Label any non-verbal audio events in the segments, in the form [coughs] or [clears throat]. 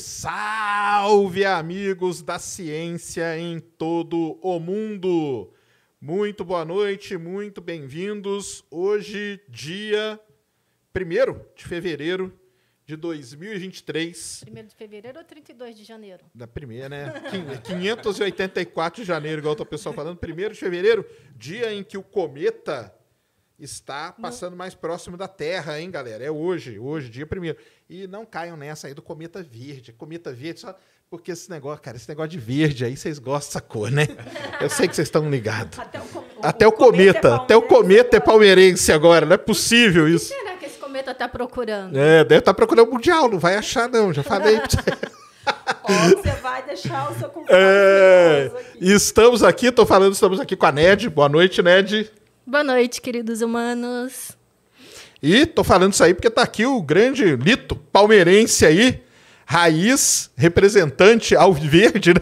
salve amigos da ciência em todo o mundo. Muito boa noite, muito bem-vindos. Hoje, dia 1 de fevereiro de 2023. 1 de fevereiro ou 32 de janeiro? Da primeira, né? 584 é de janeiro, igual o pessoal falando. 1 de fevereiro, dia em que o cometa está passando mais próximo da Terra, hein, galera? É hoje, hoje, dia primeiro. E não caiam nessa aí do cometa verde. Cometa verde, só porque esse negócio, cara, esse negócio de verde aí, vocês gostam dessa cor, né? Eu sei que vocês estão ligados. Até o, cometa, até o cometa é, é palmeirense agora, não é possível isso. Que será que esse cometa tá procurando? É, deve estar tá procurando o mundial, não vai achar não, já falei. Ou [laughs] você vai deixar o seu [laughs] computador. É, Estamos aqui, estou falando, estamos aqui com a Ned. Boa noite, Ned. Boa noite, queridos humanos. E tô falando isso aí porque tá aqui o grande Lito, palmeirense aí, raiz, representante ao verde, né?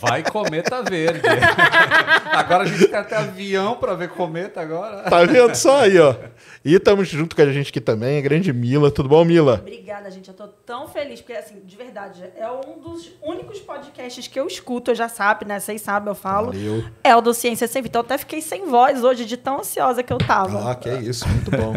Vai cometa verde. [laughs] agora a gente quer tá até avião para ver cometa agora. Tá vendo só aí, ó. E estamos junto com a gente aqui também, a grande Mila. Tudo bom, Mila? Obrigada, gente. Eu tô tão feliz, porque, assim, de verdade, é um dos únicos podcasts que eu escuto, eu já sabe, né? Vocês sabem, eu falo. Valeu. É o do Ciência Sem Vida. Então, eu até fiquei sem voz hoje, de tão ansiosa que eu tava. Ah, que é isso. Muito bom.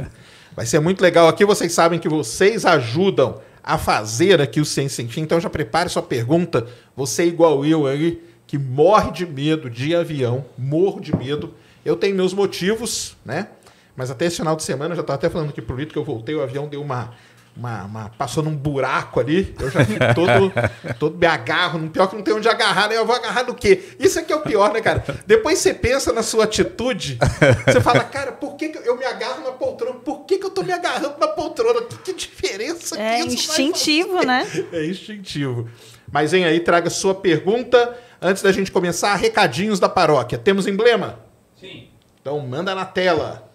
Vai ser muito legal aqui. Vocês sabem que vocês ajudam a fazer aqui o Ciência Sem Fim. Então já prepare sua pergunta. Você é igual eu aí, que morre de medo de avião, morro de medo. Eu tenho meus motivos, né? Mas até esse final de semana, eu já estava até falando aqui pro Lito que eu voltei, o avião deu uma uma, uma, passou num buraco ali, eu já fico todo, [laughs] todo me agarro, pior que não tem onde agarrar, né? Eu vou agarrar no quê? Isso é que é o pior, né, cara? Depois você pensa na sua atitude, você fala, cara, por que, que eu me agarro na poltrona? Por que, que eu tô me agarrando na poltrona? Que, que diferença é que isso instintivo, né? [laughs] É instintivo. Mas vem aí, traga sua pergunta. Antes da gente começar, recadinhos da paróquia. Temos emblema? Sim. Então manda na tela.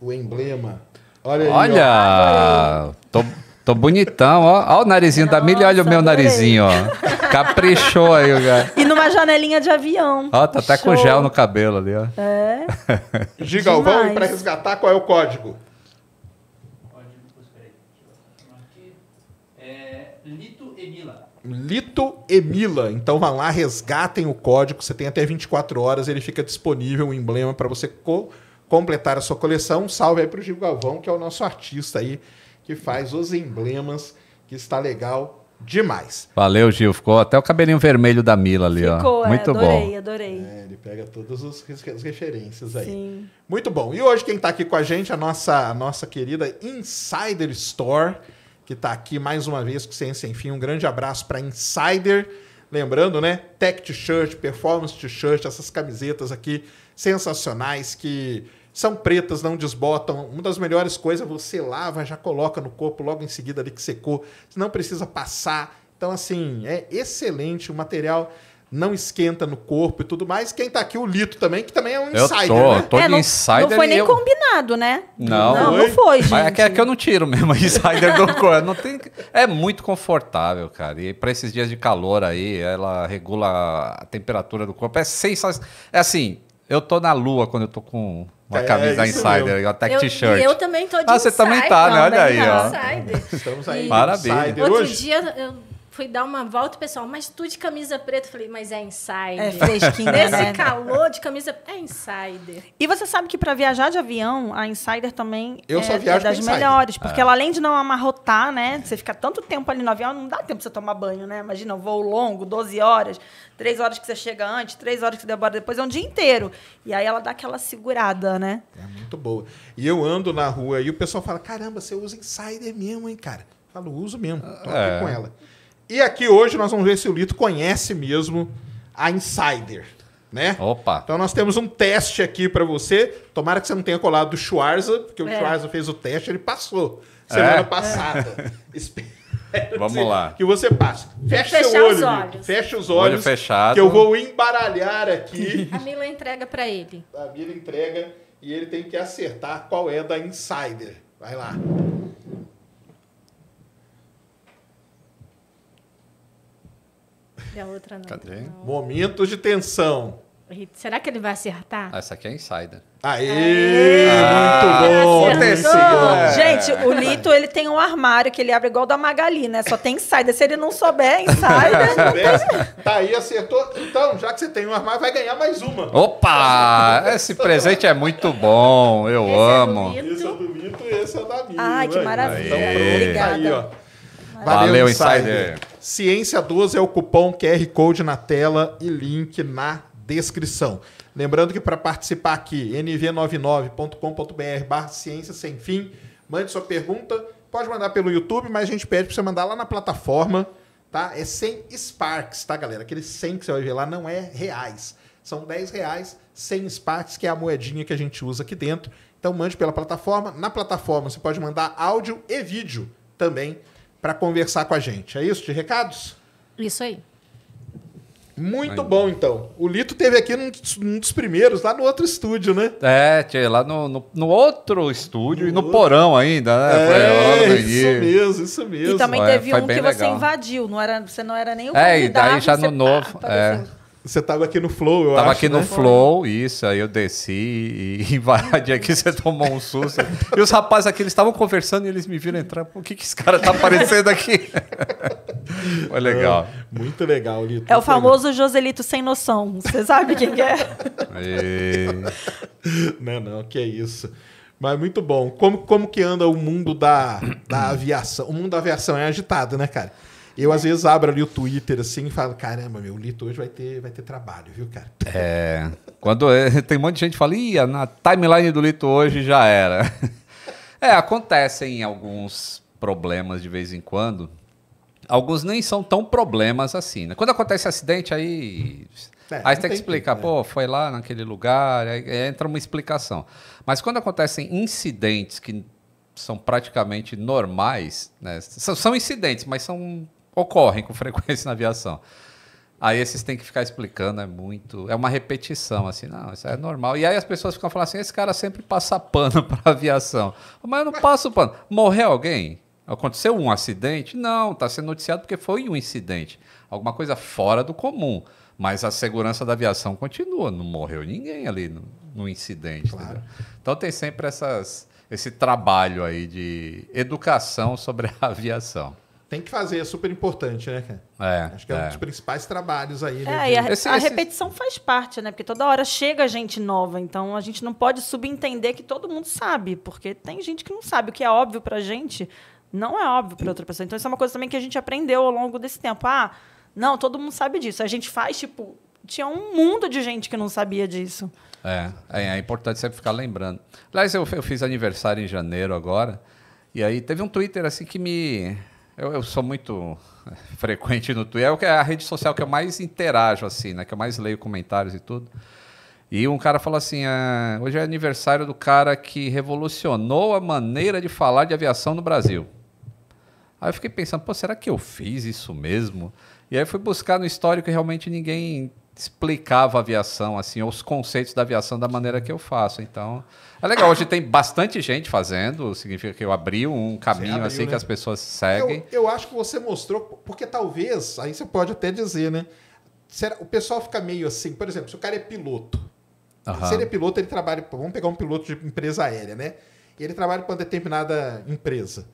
O emblema. Olha aí, Olha! Ó. Tô, tô bonitão, ó. Olha o narizinho Nossa, da milha, olha o meu adorei. narizinho, ó. Caprichou aí o cara. E numa janelinha de avião. Ó, tá Show. até com gel no cabelo ali, ó. É. [laughs] Gigalvão, e pra resgatar, qual é o código? Lito Emila. Lito Emila. Então vá lá, resgatem o código. Você tem até 24 horas, ele fica disponível, um emblema para você co completar a sua coleção. Um salve aí para o Gil Galvão, que é o nosso artista aí, que faz os emblemas, que está legal demais. Valeu, Gil. Ficou até o cabelinho vermelho da Mila ali, Ficou, ó. É, Muito é, adorei, bom. Adorei, adorei. É, ele pega todas as referências aí. Sim. Muito bom. E hoje quem está aqui com a gente, a nossa, a nossa querida Insider Store, que está aqui mais uma vez com Ciência Sem Fim. Um grande abraço para Insider. Lembrando, né? Tech T-shirt, Performance T-shirt, essas camisetas aqui sensacionais que são pretas, não desbotam. Uma das melhores coisas, você lava, já coloca no corpo logo em seguida ali que secou. Você não precisa passar. Então, assim, é excelente o material. Não esquenta no corpo e tudo mais. Quem tá aqui, o Lito também, que também é um eu insider, tô, né? Tô é, de não, insider não foi nem eu... combinado, né? Não, não, não foi, gente. Mas é, é que eu não tiro mesmo, [laughs] insider do corpo. Não tem... É muito confortável, cara. E para esses dias de calor aí, ela regula a temperatura do corpo. É sensacional. É assim, eu tô na lua quando eu tô com uma é, camisa insider, uma tech t-shirt. Eu, eu também tô de Ah, você também tá, né? Olha aí, ó. Insider. Estamos aí. Parabéns. Outro hoje? dia eu fui dar uma volta, pessoal, mas tu de camisa preta, falei, mas é, é insider. É fresquinho, né? Nesse né? calor de camisa, é insider. E você sabe que para viajar de avião, a insider também Eu é, só é das melhores, porque ah. ela além de não amarrotar, né? Você fica tanto tempo ali no avião, não dá tempo pra você tomar banho, né? Imagina, um voo longo, 12 horas, 3 horas que você chega antes, 3 horas que você demora depois, é um dia inteiro. E aí ela dá aquela segurada, né? É muito boa. E eu ando na rua e o pessoal fala: "Caramba, você usa insider mesmo, hein, cara?" Eu falo, uso mesmo, tô é. aqui com ela. E aqui hoje nós vamos ver se o Lito conhece mesmo a Insider, né? Opa! Então nós temos um teste aqui para você. Tomara que você não tenha colado do Schwarza, porque é. o Schwarza fez o teste, ele passou semana é? passada. É. [laughs] Vamos lá. Que você passe. Fecha seu olho. Os olhos. Fecha os olhos. Olho fechado. Que eu vou embaralhar aqui. A Mila entrega para ele. A Mila entrega e ele tem que acertar qual é da Insider. Vai lá. Da outra não. Cadê? Não. Momentos de tensão. Será que ele vai acertar? Ah, essa aqui é insider. Aê! Aê muito bom! É. Gente, o Lito ele tem um armário que ele abre igual da Magali, né? Só tem insider. Se ele não souber, [laughs] insider. não tá tem... Tá aí, acertou. Então, já que você tem um armário, vai ganhar mais uma. Opa! Esse presente é muito bom. Eu esse é amo. É esse é do Lito e esse é da minha. Ai, que né? maravilha. Então, Obrigada. Aí, ó. Valeu, Valeu Insider. Insider. Ciência 12 é o cupom QR Code na tela e link na descrição. Lembrando que para participar aqui, nv99.com.br barra ciência sem fim, mande sua pergunta, pode mandar pelo YouTube, mas a gente pede para você mandar lá na plataforma, tá? É 100 Sparks, tá, galera? Aquele 100 que você vai ver lá não é reais. São 10 reais, 100 Sparks, que é a moedinha que a gente usa aqui dentro. Então mande pela plataforma. Na plataforma você pode mandar áudio e vídeo também para conversar com a gente. É isso de recados? Isso aí. Muito aí. bom, então. O Lito teve aqui num, num, dos primeiros, lá no outro estúdio, né? É, tchê, lá no, no, no, outro estúdio no e no outro... porão ainda, né? É, isso mesmo, isso mesmo. E também teve um que legal. você invadiu, não era, você não era nem o convidado. É, e daí já no novo. é. Você estava aqui no Flow, eu tava acho. aqui né? no Flow, isso. Aí eu desci e invadi [laughs] aqui, você tomou um susto. e os rapazes aqui, eles estavam conversando e eles me viram entrar. O que, que esse cara tá aparecendo aqui? [laughs] Foi legal. É, muito legal, Lito. É o famoso legal. Joselito sem noção. Você sabe quem é? E... [laughs] Não, não, que é isso. Mas muito bom. Como, como que anda o mundo da, da aviação? O mundo da aviação é agitado, né, cara? Eu, às é. vezes, abro ali o Twitter assim e falo: caramba, meu, o Lito hoje vai ter, vai ter trabalho, viu, cara? É. Quando é, [laughs] tem um monte de gente que fala: ih, na timeline do Lito hoje já era. [laughs] É, acontecem alguns problemas de vez em quando. Alguns nem são tão problemas assim, né? Quando acontece acidente, aí. É, aí você tem que explicar, tempo, né? pô, é. foi lá naquele lugar, aí entra uma explicação. Mas quando acontecem incidentes que são praticamente normais, né? são, são incidentes, mas são ocorrem com [laughs] frequência na aviação. Aí esses têm que ficar explicando, é muito. É uma repetição, assim, não, isso é normal. E aí as pessoas ficam falando assim: esse cara sempre passa pano [laughs] para aviação. Mas eu não passo pano. Morreu alguém? Aconteceu um acidente? Não, está sendo noticiado porque foi um incidente. Alguma coisa fora do comum. Mas a segurança da aviação continua, não morreu ninguém ali no, no incidente. Claro. Então tem sempre essas, esse trabalho aí de educação sobre a [laughs] aviação tem que fazer, é super importante, né, cara? É, Acho que é, é, um dos principais trabalhos aí. Né, é, a, esse, a esse... repetição faz parte, né? Porque toda hora chega gente nova, então a gente não pode subentender que todo mundo sabe, porque tem gente que não sabe. O que é óbvio pra gente não é óbvio para outra pessoa. Então isso é uma coisa também que a gente aprendeu ao longo desse tempo. Ah, não, todo mundo sabe disso. A gente faz, tipo, tinha um mundo de gente que não sabia disso. É, é, é importante sempre ficar lembrando. Aliás, eu, eu fiz aniversário em janeiro agora, e aí teve um Twitter assim que me eu, eu, sou muito [laughs] frequente no Twitter, é, é a rede social que eu mais interajo, assim, né? Que eu mais leio comentários e tudo. E um cara falou assim: ah, hoje é aniversário do cara que revolucionou a maneira de falar de aviação no Brasil. Aí eu fiquei pensando, pô, será que eu fiz isso mesmo? E aí fui buscar no histórico e realmente ninguém explicava a aviação, assim, os conceitos da aviação da maneira que eu faço. Então, é legal. Hoje tem bastante gente fazendo, significa que eu abri um caminho abriu, assim né? que as pessoas seguem. Eu, eu, acho que você mostrou, porque talvez, aí você pode até dizer, né? Será, o pessoal fica meio assim, por exemplo, se o cara é piloto. Uhum. Se ele é piloto, ele trabalha. Vamos pegar um piloto de empresa aérea, né? Ele trabalha para uma determinada empresa.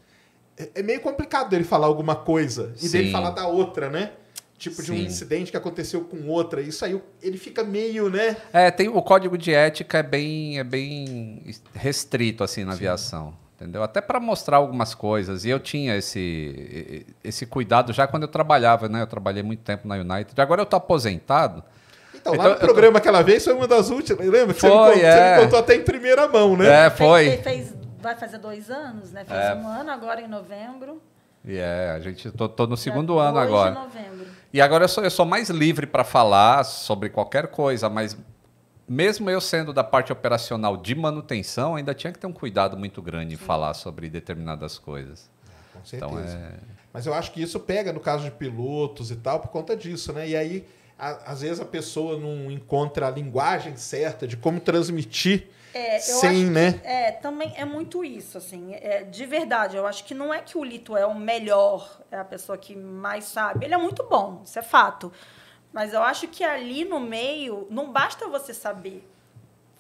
É, é meio complicado dele falar alguma coisa e Sim. dele falar da outra, né? tipo de um incidente que aconteceu com outra. Isso aí ele fica meio, né? É, tem o código de ética é bem é bem restrito assim na Sim. aviação. Entendeu? Até para mostrar algumas coisas. E eu tinha esse, esse cuidado já quando eu trabalhava, né? Eu trabalhei muito tempo na United. Agora eu tô aposentado. Então, então lá no programa tô... aquela vez foi uma das últimas. Lembra? Que foi, você, me contou, é. você me é. contou até em primeira mão, né? É, foi. Fez, fez vai fazer dois anos, né? Fez é. um ano agora em novembro. E yeah, é, a gente tô, tô no segundo Já ano agora. De novembro. E agora eu sou, eu sou mais livre para falar sobre qualquer coisa, mas mesmo eu sendo da parte operacional de manutenção, ainda tinha que ter um cuidado muito grande em falar sobre determinadas coisas. É, com certeza. Então, é... Mas eu acho que isso pega no caso de pilotos e tal, por conta disso, né? E aí, a, às vezes, a pessoa não encontra a linguagem certa de como transmitir é, Sem, que, né? É, também é muito isso, assim. É, de verdade, eu acho que não é que o Lito é o melhor, é a pessoa que mais sabe. Ele é muito bom, isso é fato. Mas eu acho que ali no meio, não basta você saber.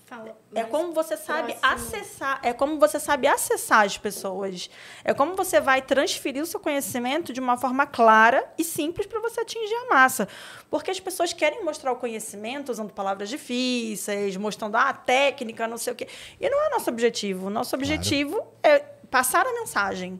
Fala, é como você sabe próximo. acessar, é como você sabe acessar as pessoas. É como você vai transferir o seu conhecimento de uma forma clara e simples para você atingir a massa. Porque as pessoas querem mostrar o conhecimento usando palavras difíceis, mostrando ah, técnica, não sei o quê. E não é nosso objetivo. Nosso objetivo claro. é passar a mensagem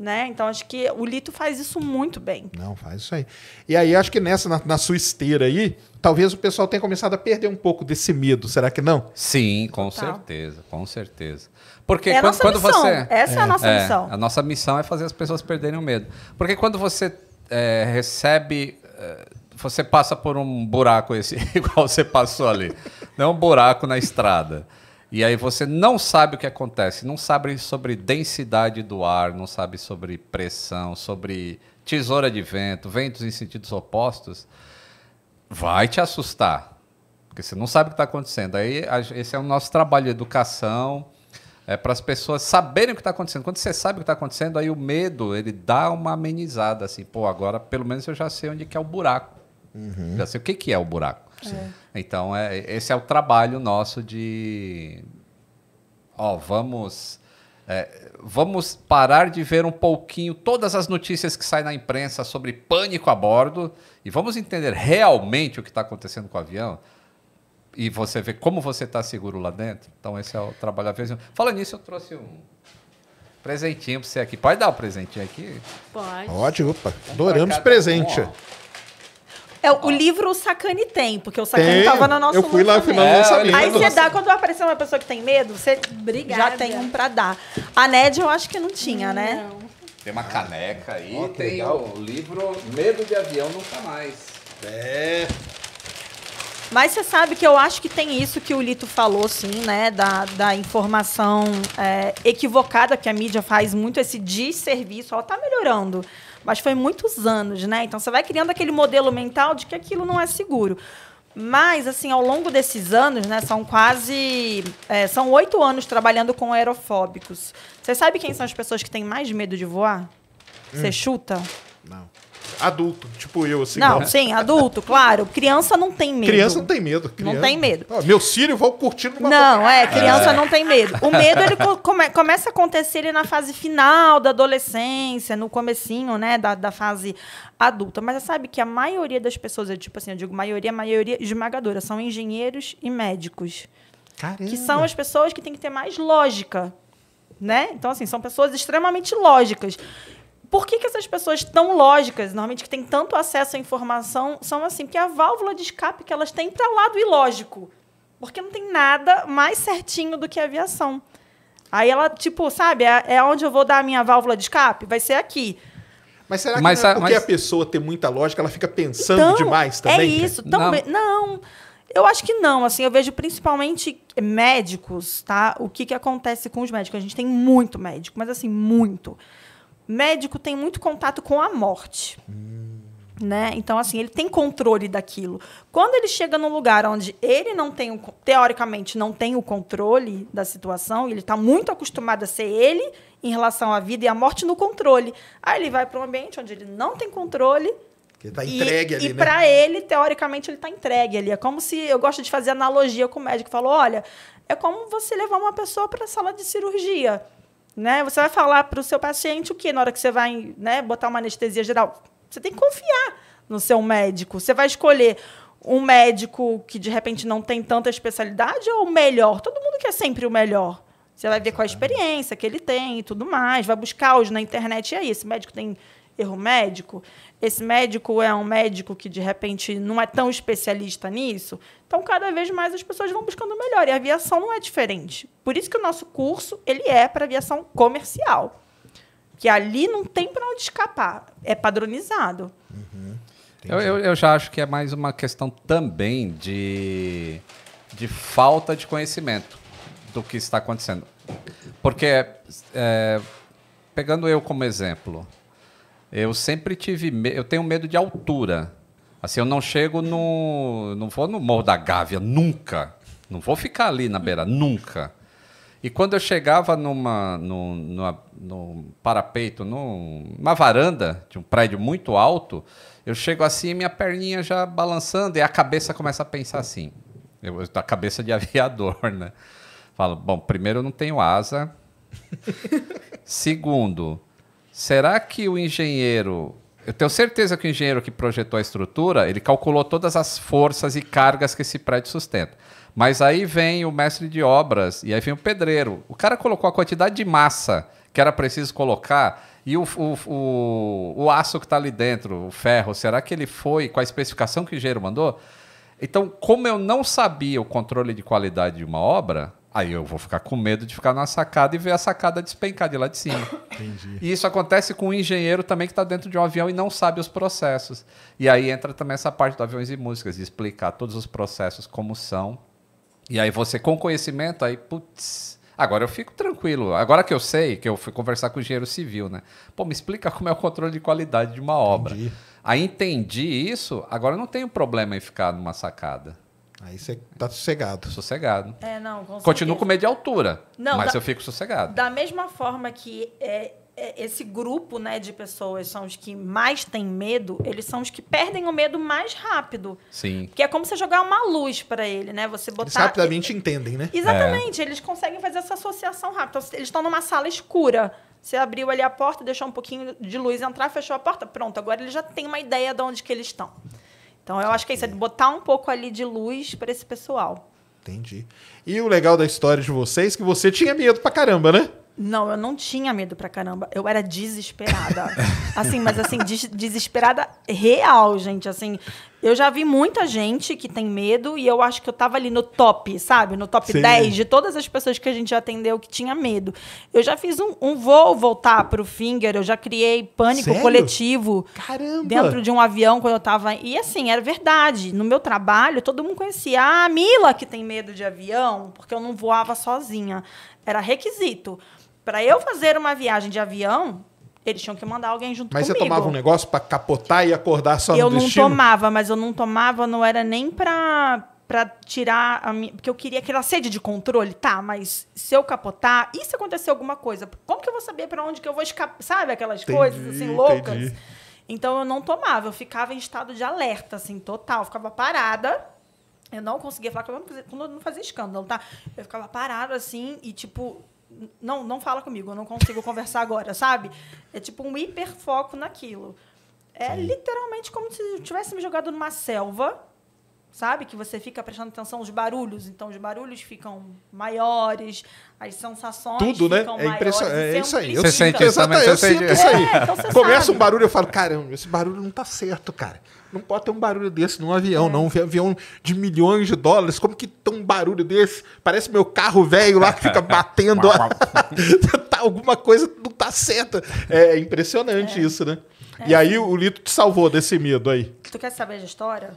né? Então acho que o Lito faz isso muito bem. Não, faz isso aí. E aí acho que nessa, na, na sua esteira aí, talvez o pessoal tenha começado a perder um pouco desse medo, será que não? Sim, com Total. certeza, com certeza. Porque é quando, quando você. Essa é, é a nossa é, missão. A nossa missão é fazer as pessoas perderem o medo. Porque quando você é, recebe. É, você passa por um buraco esse, [laughs] igual você passou ali. não é um buraco na estrada. E aí você não sabe o que acontece, não sabe sobre densidade do ar, não sabe sobre pressão, sobre tesoura de vento, ventos em sentidos opostos, vai te assustar. Porque você não sabe o que está acontecendo. Aí esse é o nosso trabalho de educação, é para as pessoas saberem o que está acontecendo. Quando você sabe o que está acontecendo, aí o medo ele dá uma amenizada, assim, pô, agora pelo menos eu já sei onde é o buraco. Uhum. Já sei o que, que é o buraco. É. Então, é, esse é o trabalho nosso de. Ó, vamos. É, vamos parar de ver um pouquinho todas as notícias que saem na imprensa sobre pânico a bordo e vamos entender realmente o que está acontecendo com o avião e você ver como você está seguro lá dentro. Então, esse é o trabalho a vez. Falando nisso, eu trouxe um presentinho para você aqui. Pode dar o um presentinho aqui? Pode. Ótimo, opa. Adoramos presente. É, o livro o Sacane tem, porque o Sacane estava na nossa Eu fui lá, no final lá, não sabia. Aí você dá, quando aparecer uma pessoa que tem medo, você Obrigada. já tem um pra dar. A Ned eu acho que não tinha, hum, né? Não. Tem uma caneca aí, oh, tem legal. o livro Medo de Avião Nunca Mais. É. Mas você sabe que eu acho que tem isso que o Lito falou, sim, né? Da, da informação é, equivocada que a mídia faz muito, esse desserviço. Ó, tá melhorando. Mas foi muitos anos, né? Então você vai criando aquele modelo mental de que aquilo não é seguro. Mas, assim, ao longo desses anos, né, são quase. É, são oito anos trabalhando com aerofóbicos. Você sabe quem são as pessoas que têm mais medo de voar? Você hum. chuta? Não adulto, tipo eu, assim. Não, né? sim, adulto, claro. Criança não tem medo. Criança não tem medo. Criança. Não tem medo. Ah, meu filho vou curtindo numa Não, boca. é, criança é. não tem medo. O medo, ele come, começa a acontecer ele na fase final da adolescência, no comecinho, né, da, da fase adulta. Mas você sabe que a maioria das pessoas, tipo assim, eu digo maioria, maioria esmagadora, são engenheiros e médicos. Caramba. Que são as pessoas que têm que ter mais lógica né? Então, assim, são pessoas extremamente lógicas por que, que essas pessoas tão lógicas, normalmente que têm tanto acesso à informação, são assim? Porque a válvula de escape que elas têm para o lado ilógico. Porque não tem nada mais certinho do que a aviação. Aí ela, tipo, sabe, é, é, onde eu vou dar a minha válvula de escape? Vai ser aqui. Mas será que mas, é porque mas... a pessoa tem muita lógica, ela fica pensando então, demais também? É isso, também. Não. não. eu acho que não. Assim, eu vejo principalmente médicos, tá? O que, que acontece com os médicos? A gente tem muito médico, mas assim, Muito médico tem muito contato com a morte. Hum. Né? Então, assim, ele tem controle daquilo. Quando ele chega num lugar onde ele não tem, o, teoricamente, não tem o controle da situação, ele está muito acostumado a ser ele em relação à vida e à morte no controle. Aí ele vai para um ambiente onde ele não tem controle. Ele está entregue e, ali, e né? para ele, teoricamente, ele está entregue ali. É como se. Eu gosto de fazer analogia com o médico. Falou: olha, é como você levar uma pessoa para a sala de cirurgia. Né? Você vai falar para o seu paciente o que na hora que você vai né, botar uma anestesia geral? Você tem que confiar no seu médico. Você vai escolher um médico que de repente não tem tanta especialidade ou o melhor? Todo mundo quer sempre o melhor. Você vai ver qual a experiência que ele tem e tudo mais, vai buscar hoje na internet. E aí, esse médico tem erro médico? Esse médico é um médico que, de repente, não é tão especialista nisso? Então, cada vez mais as pessoas vão buscando melhor. E a aviação não é diferente. Por isso que o nosso curso ele é para aviação comercial. Que ali não tem para onde escapar. É padronizado. Uhum. Eu, eu, eu já acho que é mais uma questão também de, de falta de conhecimento do que está acontecendo. Porque, é, pegando eu como exemplo, eu sempre tive. Me... Eu tenho medo de altura. Assim, eu não chego no. Não vou no Morro da Gávea, nunca. Não vou ficar ali na beira, nunca. E quando eu chegava numa, num, numa, num parapeito, numa varanda de um prédio muito alto, eu chego assim minha perninha já balançando e a cabeça começa a pensar assim. Eu, a cabeça de [laughs] aviador, né? Falo, bom, primeiro eu não tenho asa. [laughs] Segundo, Será que o engenheiro. Eu tenho certeza que o engenheiro que projetou a estrutura, ele calculou todas as forças e cargas que esse prédio sustenta. Mas aí vem o mestre de obras e aí vem o pedreiro. O cara colocou a quantidade de massa que era preciso colocar e o, o, o, o aço que está ali dentro, o ferro, será que ele foi com a especificação que o engenheiro mandou? Então, como eu não sabia o controle de qualidade de uma obra, Aí eu vou ficar com medo de ficar na sacada e ver a sacada despencar de lá de cima. Entendi. E isso acontece com um engenheiro também que está dentro de um avião e não sabe os processos. E aí entra também essa parte do aviões e músicas, de explicar todos os processos como são. E aí você, com conhecimento, aí, putz, agora eu fico tranquilo. Agora que eu sei, que eu fui conversar com o engenheiro civil, né? Pô, me explica como é o controle de qualidade de uma obra. Entendi. Aí entendi isso, agora eu não tenho problema em ficar numa sacada. Aí você tá sossegado. Sossegado. É, não, com Continuo com medo de altura, não, mas da, eu fico sossegado. Da mesma forma que é, é, esse grupo né, de pessoas são os que mais têm medo, eles são os que perdem o medo mais rápido. Sim. Que é como você jogar uma luz para ele, né? Você botar... Eles rapidamente entendem, né? Exatamente. É. Eles conseguem fazer essa associação rápida. Então, eles estão numa sala escura. Você abriu ali a porta, deixou um pouquinho de luz entrar, fechou a porta, pronto. Agora ele já tem uma ideia de onde que eles estão. Então eu acho que é isso, é botar um pouco ali de luz para esse pessoal. Entendi. E o legal da história de vocês é que você tinha medo pra caramba, né? Não, eu não tinha medo pra caramba. Eu era desesperada. [laughs] assim, mas assim, des desesperada real, gente. Assim, eu já vi muita gente que tem medo e eu acho que eu tava ali no top, sabe? No top Sim. 10 de todas as pessoas que a gente já atendeu que tinha medo. Eu já fiz um, um voo voltar pro Finger, eu já criei pânico Sério? coletivo Caramba. dentro de um avião quando eu tava. E assim, era verdade. No meu trabalho, todo mundo conhecia. Ah, a Mila que tem medo de avião, porque eu não voava sozinha. Era requisito. Para eu fazer uma viagem de avião, eles tinham que mandar alguém junto mas comigo. Mas você tomava um negócio para capotar e acordar só eu no Eu não tomava, mas eu não tomava, não era nem pra pra tirar a minha, porque eu queria aquela sede de controle, tá, mas se eu capotar, e se acontecer alguma coisa? Como que eu vou saber para onde que eu vou escapar? Sabe aquelas entendi, coisas assim loucas? Entendi. Então eu não tomava, eu ficava em estado de alerta assim, total, eu ficava parada. Eu não conseguia falar, quando eu não fazia escândalo, tá? Eu ficava parada assim e tipo não, não fala comigo, eu não consigo conversar agora, sabe? É tipo um hiperfoco naquilo. É Sim. literalmente como se eu tivesse me jogado numa selva sabe? Que você fica prestando atenção aos barulhos. Então, os barulhos ficam maiores, as sensações Tudo, né? ficam é maiores. É, é isso aí. Você sente exatamente, eu, sinto isso aí. É, então Começa sabe. um barulho, eu falo, caramba, esse barulho não tá certo, cara. Não pode ter um barulho desse num avião, é. não. Um avião de milhões de dólares. Como que tem um barulho desse? Parece meu carro velho lá que fica [laughs] batendo. [laughs] tá, alguma coisa não tá certa. É impressionante é. isso, né? É, e aí o Lito te salvou desse medo aí. Tu quer saber a história?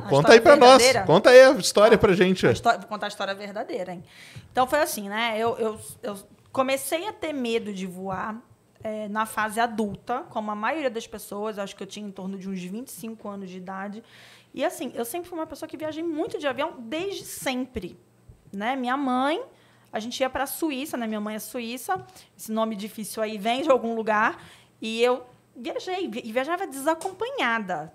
Conta aí para nós. Conta aí a história para gente. história, vou contar a história verdadeira, hein? Então foi assim, né? Eu, eu, eu comecei a ter medo de voar é, na fase adulta, como a maioria das pessoas. Acho que eu tinha em torno de uns 25 anos de idade. E assim, eu sempre fui uma pessoa que viajei muito de avião desde sempre. Né? Minha mãe, a gente ia para Suíça, né? Minha mãe é suíça. Esse nome difícil aí vem de algum lugar. E eu viajei, e viajava desacompanhada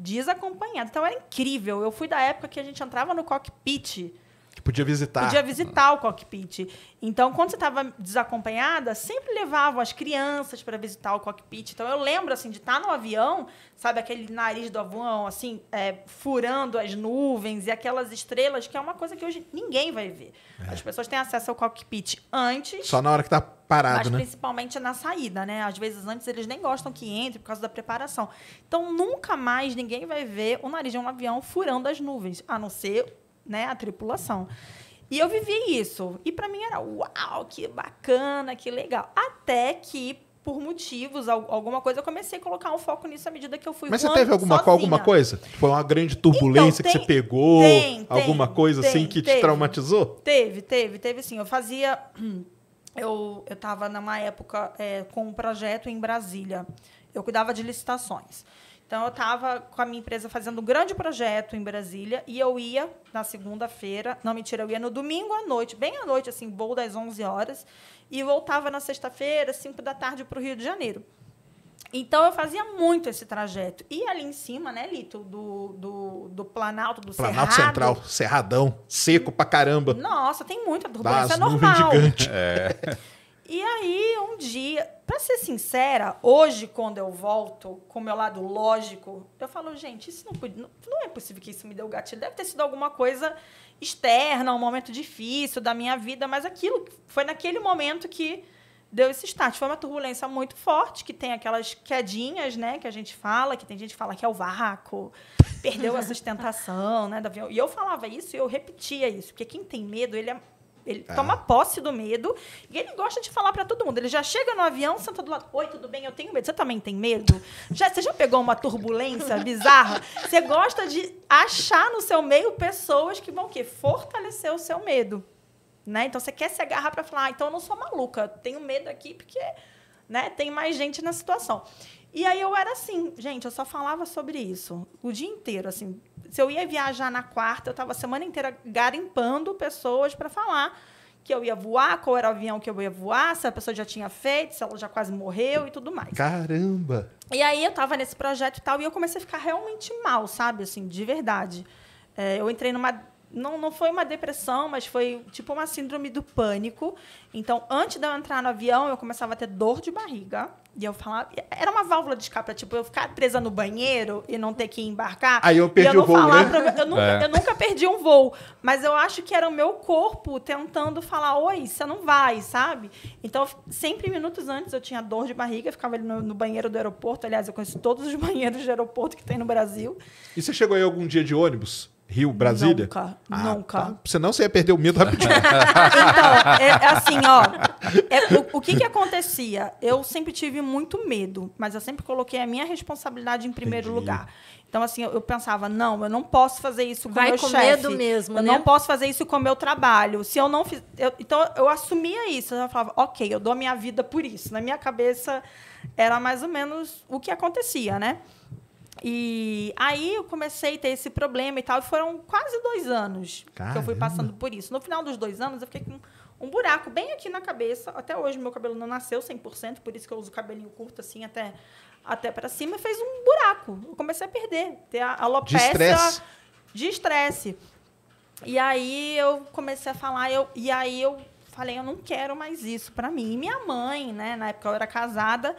desacompanhado. Então era incrível. Eu fui da época que a gente entrava no cockpit que Podia visitar. Podia visitar o cockpit. Então, quando você estava desacompanhada, sempre levavam as crianças para visitar o cockpit. Então, eu lembro, assim, de estar tá no avião, sabe, aquele nariz do avião, assim, é, furando as nuvens e aquelas estrelas, que é uma coisa que hoje ninguém vai ver. É. As pessoas têm acesso ao cockpit antes. Só na hora que está parado, mas né? Mas principalmente na saída, né? Às vezes, antes, eles nem gostam que entre por causa da preparação. Então, nunca mais ninguém vai ver o nariz de um avião furando as nuvens, a não ser né, a tripulação. E eu vivi isso. E para mim era uau, que bacana, que legal. Até que por motivos, alguma coisa, eu comecei a colocar um foco nisso à medida que eu fui Mas você teve alguma, alguma coisa? Foi uma grande então, turbulência então, tem, que você pegou? Tem, alguma tem, coisa assim que teve, te traumatizou? Teve, teve, teve sim. Eu fazia. [clears throat] Eu estava, numa época, é, com um projeto em Brasília. Eu cuidava de licitações. Então, eu estava com a minha empresa fazendo um grande projeto em Brasília e eu ia na segunda-feira, não mentira, eu ia no domingo à noite, bem à noite, assim, voo das 11 horas, e voltava na sexta-feira, 5 da tarde, para o Rio de Janeiro. Então eu fazia muito esse trajeto. E ali em cima, né, Lito, do, do, do Planalto, do Planalto Cerrado. Central, Cerradão, seco pra caramba. Nossa, tem muita turbulência normal. Gigante. É. [laughs] E aí, um dia, para ser sincera, hoje, quando eu volto com o meu lado lógico, eu falo, gente, isso não, não, é possível que isso me deu gatilho. Deve ter sido alguma coisa externa, um momento difícil da minha vida, mas aquilo foi naquele momento que deu esse start. Foi uma turbulência muito forte, que tem aquelas quedinhas, né, que a gente fala, que tem gente que fala que é o vácuo, perdeu a sustentação, né, da... E eu falava isso e eu repetia isso, porque quem tem medo, ele é ele é. toma posse do medo e ele gosta de falar para todo mundo. Ele já chega no avião, senta do lado. Oi, tudo bem? Eu tenho medo. Você também tem medo? Já, você já pegou uma turbulência bizarra? Você gosta de achar no seu meio pessoas que vão que fortalecer o seu medo, né? Então você quer se agarrar para falar, ah, então eu não sou maluca, tenho medo aqui porque, né? Tem mais gente na situação. E aí eu era assim, gente, eu só falava sobre isso o dia inteiro, assim, se eu ia viajar na quarta, eu estava a semana inteira garimpando pessoas para falar que eu ia voar, qual era o avião que eu ia voar, se a pessoa já tinha feito, se ela já quase morreu e tudo mais. Caramba! E aí eu estava nesse projeto e tal, e eu comecei a ficar realmente mal, sabe? Assim, de verdade. É, eu entrei numa não, não foi uma depressão, mas foi tipo uma síndrome do pânico. Então, antes de eu entrar no avião, eu começava a ter dor de barriga. E eu falava. Era uma válvula de escape, tipo, eu ficar presa no banheiro e não ter que embarcar. Aí eu perdi eu o voo. Né? Pra... Eu, nunca, é. eu, nunca, perdi um voo. Mas eu acho que era o meu corpo tentando falar: oi, você não vai, sabe? Então, sempre minutos antes eu tinha dor de barriga, ficava ali no, no, banheiro do aeroporto. Aliás, eu conheço todos os [laughs] banheiros de aeroporto que tem no Brasil. E você chegou aí algum dia de ônibus? Rio, Brasília? Nunca, ah, nunca. Tá. Senão você ia perder o medo rapidinho. [laughs] então, é, é, assim, ó. É, o, o que, que acontecia? Eu sempre tive muito medo, mas eu sempre coloquei a minha responsabilidade em primeiro Entendi. lugar. Então, assim, eu, eu, pensava, não, eu não posso fazer isso com Vai meu com chefe. medo mesmo, Eu né? não posso fazer isso com o meu trabalho. Se eu não fiz... Eu, então, eu assumia isso. Eu falava, ok, eu dou a minha vida por isso. Na minha cabeça, era mais ou menos o que acontecia, né? E aí eu comecei a ter esse problema e tal. E foram quase dois anos Caramba. que eu fui passando por isso. No final dos dois anos, eu fiquei com um buraco bem aqui na cabeça. Até hoje, meu cabelo não nasceu 100%, por isso que eu uso cabelinho curto assim até, até para cima. E fez um buraco. Eu comecei a perder. Ter a alopecia de estresse. E aí eu comecei a falar. Eu, e aí eu falei, eu não quero mais isso para mim. E minha mãe, né? Na época eu era casada,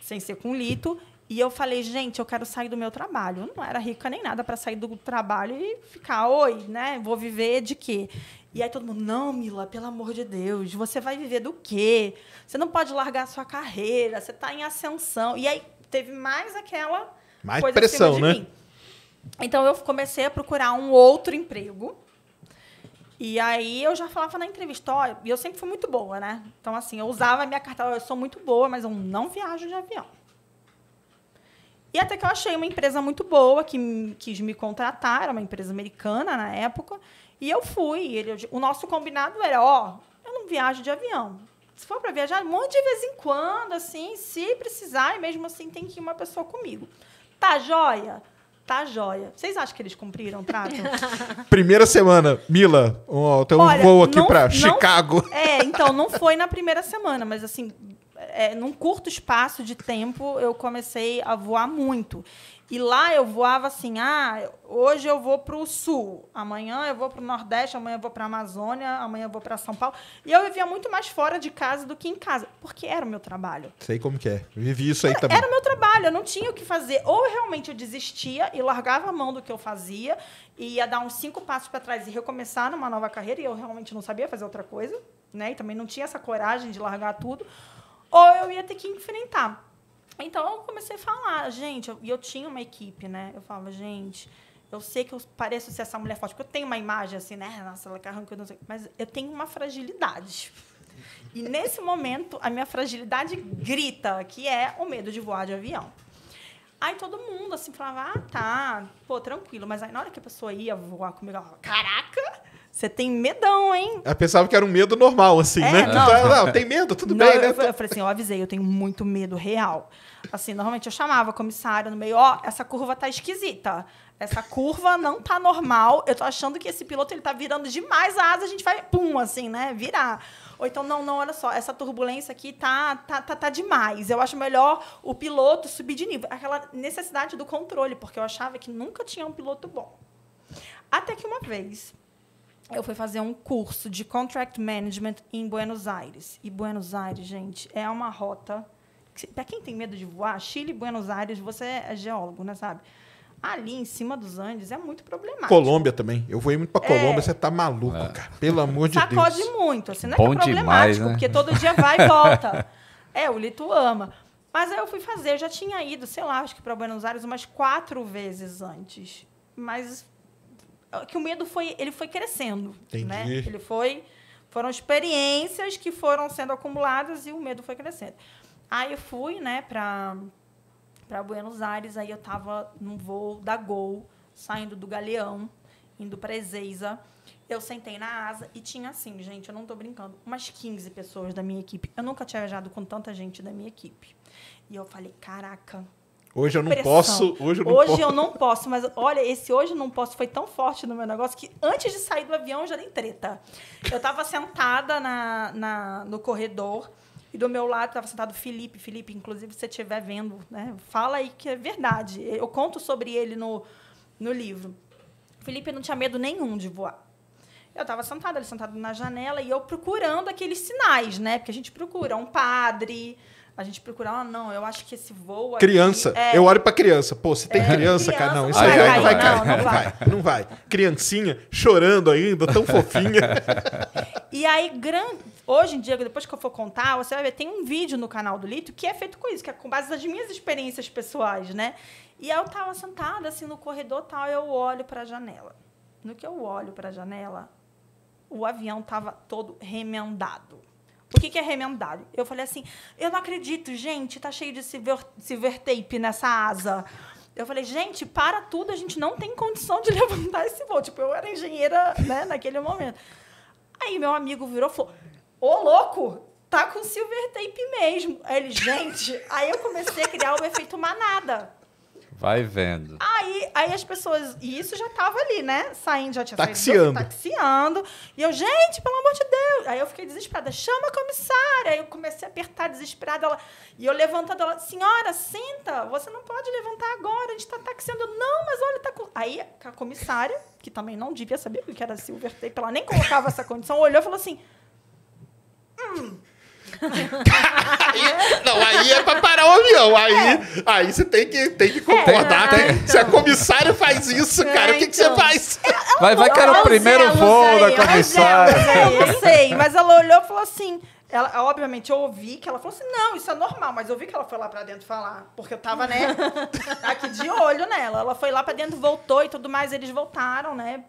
sem ser com lito e eu falei, gente, eu quero sair do meu trabalho. Eu não era rica nem nada para sair do trabalho e ficar, oi, né? Vou viver de quê? E aí todo mundo, não, Mila, pelo amor de Deus, você vai viver do quê? Você não pode largar a sua carreira, você está em ascensão. E aí teve mais aquela mais coisa pressão, né? Mim. Então eu comecei a procurar um outro emprego. E aí eu já falava na entrevista, e eu sempre fui muito boa, né? Então assim, eu usava a minha carta, eu sou muito boa, mas eu não viajo de avião. E até que eu achei uma empresa muito boa que quis me contratar, era uma empresa americana na época. E eu fui. Ele, o nosso combinado era, ó, eu não viajo de avião. Se for para viajar, muito de vez em quando, assim, se precisar, e mesmo assim tem que ir uma pessoa comigo. Tá joia? Tá joia. Vocês acham que eles cumpriram o trato? [laughs] primeira semana, Mila, ó, tem um Olha, voo aqui para Chicago. É, então, não foi na primeira semana, mas assim, é, num curto espaço de tempo, eu comecei a voar muito. E lá eu voava assim, ah, hoje eu vou para o sul, amanhã eu vou para o nordeste, amanhã eu vou para a Amazônia, amanhã eu vou para São Paulo. E eu vivia muito mais fora de casa do que em casa, porque era o meu trabalho. Sei como que é. Vivi isso aí era, também. Era o meu trabalho, eu não tinha o que fazer. Ou realmente eu desistia e largava a mão do que eu fazia e ia dar uns cinco passos para trás e recomeçar numa nova carreira, e eu realmente não sabia fazer outra coisa, né? E também não tinha essa coragem de largar tudo ou eu ia ter que enfrentar. Então eu comecei a falar, gente, e eu, eu, tinha uma equipe, né? Eu falava, gente, eu sei que eu pareço ser essa mulher forte, porque eu tenho uma imagem assim, né? Nossa, ela carranca, não sei, mas eu tenho uma fragilidade. E nesse momento, a minha fragilidade grita, que é o medo de voar de avião. Aí todo mundo assim falava, ah, tá, pô, tranquilo. Mas aí na hora que a pessoa ia voar comigo, ela falava, caraca, você tem medão, hein? Eu pensava que era um medo normal, assim, é, né? Não. Tá, não, tem medo, tudo não, bem, né? Eu, eu falei assim, eu avisei, eu tenho muito medo real. Assim, normalmente eu chamava a comissária no meio, ó, oh, essa curva tá esquisita. Essa curva não tá normal. Eu tô achando que esse piloto ele tá virando demais a asa, a gente vai, pum, assim, né? Virar. Ou então, não, não, olha só, essa turbulência aqui tá, tá, tá, tá demais. Eu acho melhor o piloto subir de nível. Aquela necessidade do controle, porque eu achava que nunca tinha um piloto bom. Até que uma vez eu fui fazer um curso de contract management em Buenos Aires. E Buenos Aires, gente, é uma rota. Que, para quem tem medo de voar, Chile, Buenos Aires, você é geólogo, né, sabe? Ali em cima dos Andes é muito problemático. Colômbia também. Eu vou muito para é. Colômbia, é... você tá maluco, é. cara. Pelo amor de Sacode Deus. Sacode muito, assim, não é que é problemático, demais, né? porque todo dia vai e volta. [laughs] é, o Lito ama. Mas aí eu fui fazer, eu já tinha ido, sei lá, acho que para Buenos Aires umas quatro vezes antes. Mas que o medo foi ele foi crescendo, né? Entendi. né? Ele foi foram experiências que foram sendo acumuladas e o medo foi crescendo. Aí eu fui, né, para para Buenos Aires, aí eu tava num voo da Gol, saindo do Galeão, indo para Ezeiza. Eu sentei na asa e tinha assim, gente, eu não tô brincando, umas 15 pessoas da minha equipe. Eu nunca tinha viajado com tanta gente da minha equipe. E eu falei, caraca, Hoje eu não posso. Hoje eu não hoje posso. eu não posso, mas olha, esse hoje eu não posso foi tão forte no meu negócio que antes de sair do avião eu já dei treta. Eu estava sentada na, na, no corredor e do meu lado estava sentado o Felipe. Felipe, inclusive, se você estiver vendo, né, fala aí que é verdade. Eu conto sobre ele no, no livro. Felipe não tinha medo nenhum de voar. Eu estava sentada, ele sentado na janela e eu procurando aqueles sinais, né? Porque a gente procura um padre, a gente procurar, ah, não, eu acho que esse voo. Criança. Aqui, é... Eu olho pra criança. Pô, você tem é, criança, criança, cara? Não, isso aí não, não vai cair. Não, não, vai. [laughs] Não vai. Criancinha chorando ainda, tão fofinha. [laughs] e aí, grande. Hoje em dia, depois que eu for contar, você vai ver, tem um vídeo no canal do Lito que é feito com isso, que é com base nas minhas experiências pessoais, né? E eu tava sentada, assim, no corredor tal, eu olho pra janela. No que eu olho pra janela, o avião tava todo remendado o que, que é remendado? Eu falei assim, eu não acredito, gente, tá cheio de silver, silver tape nessa asa. Eu falei, gente, para tudo, a gente não tem condição de [laughs] levantar esse voo. Tipo, eu era engenheira, né, naquele momento. Aí meu amigo virou e falou, ô louco, tá com silver tape mesmo. Aí ele, gente, aí eu comecei a criar o efeito manada. Vai vendo. Aí, aí as pessoas. E isso já tava ali, né? Saindo, já tinha taxiando. saído. Taxiando. E eu, gente, pelo amor de Deus. Aí eu fiquei desesperada. Chama a comissária. Aí eu comecei a apertar desesperada. Ela, e eu levantando ela. Senhora, senta. Você não pode levantar agora. A gente tá taxiando. Não, mas olha, tá. Com... Aí a comissária, que também não devia saber o que era silver tape, ela nem colocava essa condição, olhou e falou assim. Hum aí, [laughs] não, aí é pra parar o avião. Aí, é. aí você tem que, tem que concordar. É, tem, Se a comissária faz isso, é, cara, o que, que, você então. faz? vai, vai que era o primeiro voo da é, é, comissária. Eu, eu sei, mas ela olhou e falou assim. Ela, obviamente, eu ouvi que ela falou assim: não, isso é normal, mas eu vi que ela foi lá pra dentro falar. Porque eu tava, né, [laughs] aqui de olho nela. Ela foi lá pra dentro, voltou e tudo mais. Eles voltaram, né,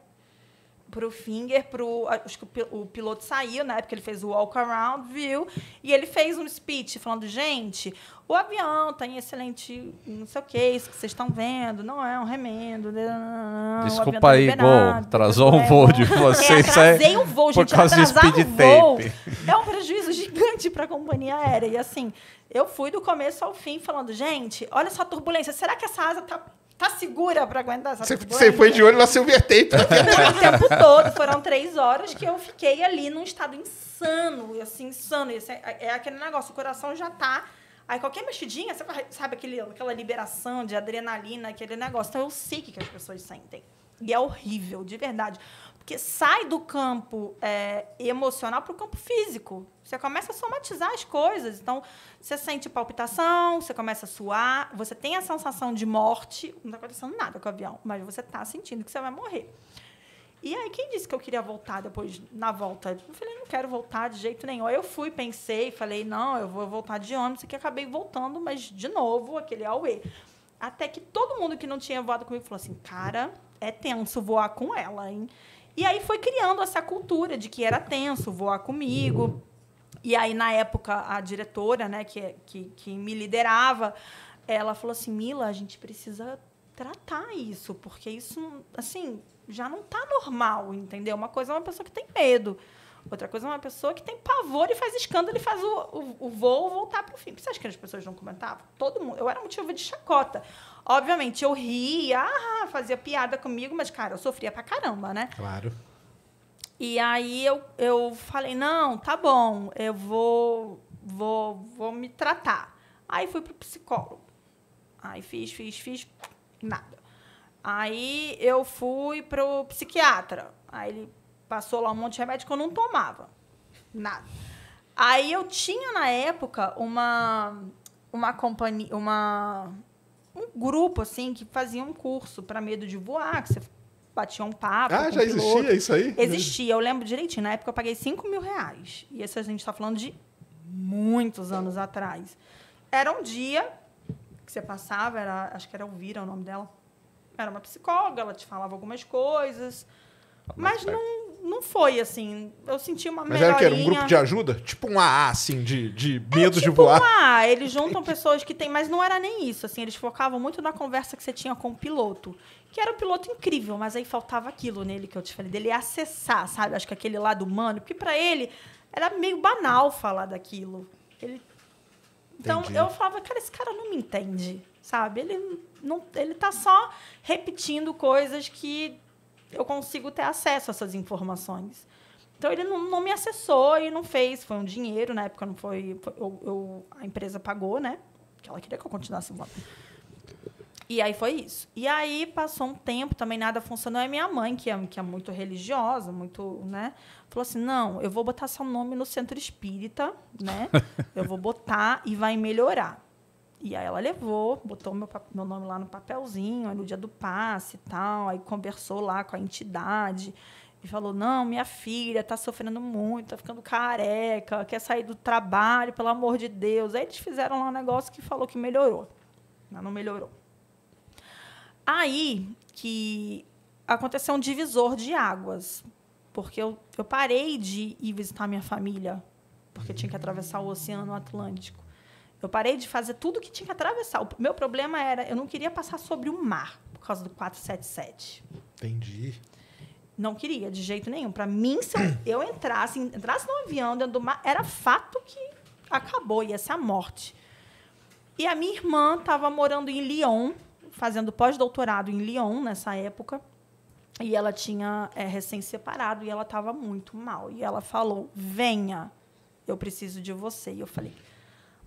pro Finger, pro, acho que o piloto saiu, né? Porque ele fez o walk around, viu? E ele fez um speech falando, gente, o avião tá em excelente, não sei o que, isso que vocês estão vendo, não é um remendo. Né, não, tá Desculpa aí, bom gol, atrasou um voo de vocês. É, atrasei um né? voo, gente, por causa de speed um voo tape. é um prejuízo gigante para a companhia aérea. E assim, eu fui do começo ao fim falando, gente, olha essa turbulência, será que essa asa está tá segura pra aguentar essa Você foi de olho na Silver Tape. [laughs] o tempo todo, foram três horas que eu fiquei ali num estado insano, assim, insano. Esse é, é aquele negócio, o coração já tá... Aí qualquer mexidinha, sabe aquele, aquela liberação de adrenalina, aquele negócio. Então eu sei o que as pessoas sentem. E é horrível, de verdade. Porque sai do campo é, emocional para o campo físico. Você começa a somatizar as coisas. Então, você sente palpitação, você começa a suar, você tem a sensação de morte. Não está acontecendo nada com o avião, mas você está sentindo que você vai morrer. E aí, quem disse que eu queria voltar depois, na volta? Eu falei, não quero voltar de jeito nenhum. Aí eu fui, pensei, falei, não, eu vou voltar de ônibus, que acabei voltando, mas de novo, aquele auê. Até que todo mundo que não tinha voado comigo falou assim, cara, é tenso voar com ela, hein? E aí foi criando essa cultura de que era tenso, voar comigo. E aí, na época, a diretora, né, que, é, que, que me liderava, ela falou assim, Mila, a gente precisa tratar isso, porque isso, assim, já não tá normal, entendeu? Uma coisa é uma pessoa que tem medo. Outra coisa é uma pessoa que tem pavor e faz escândalo e faz o, o, o voo voltar para o fim. Você acha que as pessoas não comentavam? Todo mundo. Eu era motivo de chacota. Obviamente, eu ria, ah, fazia piada comigo, mas, cara, eu sofria pra caramba, né? Claro. E aí eu, eu falei, não, tá bom, eu vou, vou, vou me tratar. Aí fui pro psicólogo. Aí fiz, fiz, fiz, nada. Aí eu fui pro psiquiatra. Aí ele passou lá um monte de remédio que eu não tomava. Nada. Aí eu tinha na época uma uma companhia, uma um grupo assim que fazia um curso para medo de voar, que você batia um papo. Ah, já existia piloto. isso aí? Existia, eu lembro direitinho. Na época eu paguei 5 mil reais. E isso a gente está falando de muitos anos atrás. Era um dia que você passava, era, acho que era Elvira o nome dela. Era uma psicóloga, ela te falava algumas coisas. Tá mas tá não, não foi assim. Eu senti uma Mas era que era um grupo de ajuda? Tipo um AA, assim, de, de é, medo é, tipo de voar? tipo Um AA. Eles juntam pessoas que têm. Mas não era nem isso, assim. Eles focavam muito na conversa que você tinha com o piloto. Que era um piloto incrível, mas aí faltava aquilo nele que eu te falei, dele acessar, sabe? Acho que aquele lado humano. Porque para ele era meio banal falar daquilo. Ele... Então Entendi. eu falava, cara, esse cara não me entende, sabe? Ele não, ele tá só repetindo coisas que eu consigo ter acesso a essas informações. Então ele não, não me acessou e não fez. Foi um dinheiro, na época não foi. foi eu, eu, a empresa pagou, né? Porque ela queria que eu continuasse embora. E aí foi isso. E aí passou um tempo, também nada funcionou. É minha mãe, que é, que é muito religiosa, muito, né? Falou assim: não, eu vou botar seu nome no centro espírita, né? Eu vou botar e vai melhorar. E aí ela levou, botou meu, meu nome lá no papelzinho, aí no dia do passe e tal, aí conversou lá com a entidade e falou: Não, minha filha tá sofrendo muito, tá ficando careca, quer sair do trabalho, pelo amor de Deus. Aí eles fizeram lá um negócio que falou que melhorou. Mas né, não melhorou. Aí que aconteceu um divisor de águas, porque eu, eu parei de ir visitar minha família, porque tinha que atravessar o Oceano Atlântico. Eu parei de fazer tudo que tinha que atravessar. O meu problema era, eu não queria passar sobre o mar por causa do 477. Entendi. Não queria, de jeito nenhum. Para mim, se eu, entrasse, entrasse no avião dentro do mar, era fato que acabou, ia ser a morte. E a minha irmã estava morando em Lyon, fazendo pós-doutorado em Lyon nessa época. E ela tinha é, recém-separado e ela estava muito mal. E ela falou: Venha, eu preciso de você. E eu falei: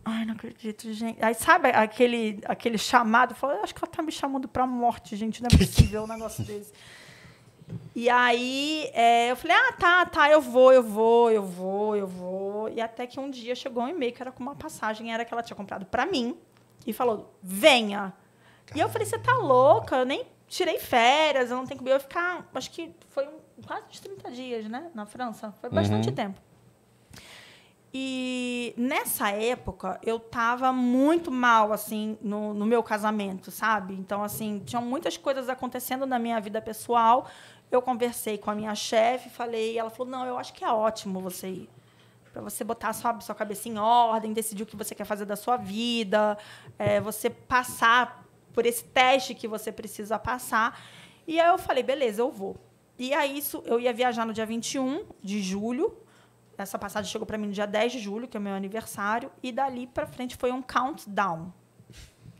Ai, não acredito, gente. Aí sabe aquele, aquele chamado? falou acho que ela tá me chamando pra morte, gente. Não é possível um negócio [laughs] desse. E aí é, eu falei, ah, tá, tá, eu vou, eu vou, eu vou, eu vou. E até que um dia chegou um e-mail que era com uma passagem, era que ela tinha comprado para mim, e falou, venha. Caramba. E eu falei, você tá louca? Eu nem tirei férias, eu não tenho que eu ficar. Acho que foi um, quase uns 30 dias, né? Na França. Foi bastante uhum. tempo. E nessa época eu tava muito mal, assim, no, no, meu casamento, sabe? Então, assim, tinham muitas coisas acontecendo na minha vida pessoal. Eu conversei com a minha chefe, falei, ela falou: não, eu acho que é ótimo você ir. Para você botar sua, sua cabeça em ordem, decidir o que você quer fazer da sua vida, é, você passar por esse teste que você precisa passar. E aí eu falei: beleza, eu vou. E aí isso, eu ia viajar no dia 21 de julho essa passagem chegou para mim no dia 10 de julho, que é o meu aniversário, e dali para frente foi um countdown.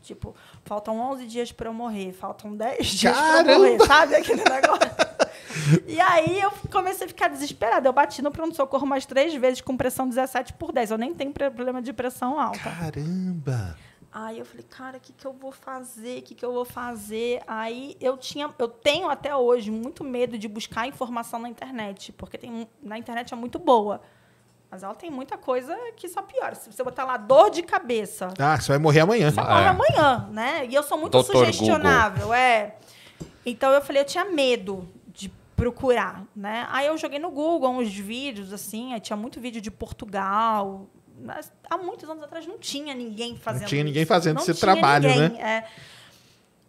Tipo, faltam 11 dias para eu morrer, faltam 10 dias para eu morrer, sabe aquele negócio? [laughs] e aí eu comecei a ficar desesperada. Eu bati no pronto-socorro umas três vezes com pressão 17 por 10. Eu nem tenho problema de pressão alta. Caramba! Aí eu falei, cara, o que, que eu vou fazer? O que, que eu vou fazer? Aí eu tinha, eu tenho até hoje muito medo de buscar informação na internet, porque tem, na internet é muito boa. Mas ela tem muita coisa que só piora. Se você botar lá dor de cabeça. Ah, você vai morrer amanhã. Você ah, morre é. amanhã, né? E eu sou muito Doutor sugestionável, Google. é. Então eu falei, eu tinha medo de procurar, né? Aí eu joguei no Google uns vídeos, assim, aí tinha muito vídeo de Portugal, mas, há muitos anos atrás não tinha ninguém fazendo Não tinha ninguém fazendo isso. esse trabalho, ninguém, né? É.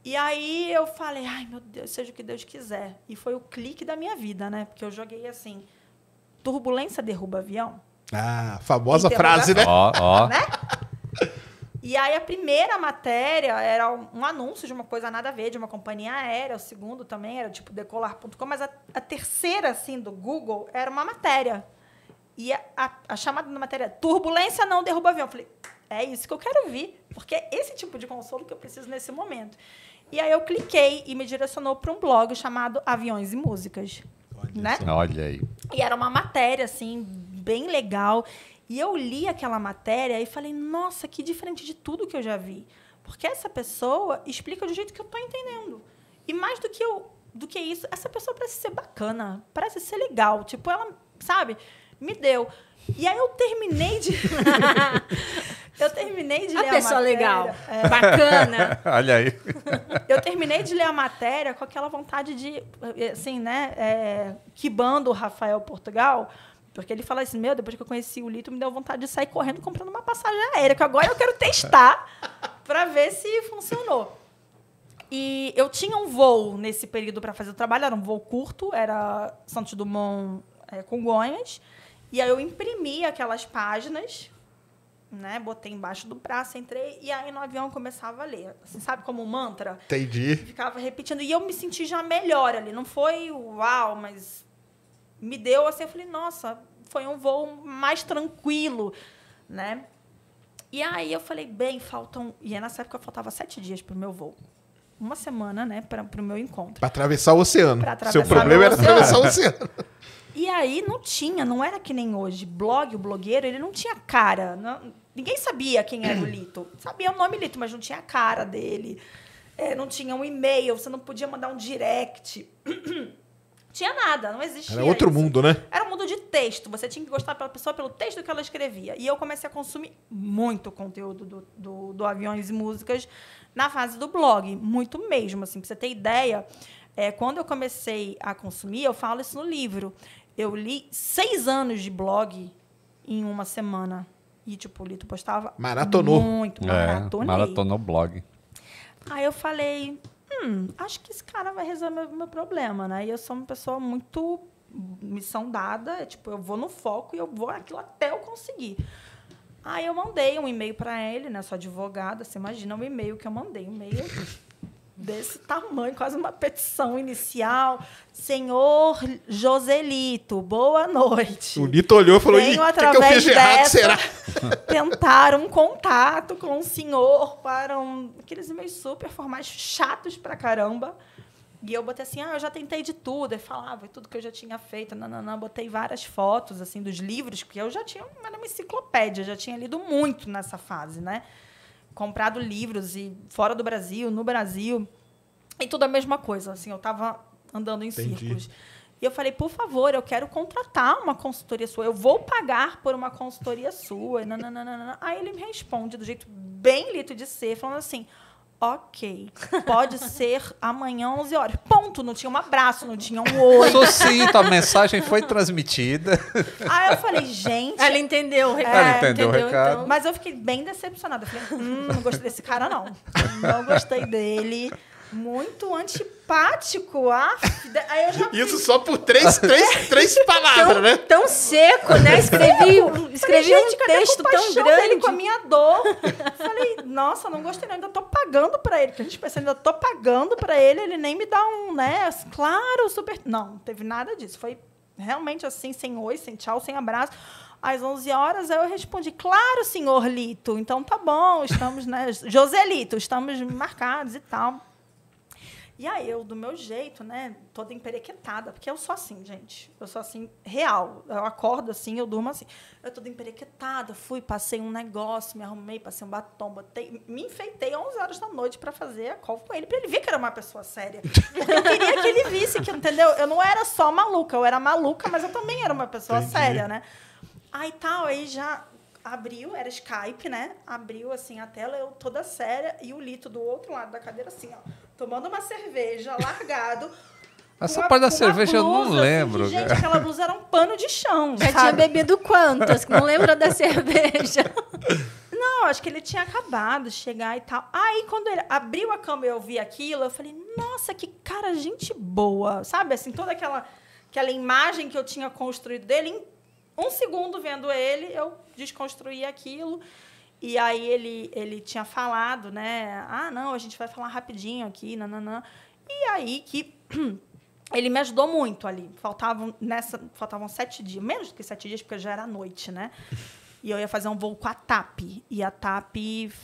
E aí eu falei, ai meu Deus, seja o que Deus quiser. E foi o clique da minha vida, né? Porque eu joguei assim, turbulência derruba avião. Ah, famosa frase, né? [laughs] Né? E aí a primeira matéria era um anúncio de uma coisa nada a ver, de uma companhia aérea, o segundo também era tipo decolar.com, mas a, a terceira, assim, do Google era uma matéria e a, a, a chamada da matéria, turbulência não derruba avião. Eu falei, é isso que eu quero ouvir, porque é esse tipo de consolo que eu preciso nesse momento. E aí eu cliquei e me direcionou para um blog chamado Aviões e Músicas. Olha, né? Olha aí. E era uma matéria, assim, bem legal. E eu li aquela matéria e falei, nossa, que diferente de tudo que eu já vi. Porque essa pessoa explica do jeito que eu estou entendendo. E mais do que eu do que isso, essa pessoa parece ser bacana, parece ser legal. Tipo, ela, sabe? me deu. E aí eu terminei de. [laughs] eu terminei de a ler a matéria. legal. É, bacana. [laughs] Olha aí. [laughs] eu terminei de ler a matéria com aquela vontade de, assim, né? É, que bando o Rafael Portugal. Porque ele fala assim, meu, depois que eu conheci o Lito, me deu vontade de sair correndo comprando uma passagem aérea, que agora eu quero testar para ver se funcionou. E eu tinha um voo nesse período para fazer o trabalho, era um voo curto, era Santos Dumont é, Congonhas. E aí eu imprimi aquelas páginas, né? Botei embaixo do braço, entrei e aí no avião começava a ler. Assim, sabe como mantra? Entendi. Ficava repetindo e eu me senti já melhor ali. Não foi uau, mas me deu assim, eu falei, nossa, foi um voo mais tranquilo, né? E aí eu falei, bem, faltam. E aí nessa época faltava sete dias pro meu voo. Uma semana, né, para o meu encontro. Para atravessar o oceano. Atravessar Seu problema era oceano. atravessar o oceano. [laughs] E aí não tinha, não era que nem hoje. Blog, o blogueiro, ele não tinha cara. Não, ninguém sabia quem era o [clears throat] Lito. Sabia o nome Lito, mas não tinha a cara dele. É, não tinha um e-mail, você não podia mandar um direct. [clears throat] tinha nada, não existia. Era outro isso. mundo, né? Era um mundo de texto. Você tinha que gostar pela pessoa pelo texto que ela escrevia. E eu comecei a consumir muito conteúdo do, do, do Aviões e Músicas na fase do blog. Muito mesmo, assim, pra você ter ideia. É, quando eu comecei a consumir, eu falo isso no livro. Eu li seis anos de blog em uma semana. E, tipo, o Lito postava. Maratonou. Muito, é, maratonei. É, maratonou blog. Aí eu falei, hum, acho que esse cara vai resolver o meu problema, né? E eu sou uma pessoa muito missão dada, é, tipo, eu vou no foco e eu vou aquilo até eu conseguir. Aí eu mandei um e-mail para ele, né? Sou advogada, você imagina o e-mail que eu mandei, um e-mail desse tamanho, quase uma petição inicial. Senhor Joselito, boa noite. O Lito olhou e falou: Venho através que, eu fiz de errado, será? [laughs] tentar um contato com o senhor para um, aqueles e-mails super formais, chatos pra caramba. E eu botei assim, ah, eu já tentei de tudo. Eu falava é tudo que eu já tinha feito. Não, não, não. Botei várias fotos, assim, dos livros, porque eu já tinha, era uma enciclopédia, já tinha lido muito nessa fase, né? comprado livros e fora do Brasil, no Brasil. E tudo a mesma coisa, assim, eu estava andando em Entendi. círculos. E eu falei, por favor, eu quero contratar uma consultoria sua, eu vou pagar por uma consultoria sua. Aí ele me responde do jeito bem lito de ser, falando assim: Ok. Pode [laughs] ser amanhã 11 horas. Ponto. Não tinha um abraço, não tinha um oi. Sucinto, tá, a mensagem foi transmitida. Aí eu falei, gente. Ela entendeu o é, recado. É, Ela entendeu, entendeu, o então, recado. Então. Mas eu fiquei bem decepcionada. Eu falei, hum, não gostei desse cara, não. Não gostei dele muito antipático. Ah, [laughs] Isso só por três, três, [laughs] três palavras, tão, né? Tão seco, né? Escrevi, escrevi Falei, um texto tão grande. com a minha dor. [laughs] Falei, nossa, não gostei, não. Ainda tô pagando pra ele. Que a gente pensa, ainda tô pagando pra ele, ele nem me dá um, né? Claro, super. Não, não teve nada disso. Foi realmente assim, sem oi, sem tchau, sem abraço às 11 horas, eu respondi, claro, senhor Lito, então tá bom, estamos, né, Joselito, estamos marcados e tal. E aí eu, do meu jeito, né, toda emperequetada, porque eu sou assim, gente. Eu sou assim, real. Eu acordo assim, eu durmo assim. Eu toda emperequetada, fui, passei um negócio, me arrumei, passei um batom, botei, me enfeitei 11 horas da noite para fazer a call com ele, para ele ver que era uma pessoa séria. eu queria que ele visse que, entendeu? Eu não era só maluca, eu era maluca, mas eu também era uma pessoa Entendi. séria, né? Aí tal, aí já abriu, era Skype, né? Abriu assim a tela, eu toda séria e o Lito do outro lado da cadeira assim, ó tomando uma cerveja, largado. [laughs] Essa parte da cerveja blusa, eu não assim, lembro. Assim, gente, aquela blusa era um pano de chão. Já tinha bebido quantas? Não lembra da cerveja. [laughs] Não, acho que ele tinha acabado de chegar e tal. Aí, quando ele abriu a cama e eu vi aquilo, eu falei, nossa, que cara, gente boa. Sabe, assim, toda aquela, aquela imagem que eu tinha construído dele, em um segundo vendo ele, eu desconstruí aquilo. E aí ele, ele tinha falado, né? Ah, não, a gente vai falar rapidinho aqui, nananã. E aí que [clears throat] ele me ajudou muito ali. Faltavam nessa faltavam sete dias, menos do que sete dias, porque já era noite, né? E eu ia fazer um voo com a TAP. E a TAP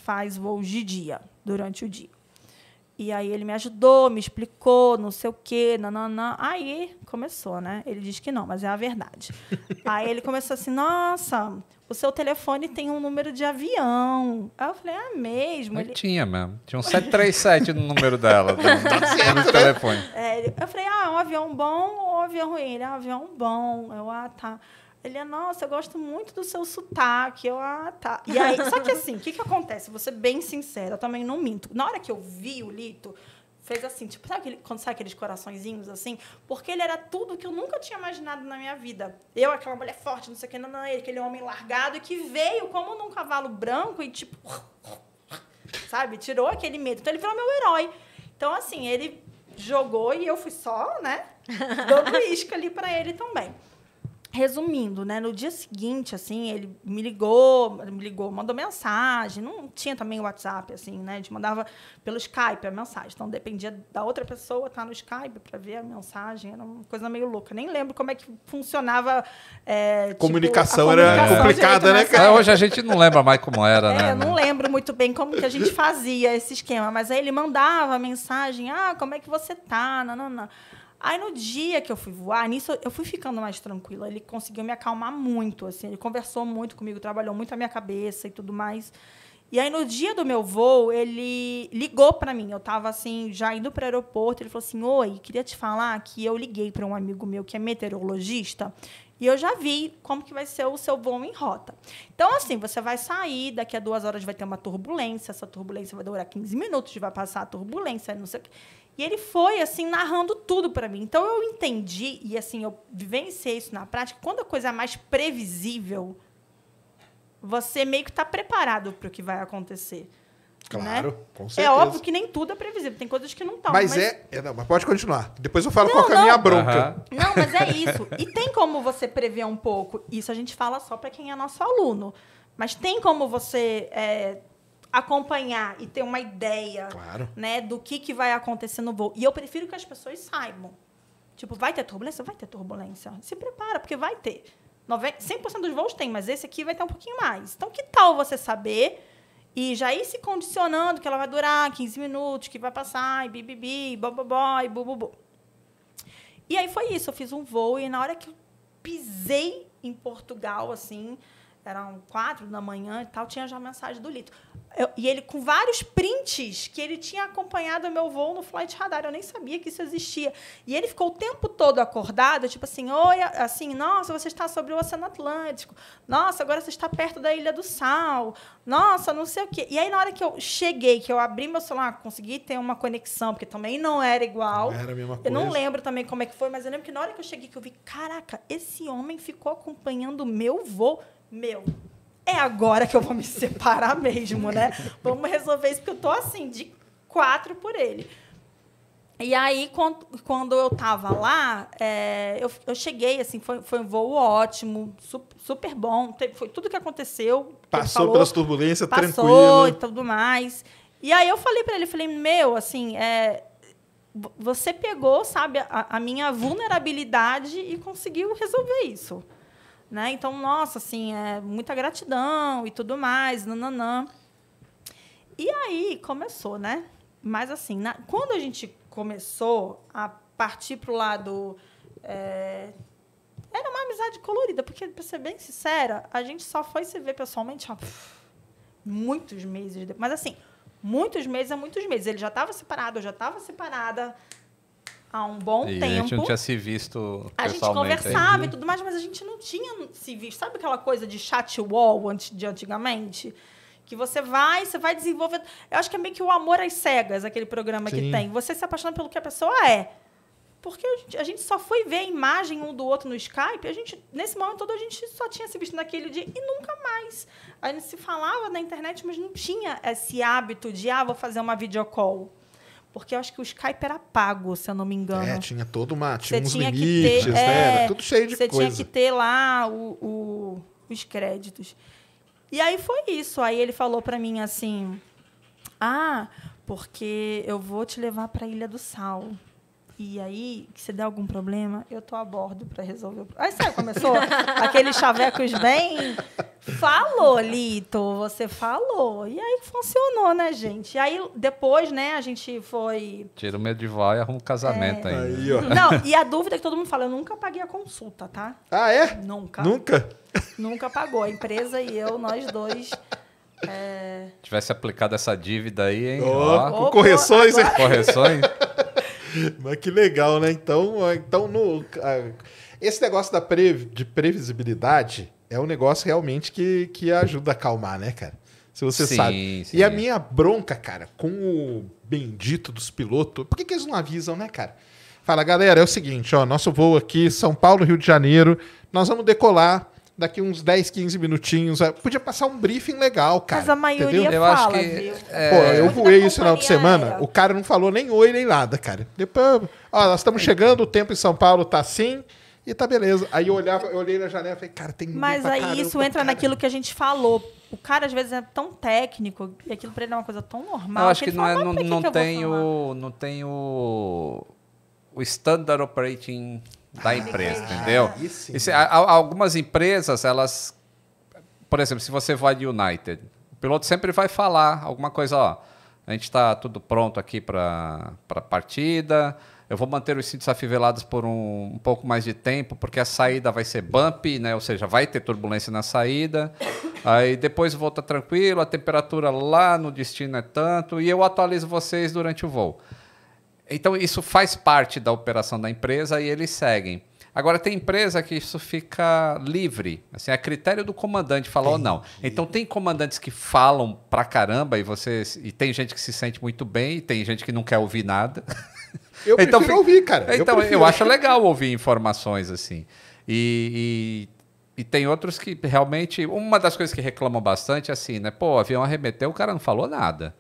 faz voos de dia, durante o dia. E aí ele me ajudou, me explicou, não sei o quê, nananã. Aí começou, né? Ele diz que não, mas é a verdade. [laughs] aí ele começou assim, nossa, o seu telefone tem um número de avião. Aí eu falei, é mesmo? Ele... Tinha mesmo. Tinha um 737 no número dela, no telefone. É, eu falei, ah, é um avião bom ou um avião ruim? Ele, é um avião bom. Eu, ah, tá. Ele é, nossa, eu gosto muito do seu sotaque. Eu, ah, tá. E aí, só que assim, o que, que acontece? Vou ser bem sincera, eu também não minto. Na hora que eu vi o Lito, fez assim, tipo, sabe, aquele, quando sai aqueles coraçõezinhos assim? Porque ele era tudo que eu nunca tinha imaginado na minha vida. Eu, aquela mulher forte, não sei o que, não, não, ele, aquele homem largado que veio como num cavalo branco e tipo. [laughs] Sabe? Tirou aquele medo. Então ele virou meu herói. Então, assim, ele jogou e eu fui só, né? Dando [laughs] isca ali para ele também. Resumindo, né? No dia seguinte, assim, ele me ligou, me ligou, mandou mensagem. Não tinha também o WhatsApp, assim, né? A gente mandava pelo Skype a mensagem. Então dependia da outra pessoa estar tá no Skype para ver a mensagem. Era uma coisa meio louca. Nem lembro como é que funcionava. É, comunicação, tipo, era comunicação complicada, né, cara? É, hoje a gente não lembra mais como era, é, né? Eu não lembro muito bem como que a gente fazia esse esquema. Mas aí ele mandava mensagem: ah, como é que você tá? Não, não, não. Aí no dia que eu fui voar, nisso eu fui ficando mais tranquila. Ele conseguiu me acalmar muito, assim. Ele conversou muito comigo, trabalhou muito a minha cabeça e tudo mais. E aí no dia do meu voo, ele ligou para mim. Eu tava assim, já indo para o aeroporto, ele falou assim: "Oi, queria te falar que eu liguei para um amigo meu que é meteorologista e eu já vi como que vai ser o seu voo em rota. Então, assim, você vai sair, daqui a duas horas vai ter uma turbulência, essa turbulência vai durar 15 minutos, vai passar a turbulência, não sei o quê. E ele foi, assim, narrando tudo para mim. Então eu entendi, e assim, eu vivenciei isso na prática, quando a coisa é mais previsível, você meio que está preparado para o que vai acontecer. Né? Claro, né? com certeza. É óbvio que nem tudo é previsível, tem coisas que não estão. Mas, mas, é. é não, mas pode continuar. Depois eu falo não, qual é a minha bronca. Uhum. Não, mas é isso. E tem como você prever um pouco. Isso a gente fala só para quem é nosso aluno. Mas tem como você é, acompanhar e ter uma ideia claro. né, do que, que vai acontecer no voo. E eu prefiro que as pessoas saibam. Tipo, vai ter turbulência? Vai ter turbulência. Se prepara, porque vai ter. 100% dos voos tem, mas esse aqui vai ter um pouquinho mais. Então, que tal você saber e já ir se condicionando que ela vai durar 15 minutos, que vai passar, e bibibi, bobobó, e bububu. E aí foi isso. Eu fiz um voo e na hora que eu pisei em Portugal, assim, eram quatro da manhã e tal, tinha já a mensagem do Lito. Eu, e ele com vários prints que ele tinha acompanhado meu voo no flight radar, eu nem sabia que isso existia. E ele ficou o tempo todo acordado, tipo assim, oi, assim, nossa, você está sobre o Oceano Atlântico. Nossa, agora você está perto da Ilha do Sal. Nossa, não sei o quê. E aí na hora que eu cheguei, que eu abri meu celular, consegui ter uma conexão, porque também não era igual. Não era a mesma coisa. Eu não lembro também como é que foi, mas eu lembro que na hora que eu cheguei que eu vi, caraca, esse homem ficou acompanhando o meu voo meu, é agora que eu vou me separar mesmo, né? Vamos resolver isso, porque eu tô assim, de quatro por ele. E aí, quando eu tava lá, é, eu, eu, cheguei, assim, foi, foi um voo ótimo, super, bom, foi tudo que aconteceu. Passou falou, pelas turbulências, passou tranquilo. Passou e tudo mais. E aí eu falei para ele, falei, meu, assim, é, você pegou, sabe, a, a minha vulnerabilidade e conseguiu resolver isso. Né? Então, nossa, assim, é muita gratidão e tudo mais, nananã. E aí começou, né? Mas assim, na... quando a gente começou a partir pro lado. É... Era uma amizade colorida, porque, para ser bem sincera, a gente só foi se ver pessoalmente ó, muitos meses depois. Mas assim, muitos meses é muitos meses. Ele já estava separado, eu já estava separada há um bom e tempo. A gente não tinha se visto. A gente conversava aí. e uhum. tudo mais, mas a gente não tinha se visto. Sabe aquela coisa de chat wall de antigamente? Que você vai, você vai desenvolvendo. Eu acho que é meio que o amor às cegas, aquele programa Sim. que tem. Você se apaixona pelo que a pessoa é. Porque a gente só foi ver a imagem um do outro no Skype. A gente, nesse momento todo, a gente só tinha se visto naquele dia e nunca mais. A gente se falava na internet, mas não tinha esse hábito de, ah, vou fazer uma videocall porque eu acho que o Skype era pago, se eu não me engano. É, tinha todo uma. Tinha você uns tinha limites, ter, né? era é, tudo cheio de você coisa. Você tinha que ter lá o, o, os créditos. E aí foi isso. Aí ele falou para mim assim: Ah, porque eu vou te levar para a Ilha do Sal. E aí, que se der algum problema, eu tô a bordo para resolver o problema. Aí sabe, começou aquele chavecos bem. Falou, Lito, você falou. E aí funcionou, né, gente? E aí depois, né, a gente foi. Tira o medo de vai e arruma um casamento é... aí. Não, e a dúvida é que todo mundo fala, eu nunca paguei a consulta, tá? Ah, é? Nunca. Nunca? Nunca pagou. A empresa e eu, nós dois. É... Tivesse aplicado essa dívida aí, hein? Oh, com correções, agora... hein? Correções. Mas que legal, né? Então, então no, esse negócio da pre, de previsibilidade é um negócio realmente que, que ajuda a acalmar, né, cara? Se você sim, sabe. Sim. E a minha bronca, cara, com o bendito dos pilotos, por que, que eles não avisam, né, cara? Fala, galera, é o seguinte, ó, nosso voo aqui, São Paulo, Rio de Janeiro, nós vamos decolar daqui uns 10, 15 minutinhos. É, podia passar um briefing legal, cara. Mas a maioria entendeu? fala, eu acho que, é, Pô, eu voei isso final de semana, o cara não falou nem oi, nem nada, cara. Depois, ó, nós estamos chegando, o tempo em São Paulo tá assim e tá beleza. Aí eu olhava, eu olhei na janela e falei, cara, tem Mas aí caramba, isso entra cara. naquilo que a gente falou. O cara às vezes é tão técnico e aquilo para ele é uma coisa tão normal. Eu acho que, que não, fala, é, ah, não, não, que tem o, não tem o o standard operating da ah, empresa, entendeu? Isso, Isso, a, algumas empresas, elas. Por exemplo, se você vai de United, o piloto sempre vai falar alguma coisa, ó. A gente está tudo pronto aqui para a partida. Eu vou manter os cintos afivelados por um, um, pouco mais de tempo, porque a saída vai ser bump, né? ou seja, vai ter turbulência na saída. Aí depois volta tranquilo, a temperatura lá no destino é tanto, e eu atualizo vocês durante o voo. Então, isso faz parte da operação da empresa e eles seguem. Agora, tem empresa que isso fica livre. Assim, é critério do comandante falar ou não. Então, tem comandantes que falam pra caramba e você e tem gente que se sente muito bem e tem gente que não quer ouvir nada. [laughs] [laughs] Então eu então, prefiro ouvir, cara. Então, eu, eu acho legal ouvir informações assim. E, e, e, tem outros que realmente... Uma das coisas que reclamam bastante é assim, né? Pô, o avião arremeteu, o cara não falou nada.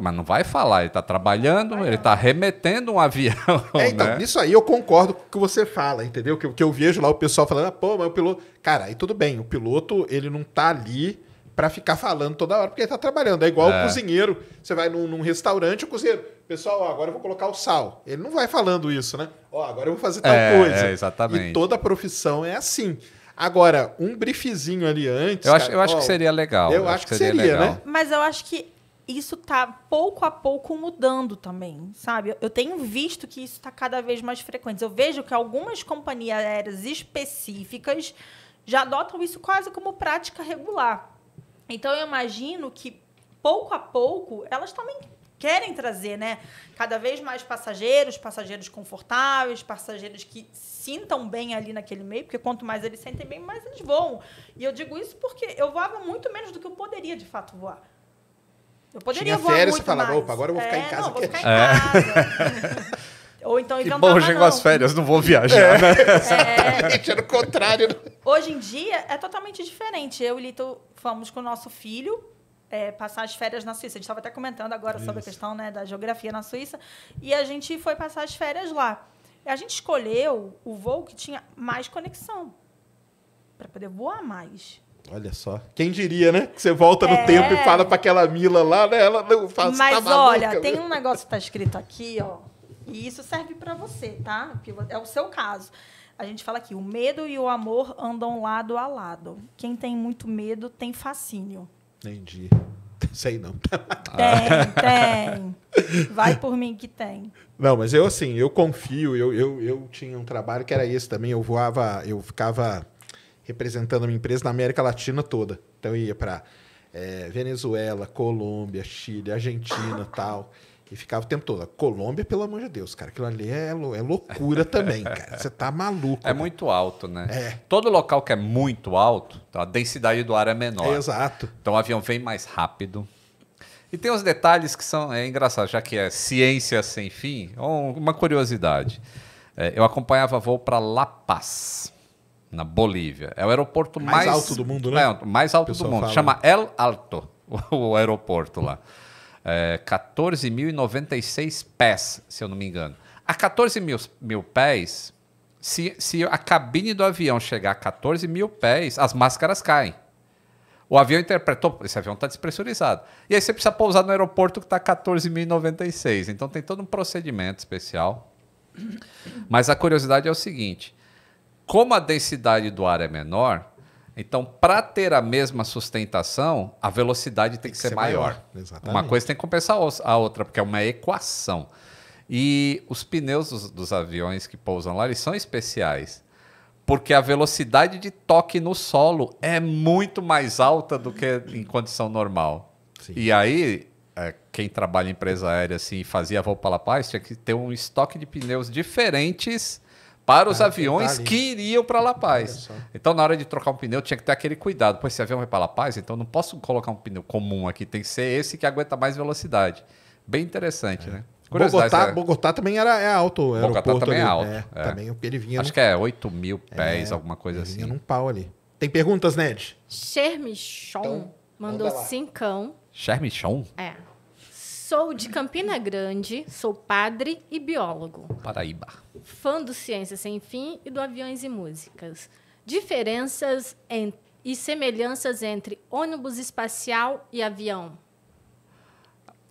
Mas não vai falar, ele está trabalhando, ele está remetendo um avião. É, então, né? isso aí eu concordo com o que você fala, entendeu? Que, que eu vejo lá o pessoal falando, ah, pô, mas o piloto. Cara, aí tudo bem, o piloto ele não está ali para ficar falando toda hora, porque ele está trabalhando. É igual é. o cozinheiro. Você vai num, num restaurante, o cozinheiro, pessoal, ó, agora eu vou colocar o sal. Ele não vai falando isso, né? Ó, agora eu vou fazer tal é, coisa. É, exatamente. E toda profissão é assim. Agora, um briefzinho ali antes. Eu acho, cara, eu acho ó, que seria legal. Eu, eu acho, acho que, que seria, né? legal. né? Mas eu acho que isso tá pouco a pouco mudando também, sabe? Eu tenho visto que isso está cada vez mais frequente. Eu vejo que algumas companhias aéreas específicas já adotam isso quase como prática regular. Então eu imagino que pouco a pouco elas também querem trazer, né? Cada vez mais passageiros, passageiros confortáveis, passageiros que sintam bem ali naquele meio, porque quanto mais eles sentem bem, mais eles voam. E eu digo isso porque eu voava muito menos do que eu poderia de fato voar. Eu poderia Tinha voar muito você falava, mais. opa, agora eu vou ficar é, em casa. Não, vou ficar em casa. É. [laughs] Ou então que então bom, chegou as férias, não vou viajar. É. Né? [laughs] É. Exatamente, era o contrário. Né? Hoje em dia é totalmente diferente. Eu e Lito fomos com o nosso filho é, passar as férias na Suíça. A gente estava até comentando agora Isso. sobre a questão né, da geografia na Suíça. E a gente foi passar as férias lá. A gente escolheu o voo que tinha mais conexão para poder voar mais. Olha só. Quem diria, né? Que você volta no é... tempo e fala para aquela Mila lá, né? Ela não faz tá Mas tá olha, tem um negócio que está escrito aqui, ó. E isso serve para você, tá? É o seu caso. A gente fala aqui, o medo e o amor andam lado a lado. Quem tem muito medo tem fascínio. Entendi. Sei não. [laughs] Tem, tem. Vai por mim que tem. Não, mas eu assim, eu confio, eu, eu, eu tinha um trabalho que era esse também, eu voava, eu ficava representando a minha empresa na América Latina toda. Então eu ia para é, Venezuela, Colômbia, Chile, Argentina [laughs] tal. E ficava o tempo todo. Colômbia, pelo amor de Deus, cara. Aquilo ali é, é loucura também, cara. Você tá maluco. É muito alto, né? É. Todo local que é muito alto, a densidade do ar é menor. É, exato. Então o avião vem mais rápido. E tem uns detalhes que são é, engraçados, já que é ciência sem fim, uma curiosidade. É, eu acompanhava voo para La Paz na Bolívia. É o aeroporto mais, mais alto do mundo, né? É, mais alto do mundo. Fala. Chama El Alto, [laughs] o aeroporto lá. É, 14.096 pés, se eu não me engano. A 14 mil, mil pés, se, se a cabine do avião chegar a 14 mil pés, as máscaras caem. O avião interpretou, esse avião está despressurizado. E aí você precisa pousar no aeroporto que está 14.096. Então tem todo um procedimento especial. Mas a curiosidade é o seguinte: como a densidade do ar é menor, então, para ter a mesma sustentação, a velocidade tem, tem que, que, ser, ser maior. maior. Uma coisa tem que compensar a outra, porque é uma equação. E os pneus dos, dos aviões que pousam lá, eles são especiais porque a velocidade de toque no solo é muito mais alta do que em condição normal. Sim. E aí, é, quem trabalha em empresa aérea assim, fazia voo para La Paz, tinha que ter um estoque de pneus diferentes para os ah, aviões tá que iriam para La Paz. Então, na hora de trocar um pneu, tinha que ter aquele cuidado. Pois esse avião vai para La Paz, então não posso colocar um pneu comum aqui, tem que ser esse que aguenta mais velocidade. Bem interessante, é. né? Bogotá, é. Bogotá também era, é alto. Bogotá também é ali. é alto. É, é. Também ele vinha. Acho no... que é 8 mil é, pés, alguma coisa assim. Vinha num pau ali. Tem perguntas, Ned? Shermichon então, mandou cincão. Shermichon? É. Sou de Campina Grande, sou padre e biólogo. Paraíba. Fã do Ciência Sem Fim e do Aviões e Músicas. Diferenças em, e semelhanças entre ônibus espacial e avião.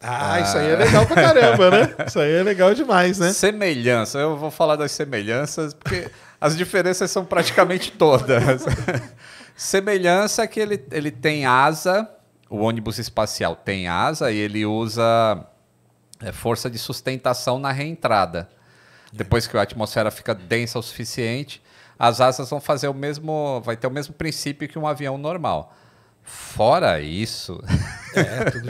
Ah, ah, isso aí é legal pra caramba, né? Isso aí é legal demais, né? Semelhança, eu vou falar das semelhanças, porque as diferenças são praticamente todas. [laughs] Semelhança é que ele, ele tem asa, o ônibus espacial tem asa e ele usa é, força de sustentação na reentrada. Depois que a atmosfera fica densa o suficiente, as asas vão fazer o mesmo, vai ter o mesmo princípio que um avião normal. Fora isso. É, tudo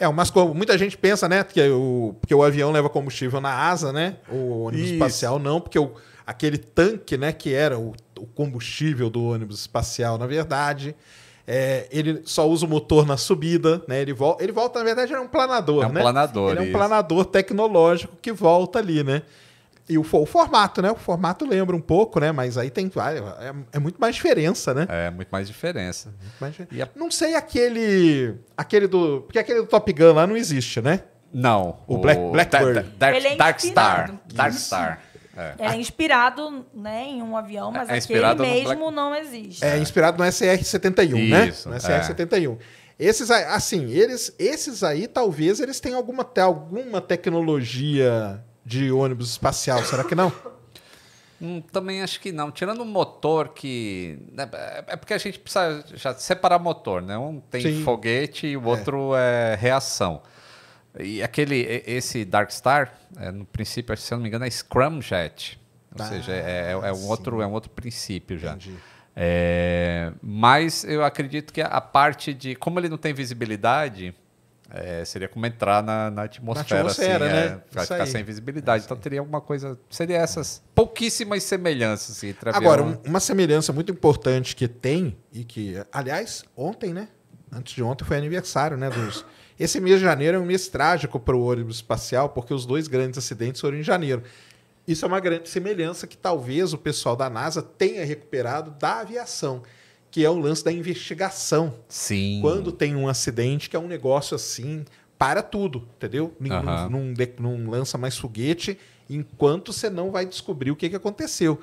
é umas muita gente pensa, né, que o, porque o avião leva combustível na asa, né? O ônibus isso. espacial não, porque o, aquele tanque, né, que era o, o combustível do ônibus espacial, na verdade, é, ele só usa o motor na subida, né? Ele, vol ele volta, na verdade, é um planador, é um né? Planador, ele é um planador tecnológico que volta ali, né? E o, o, formato, né? O formato lembra um pouco, né? Mas aí tem É, é, muito mais diferença, né? É, muito mais diferença. Muito mais diferença. A... Não sei aquele. Aquele do. Porque aquele do Top Gun lá não existe, né? Não. O, Black, Blackbird. Dark, Dark, Dark, é Dark Star. Dark Star. É. é. inspirado né, em um avião, mas é aquele mesmo Black... não existe. É inspirado no SR-71, né? Isso. No é. SR-71. Esses assim, eles, esses aí talvez eles tenham alguma, alguma tecnologia de ônibus espacial, será que não? Hum, também acho que não. Tirando o motor que. Né, é, é porque a gente precisa já separar motor, né? Um tem Sim. foguete e o outro é, é reação. E aquele, esse Dark Star, é, no princípio, se eu não me engano, é Scrumjet. Ou ah, seja, é, é, é um outro, é um outro princípio já. É, mas eu acredito que a parte de. Como ele não tem visibilidade, é, seria como entrar na, na atmosfera, na assim, atmosfera assim, né? É, ficar aí. sem visibilidade. É então teria alguma coisa. Seria essas pouquíssimas semelhanças entre Agora, uma semelhança muito importante que tem, e que, aliás, ontem, né? Antes de ontem foi aniversário, né? Dos esse mês de janeiro é um mês trágico para o ônibus espacial, porque os dois grandes acidentes foram em janeiro. Isso é uma grande semelhança que talvez o pessoal da NASA tenha recuperado da aviação, que é o lance da investigação. Sim. Quando tem um acidente, que é um negócio assim, para tudo, entendeu? Uhum. Não, não, não lança mais foguete enquanto você não vai descobrir o que, que aconteceu.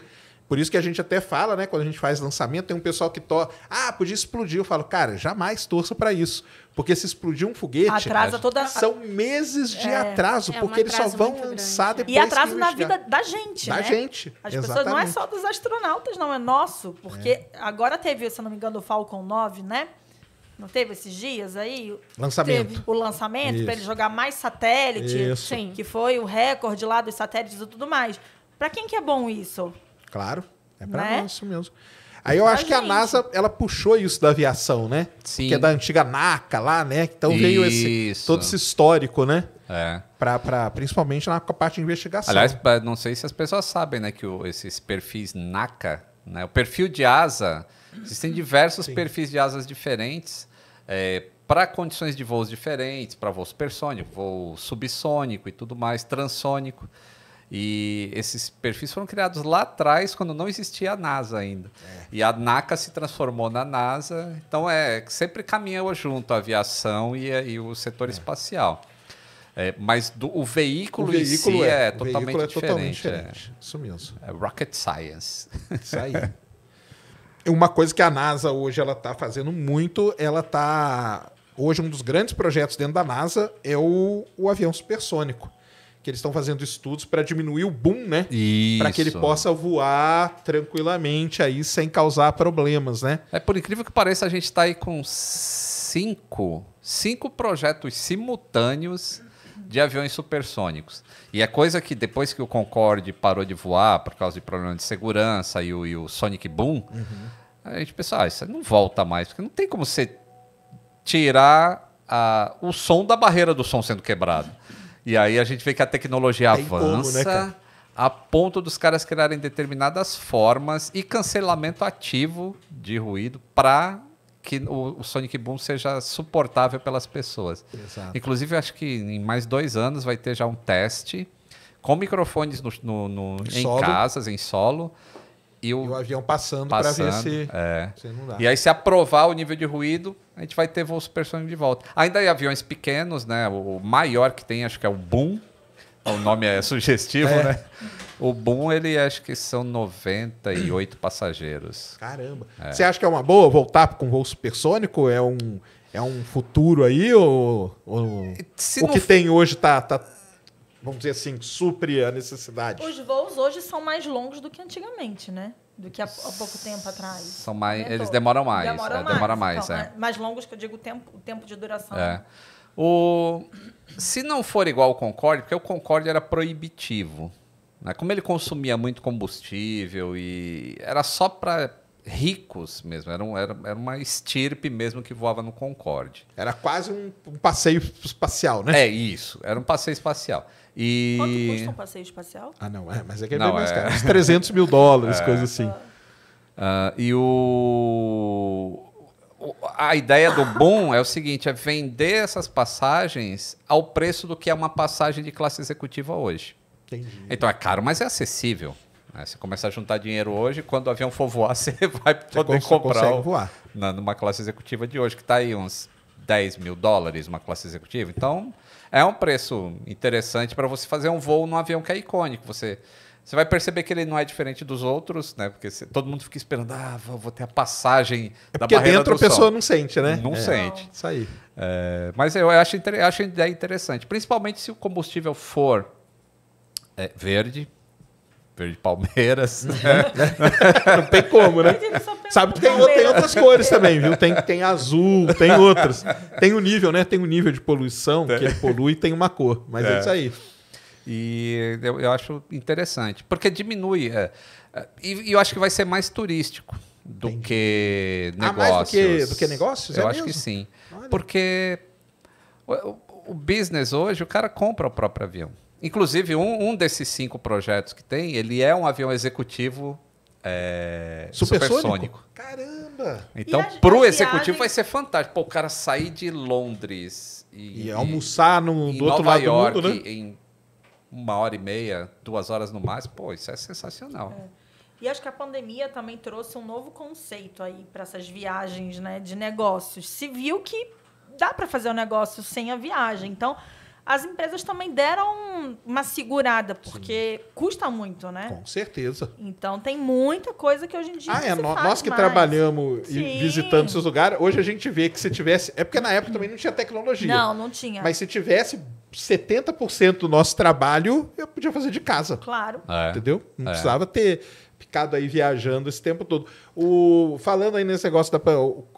Por isso que a gente até fala, né? Quando a gente faz lançamento, tem um pessoal que torce. Ah, podia explodir. Eu falo, cara, jamais torça para isso. Porque se explodir um foguete. Atrasa toda São meses de é, atraso, é porque é. atraso eles só vão lançar grande. depois. E atraso na vida da gente. Da né? gente. As exatamente. pessoas não é só dos astronautas, não, é nosso. Porque é. agora teve, se não me engano, o Falcon 9, né? Não teve esses dias aí? Lançamento. Teve o lançamento, para ele jogar mais satélite, Isso. Sim, que foi o recorde lá dos satélites e tudo mais. Para quem que é bom isso? Claro, é para né? nosso mesmo. Aí eu pra acho gente. que a NASA, ela puxou isso da aviação, né? Sim. Que é da antiga NACA lá, né? Então isso. veio esse, todo esse histórico, né? É. Pra, pra, principalmente na parte de investigação. Aliás, não sei se as pessoas sabem, né? Que o, esses perfis NACA, né? O perfil de asa, existem diversos Sim. perfis de asas diferentes. É, para condições de voos diferentes, para voos supersônico, voo subsônico e tudo mais, transônico. E esses perfis foram criados lá atrás, quando não existia a NASA ainda. É. E a NACA se transformou na NASA. Então, é sempre caminhou junto a aviação e, e o setor é. espacial. É, mas do, o veículo, o veículo si é, totalmente é o totalmente é diferente. Totalmente é. diferente. Isso mesmo. É rocket science. Isso aí. Uma coisa que a NASA hoje ela está fazendo muito, ela está hoje um dos grandes projetos dentro da NASA é o, o avião supersônico que eles estão fazendo estudos para diminuir o boom, né? Para que ele possa voar tranquilamente aí sem causar problemas, né? É por incrível que pareça, a gente está aí com cinco, cinco projetos simultâneos de aviões supersônicos. E é coisa que depois que o Concorde parou de voar por causa de problemas de segurança e o, e o Sonic Boom, uhum. a gente pensou, ah, isso não volta mais, porque não tem como você tirar a, ah, o som da barreira do som sendo quebrado. E aí a gente vê que a tecnologia avança como, né, a ponto dos caras criarem determinadas formas e cancelamento ativo de ruído para que o, Sonic Boom seja suportável pelas pessoas. Exato. Inclusive, acho que em mais dois anos vai ter já um teste com microfones no, no, no em casas, em solo, e o, e o avião passando, passando para ver se, é. se E aí, se aprovar o nível de ruído, a gente vai ter voos supersônicos de volta. Ainda há aviões pequenos, né? O maior que tem, acho que é o Boom. O nome é sugestivo, é. né? O Boom, ele acho que são 98 passageiros. Caramba. É. Você acha que é uma boa voltar com voo supersônico? É um, é um futuro aí? Ou, ou o que tem hoje tá, tá vamos dizer assim, supre a necessidade. Os voos hoje são mais longos do que antigamente, né? Do que há, há pouco tempo atrás. São mais, é eles demoram mais. Demoram é, mais, demora então, mais, então, é. mais longos que eu digo o tempo, o tempo de duração. É. O, se não for igual o Concorde, porque o Concorde era proibitivo. Né? Como ele consumia muito combustível e era só para ricos mesmo, era, um, era, era uma estirpe mesmo que voava no Concorde. Era quase um, um passeio espacial, né? É isso, era um passeio espacial. E... Quanto custa um passeio espacial? Ah, não, é, mas é que é não, bem mais é. caro. Uns 300 mil dólares, é. coisa assim. Uh, e o... A ideia do Boom é o seguinte: é vender essas passagens ao preço do que é uma passagem de classe executiva hoje. Entendi. Então é caro, mas é acessível. Né? Você começa a juntar dinheiro hoje, quando o avião for voar, [laughs] você vai é poder você comprar o, voar. Na, numa classe executiva de hoje, que está aí uns 10 mil dólares, uma classe executiva. Então, é um preço interessante para você fazer um voo num avião que é icônico. Você, você vai perceber que ele não é diferente dos outros, né? Porque todo mundo fica esperando, ah, vou ter a passagem é da barreira dentro do a pessoa não sente, né? Não é. sente. Isso aí. É, mas eu acho, acho a ideia interessante, principalmente se o combustível for é, verde, verde Palmeiras. [laughs] Né? Não tem como, né? Sabe que tem, tem, outras cores também, viu? Tem, tem azul, tem outras. Tem o um nível, né? Tem um nível de poluição, que ele polui e tem uma cor. Mas é, é isso aí. E eu, eu, acho interessante, porque diminui. é, é e, e eu acho que vai ser mais turístico do Entendi. que negócios. Ah, mais do que, do que negócios? É eu é acho mesmo? que sim. Olha. Porque o, o, business hoje, o cara compra o próprio avião. Inclusive, um, um desses cinco projetos que tem, ele é um avião executivo é, supersônico. supersônico. Caramba! Então, a, pro executivo viagem... vai ser fantástico. Pô, o cara sair de Londres e, e almoçar no, do outro Nova lado York, do mundo, né? em uma hora e meia, duas horas no máximo, pô, isso é sensacional. É. E acho que a pandemia também trouxe um novo conceito aí para essas viagens, né, de negócios. Se viu que dá para fazer o um negócio sem a viagem. Então, as empresas também deram uma segurada, porque Sim. custa muito, né? Com certeza. Então tem muita coisa que hoje em dia. Ah, é. No, nós que mais. trabalhamos e visitando esses lugares, hoje a gente vê que se tivesse. É porque na época também não tinha tecnologia. Não, não tinha. Mas se tivesse 70% do nosso trabalho, eu podia fazer de casa. Claro. É. Entendeu? Não é. precisava ter ficado aí viajando esse tempo todo. O, falando aí nesse negócio da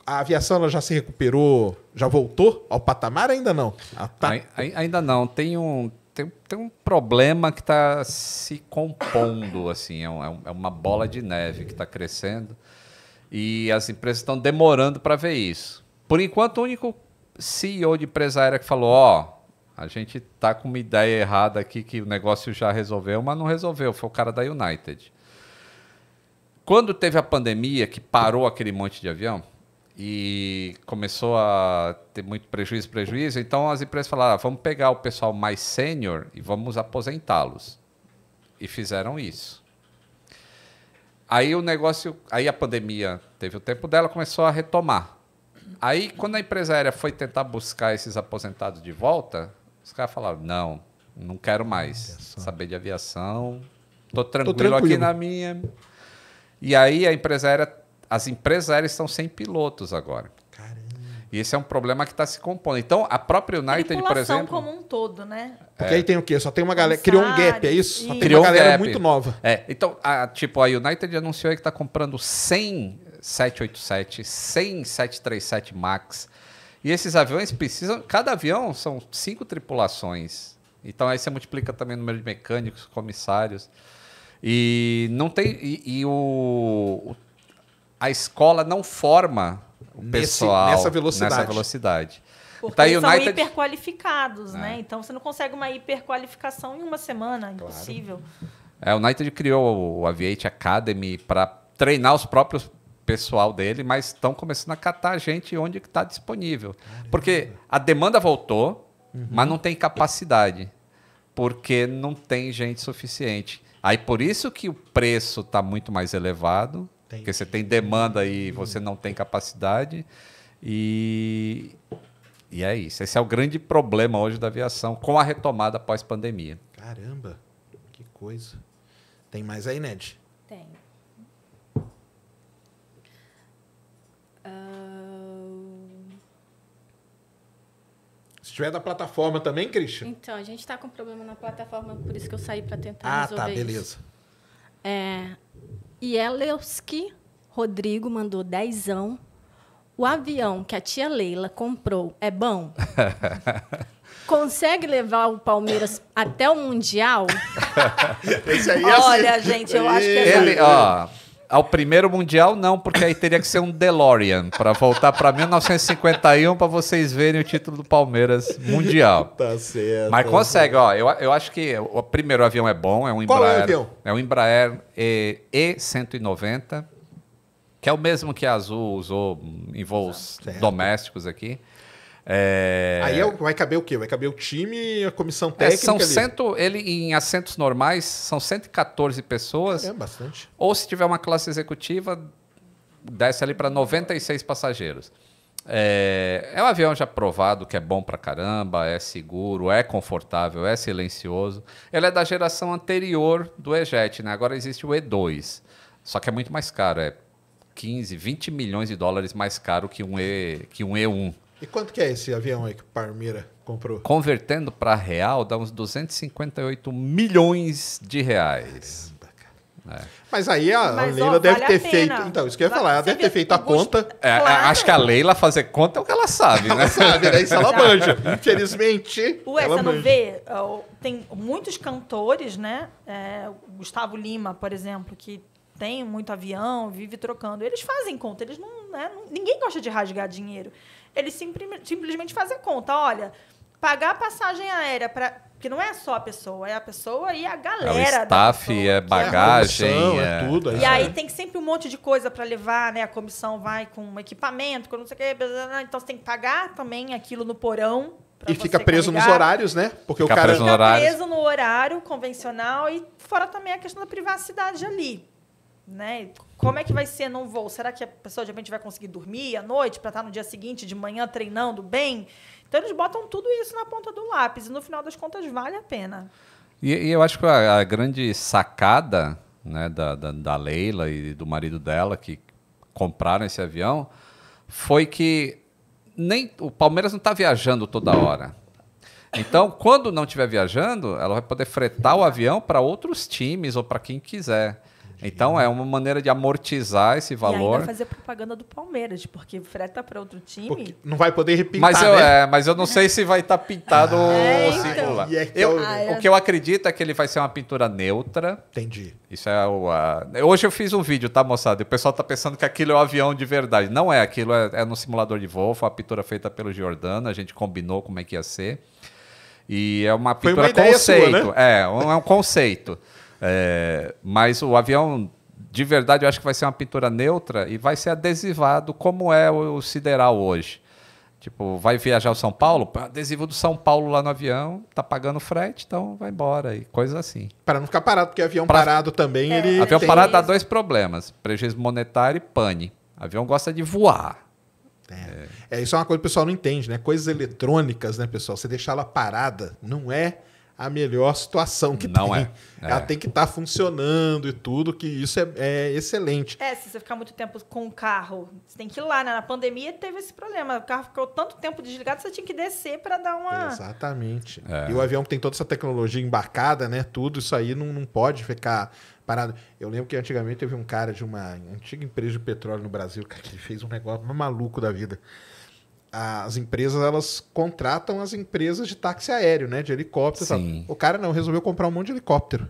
a aviação, ela já se recuperou, já voltou ao patamar? Ainda não? Ah, tá... Ainda não. Tem um, tem, tem um problema que está se compondo, assim, é, é, um, é uma bola de neve que está crescendo e as empresas estão demorando para ver isso. Por enquanto, o único CEO de empresa aérea que falou, ó, oh, a gente tá com uma ideia errada aqui que o negócio já resolveu, mas não resolveu, foi o cara da United. Quando teve a pandemia, que parou aquele monte de avião e começou a ter muito prejuízo, prejuízo, então as empresas falaram: ah, vamos pegar o pessoal mais sênior e vamos aposentá-los. E fizeram isso. Aí o negócio, aí a pandemia teve o tempo dela, começou a retomar. Aí, quando a empresa aérea foi tentar buscar esses aposentados de volta, os caras falaram: não, não quero mais aviação. saber de aviação, tô tranquilo, tô tranquilo. aqui na minha. E aí a empresária, as empresárias estão sem pilotos agora. E esse é um problema que está se compondo. Então, a própria United, por exemplo. como um todo, né? Porque é. aí tem o quê? Só tem uma galera. Criou um gap, é isso? Só tem Criou uma galera muito nova. É. Então, a, tipo, a United anunciou que está comprando 100 787, 100 737 MAX. E esses aviões precisam. Cada avião são cinco tripulações. Então, aí você multiplica também o número de mecânicos, comissários. E não tem. E, e o, a escola não forma o Nesse, pessoal nessa velocidade. Nessa velocidade. Porque tá eles United... são hiperqualificados, né? é. né? Então você não consegue uma hiperqualificação em uma semana, é impossível. É, o United criou o Aviate Academy para treinar os próprios pessoal dele, mas estão começando a catar a gente onde está disponível. Caramba. Porque a demanda voltou, uhum. mas não tem capacidade, porque não tem gente suficiente. Aí por isso que o preço está muito mais elevado, porque você tem demanda e você não tem capacidade. E, e é isso. Esse é o grande problema hoje da aviação, com a retomada pós-pandemia. Caramba, que coisa. Tem mais aí, Ned? Tu é da plataforma também, Christian? Então, a gente está com problema na plataforma, por isso que eu saí para tentar ah, tá, resolver Ah, tá, beleza. Isso. É, e Eleuski Rodrigo mandou dezão. O avião que a tia Leila comprou é bom? [laughs] Consegue levar o Palmeiras até o Mundial? [laughs] É Olha, assim. gente, eu acho que é... Ele, ó, ao primeiro mundial, não, porque aí teria que ser um DeLorean para voltar para 1951 para vocês verem o título do Palmeiras mundial. Tá certo. Mas consegue, ó. Eu, eu acho que o primeiro avião é bom, é um Embraer. Qual é o avião? É um Embraer e, E190, que é o mesmo que a Azul usou em voos certo. domésticos aqui. É... Aí é vai caber o quê? Vai caber o time a comissão é, técnica? É, são ali. Cento, ele, em assentos normais, são 114 pessoas. É bastante. Ou se tiver uma classe executiva, desce ali para 96 passageiros. É, é, um avião já provado que é bom pra caramba, é seguro, é confortável, é silencioso. Ele é da geração anterior do E-Jet, né? Agora existe o E2. Só que é muito mais caro, é 15, 20 milhões de dólares mais caro que um, e, que um E1. E quanto que é esse avião aí que Parmeira comprou? Convertendo para real, dá uns 258 milhões de reais. É. Mas aí a Mas, Leila ó, deve vale ter feito. Então, isso que eu ia falar, ela deve ter feito a tá conta. É, claro. Acho que a Leila fazer conta é o que ela sabe, né? ela sabe, né? ela manja. Infelizmente. Ué, ela você manja. não vê? Tem muitos cantores, né? É, Gustavo Lima, por exemplo, que tem muito avião, vive trocando. Eles fazem conta, eles não. Né? Ninguém gosta de rasgar dinheiro ele simplesmente faz a conta. Olha, pagar a passagem aérea para porque não é só a pessoa, é a pessoa e a galera. É o staff, pessoa, é, é bagagem, é, comissão, é... é tudo. É e aí tem sempre um monte de coisa para levar, né? A comissão vai com equipamento, com não sei o quê. Então você tem que pagar também aquilo no porão. E fica preso carregar. nos horários, né? Porque fica o cara preso fica preso no horário convencional e fora também a questão da privacidade ali né? Como é que vai ser num voo? Será que a pessoa de repente vai conseguir dormir à noite para estar tá no dia seguinte, de manhã, treinando bem? Então eles botam tudo isso na ponta do lápis e no final das contas vale a pena. E, e eu acho que a, a grande sacada né, da, da, da, Leila e do marido dela que compraram esse avião foi que nem o Palmeiras não está viajando toda hora. Então, quando não estiver viajando, ela vai poder fretar o avião para outros times ou para quem quiser. Então é uma maneira de amortizar esse valor. E ainda fazer propaganda do Palmeiras, porque freta para outro time. Porque não vai poder repintar. Mas, eu, né? é, mas eu não sei se vai estar tá pintado ah, é, então. É eu, é ah, é. o que eu acredito é que ele vai ser uma pintura neutra. Entendi. Isso é o. a. Hoje eu fiz um vídeo, tá, moçada? E o pessoal tá pensando que aquilo é um avião de verdade. Não é aquilo, é, é no simulador de voo, foi uma pintura feita pelo Giordano, a gente combinou como é que ia ser. E é uma pintura uma conceito. Sua, né? É, um, é um conceito. É, mas o avião, de verdade, eu acho que vai ser uma pintura neutra e vai ser adesivado como é o Sideral hoje. Tipo, vai viajar o São Paulo, adesivo do São Paulo lá no avião, tá pagando frete, então vai embora e coisa assim. Para não ficar parado, porque avião pra... parado também é. ele. Avião tem... parado dá dois problemas: prejuízo monetário e pane. Avião gosta de voar. É. é. isso é uma coisa que o pessoal não entende, né? Coisas eletrônicas, né, pessoal? Você deixar ela parada não é a melhor situação que não tem. É. é. Ela tem que estar tá funcionando e tudo, que isso é, é, excelente. É, se você ficar muito tempo com o carro, você tem que ir lá, né? Na pandemia teve esse problema. O carro ficou tanto tempo desligado, você tinha que descer para dar uma. Exatamente. É. E o avião que tem toda essa tecnologia embarcada, né? Tudo, isso aí não, não pode ficar parado. Eu lembro que antigamente teve um cara de uma antiga empresa de petróleo no Brasil, que fez um negócio maluco da vida as empresas elas contratam as empresas de táxi aéreo, né, de helicóptero. O cara não resolveu comprar um monte de helicóptero.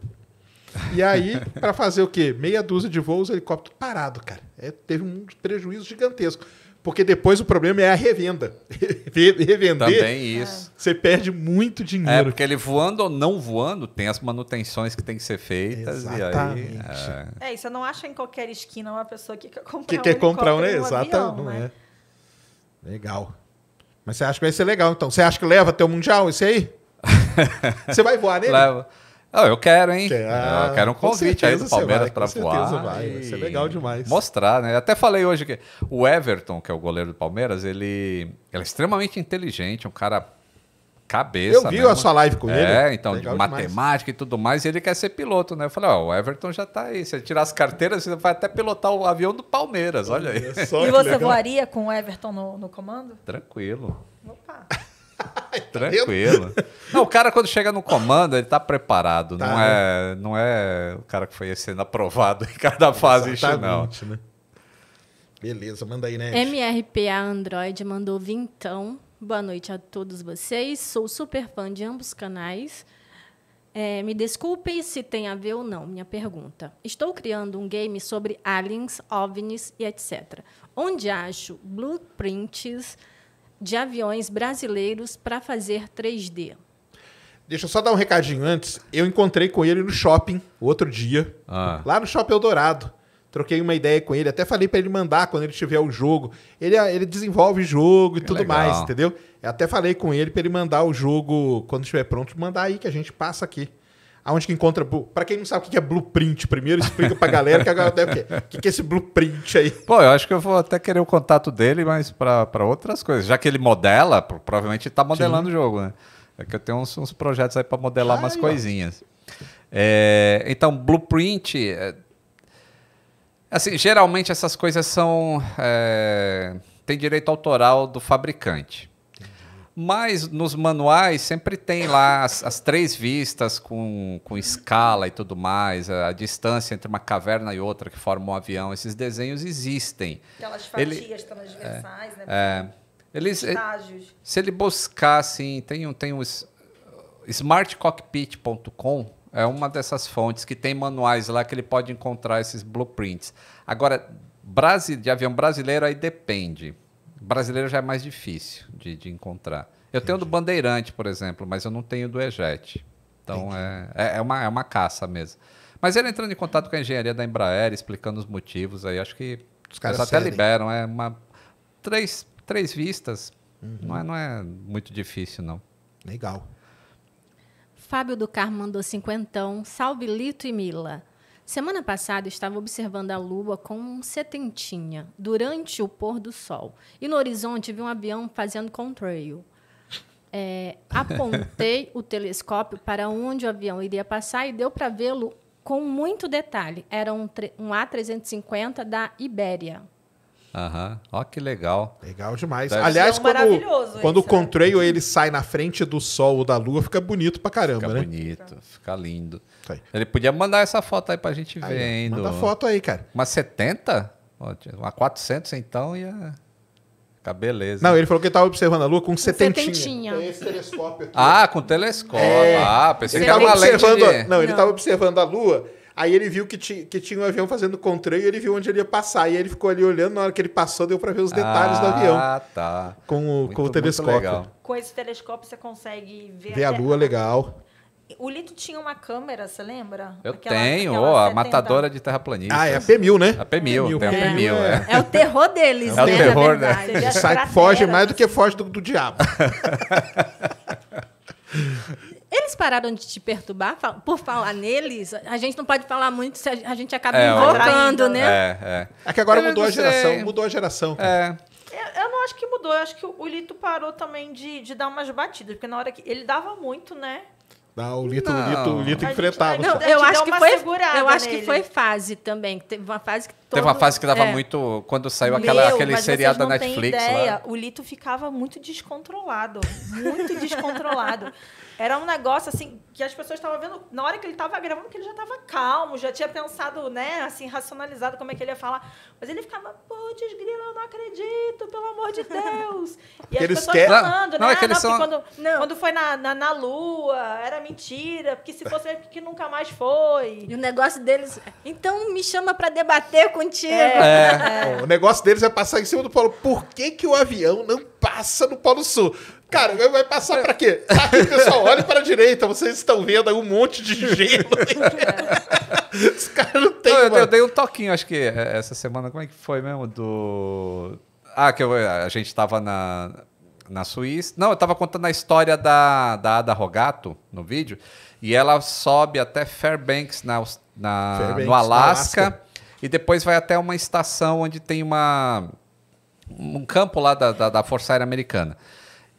E aí, [laughs] para fazer o quê? Meia dúzia de voos, helicóptero parado, cara. É, teve um prejuízo gigantesco. Porque depois o problema é a revenda. [laughs] Revender. Também isso. É. Você perde muito dinheiro. É, porque ele voando ou não voando, tem as manutenções que tem que ser feitas. Exatamente. E aí, é... é, e você não acha em qualquer esquina uma pessoa que quer comprar que um quer comprar um, né? Exato, avião, né? é. Legal. Mas você acha que vai ser legal, então? Você acha que leva até o Mundial esse aí? [laughs] você vai voar nele? Leva. Oh, eu quero, hein? Quer, eu ah, quero um convite aí do Palmeiras para voar. Com certeza vai ser legal demais. Mostrar, né? até falei hoje que o Everton, que é o goleiro do Palmeiras, ele, ele é extremamente inteligente, um cara cabeça. Eu vi mesmo. a sua live com é, ele. É, então, Legal de matemática demais. e tudo mais, e ele quer ser piloto, né? Eu falei, ó, oh, o Everton já tá aí. Se ele tirar as carteiras, você vai até pilotar o avião do Palmeiras, olha aí. Só, [laughs] e você legal. voaria com o Everton no, no comando? Tranquilo. Opa. [laughs] Tranquilo. Não, o cara, quando chega no comando, ele tá preparado. Tá, não, né? é, não é o cara que foi sendo aprovado [laughs] em cada fase, não. Né? Beleza, manda aí, né? MRPA Android mandou vintão. Boa noite a todos vocês. Sou super fã de ambos canais. É, me desculpem se tem a ver ou não minha pergunta. Estou criando um game sobre aliens, ovnis e etc. Onde acho blueprints de aviões brasileiros para fazer 3D. Deixa eu só dar um recadinho antes. Eu encontrei com ele no shopping outro dia. Ah. Lá no Shopping Eldorado. Troquei uma ideia com ele, até falei para ele mandar quando ele tiver o jogo. Ele, é, ele desenvolve jogo e tudo legal. mais, entendeu? Eu até falei com ele para ele mandar o jogo quando estiver pronto, mandar aí que a gente passa aqui. Aonde que encontra. Para quem não sabe o que é blueprint, primeiro explica pra galera que agora deve. O que, que é esse blueprint aí? Pô, eu acho que eu vou até querer o contato dele, mas para outras coisas. Já que ele modela, provavelmente está modelando Sim. o jogo, né? É que eu tenho uns, uns projetos aí para modelar Ai, umas coisinhas. É, então, blueprint é, Assim, geralmente essas coisas são. É, tem direito autoral do fabricante. Mas nos manuais sempre tem lá as, as três vistas com, com escala e tudo mais, a, a, distância entre uma caverna e outra que forma um avião. Esses desenhos existem. Aquelas fatias Ele, transversais, é, né? É, é. eles, é, Estágios. Se ele buscar, assim, tem, um, tem um smartcockpit.com, é uma dessas fontes que tem manuais lá que ele pode encontrar esses blueprints. Agora, de avião brasileiro aí depende. Brasileiro já é mais difícil de, de encontrar. Eu Entendi. tenho do Bandeirante, por exemplo, mas eu não tenho do Ejet. Então é, é, é, uma, é uma caça mesmo. Mas ele entrando em contato com a engenharia da Embraer, explicando os motivos aí, acho que os caras até liberam. É uma, três, três vistas. Uhum. Não, é, não é muito difícil, não. Legal. Fábio do Carmo mandou cinquentão. Salve Lito e Mila. Semana passada estava observando a lua com um setentinha durante o pôr do sol. E no horizonte vi um avião fazendo contrail. É, apontei [laughs] o telescópio para onde o avião iria passar e deu para vê-lo com muito detalhe. Era um, um A350 da Ibéria. Aham, ó que legal. Legal demais. Deve Aliás, um quando, o isso, é Contrail ele sai na frente do sol ou da lua, fica bonito pra caramba, Fica né? bonito, fica lindo. aí. Ele podia mandar essa foto aí pra gente ver Aí, ainda. manda foto aí, cara. Uma 70? Uma 400 então ia ficar beleza. Não, ele falou que ele tava observando a lua com setentinha. setentinha. Tem é esse telescópio aqui. Ah, com telescópio. É. Ah, pensei Ele que era tava uma lente. Não, ele Não. tava observando a lua Aí ele viu que, ti, que tinha um avião fazendo contrail e ele viu onde ele ia passar. E ele ficou ali olhando, na hora que ele passou, deu para ver os detalhes ah, do avião. Ah, tá. Com o, muito, com o telescópio. Com esse telescópio você consegue ver, ver a, a lua legal. O Lito tinha uma câmera, você lembra? Eu aquela, tenho, aquela oh, a matadora de terraplanistas. Ah, é a P1000, né? A P1000, tem a P1000. É. É. é. o terror deles, né? [laughs] É o né, terror, né? Sai, foge mais do que foge do, do diabo. [laughs] Eles pararam de te perturbar por falar neles? A gente não pode falar muito se a gente acaba é, invocando, né? É, é. é que agora eu mudou a geração, mudou a geração. É. Eu, eu não acho que mudou, eu acho que o Lito parou também de, de dar umas batidas, porque na hora que. Ele dava muito, né? Não, o Lito, não. O Lito, o Lito enfrentava. Gente, não, eu acho que foi, eu acho que foi fase também. Teve uma fase que todo, teve uma fase que dava é. muito quando saiu Meu, aquela aquele seriado da Netflix. Ideia, lá. O Lito ficava muito descontrolado, muito descontrolado. [laughs] Era um negócio assim que as pessoas estavam vendo na hora que ele estava gravando que ele já estava calmo, já tinha pensado, né, assim, racionalizado como é que ele ia falar. Mas ele ficava, putz, grilo, eu não acredito, pelo amor de Deus. [laughs] E as eles pessoas quer... falando, não, né? Não, não, são... quando, não. quando foi na, na, na, Lua, era mentira, porque se fosse é que nunca mais foi. E o negócio deles. Então me chama para debater contigo. É. É. [laughs] O negócio deles é passar em cima do Polo. Por que, que o avião não passa no Polo Sul? Cara, vai passar para quê? aqui, pessoal, olhe para a direita, vocês estão vendo aí um monte de gelo. [laughs] É. Os caras não têm. Eu, eu, dei um toquinho, acho que é, essa semana como é que foi mesmo do. Ah, que eu, a gente tava na, na Suíça. Não, eu tava contando a história da, da Ada Rogato no vídeo. E ela sobe até Fairbanks, na, na Fairbanks, no, Alasca, Alasca, E depois vai até uma estação onde tem uma, um campo lá da, da, da Força Aérea Americana.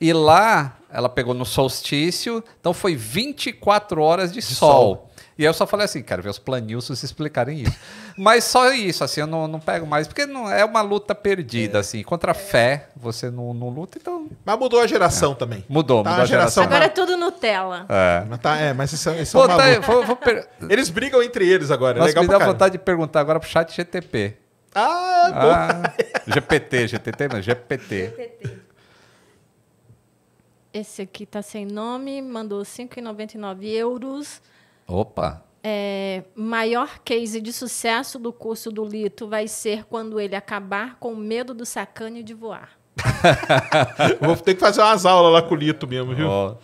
E lá ela pegou no solstício, então foi 24 horas de, de sol. sol. E eu só falei assim, quero ver os planilços explicarem isso. [laughs] Mas só isso, assim, eu não, não pego mais, porque não é uma luta perdida, é. assim. Contra a fé, você não, não luta, então. Mas mudou a geração é. também. Mudou, tá mudou a geração. Agora é tudo Nutella. É. Mas, tá, é, mas isso, é, isso é Pô, é uma tá, vou, vou per... [laughs] Eles brigam entre eles agora. É Nossa, legal me dá vontade de perguntar agora pro chat GTP. Ah, boa. ah GPT, GTT, não, GPT. GPT. Esse aqui tá sem nome, mandou 5,99 euros. Opa! É, maior case de sucesso do curso do Lito vai ser quando ele acabar com o medo do sacane de voar. [laughs] Vou ter que fazer umas aulas lá com o Lito mesmo, viu? Oh.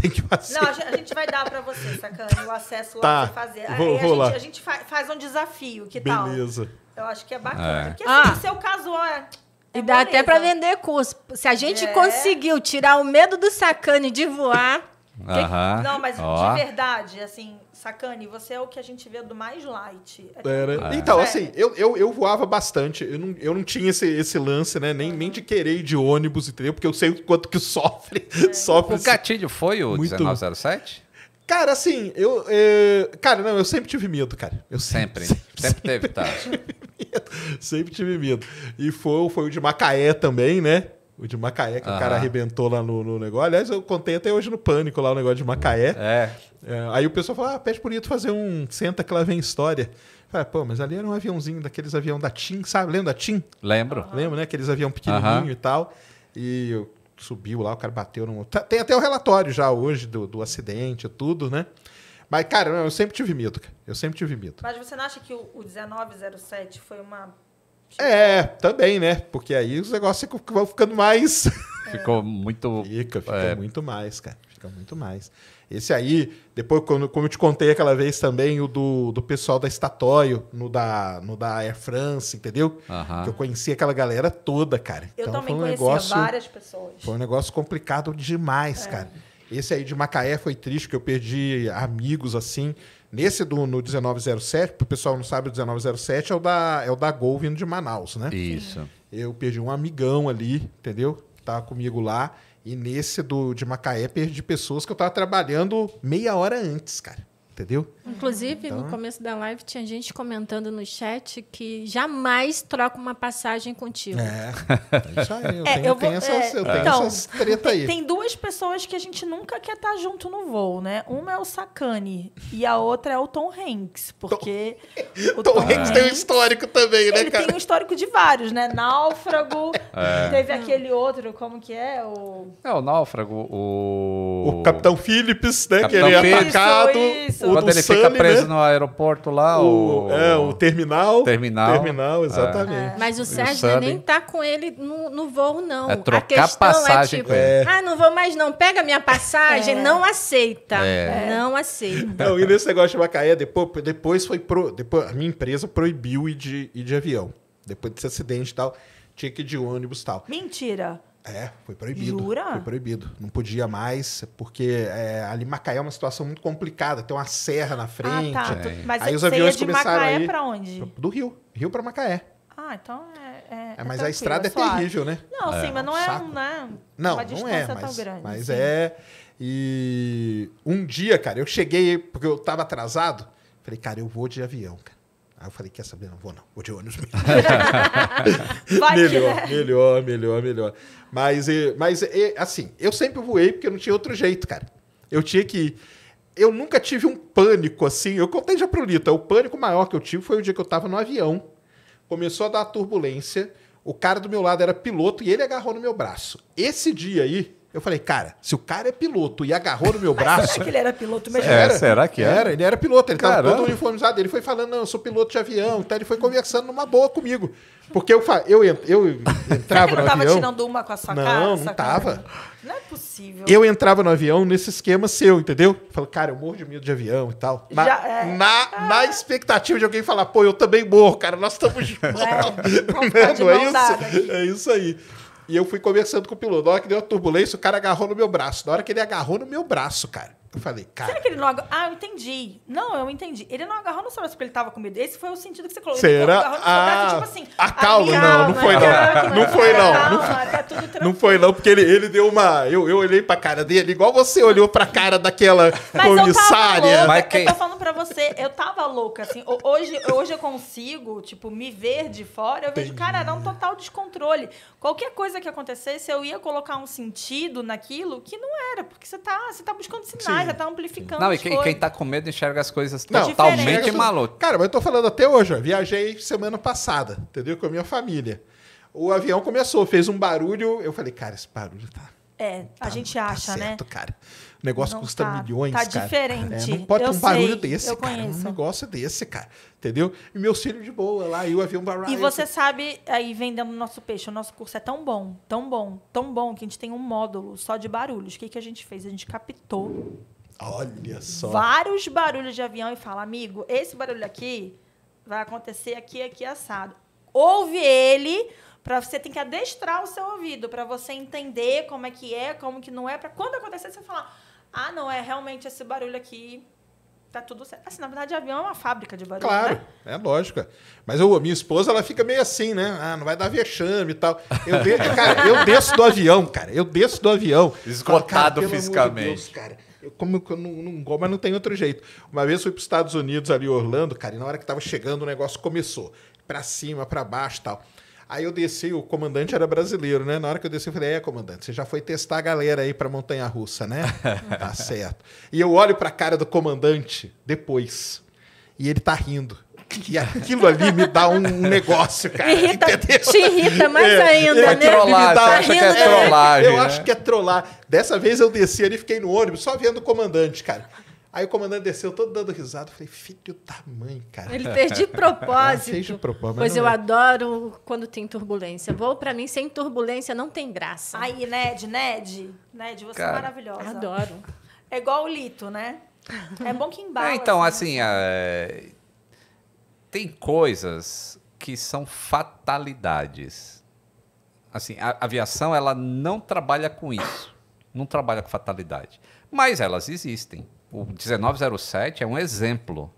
Tem que fazer. Não, a gente vai dar para você, sacane, o acesso tá. lá pra você fazer. Vou, Aí vou a, Gente, a gente faz, um desafio, que Beleza. tal? Beleza. Eu acho que é bacana. É. Porque ah. assim, ah. no seu caso, olha... É e dá beleza. até para vender curso. Se a gente é. conseguiu tirar o medo do sacane de voar. Que... Não, mas de verdade, assim, Sacane, você é o que a gente vê do mais light. É é, né? ah, é. Então, assim, eu, eu, eu voava bastante. Eu não, eu não tinha esse, esse lance, né? Nem, nem de uhum. querer ir de ônibus, entendeu? Porque eu sei o quanto que [laughs] sofre. É. sofre o gatilho foi o Muito... 1907? Cara, assim, eu. É... Cara, não, eu sempre tive medo, cara. Eu sempre. Sempre, sempre, sempre teve, tá? [laughs] Sempre tive medo. E foi, foi o de Macaé também, né? O de Macaé, que uhum. o cara arrebentou lá no, no, negócio. Aliás, eu contei até hoje no Pânico lá o negócio de Macaé. É. é aí o pessoal falou ah, pede bonito fazer um senta que lá vem história. Falei, pô, mas ali era um aviãozinho daqueles avião da TIM, sabe? Lembra da TIM? Lembro. Uhum. Lembro, né? Aqueles avião pequenininho uhum. e tal. E subiu lá, o cara bateu no... Tem até o relatório já hoje do, do acidente e tudo, né? Mas, cara, eu sempre tive medo, cara. Eu sempre tive medo. Mas você não acha que o, o 1907 foi uma é, é, também, né? Porque aí os negócios vão ficando mais. [laughs] Ficou muito. Fica, fica é. muito mais, cara. Fica muito mais. Esse aí, depois, quando, como eu te contei aquela vez também, o do, do pessoal da Statoil, no da, no da Air France, entendeu? Que eu conheci aquela galera toda, cara. Eu então, também um conhecia negócio, várias pessoas. Foi um negócio complicado demais, é. cara. Esse aí de Macaé foi triste, que eu perdi amigos, assim. Nesse do no 1907, pro pessoal não sabe, o 1907 é o da, é o da Gol vindo de Manaus, né? Isso. Eu perdi um amigão ali, entendeu? Tava comigo lá. E nesse do de Macaé, perdi pessoas que eu tava trabalhando meia hora antes, cara. Entendeu? Inclusive, então... no começo da live tinha gente comentando no chat que jamais troca uma passagem contigo. É, é isso aí. Eu é, tenho, eu vou, essas, é, eu tenho então, essas treta aí. Tem duas pessoas que a gente nunca quer estar tá junto no voo, né? Uma é o Sakane e a outra é o Tom Hanks. Porque. Tom, [laughs] o Tom, Tom Hanks tem um histórico também, né, ele cara? Ele tem um histórico de vários, né? Náufrago, é. teve aquele outro, como que é? O... É, o Náufrago, o. O Capitão Phillips, né? Capitão que ele é atacado. Isso, isso. Nossa. Quando ele Sunny, fica preso né? no aeroporto lá, o, o... É, o terminal. Terminal. Terminal, é. exatamente. É. Mas o Sérgio o nem tá com ele no, no voo, não. É trocar a é passagem tipo, é tipo, ah, não vou mais não, pega minha passagem, é. não aceita. Não aceita. Não, e nesse negócio de Macaé, depois, depois foi... Pro, depois, a minha empresa proibiu ir de, ir de avião. Depois desse acidente e tal, tinha que ir de ônibus e tal. Mentira. É, foi proibido. Jura? Foi proibido. Não podia mais, porque é, ali Macaé é uma situação muito complicada. Tem uma serra na frente. Ah, tá. É. Mas aí os aviões de começaram Macaé aí, pra onde? Do Rio. Rio para Macaé. Ah, então é. é, é, é mas a é estrada é terrível, né? Não, sim, mas não é, um, né? Não, não é, mas, tão grande, mas sim. é. E um dia, cara, eu cheguei, porque eu tava atrasado. Falei, cara, eu vou de avião, cara. Aí eu falei, quer saber? Não vou não, vou de ônibus mesmo. [laughs] melhor, é. melhor, melhor, melhor. Mas, eh, mas eh, assim, eu sempre voei porque não tinha outro jeito, cara. Eu tinha que Eu nunca tive um pânico assim. Eu contei já pro Lito, o pânico maior que eu tive foi o dia que eu tava no avião. Começou a dar turbulência. O cara do meu lado era piloto e ele agarrou no meu braço. Esse dia aí, eu falei, cara, se o cara é piloto e agarrou no meu braço. será que ele era piloto mesmo? É, era, é, será que é? era? Ele era piloto, ele estava todo uniformizado. Ele foi falando, não, eu sou piloto de avião. Então ele foi conversando numa boa comigo. Porque eu, eu, eu [laughs] entrava no avião. Ele não estava tirando uma com a sua não, cara? Não, não tava. Não é possível. Eu entrava no avião nesse esquema seu, entendeu? Falei, cara, eu morro de medo de avião e tal. Na, Já, é, na, na, ah. expectativa de alguém falar, pô, eu também morro, cara, nós estamos é, juntos. [laughs] É, Não é isso? Aí. É isso aí. E eu fui conversando com o piloto. Na hora que deu a turbulência, o cara agarrou no meu braço. Na hora que ele agarrou no meu braço, cara. Eu falei, cara. Será que ele não agarrou? Ah, eu entendi. Não, eu entendi. Ele não agarrou no sobraço porque ele tava com medo. Esse foi o sentido que você colocou. Será? Ele agarrou no ah, tipo assim. A calma, não, não foi não. não foi não. Calma, não, tá foi, tá tudo Não foi não, porque ele, ele deu uma. Eu, eu olhei pra cara dele, igual você olhou pra cara daquela Mas comissária. Eu, tava Mas quem... eu tô falando pra você, eu tava louca, assim. Hoje, hoje eu consigo, tipo, me ver de fora. Eu vejo, cara, era um total descontrole. Qualquer coisa que acontecesse, eu ia colocar um sentido naquilo que não era, porque você tá, você tá buscando sinais. Sim já tá amplificando. Não, e quem, quem tá com medo enxerga as coisas não, tá totalmente maluco. Cara, mas eu tô falando até hoje, ó. Viajei semana passada, entendeu? Com a minha família. O avião começou, fez um barulho. Eu falei, cara, esse barulho tá. É, tá, a gente tá acha, tá certo, né? cara. O negócio não custa tá, milhões, tá cara. Tá diferente. É, não pode ter um sei, barulho desse, cara. Conheço. Um negócio desse, cara. Entendeu? E meus filhos de boa lá, e o avião barulho. E você sabe, aí vendemos nosso peixe. O nosso curso é tão bom, tão bom, tão bom, que a gente tem um módulo só de barulhos. O que, que a gente fez? A gente captou Olha só. Vários barulhos de avião e fala, amigo, esse barulho aqui vai acontecer aqui, aqui assado. Ouve ele, para você tem que adestrar o seu ouvido para você entender como é que é, como que não é, para quando acontecer você falar: "Ah, não, é realmente esse barulho aqui". Tá tudo certo. Assim, na verdade, avião é uma fábrica de barulho. Claro, né? é lógico. Mas eu, a minha esposa, ela fica meio assim, né? Ah, não vai dar vexame e tal. Eu, de... cara, eu desço do avião, cara. Eu desço do avião. Esgotado fisicamente. De Deus, cara como eu não, não gosto, mas não tem outro jeito. Uma vez fui para os Estados Unidos, ali, Orlando, cara, e na hora que estava chegando o negócio começou. Para cima, para baixo tal. Aí eu desci, o comandante era brasileiro, né? Na hora que eu desci, eu falei: é, comandante, você já foi testar a galera aí para Montanha Russa, né? [laughs] tá certo. E eu olho para a cara do comandante depois, e ele tá rindo. E aquilo ali me dá um negócio, cara. Irrita, entendeu? te irrita mais é, ainda, é, né? Trollar, me dá, tá acha que é tá né? trollagem. Eu né? acho que é trollar. Dessa vez eu desci ali, fiquei no ônibus, só vendo o comandante, cara. Aí o comandante desceu todo dando risada. Eu falei, filho da mãe, cara. Ele fez de propósito. fez de propósito. Pois eu é. adoro quando tem turbulência. Vou, para mim, sem turbulência não tem graça. Aí, Ned, Ned, Ned, você é cara, é maravilhosa. Adoro. É igual o Lito, né? É bom que é, embala. É, então, assim, assim é, tem coisas que são fatalidades. Assim, a aviação ela não trabalha com isso, não trabalha com fatalidade, mas elas existem. O 1907 é um exemplo.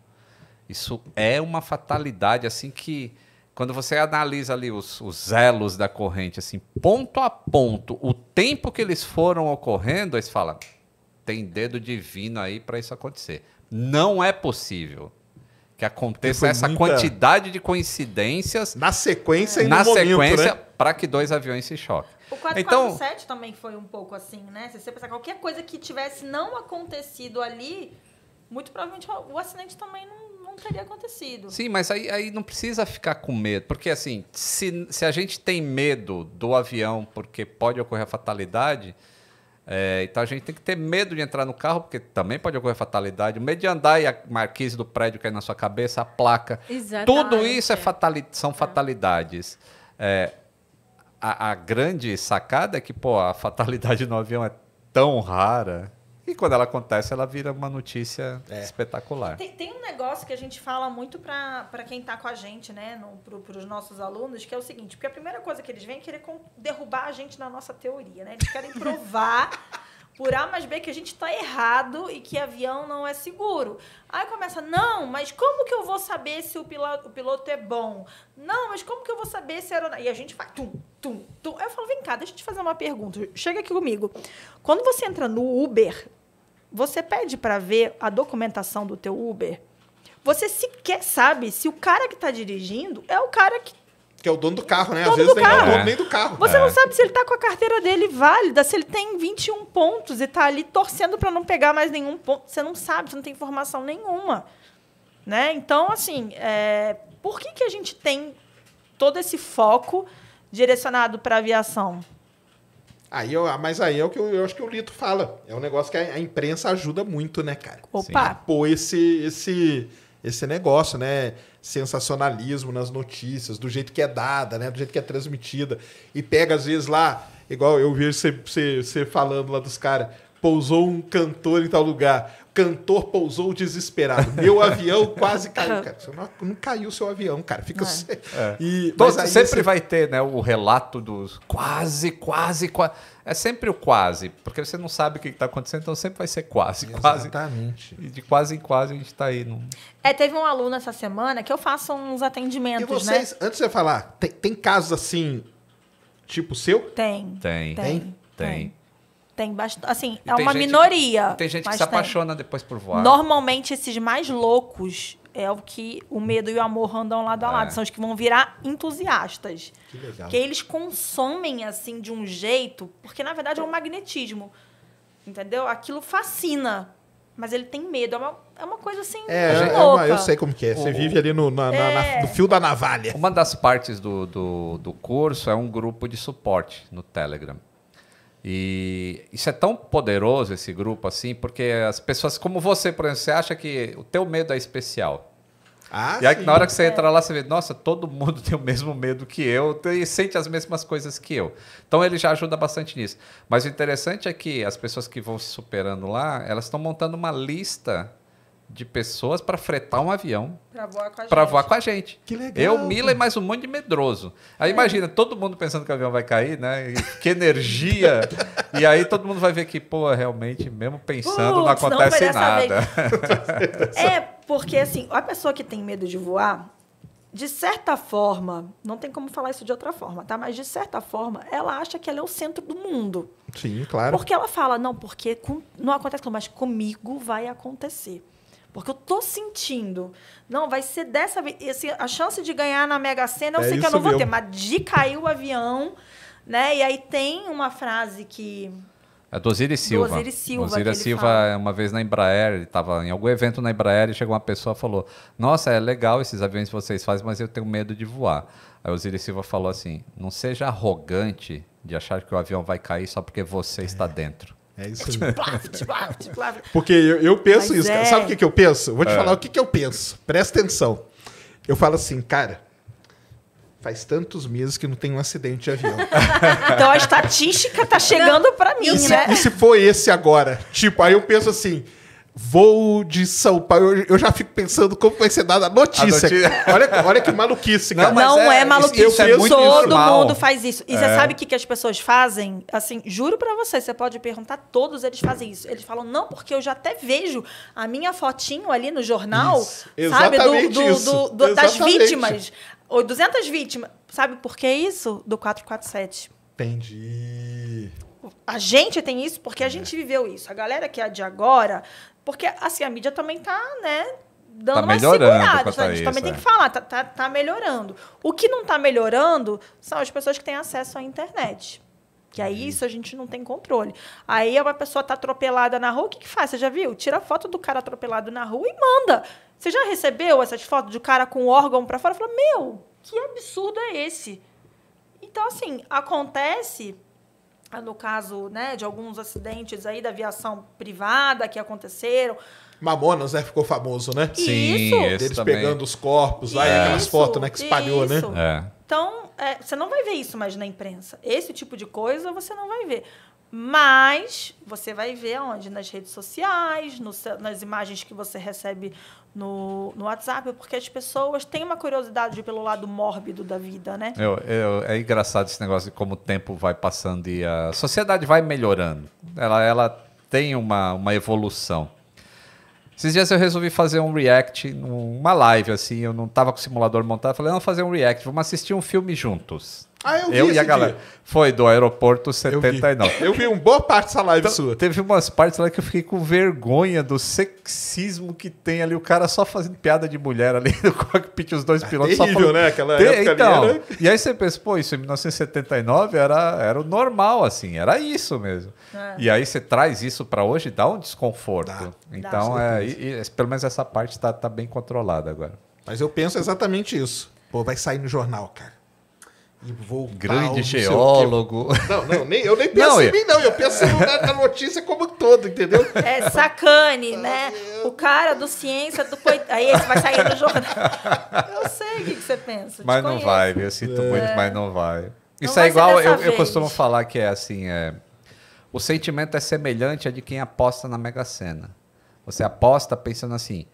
Isso é uma fatalidade assim que quando você analisa ali os, os elos da corrente, assim, ponto a ponto, o tempo que eles foram ocorrendo, eles fala tem dedo divino aí para isso acontecer. Não é possível que aconteça essa muita... quantidade de coincidências na sequência é. e na sequência né? para que dois aviões se choquem. O 447 então, também foi um pouco assim, né? Se você pensar qualquer coisa que tivesse não acontecido ali, muito provavelmente o acidente também não, não teria acontecido. Sim, mas aí, aí não precisa ficar com medo, porque assim, se, se a gente tem medo do avião porque pode ocorrer a fatalidade, é, então a gente tem que ter medo de entrar no carro, porque também pode ocorrer fatalidade. O medo de andar e a marquise do prédio cair na sua cabeça, a placa. Exatamente. Tudo isso é fatali são fatalidades. É, a, a, grande sacada é que pô, a fatalidade [laughs] no avião é tão rara e quando ela acontece, ela vira uma notícia é. espetacular. Tem, tem, um negócio que a gente fala muito para quem está com a gente, né? No, para os nossos alunos, que é o seguinte: porque a primeira coisa que eles vêm é querer derrubar a gente na nossa teoria, né? Eles querem provar. [laughs] por A mais B que a gente está errado e que avião não é seguro. Aí começa, não, mas como que eu vou saber se o piloto, o piloto é bom? Não, mas como que eu vou saber se a aeronave... E a gente vai, tum, tum, tum. Aí eu falo, vem cá, deixa eu te fazer uma pergunta. Chega aqui comigo. Quando você entra no Uber, você pede para ver a documentação do teu Uber. Você sequer sabe se o cara que está dirigindo é o cara que que é o dono do carro, né? Dono Às vezes nem é o dono nem do carro. Você é. não sabe se ele tá com a carteira dele válida, se ele tem 21 pontos e tá ali torcendo para não pegar mais nenhum ponto. Você não sabe, você não tem informação nenhuma. Né? Então, assim, é... por que, que a gente tem todo esse foco direcionado para aviação? Aí eu, ah, mas aí é o que eu, eu, acho que o Lito fala. É um negócio que a, a imprensa ajuda muito, né, cara? Opa! Pô, esse, esse, esse negócio, né? Sensacionalismo nas notícias, do jeito que é dada, né? Do jeito que é transmitida. E pega, às vezes, lá, igual eu vejo você falando lá dos caras, pousou um cantor em tal lugar. Cantor pousou desesperado. Meu [laughs] avião quase caiu. Cara, não, não caiu seu avião, cara. Fica. É. é. E, então, mas mas sempre você... vai ter né, o relato dos quase, quase, quase. É sempre o quase, porque você não sabe o que está acontecendo, então sempre vai ser quase, Exatamente. quase. E de quase em quase a gente está aí. Num... É, teve um aluno essa semana que eu faço uns atendimentos. E né? vocês, né? antes de você falar, tem, tem casos assim, tipo seu? Tem. Tem. Tem. tem. tem. Tem bastante. Assim, e é uma minoria. tem gente que se tem. apaixona depois por voar. Normalmente, esses mais loucos é o que o medo e o amor andam lado a é. lado. São os que vão virar entusiastas. Que legal. Que eles consomem, assim, de um jeito. Porque, na verdade, é um magnetismo. Entendeu? Aquilo fascina. Mas ele tem medo. É uma, é uma coisa assim. É, é uma, eu sei como que é. Você o, vive ali no, na, é. na, na, no é. fio da navalha. Uma das partes do, do, do curso é um grupo de suporte no Telegram. E isso é tão poderoso esse grupo assim, porque as pessoas como você, por exemplo, você acha que o teu medo é especial. Ah, e aí, sim. na hora que você é. entra lá, você vê, nossa, todo mundo [laughs] tem o mesmo medo que eu e sente as mesmas coisas que eu. Então ele já ajuda bastante nisso. Mas o interessante é que as pessoas que vão se superando lá, elas estão montando uma lista de pessoas para fretar um avião para voar, voar, com a gente. Que legal. Eu, Mila e mais um monte de medroso. Aí é. imagina, todo mundo pensando que o avião vai cair, né? Que energia. e aí todo mundo vai ver que, pô, realmente, mesmo pensando, Puts, não acontece não nada. é, porque assim, a pessoa que tem medo de voar, de certa forma, não tem como falar isso de outra forma, tá? Mas de certa forma, ela acha que ela é o centro do mundo. Sim, claro. Porque ela fala, não, porque com, não acontece, mas comigo vai acontecer. Porque eu tô sentindo. Não, vai ser dessa vez. Assim, a chance de ganhar na Mega Sena eu é sei que eu não vou mesmo. ter, mas de cair o avião, né? E aí tem uma frase que. É do Osiris Silva. Do Osiris Silva. Osiris Silva, fala. É uma vez na Embraer, ele estava em algum evento na Embraer e chegou uma pessoa e falou: Nossa, é legal esses aviões que vocês fazem, mas eu tenho medo de voar. Aí o Osiris Silva falou assim: Não seja arrogante de achar que o avião vai cair só porque você é. está dentro. É isso é aí. Porque eu, eu penso Mas isso, é. Sabe o que, que eu penso? Vou te é. falar o que, que eu penso. Presta atenção. Eu falo assim, cara, faz tantos meses que não tem um acidente de avião. [laughs] então a estatística tá chegando para mim, e se, né? E se for esse agora? Tipo, aí eu penso assim, Voo de São Paulo. Eu já fico pensando como vai ser dada a notícia. A notícia. [laughs] olha, olha que maluquice, cara. Não, não é, é, maluquice. Isso, é, é Todo normal. mundo faz isso. E é. você sabe o que, que as pessoas fazem? Assim, juro para você, você pode perguntar, todos eles fazem isso. Eles falam, não, porque eu já até vejo a minha fotinho ali no jornal, isso. sabe? Do, do, do, das vítimas. 200 vítimas. Sabe por que isso? Do 447. Entendi a gente tem isso porque a gente viveu isso. A galera que é de agora porque, assim, a mídia também tá, né, tá dando tá uma segurada. A gente isso, também é. tem que falar, tá, tá, tá, melhorando. O que não tá melhorando são as pessoas que têm acesso à internet. Que aí isso a gente não tem controle. Aí uma pessoa tá atropelada na rua, o que, que faz? Você já viu? Tira a foto do cara atropelado na rua e manda. Você já recebeu essas fotos de cara com órgão para fora? Fala, meu, que absurdo é esse? Então, assim, acontece ah, no caso né, de alguns acidentes aí da aviação privada que aconteceram. Mamonas, né? Ficou famoso, né? Sim, isso. Eles também. pegando os corpos lá, isso, aquelas fotos, né? Que espalhou, né? isso. né? É. Então, é, você não vai ver isso mais na imprensa. Esse tipo de coisa você não vai ver. Mas você vai ver onde? Nas redes sociais, no, nas imagens que você recebe no, no WhatsApp, porque as pessoas têm uma curiosidade pelo lado mórbido da vida, né? Eu, eu, é engraçado esse negócio de como o tempo vai passando e a sociedade vai melhorando. Ela, ela tem uma, uma evolução. Esses dias eu resolvi fazer um react, numa live, assim, eu não estava com o simulador montado, falei, vamos fazer um react, vamos assistir um filme juntos. Ah, eu vi eu e a galera. Foi do aeroporto 79. Eu vi, eu vi uma boa parte dessa live então, sua. Teve umas partes lá que eu fiquei com vergonha do sexismo que tem ali. O cara só fazendo piada de mulher ali [laughs] no cockpit, os dois ah, pilotos é terrível, só falando, né? Aquela ter, época então, ali era... E aí você pensa, pô, isso em 1979 era, era o normal, assim, era isso mesmo. É. E aí você traz isso para hoje dá um desconforto. Dá. Então, dá, é, e, e, pelo menos essa parte está tá bem controlada agora. Mas eu penso exatamente isso. Pô, vai sair no jornal, cara e tipo, Grande geólogo. Não, não, nem, eu nem [laughs] penso não, em eu... mim, não. Eu penso na, notícia como um todo, entendeu? É, sacane, né? O cara do ciência do Poit... Aí esse vai sair do jornal. [laughs] Eu sei o que, você pensa. Mas não vai, Eu sinto é. muito, mas não vai. Isso não é igual, eu, eu, costumo falar que é assim, é, o sentimento é semelhante a de quem aposta na Mega Sena. Você aposta pensando assim,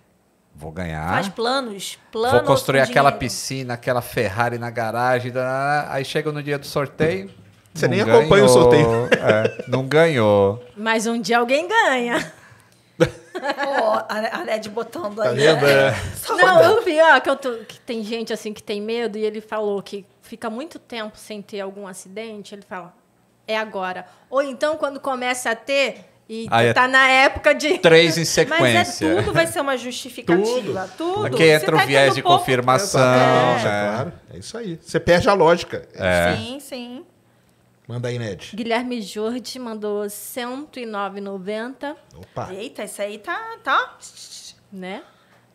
Vou ganhar. Faz planos. planos Vou construir aquela dinheiro. piscina, aquela Ferrari na garagem. Tá? Aí chega no dia do sorteio. Você nem ganhou, acompanha o sorteio. [laughs] É, não ganhou. Mas um dia alguém ganha. [laughs] Pô, a Ned botando aí. Tá vendo? Né? É. Não, vi, ó, que, eu tô, que tem gente assim que tem medo e ele falou que fica muito tempo sem ter algum acidente. Ele fala, é agora. Ou então, quando começa a ter, e Aí é tá na época de. Três em sequência. [laughs] Mas é, tudo vai ser uma justificativa. tudo. tudo. Aqui entra tá o viés de confirmação. É, né? É isso aí. Você perde a lógica. É. Sim, sim. Manda aí, Ned. Guilherme Jordi mandou 109,90. Opa. Eita, isso aí tá, tá, né?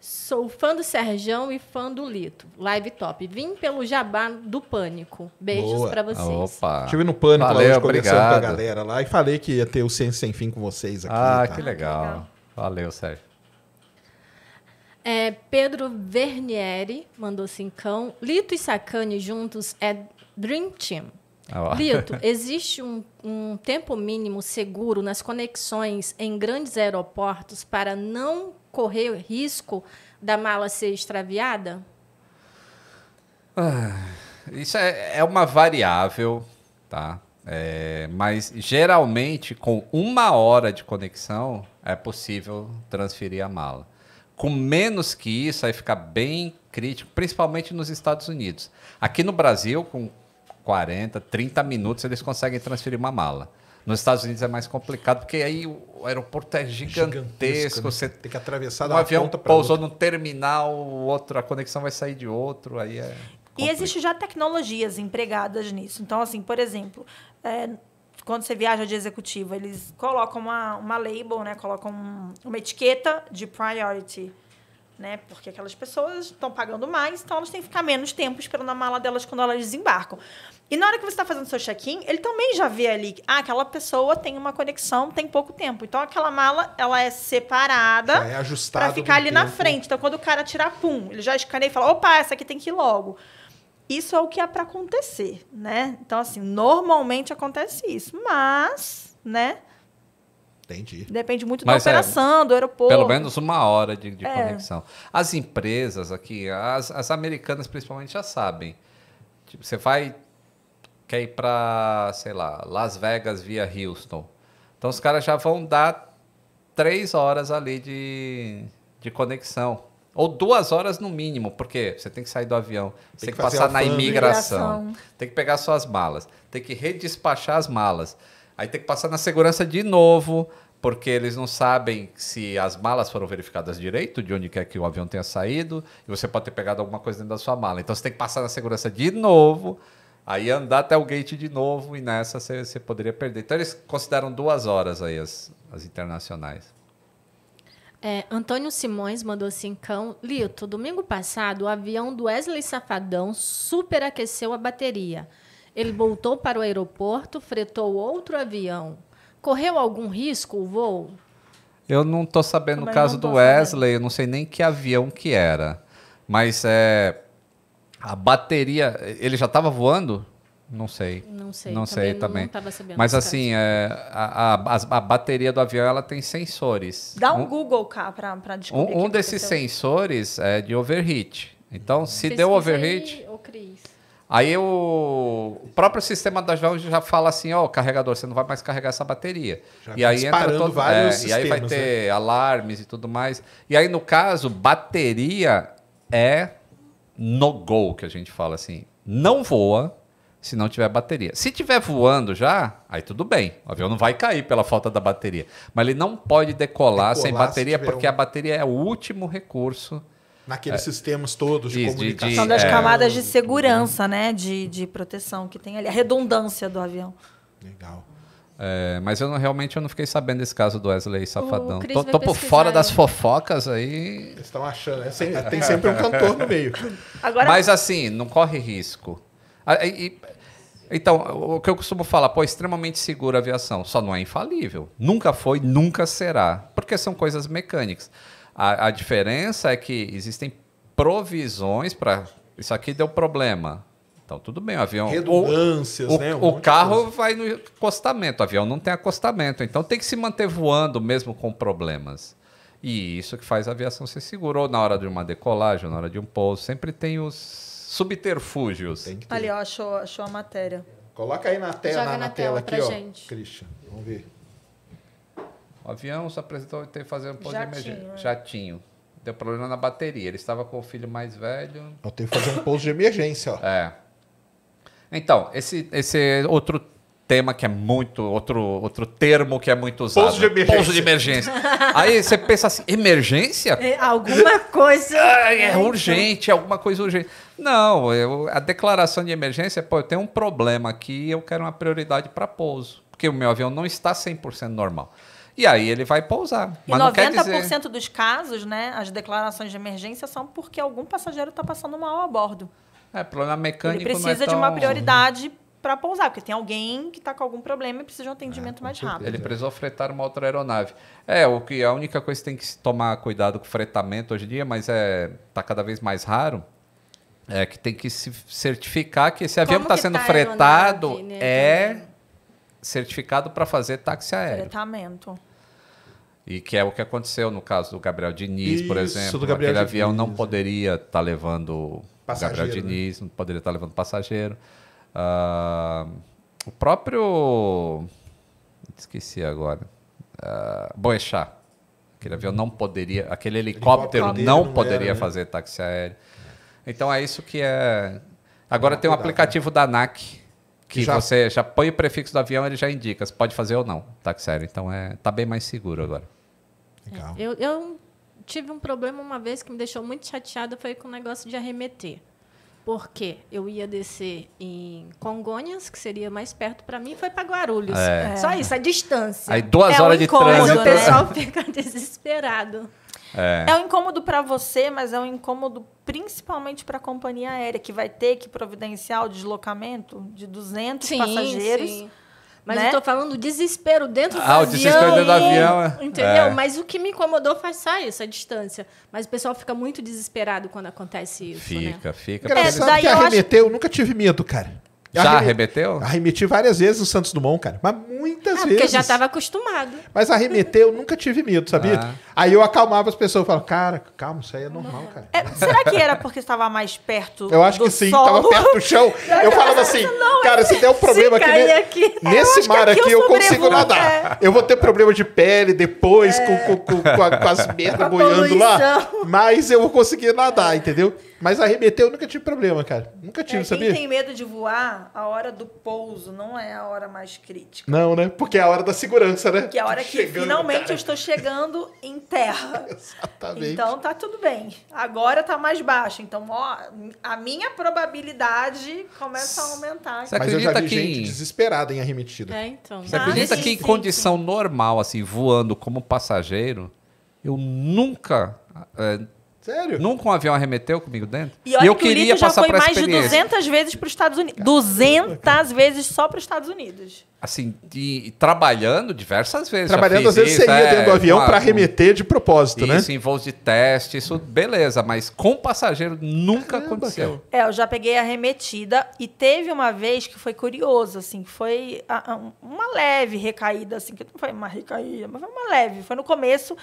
Sou fã do Serjão e fã do Lito. Live top. Vim pelo jabá do Pânico. Beijos para vocês. Opa. Estive no Pânico Valeu, lá conversando com a galera lá e falei que ia ter o Ciência Sem Fim com vocês aqui. Ah, tá. que, legal. que legal. Valeu, Sérgio. É, Pedro Vernieri mandou cincão. Lito e Sacani juntos é Dream Team. Ah, Lito, [laughs] existe um, um tempo mínimo seguro nas conexões em grandes aeroportos para não correr risco da mala ser extraviada? Ah, isso é, é, uma variável, tá? É, mas geralmente com uma hora de conexão é possível transferir a mala. Com menos que isso, aí fica bem crítico, principalmente nos Estados Unidos. Aqui no Brasil, com 40, 30 minutos eles conseguem transferir uma mala. Nos Estados Unidos é mais complicado, porque aí o aeroporto é gigantesco. gigantesco né? Você tem que atravessar da um avião pousou outra. num terminal, outro, a conexão vai sair de outro, aí é. E existe já tecnologias empregadas nisso. Então, assim, por exemplo, é, quando você viaja de executivo, eles colocam uma, uma label, né? Colocam um, uma etiqueta de priority. Né? Porque aquelas pessoas estão pagando mais, então elas têm que ficar menos tempo esperando a mala delas quando elas desembarcam. E na hora que você está fazendo seu check-in, ele também já vê ali, ah, aquela pessoa tem uma conexão, tem pouco tempo. Então aquela mala, ela é separada é para ficar ali tempo. na frente. Então quando o cara tirar pum, ele já escaneia e fala, opa, essa aqui tem que ir logo. Isso é o que é para acontecer, né? Então assim, normalmente acontece isso, mas, né? Entendi. Depende muito Mas da é, operação, é, do aeroporto. Pelo menos uma hora de, de é. conexão. As empresas aqui, as, as americanas principalmente, já sabem. Tipo, você vai quer ir para, sei lá, Las Vegas via Houston. Então os caras já vão dar três horas ali de, de conexão. Ou duas horas no mínimo, porque você tem que sair do avião, tem você tem que, passar na né? imigração, imigração, tem que pegar suas malas, tem que redespachar as malas. Aí tem que passar na segurança de novo, porque eles não sabem se as malas foram verificadas direito, de onde quer que o avião tenha saído, e você pode ter pegado alguma coisa dentro da sua mala. Então você tem que passar na segurança de novo. Aí andar até o gate de novo e nessa você, poderia perder. Então eles consideram duas horas aí as, as internacionais. É, Antônio Simões mandou assim cão, Lito, domingo passado, o avião do Wesley Safadão superaqueceu a bateria. Ele voltou para o aeroporto, fretou outro avião. Correu algum risco o voo? Eu não estou sabendo Também o caso do Wesley, sabendo. eu não sei nem que avião que era. Mas é, a bateria, ele já estava voando? Não sei. Não sei. Não sei também. Não, também. Mas assim, é, a, a, a, bateria do avião ela tem sensores. Dá um, um Google cá para descobrir. Um, um desses sensores é de overheat. Então, se Pesquisa deu overheat. Aí, ô Cris. aí o, o próprio sistema das avião já fala assim, ó, oh, carregador, você não vai mais carregar essa bateria. Já e tá aí entra todo, é, vários é, sistemas, e aí vai ter né? alarmes e tudo mais. E aí no caso, bateria é no-go, que a gente fala assim. Não voa se não tiver bateria. Se tiver voando já, aí tudo bem. O avião não vai cair pela falta da bateria. Mas ele não pode decolar, decolar sem bateria, se porque um... a bateria é o último recurso naqueles é. sistemas todos de, de comunicação. De, de, São das é, camadas de segurança, né? De, de proteção que tem ali, a redundância do avião. Legal. É, mas eu não, realmente eu não fiquei sabendo desse caso do Wesley Safadão. Tô, tô por fora das fofocas aí. Vocês estão achando, né? tem [laughs] sempre um cantor no meio. Agora... Mas assim, não corre risco. E, então, o que eu costumo falar, pô, é extremamente segura a aviação, só não é infalível. Nunca foi, nunca será, porque são coisas mecânicas. A, a diferença é que existem provisões para isso aqui deu problema. Então, tudo bem, o avião. Redundâncias, né? Um o, carro vai no acostamento, o avião não tem acostamento. Então, tem que se manter voando mesmo com problemas. E isso que faz a aviação ser segura. Ou na hora de uma decolagem, ou na hora de um pouso, sempre tem os subterfúgios. Tem Ali, ó, achou, achou a matéria. Coloca aí na tela, na, na, na, tela, tela aqui, ó. Gente. Christian, vamos ver. O avião se apresentou e teve que fazer um pouso de emergência. Né? Jatinho deu problema na bateria. Ele estava com o filho mais velho. Eu tenho que fazer um pouso de emergência, ó. É. Então, esse, esse outro tema que é muito. Outro, outro termo que é muito usado. Pouso de emergência. Pouso de emergência. Aí você pensa assim: emergência? É, alguma coisa. Ah, é urgente, alguma coisa urgente. Não, eu, a declaração de emergência, pô, eu tenho um problema aqui eu quero uma prioridade para pouso. Porque o meu avião não está 100% normal. E aí ele vai pousar. E 90% não quer dizer... dos casos, né, as declarações de emergência são porque algum passageiro está passando mal a bordo. É, problema mecânico. Ele é precisa é tão... de uma prioridade para pousar, porque tem alguém que está com algum problema e precisa de um atendimento é, mais rápido. Ele precisou fretar uma outra aeronave. É, o que a única coisa que tem que tomar cuidado com o fretamento hoje em dia, mas é tá cada vez mais raro. É que tem que se certificar que esse avião tá que está sendo tá fretado né? é certificado para fazer táxi aéreo. Fretamento. E que é o que aconteceu no caso do Gabriel Diniz, Isso, por exemplo. Aquele Diniz. avião não é. poderia estar tá levando passageiro, Gabriel né? Diniz né? não poderia estar levando passageiro. Uh, o próprio. Esqueci agora. Uh, Boechat. Aquele avião não poderia. Aquele helicóptero, não, não poderia era, né? fazer né? táxi aéreo. Então é isso que é. Agora tem um cuidado, né? aplicativo né? da ANAC que já... você já põe o prefixo do avião, ele já indica se pode fazer ou não táxi aéreo. Então é tá bem mais seguro agora. Legal. É, eu, eu tive um problema uma vez que me deixou muito chateada, foi com o negócio de arremeter. Porque eu ia descer em Congonhas, que seria mais perto para mim, foi para Guarulhos. É. é. Só isso, a distância. Aí duas é horas um de trânsito. o né? pessoal [laughs] fica desesperado. É. é um incômodo para você, mas é um incômodo principalmente para a companhia aérea, que vai ter que providenciar o deslocamento de 200 sim, passageiros. Sim mas né? eu tô falando do desespero dentro ah, do avião. Ah, o desespero dentro do avião. É. Entendeu? É. Mas o que me incomodou foi só isso, a distância. Mas o pessoal fica muito desesperado quando acontece isso, Fica, né? fica. Engraçado é, daí que arremeteu, eu acho... nunca tive medo, cara. Já arremeti, arremeteu? Arremeti várias vezes o Santos Dumont, cara. Mas muitas ah, vezes. Porque já estava acostumado. Mas arremeter eu nunca tive medo, sabia? Ah. Aí eu acalmava as pessoas, eu falava, cara, calma, isso aí é normal, cara. É, será que era porque estava mais perto Eu acho que sim, estava perto do chão. [laughs] eu falava assim, não, cara, se der um problema aqui, né, aqui, nesse [laughs] mar aqui, aqui eu, eu consigo é. nadar. É. Eu vou ter problema de pele depois, é. com, com, com, a, com, as [laughs] merdas boiando lá. Mas eu vou conseguir nadar, entendeu? Mas arremeter eu nunca tive problema, cara. Nunca tive, é, sabia? Quem tem medo de voar, a hora do pouso não é a hora mais crítica. Não, né? Porque é a hora da segurança, né? Porque é a hora que chegando, finalmente cara. eu estou chegando em terra. [laughs] Exatamente. Então tá tudo bem. Agora tá mais baixo. Então, ó, a minha probabilidade começa a aumentar. Você acredita Mas eu já vi que... gente desesperada em arremetida. É, então. Você acredita ah, que em condição normal, assim, voando como passageiro, eu nunca é, Sério? Nunca um avião arremeteu comigo dentro. E, olha e eu que queria o Lito já passar foi mais de 200 vezes para os Estados Unidos. Caramba. 200 vezes só para os Estados Unidos. Assim, trabalhando diversas vezes. Trabalhando às vezes isso, seria é, dentro do avião para arremeter de propósito, isso, né? Isso, em voos de teste, isso beleza, mas com passageiro nunca Caramba, aconteceu. É, eu já peguei arremetida e teve uma vez que foi curioso, assim, foi uma leve recaída, assim, que não foi uma recaída, mas foi uma leve. Foi no começo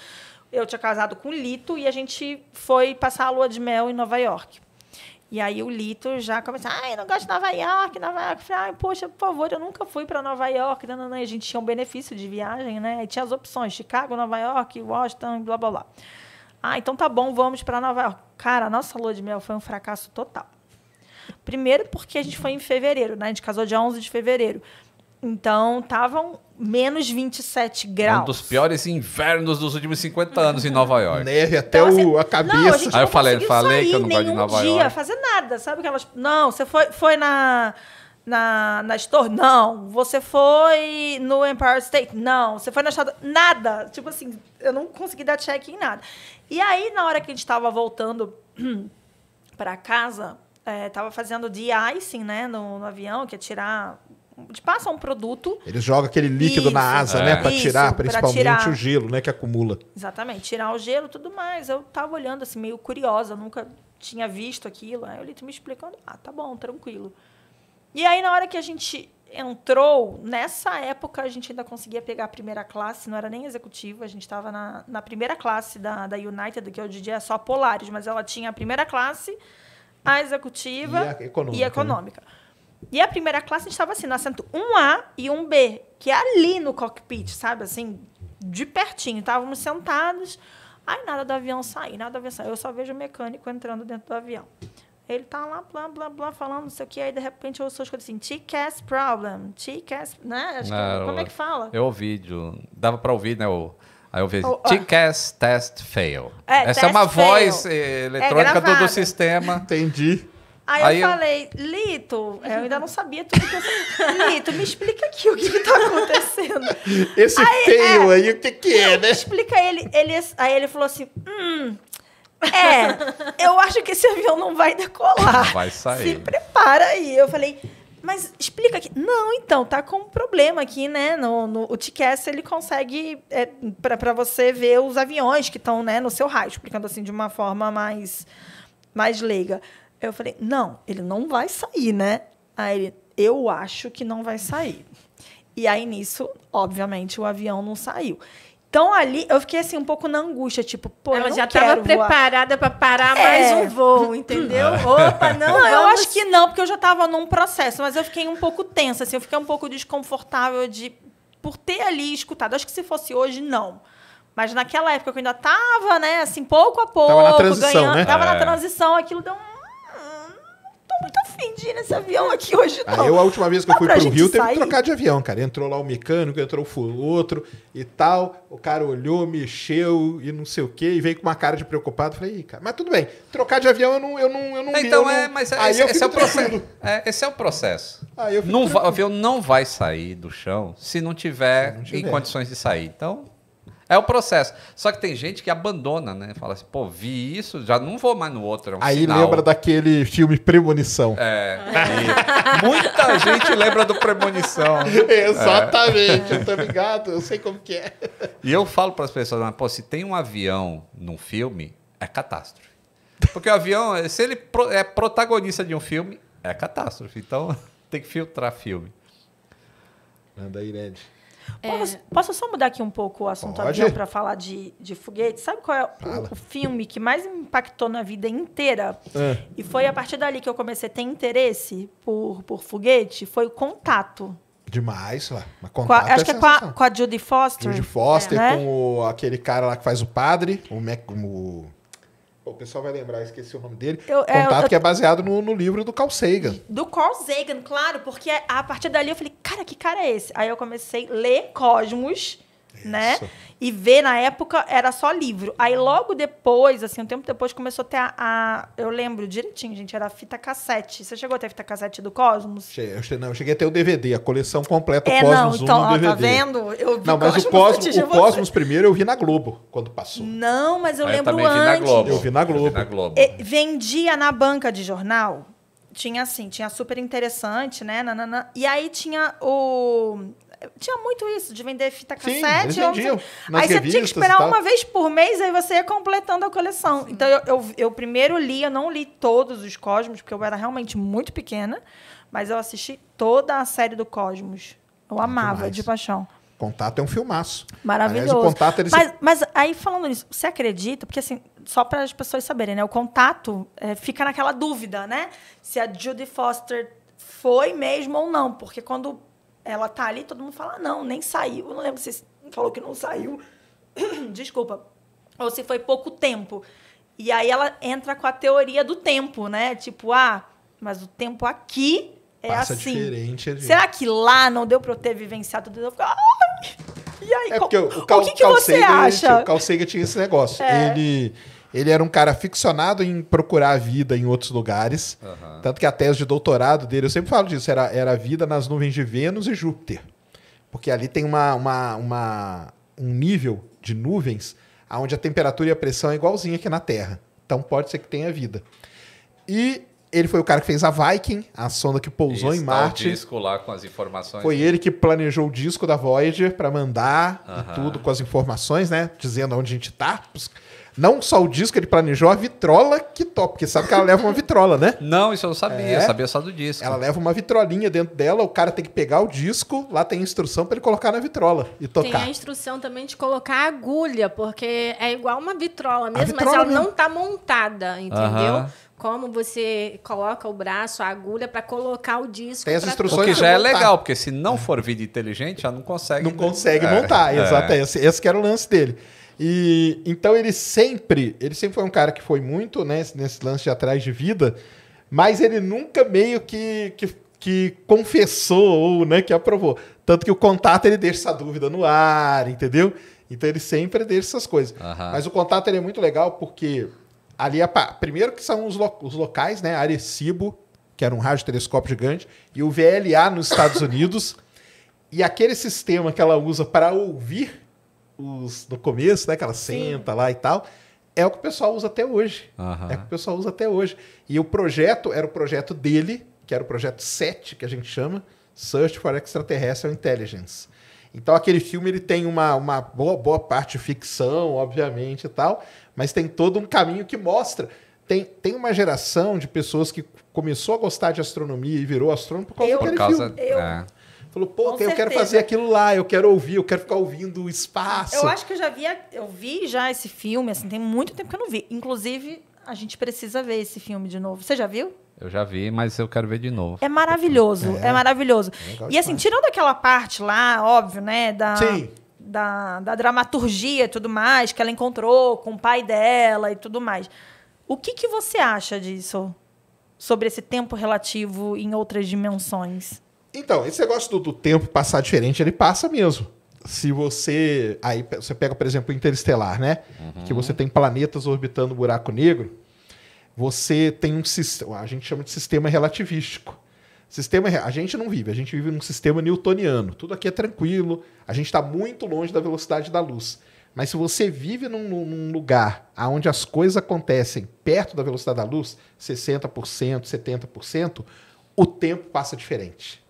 eu tinha casado com o Lito e a gente foi passar a lua de mel em Nova York. E aí o Lito já começou, ah, eu não gosto de Nova York, Nova York. Eu falei, ah, poxa, por favor, eu nunca fui para Nova York. Não, não, não. A gente tinha um benefício de viagem, né? E tinha as opções, Chicago, Nova York, Washington, blá, blá, blá. Ah, então tá bom, vamos para Nova York. Cara, a nossa lua de mel foi um fracasso total. Primeiro porque a gente foi em fevereiro, né? A gente casou dia 11 de fevereiro. Então, estavam menos 27 graus. Um dos piores invernos dos últimos 50 anos em Nova York. Neve até então, assim, o, a cabeça. Não, a gente não Aí eu falei, falei que eu não gosto de Nova dia, York. fazer nada, sabe? Que elas, não, você foi, foi na na, na Store? Não. Você foi no Empire State? Não. Você foi na Estado? Nada. Tipo assim, eu não consegui dar check em nada. E aí, na hora que a gente estava voltando [clears throat] para casa, estava eh, é, fazendo de icing né, no, no avião, que é tirar de passa um produto. Eles jogam aquele líquido isso, na asa, é. né? Para tirar isso, principalmente tirar. o gelo, né? Que acumula. Exatamente, tirar o gelo tudo mais. Eu tava olhando assim, meio curiosa, nunca tinha visto aquilo. Aí o Lito me explicando, ah, tá bom, tranquilo. E aí, na hora que a gente entrou, nessa época a gente ainda conseguia pegar a primeira classe, não era nem executiva, a gente estava na, na primeira classe da, da United, que hoje em dia é só Polaris, mas ela tinha a primeira classe, a executiva e a econômica. E a né? econômica. Né? E a primeira classe a gente estava assim, no assento 1A e 1B, que é ali no cockpit, sabe? Assim, de pertinho. Estávamos sentados. Aí nada do avião sair, nada do avião sair. Eu só vejo o mecânico entrando dentro do avião. Ele tá lá, blá, blá, blá, falando não sei o que. Aí, de repente, eu ouço as coisas assim, cast problem, T-Cast... Né? Acho que, é, como é que fala? Eu ouvi, dava para ouvir, né? O, aí eu ouvi, T-Cast test fail. É, Essa é test é uma fail. voz eh, é eletrônica é do, do sistema. Entendi. Aí, Aí eu, eu, falei, Lito, é, eu ainda não sabia tudo que eu sabia. [laughs] Lito, me explica aqui o que, que tá acontecendo. Esse aí, é, feio é, aí, o que que é, né? Explica ele, ele. Aí ele falou assim, hum, é, eu acho que esse avião não vai decolar. Vai sair. Se prepara aí. Eu falei, mas explica aqui. Não, então, tá com um problema aqui, né? No, no o TCAS, ele consegue, é, para você ver os aviões que estão né, no seu raio, explicando assim de uma forma mais, mais leiga. Eu falei, não, ele não vai sair, né? Aí ele, eu acho que não vai sair. E aí, nisso, obviamente, o avião não saiu. Então ali eu fiquei assim um pouco na angústia, tipo, pô, ela já estava preparada para parar é. mais um voo, [clears throat] entendeu? Opa, não. Não, vamos... eu acho que não, porque eu já estava num processo, mas eu fiquei um pouco tensa, assim, eu fiquei um pouco desconfortável de por ter ali escutado. Acho que se fosse hoje não. Mas naquela época que eu ainda tava né, assim, pouco a pouco, tava na transição, ganhando, né? tava é. na transição, aquilo deu um tô muito afim de ir nesse avião aqui hoje, não. Aí, eu, a última vez que Dá eu fui pro Rio, sair? teve que trocar de avião, cara. Entrou lá o mecânico, entrou o outro e tal. O cara olhou, mexeu e não sei o quê, e veio com uma cara de preocupado. Falei, cara, mas tudo bem. Trocar de avião eu não eu não, eu não Então, vi, é, mas é Aí esse, eu esse é o processo. É, esse é o processo. Aí eu não vai, o avião não vai sair do chão se não tiver, se não tiver. em condições de sair. Então, é o processo. Só que tem gente que abandona, né? Fala assim, pô, vi isso, já não vou mais no outro. É um Aí sinal. lembra daquele filme Premonição. É. muita gente lembra do Premonição. [laughs] Exatamente, é. tá ligado? Eu sei como que é. E eu falo para as pessoas, mas, pô, se tem um avião num filme, é catástrofe. Porque o avião, se ele é protagonista de um filme, é catástrofe. Então [laughs] tem que filtrar filme. Manda aí, Ned. É... Posso, só mudar aqui um pouco o assunto Pode. avião para falar de, de foguete? Sabe qual é o, o, filme que mais me impactou na vida inteira? É. E foi a partir dali que eu comecei a ter interesse por, por foguete? Foi o Contato. Demais, lá. Mas contato a, acho é que é com a, com a Judy Foster. Judy Foster, é, né? com o, aquele cara lá que faz o padre, o, Mac, o Pô, o pessoal vai lembrar, esqueci o nome dele. Eu, é, Contato eu, eu, que é baseado no, no, livro do Carl Sagan. Do Carl Sagan, claro, porque a partir dali eu falei, cara, que cara é esse? Aí eu comecei a ler Cosmos né? Isso. né? E ver na época era só livro. Aí logo depois, assim, um tempo depois começou a ter a, a eu lembro direitinho, gente, era a fita cassete. Você chegou a ter a fita cassete do Cosmos? Cheguei, eu, não, eu cheguei até o DVD, a coleção completa é, Cosmos não, então, 1 ó, DVD. tá vendo? Eu vi Não, mas o Cosmos, o Cosmos primeiro eu vi na Globo quando passou. Não, mas eu ah, lembro eu antes. Vi na Globo. Eu vi na Globo. Vi na Globo. E, vendia na banca de jornal tinha assim, tinha super interessante, né? Nanana. E aí tinha o tinha muito isso, de vender fita cassete. Sim, vendiam, aí você tinha que esperar uma vez por mês, aí você ia completando a coleção. Sim. Então eu, eu, eu, primeiro li, eu não li todos os Cosmos, porque eu era realmente muito pequena, mas eu assisti toda a série do Cosmos. Eu ah, amava de paixão. Contato é um filmaço. Maravilhoso. Aliás, o contato, ele mas, mas aí, falando nisso, você acredita? Porque, assim, só para as pessoas saberem, né? O contato é, fica naquela dúvida, né? Se a Judy Foster foi mesmo ou não. Porque quando ela tá ali, todo mundo fala, ah, não, nem saiu. Eu não lembro se falou que não saiu. [clears throat] Desculpa. Ou se foi pouco tempo. E aí ela entra com a teoria do tempo, né? Tipo, ah, mas o tempo aqui é Passa assim. Diferente, Será que lá não deu para eu ter vivenciado tudo? Eu fico, ai! E aí, é porque o, Cal, o que, que você acha? O Carl Sagan tinha esse negócio. É. Ele ele era um cara ficcionado em procurar a vida em outros lugares. Uhum. Tanto que a tese de doutorado dele, eu sempre falo disso, era, era a vida nas nuvens de Vênus e Júpiter. Porque ali tem uma, uma, uma um nível de nuvens onde a temperatura e a pressão é igualzinha aqui na Terra. Então pode ser que tenha vida. E ele foi o cara que fez a Viking, a sonda que pousou em Marte. o disco lá com as informações. Foi ele que planejou o disco da Voyager para mandar uhum. e tudo com as informações, né? Dizendo onde a gente tá não só o disco, ele planejou a vitrola que top, porque sabe que ela leva uma vitrola, né? [laughs] Não, isso eu não sabia, é. eu sabia só do disco. Ela leva uma vitrolinha dentro dela, o cara tem que pegar o disco, lá tem instrução para ele colocar na vitrola e tocar. Tem a instrução também de colocar a agulha, porque é igual uma vitrola mesmo, vitrola mas ela mesmo. não tá montada, entendeu? como você coloca o braço, a agulha para colocar o disco. Tem as instruções. O que já é legal, porque se não for vídeo inteligente, já não consegue. Não consegue é, montar, é. exato. Esse, esse era o lance dele. E então ele sempre, ele sempre foi um cara que foi muito né, nesse lance de atrás de vida, mas ele nunca meio que, que, que confessou ou né, que aprovou. Tanto que o contato ele deixa essa dúvida no ar, entendeu? Então ele sempre deixa essas coisas. Uhum. Mas o contato ele é muito legal porque ali é pra, primeiro que são os, lo, os locais, né? Arecibo, que era um rádio telescópio gigante, e o VLA nos Estados Unidos. E aquele sistema que ela usa para ouvir os do começo, né? Que ela senta Sim. lá e tal. É o que o pessoal usa até hoje. Uhum. É o que o pessoal usa até hoje. E o projeto era o projeto dele, que era o projeto 7, que a gente chama, Search for Extraterrestrial Intelligence. Então aquele filme ele tem uma, uma boa, boa parte ficção, obviamente e tal, mas tem todo um caminho que mostra. Tem, tem uma geração de pessoas que começou a gostar de astronomia e virou astrônomo por causa eu, daquele por causa, filme. Eu, é. Falou, pô, eu quero fazer aquilo lá, eu quero ouvir, eu quero ficar ouvindo o espaço. Eu acho que eu já vi, eu vi já esse filme, assim, tem muito tempo que eu não vi. Inclusive, a gente precisa ver esse filme de novo. Você já viu? Eu já vi, mas eu quero ver de novo. É maravilhoso, é, é maravilhoso. É e assim, tirando aquela parte lá, óbvio, né, da, Sim. da, da dramaturgia e tudo mais, que ela encontrou com o pai dela e tudo mais. O que, que você acha disso? Sobre esse tempo relativo em outras dimensões? Então, esse negócio do, do tempo passar diferente, ele passa mesmo se você. Aí você pega, por exemplo, o Interestelar, né? Uhum. Que você tem planetas orbitando o buraco negro. Você tem um sistema. A gente chama de sistema relativístico. Sistema, a gente não vive, a gente vive num sistema newtoniano. Tudo aqui é tranquilo, a gente está muito longe da velocidade da luz. Mas se você vive num, num lugar onde as coisas acontecem perto da velocidade da luz, 60%, 70%, o tempo passa diferente.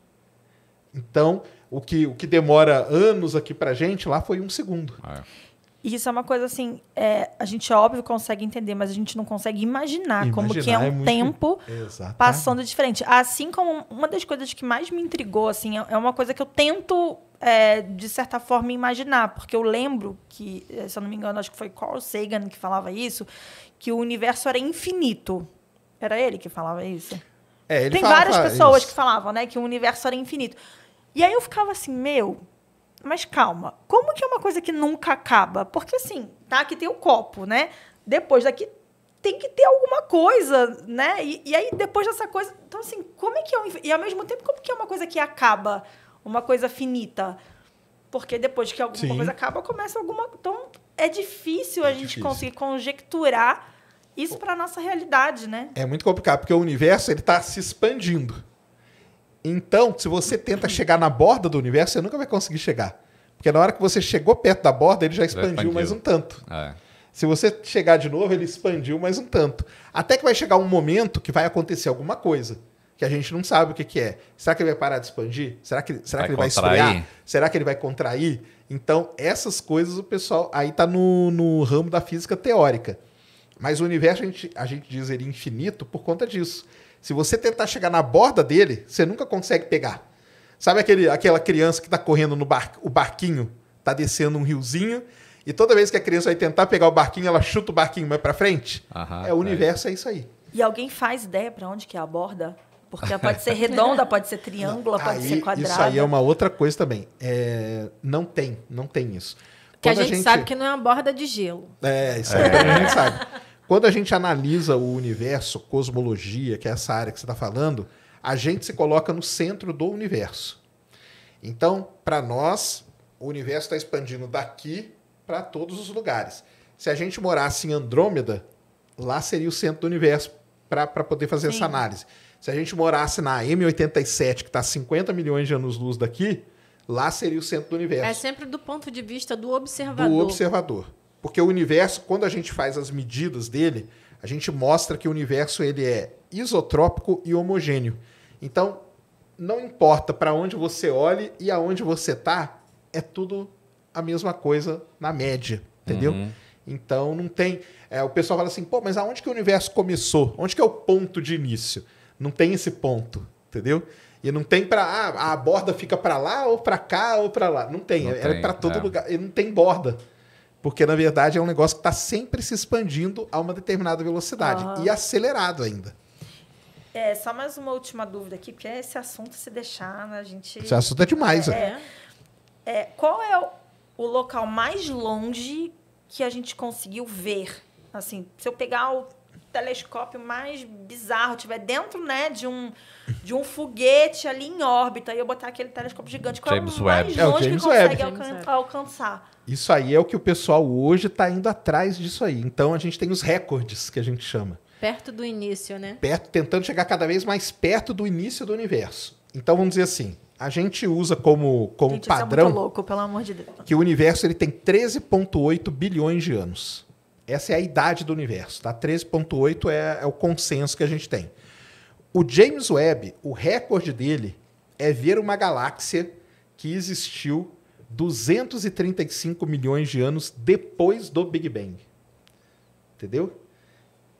Então, o que, o que demora anos aqui pra gente, lá foi um segundo. Ah, é. E isso é uma coisa assim, é, a gente é óbvio consegue entender, mas a gente não consegue imaginar, imaginar como que é um é muito... tempo Exatamente. passando diferente. Assim como uma das coisas que mais me intrigou, assim, é, é uma coisa que eu tento, é, de certa forma, imaginar, porque eu lembro que, é, se eu não me engano, acho que foi Carl Sagan que falava isso, que o universo era infinito. Era ele que falava isso? Tem fala, várias fala pessoas isso. que falavam, né, que o universo era infinito. E aí eu ficava assim, meu, mas calma, como que é uma coisa que nunca acaba? Porque assim, tá? Aqui tem o copo, né? Depois daqui tem que ter alguma coisa, né? E, e, aí depois dessa coisa. Então, assim, como é que é. Um, e ao mesmo tempo, como que é uma coisa que acaba? Uma coisa finita? Porque depois que alguma Sim. coisa acaba, começa alguma. Então, é difícil é a gente difícil. conseguir conjecturar isso para nossa realidade, né? É muito complicado, porque o universo ele está se expandindo. Então, se você tenta chegar na borda do universo, você nunca vai conseguir chegar. Porque na hora que você chegou perto da borda, ele já expandiu, expandiu. mais um tanto. É. Se você chegar de novo, ele expandiu mais um tanto. Até que vai chegar um momento que vai acontecer alguma coisa que a gente não sabe o que, que é. Será que ele vai parar de expandir? Será que, será vai que ele vai esfriar? Será que ele vai contrair? Então, essas coisas o pessoal aí está no, no ramo da física teórica. Mas o universo, a gente, a gente diz ele infinito por conta disso. Se você tentar chegar na borda dele, você nunca consegue pegar. Sabe aquele, aquela criança que está correndo no bar, o barquinho, está descendo um riozinho, e toda vez que a criança vai tentar pegar o barquinho, ela chuta o barquinho mais para frente? Aham, é, o é. universo é. isso aí. E alguém faz ideia para onde que é a borda? Porque ela pode ser redonda, pode ser triângula, pode aí, ser quadrada. Isso aí é uma outra coisa também. É, não tem, não tem isso. Que a gente, a gente, sabe que não é uma borda de gelo. É, isso aí é. a gente sabe. Quando a gente analisa o universo, cosmologia, que é essa área que você está falando, a gente se coloca no centro do universo. Então, para nós, o universo está expandindo daqui para todos os lugares. Se a gente morasse em Andrômeda, lá seria o centro do universo para poder fazer Sim. essa análise. Se a gente morasse na M87, que está 50 milhões de anos-luz daqui, lá seria o centro do universo. É sempre do ponto de vista do observador. Do observador. Porque o universo, quando a gente faz as medidas dele, a gente mostra que o universo ele é isotrópico e homogêneo. Então, não importa para onde você olhe e aonde você está, é tudo a mesma coisa na média, entendeu? Uhum. Então não tem. É, o pessoal fala assim, pô, mas aonde que o universo começou? Onde que é o ponto de início? Não tem esse ponto, entendeu? E não tem para ah, a borda fica para lá ou para cá ou para lá. Não tem. Não é, é para todo é. lugar. E não tem borda. Porque, na verdade, é um negócio que está sempre se expandindo a uma determinada velocidade uhum. e acelerado ainda. É, só mais uma última dúvida aqui, porque esse assunto, se deixar, né, a gente. Esse assunto é demais, é, é. é qual é o, local mais longe que a gente conseguiu ver? Assim, se eu pegar o telescópio mais bizarro, tiver dentro, né, de um, de um foguete ali em órbita, e eu botar aquele telescópio gigante, qual James é o mais Webb. É longe o James que consegue Alcan alcançar? Isso aí é o que o pessoal hoje está indo atrás disso aí. Então a gente tem os recordes que a gente chama. Perto do início, né? Perto, tentando chegar cada vez mais perto do início do universo. Então vamos dizer assim, a gente usa como, como gente, é padrão é louco, de que o universo ele tem 13,8 bilhões de anos. Essa é a idade do universo, tá? 13.8 é, é o consenso que a gente tem. O James Webb, o recorde dele é ver uma galáxia que existiu 235 milhões de anos depois do Big Bang. Entendeu?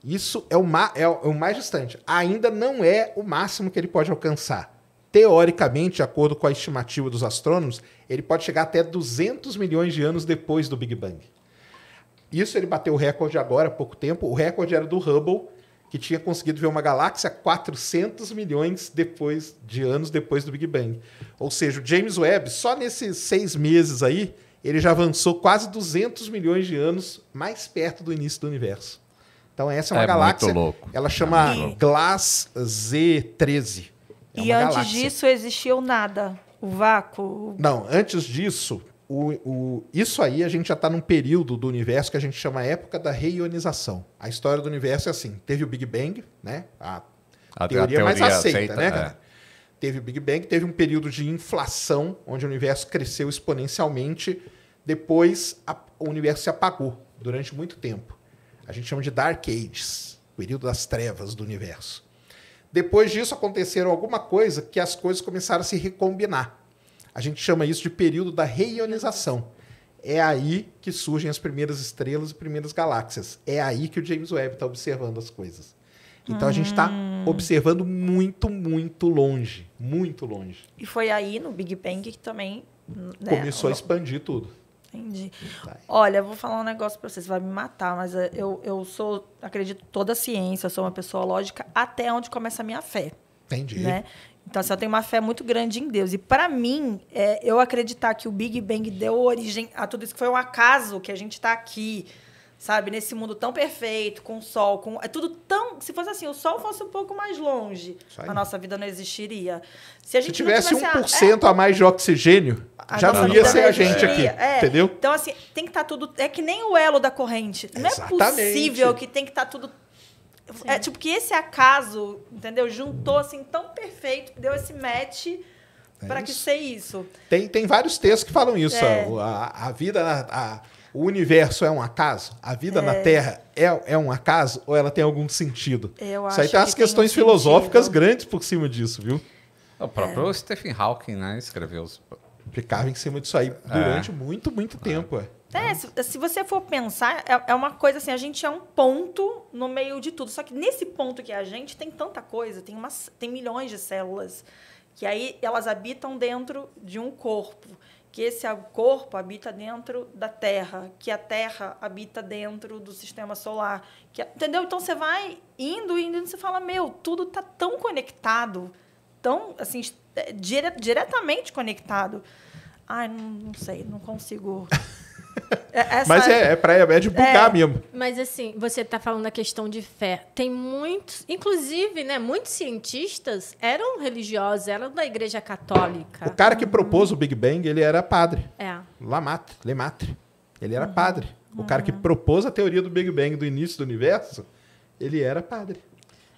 Isso é, é o, é o, mais distante. Ainda não é o máximo que ele pode alcançar. Teoricamente, de acordo com a estimativa dos astrônomos, ele pode chegar até 200 milhões de anos depois do Big Bang. Isso ele bateu o recorde agora há pouco tempo. O recorde era do Hubble, que tinha conseguido ver uma galáxia 400 milhões depois de anos depois do Big Bang. Ou seja, o James Webb, só nesses seis meses aí, ele já avançou quase 200 milhões de anos mais perto do início do universo. Então essa é uma é galáxia, ela chama é Glass Z13. É e antes galáxia. disso existia o nada, o vácuo. Não, antes disso o, o, isso aí a gente já está num período do universo que a gente chama época da reionização. A história do universo é assim: teve o Big Bang, né? A, a teoria, teoria mais aceita, aceita né, cara? É. Teve o Big Bang, teve um período de inflação, onde o universo cresceu exponencialmente. Depois, a, o universo se apagou durante muito tempo. A gente chama de Dark Ages período das trevas do universo. Depois disso, aconteceram alguma coisa que as coisas começaram a se recombinar. A gente chama isso de período da reionização. É aí que surgem as primeiras estrelas e primeiras galáxias. É aí que o James Webb está observando as coisas. Então a gente está hum. observando muito, muito longe. Muito longe. E foi aí no Big Bang que também. Né, Começou a expandir tudo. Entendi. Tá Olha, vou falar um negócio para vocês, vai me matar, mas eh, eu, eu sou, acredito toda a ciência, sou uma pessoa lógica até onde começa a minha fé. Entendi. Né? Então, assim, eu tenho uma fé muito grande em Deus. E, para mim, é, eu acreditar que o Big Bang deu origem a tudo isso, que foi um acaso que a gente está aqui, sabe? Nesse mundo tão perfeito, com o sol, com... É tudo tão... Se fosse assim, o sol fosse um pouco mais longe, a nossa vida não existiria. Se, a gente Se tivesse, não tivesse 1% a... É, a mais de oxigênio, a já não ia ser a gente aqui, é. entendeu? Então, assim, tem que estar tá tudo... É que nem o elo da corrente. Não é Exatamente. é possível que tem que estar tá tudo é Sim. É tipo que esse acaso, entendeu? Juntou assim tão perfeito, deu esse match é para que ser isso. Tem, tem vários textos que falam isso. É. A, a, vida, a, a, o universo é um acaso? A vida é. na Terra é, é um acaso ou ela tem algum sentido? Eu isso acho aí tem que as questões um filosóficas sentido. grandes por cima disso, viu? É o próprio é. Stephen Hawking né, escreveu. Ficava em cima disso aí durante muito, muito tempo. É. É, né? se, se, você for pensar, é, é, uma coisa assim, a gente é um ponto no meio de tudo. Só que nesse ponto que é a gente, tem tanta coisa, tem, umas, tem milhões de células, que aí elas habitam dentro de um corpo, que esse corpo habita dentro da Terra, que a Terra habita dentro do sistema solar. Que, entendeu? Então você vai indo, indo, e você fala, meu, tudo está tão conectado, tão, assim, é, dire, diretamente conectado. Ai, não, não sei, não consigo... [laughs] Essa... É, é Mas é, é pra é de bugar é, mesmo. Mas assim, você está falando da questão de fé. Tem muitos, inclusive, né, muitos cientistas eram religiosos, eram da igreja católica. O cara que propôs o Big Bang, ele era padre. É. Lamatre, Ele era uhum. padre. O uhum. cara que uhum. propôs a teoria do Big Bang do início do universo, ele era padre.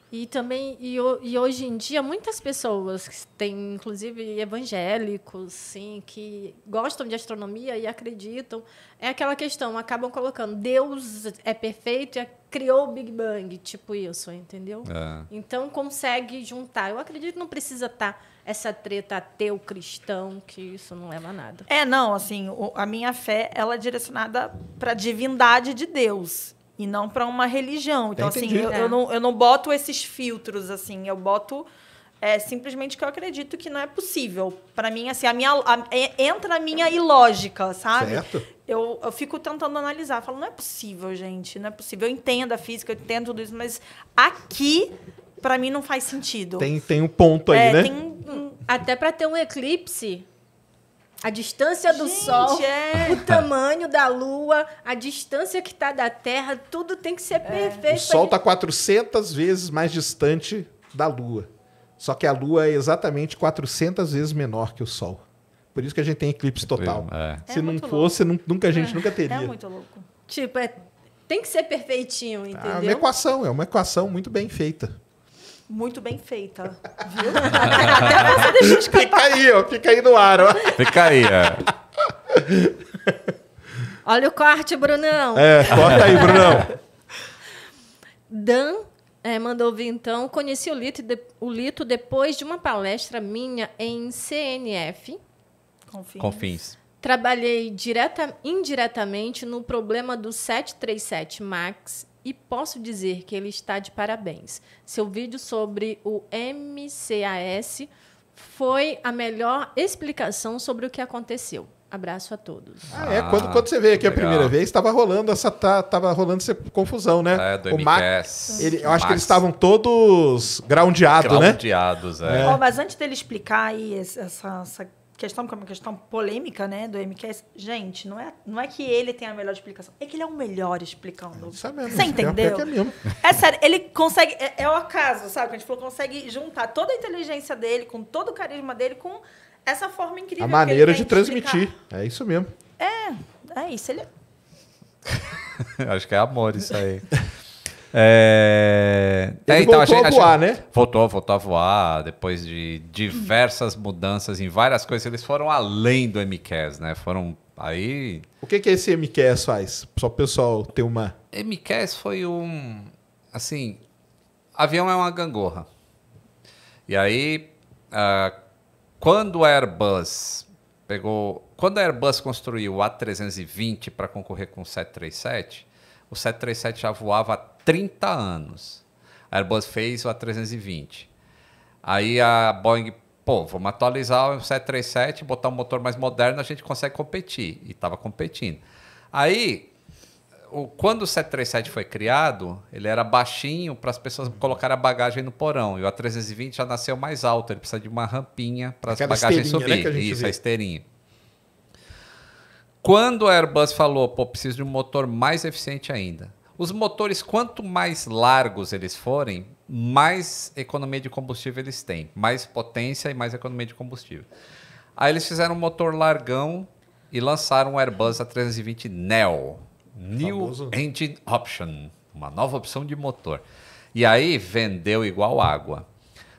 E também, e, e, hoje em dia, muitas pessoas, que têm, inclusive evangélicos, sim, que gostam de astronomia e acreditam, é aquela questão, acabam colocando Deus é perfeito e criou o Big Bang, tipo isso, entendeu? É. Então consegue juntar. Eu acredito que não precisa estar tá essa treta ateu cristão, que isso não leva a nada. É, não, assim, a minha fé ela é direcionada para a divindade de Deus e não para uma religião. Então, assim, Entendi. assim, eu, eu, não, eu não boto esses filtros, assim, eu boto é, simplesmente que eu acredito que não é possível. Para mim, assim, a minha, a, é, entra a minha ilógica, sabe? Certo. Eu, eu fico tentando analisar, falo, não é possível, gente, não é possível. Eu entendo a física, eu entendo tudo isso, mas aqui, para mim, não faz sentido. Tem, tem um ponto aí, é, né? Tem um, um... Até para ter um eclipse, a distância do Gente, Sol, é. o tamanho da Lua, a distância que está da Terra, tudo tem que ser é. perfeito. O Sol está 400 vezes mais distante da Lua. Só que a Lua é exatamente 400 vezes menor que o Sol. Por isso que a gente tem eclipse é, total. É. Se é não fosse, louco. nunca a gente é. nunca teria. É muito louco. Tipo, tem que ser perfeitinho, entendeu? Ah, é uma equação, é uma equação muito bem feita. Muito bem feita, viu? [laughs] Até você deixou Fica aí, ó, fica aí no ar, ó. Fica aí, ó. É. [laughs] Olha o corte, Brunão. É, corta aí, Brunão. [laughs] Dan é, mandou vir, então. Conheci o Lito, de, o Lito depois de uma palestra minha em CNF. Confins. Confins. Trabalhei direta, indiretamente no problema do 737 MAX e posso dizer que ele está de parabéns. Seu vídeo sobre o MCAS foi a melhor explicação sobre o que aconteceu. Abraço a todos. Ah, é. Quando, ah, quando você veio aqui legal. a primeira vez, estava rolando essa tá, tava rolando essa confusão, né? É, do o Max, ele, eu acho Max. que eles estavam todos groundeados, né? Groundeados, é. é. Oh, mas antes dele explicar aí essa, essa questão, porque é uma questão polêmica, né, do MQS, gente, não é, não é que ele tem a melhor explicação, é que ele é o melhor explicando. É, isso é mesmo, Você é entendeu? É, mesmo. é sério, ele consegue, é, é o acaso, sabe? quando a gente falou, consegue juntar toda a inteligência dele, com todo o carisma dele, com essa forma incrível. A maneira de transmitir. Explicar. É isso mesmo. É, é isso. Ele... É [laughs] Acho que é amor isso aí. [laughs] É... Ele é, então, voltou a, gente, a voar, a gente... né? Voltou, voltou a voar, depois de diversas mudanças em várias coisas. Eles foram além do MCAS, né? Foram aí... O que, que esse MCAS faz? Só o pessoal ter uma... MCAS foi um... Assim, avião é uma gangorra. E aí, uh, quando a Airbus pegou... Quando a Airbus construiu o A320 para concorrer com o 737 o 737 já voava há 30 anos. A Airbus fez o A320. Aí a Boeing, pô, vamos atualizar o 737, botar um motor mais moderno, a gente consegue competir. E estava competindo. Aí, o, quando o 737 foi criado, ele era baixinho para as pessoas colocarem a bagagem no porão. E o A320 já nasceu mais alto, ele precisa de uma rampinha para as bagagens né, subir. Né, Isso, vê. a esteirinha. Quando a Airbus falou, pô, preciso de um motor mais eficiente ainda. Os motores, quanto mais largos eles forem, mais economia de combustível eles têm, mais potência e mais economia de combustível. Aí eles fizeram um motor largão e lançaram um Airbus A320 Neo, New Famoso. Engine Option, uma nova opção de motor. E aí vendeu igual água.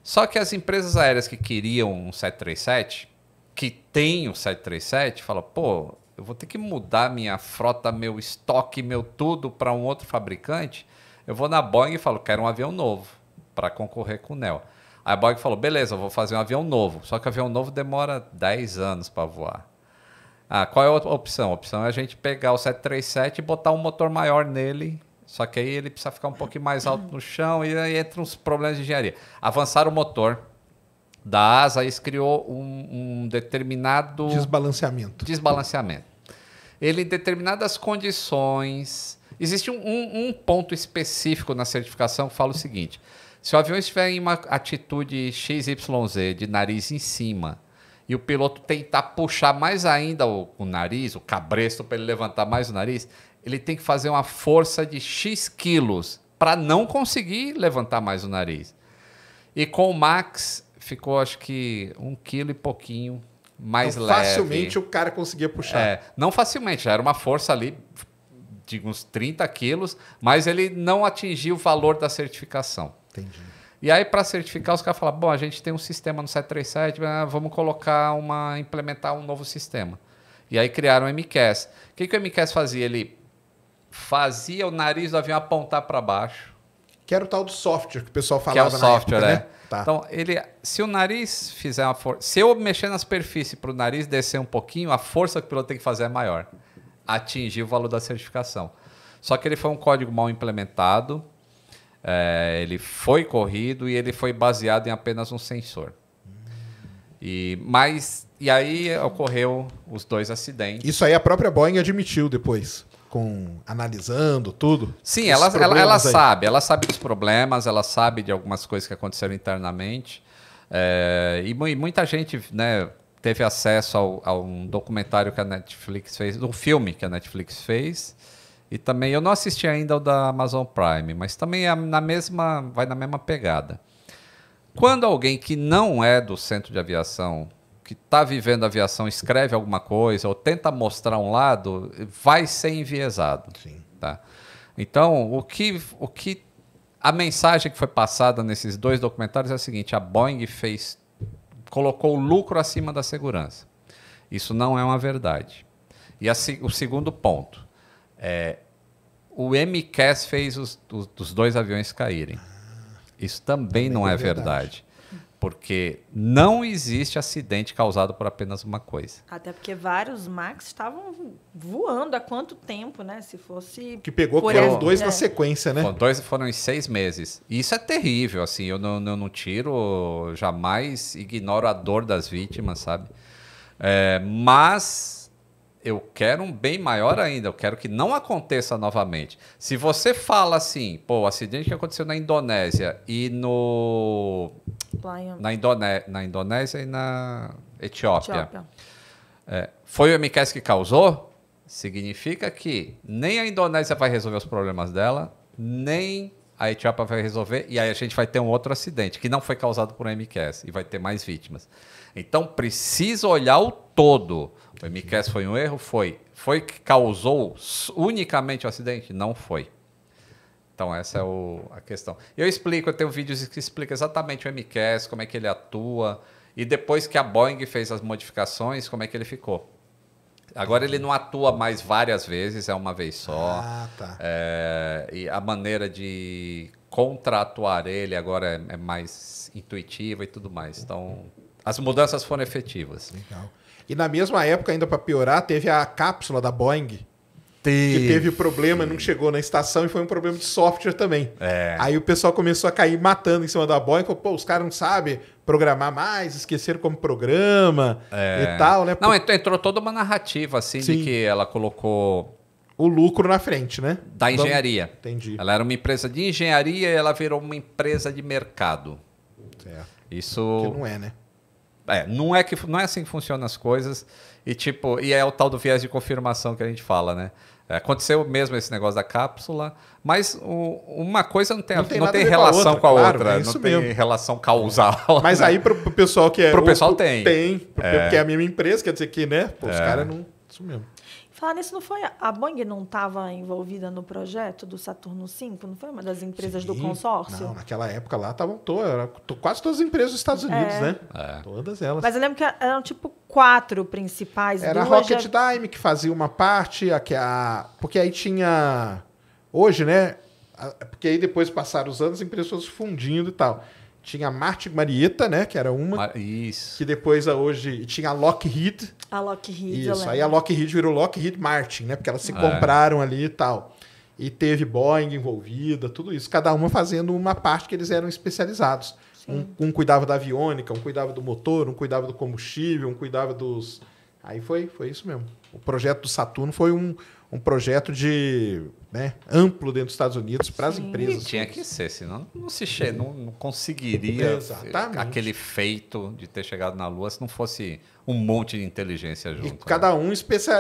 Só que as empresas aéreas que queriam um 737, que tem o 737, fala, pô, eu vou ter que mudar minha frota, meu estoque, meu tudo para um outro fabricante, eu vou na Boeing e falo, quero um avião novo para concorrer com o Neo. Aí a Boeing falou, beleza, eu vou fazer um avião novo. Só que avião novo demora 10 anos para voar. Ah, qual é a opção? A opção é a gente pegar o 737 e botar um motor maior nele. Só que aí ele precisa ficar um pouquinho mais alto no chão e aí entra uns problemas de engenharia. Avançar o motor, da asa, isso criou um, um determinado. Desbalanceamento. Desbalanceamento. Ele, em determinadas condições. Existe um, um, ponto específico na certificação que fala o seguinte: se o avião estiver em uma atitude XYZ, de nariz em cima, e o piloto tentar puxar mais ainda o, o nariz, o cabresto, para ele levantar mais o nariz, ele tem que fazer uma força de X quilos para não conseguir levantar mais o nariz. E com o Max, ficou acho que um quilo e pouquinho mais então, leve. Facilmente o cara conseguia puxar. É, não facilmente, já era uma força ali de uns 30 quilos, mas ele não atingiu o valor da certificação. Entendi. E aí, para certificar, os caras falaram: bom, a gente tem um sistema no 737, ah, vamos colocar uma. implementar um novo sistema. E aí criaram o MCAS. O que, que o MCAS fazia? Ele fazia o nariz do avião apontar para baixo. Que era o tal do software que o pessoal falava. Que é o software, época, né? É. Tá. Então, ele, se o nariz fizer uma força. Se eu mexer na superfície para o nariz descer um pouquinho, a força que o piloto tem que fazer é maior. Atingir o valor da certificação. Só que ele foi um código mal implementado, é, ele foi corrido e ele foi baseado em apenas um sensor. E, mas, e aí ocorreu os dois acidentes. Isso aí a própria Boeing admitiu depois com analisando tudo? Sim, ela, ela, ela sabe, ela sabe dos problemas, ela sabe de algumas coisas que aconteceram internamente. É, e, e, muita gente né, teve acesso ao, a um documentário que a Netflix fez, um filme que a Netflix fez. E também eu não assisti ainda o da Amazon Prime, mas também é na mesma, vai na mesma pegada. Quando alguém que não é do centro de aviação que está vivendo aviação escreve alguma coisa ou tenta mostrar um lado, vai ser enviesado. Sim. Tá? Então, o que, o que a mensagem que foi passada nesses dois documentários é a seguinte: a Boeing fez, colocou o lucro acima da segurança. Isso não é uma verdade. E a, o segundo ponto é o MCAS fez os, os, os dois aviões caírem. Isso também, também não é, é, verdade. verdade. Porque não existe acidente causado por apenas uma coisa. Até porque vários Max estavam voando há quanto tempo, né? Se fosse. Que pegou que eram dois é. na sequência, né? Bom, dois foram em seis meses. isso é terrível, assim. Eu não, não tiro, jamais ignoro a dor das vítimas, sabe? É, mas eu quero um bem maior ainda, eu quero que não aconteça novamente. Se você fala assim, pô, o acidente que aconteceu na Indonésia e no. Na, Indone... na Indonésia e na Etiópia. Etiópia. É, foi o MQS que causou? Significa que nem a Indonésia vai resolver os problemas dela, nem a Etiópia vai resolver, e aí a gente vai ter um outro acidente que não foi causado por MQS e vai ter mais vítimas. Então precisa olhar o todo. O MQS foi um erro? Foi. Foi que causou unicamente o acidente? Não foi. Então, essa é o, a questão. Eu explico, eu tenho vídeos que explicam exatamente o MQS, como é que ele atua, e depois que a Boeing fez as modificações, como é que ele ficou. Agora ele não atua mais várias vezes, é uma vez só. Ah, tá. É, e a maneira de contratuar ele agora é, é mais intuitiva e tudo mais. Então, as mudanças foram efetivas. Legal. E na mesma época, ainda para piorar, teve a cápsula da Boeing. Teve. Que teve problema, não chegou na estação e foi um problema de software também. É. Aí o pessoal começou a cair matando em cima da Boeing. Falou, pô, os caras não sabem programar mais, esqueceram como programa é. e tal, né? Não, entrou toda uma narrativa, assim, Sim. de que ela colocou o lucro na frente, né? Da engenharia. Entendi. Ela era uma empresa de engenharia e ela virou uma empresa de mercado. É. Isso. Que não é, né? É, não é, que, não é assim que funcionam as coisas. E tipo, e é o tal do viés de confirmação que a gente fala, né? É, aconteceu mesmo esse negócio da cápsula, mas o, uma coisa não tem, não tem, não tem relação com a outra, com a outra é não tem relação causal. [laughs] Mas né? aí pro pessoal que é. Pro pessoal o, tem. Tem, porque é. é a mesma empresa, quer dizer que, né? Pô, os caras não. Isso mesmo. Falar nisso, não foi. A Boeing não estava envolvida no projeto do Saturno 5? Não foi uma das empresas Sim. do consórcio? Não, naquela época lá estavam todas, quase todas as empresas dos Estados Unidos, é. né? É. Todas elas. Mas eu lembro que eram tipo quatro principais. Era a Rocket já... Dime que fazia uma parte, a, a, porque aí tinha. Hoje, né? Porque aí depois passaram os anos, as empresas foram fundindo e tal tinha a Marte Marietta, né? Que era uma. Isso. Que depois ah, hoje tinha a Lockheed. A Lockheed. Isso. Aí a Lockheed virou Lockheed Martin, né? Porque elas se é. compraram ali e tal. E teve Boeing envolvida, tudo isso. Cada uma fazendo uma parte que eles eram especializados. Um, um, cuidava da aviônica, um cuidava do motor, um cuidava do combustível, um cuidava dos. Aí foi, foi isso mesmo. O projeto do Saturno foi um, um projeto de né, amplo dentro dos Estados Unidos para as empresas. Tinha que ser, senão não se che não, não conseguiria Exatamente. aquele feito de ter chegado na Lua se não fosse um monte de inteligência junto. E cada né? um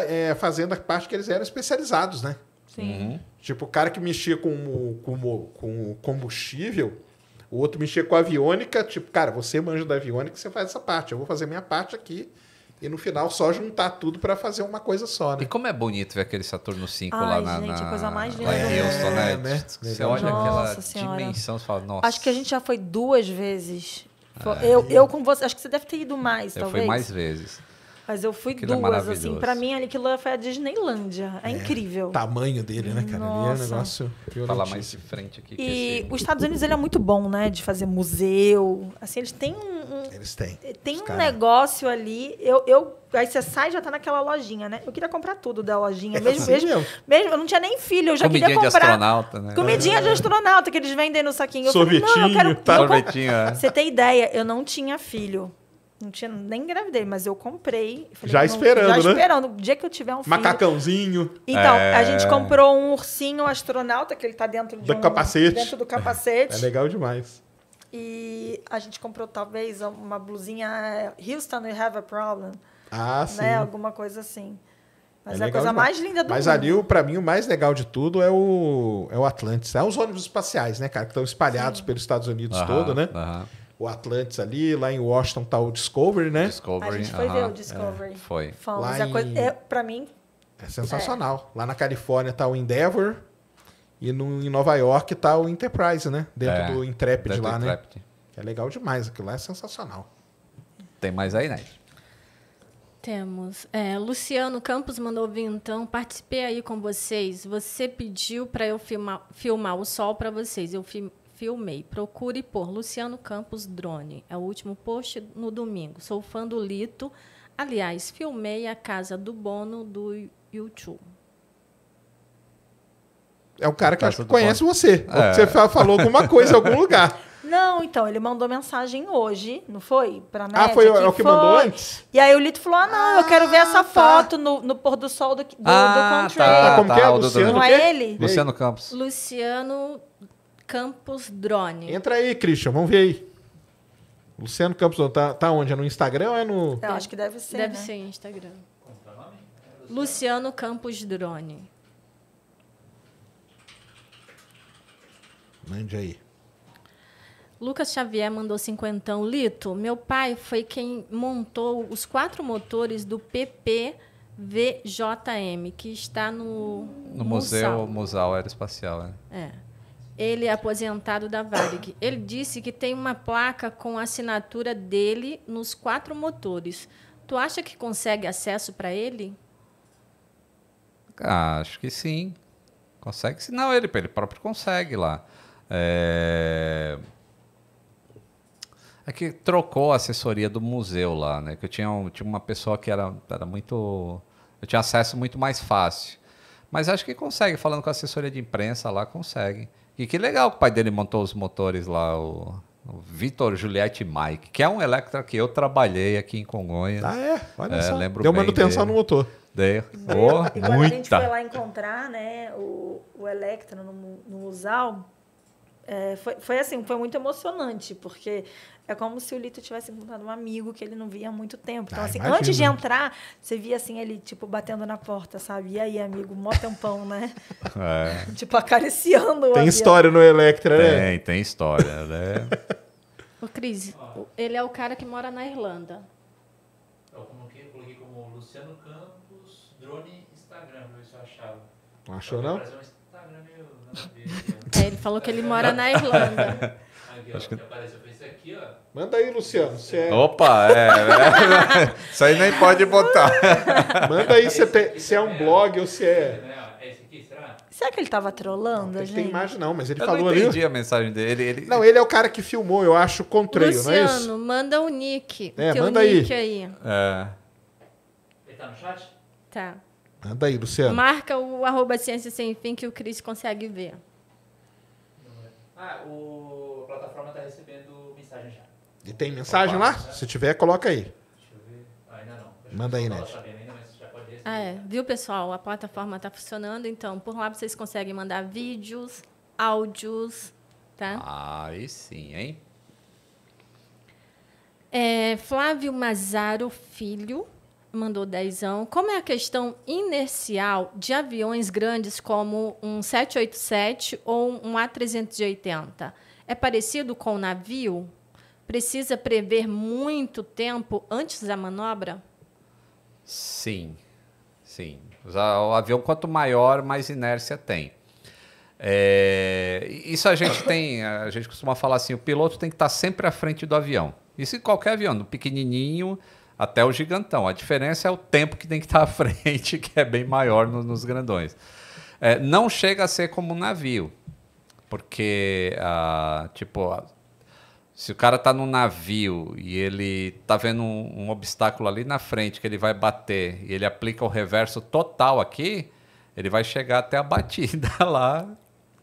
é, fazendo a parte que eles eram especializados, né? Sim. Uhum. Tipo, o cara que mexia com, com, com combustível, o outro mexia com aviônica, tipo, cara, você manja da aviônica, você faz essa parte, eu vou fazer minha parte aqui e no final só juntar tudo para fazer uma coisa só, né? E como é bonito ver aquele Saturno 5 Ai, lá na. Gente, na... coisa mais linda. Lá em Houston, é, né? né? Você olha nossa aquela senhora. dimensão e fala, nossa. Acho que a gente já foi duas vezes. É. Eu, eu com você. Acho que você deve ter ido mais, eu talvez. Eu fui mais vezes. Mas eu fui Aquilo é duas, é assim. Pra mim, aquilo foi a Disneylândia. É, é incrível. O tamanho dele, né, cara? Nossa. Ele é um negócio Falar mais de frente aqui. E esse... os Estados Unidos, ele é muito bom, né? De fazer museu. Assim, eles têm um... Eles têm. Eh, tem um cara... negócio ali. Eu, eu Aí você sai e já tá naquela lojinha, né? Eu queria comprar tudo da lojinha. É mesmo, Sim, mesmo, mesmo, eu não tinha nem filho, eu já Comidinha queria comprar. Comidinha de astronauta, né? Comidinha de é. astronauta que eles vendem no saquinho. Eu Sorvetinho, falei, não, eu quero... Tá? Sorvetinho, é. Você tem ideia, eu não tinha filho. Não tinha nem engravidei, mas eu comprei. Falei, já não, esperando, já né? Já esperando. O dia que eu tiver um filho. Macacãozinho. Então, é... a gente comprou um ursinho astronauta, que ele tá dentro do um, capacete. Dentro do capacete. [laughs] É legal demais. E a gente comprou, talvez, uma blusinha eh, Houston, we have a problem. Ah, né? sim. Alguma coisa assim. Mas é, é a coisa demais. mais linda do Mas mundo. Mas ali, para mim, o mais legal de tudo é o, é o Atlantis. É os ônibus espaciais, né, cara? Que estão espalhados sim. pelos Estados Unidos aham, todo, né? Aham o Atlantis ali, lá em Washington tá o Discovery, né? Discovery, a gente foi uh -huh. ver o Discovery. É. Foi. Lá em... é, pra mim... É sensacional. É. Lá na Califórnia tá o Endeavor e no, em Nova York tá o Enterprise, né? Dentro é, do Intrepid Dentro lá, do né? Intrepid. né? É legal demais, aquilo lá é sensacional. Tem mais aí, Né? Temos. É, Luciano Campos mandou vir então. Participei aí com vocês. Você pediu para eu filmar, filmar o sol para vocês. Eu fi, Filmei. Procure por Luciano Campos Drone. É o último post no domingo. Sou fã do Lito. Aliás, filmei a casa do Bono do YouTube. É o cara que acho que conhece Bono. você. É. Você falou alguma coisa em algum [laughs] lugar. Não, então, ele mandou mensagem hoje, não foi? Pra Net, ah, foi é o que, mandou antes? E aí o Lito falou: ah, não, eu quero ver ah, essa tá. foto no, no, pôr do sol do, do, ah, do Tá, tá, como tá, que tá, é? Luciano, não é ele? Luciano Campos. Luciano Campos Drone. Entra aí, Christian, vamos ver aí. Luciano Campos Drone, tá, tá onde? É no Instagram ou é no. acho que deve ser. Deve né? ser Instagram. Luciano Campos Drone. Mande aí. Lucas Xavier mandou cinquentão. Lito, meu pai foi quem montou os quatro motores do PPVJM, que está no... No Museu Musal Aeroespacial, né? É ele é aposentado da Varig. Ele disse que tem uma placa com a assinatura dele nos quatro motores. Tu acha que consegue acesso para ele? acho que sim. Consegue sim. Não, ele, ele próprio consegue lá. É... é que trocou a assessoria do museu lá, né? Que eu tinha, um, tinha uma pessoa que era, era muito. Eu tinha acesso muito mais fácil. Mas acho que consegue, falando com a assessoria de imprensa lá, consegue. E que legal que o pai dele montou os motores lá, o, o Vitor Juliette Mike, que é um Electra que eu trabalhei aqui em Congonhas. Ah, é? Olha é, só. Lembro Deu manutenção dele. no motor. Deu. Oh, e quando muita. a gente foi lá encontrar né, o, o Electra no, no museu, é, foi, foi assim, foi muito emocionante, porque é como se o Lito tivesse encontrado um amigo que ele não via há muito tempo. Então, ah, assim, antes de entrar, você via assim ele, tipo, batendo na porta, sabe? E aí, amigo, mó tempão, né? [laughs] É. tipo, acariciando. Tem avião. história no Electra, né? Tem, tem história, né? Ô, Cris, ele é o cara que mora na Irlanda. Então, eu coloquei, coloquei como Luciano Campos, drone Instagram, ver se eu achava. Não achou, não? Um Instagram né? é, ele falou que ele mora na Irlanda. [laughs] aqui, Acho ó, que... que apareceu. aqui, ó. Manda aí, Luciano. É... Opa, é. é. [laughs] isso aí nem pode botar. [laughs] Manda aí se, se é um é blog ou se é. É, é esse aqui, será? Será que ele tava trolando? Não, gente? tem imagem, não, mas ele eu falou Eu entendi a mensagem dele. Ele, ele... Não, ele é o cara que filmou, eu acho, o contrário, Luciano, não é isso? Luciano, manda o nick. É, manda aí. aí. É. Ele tá no chat? Tá. Manda aí, Luciano. Marca o arroba ciência sem fim que o Cris consegue ver. Ah, o plataforma está recebendo mensagem já. E tem mensagem Opa. lá? Se tiver, coloca aí. Manda aí, ah, é. né? Ah, é. Viu, pessoal? A plataforma está funcionando, então por lá vocês conseguem mandar vídeos, áudios, tá? Ah, e sim, hein? É, Flávio Mazaro Filho mandou dezão. Como é a questão inercial de aviões grandes como um 787 ou um A380? É parecido com o navio? Precisa prever muito tempo antes da manobra? Sim, sim. O avião, quanto maior, mais inércia tem. É, isso a gente tem, a gente costuma falar assim, o piloto tem que estar sempre à frente do avião. Isso em qualquer avião, do pequenininho até o gigantão. A diferença é o tempo que tem que estar à [laughs] frente, que é bem maior nos, nos grandões. É, não chega a ser como um navio. Porque, ah, tipo, ah, se o cara tá num navio e ele tá vendo um, um, obstáculo ali na frente que ele vai bater e ele aplica o reverso total aqui, ele vai chegar até a batida [laughs] lá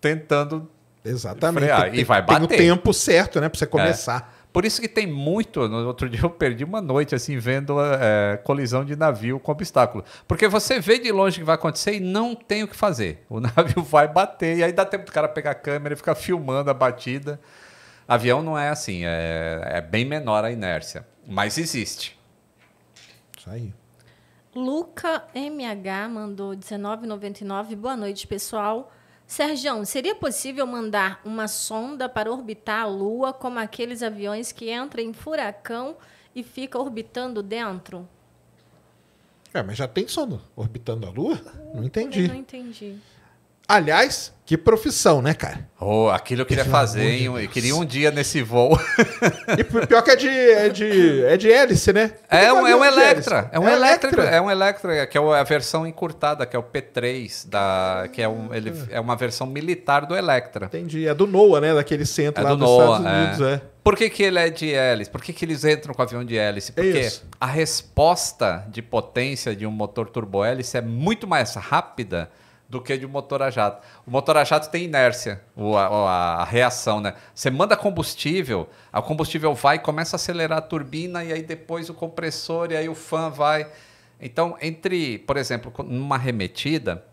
tentando Exatamente. frear. Tem, e vai bater. Tem o tempo certo, né? Pra você começar. É. Por isso que tem muito. No outro dia eu perdi uma noite assim vendo é, colisão de navio com obstáculo. Porque você vê de longe o que vai acontecer e não tem o que fazer. O [laughs] navio vai bater, e aí dá tempo do cara pegar a câmera e ficar filmando a batida. Avião não é assim, é, é bem menor a inércia. Mas existe. Isso aí. Luca MH mandou 19,99. Boa noite, pessoal. Sergião, seria possível mandar uma sonda para orbitar a Lua como aqueles aviões que entram em furacão e ficam orbitando dentro? É, mas já tem sonda orbitando a Lua? Não entendi. Eu não entendi. Aliás, que profissão, né, cara? Oh, aquilo eu queria Pelo fazer, hein? Eu queria um dia nesse voo. e pior que é de, é de, é de hélice, né? É um, é um Electra. É um, é Electra. Electra. É um Electra, que é a versão encurtada, que é o P3, da, que é, um, ele, ah. é uma versão militar do Electra. Entendi. É do NOAA, né? Daquele centro é lá do dos Estados é. Unidos. É. Por que, que ele é de hélice? Por que, que eles entram com avião de hélice? Porque Isso. a resposta de potência de um motor turbo hélice é muito mais rápida do que de um motor a jato. O motor a jato tem inércia, o a, a, reação, né? Você manda combustível, o combustível vai, começa a acelerar a turbina, e aí depois o compressor, e aí o fã vai. Então, entre, por exemplo, numa arremetida,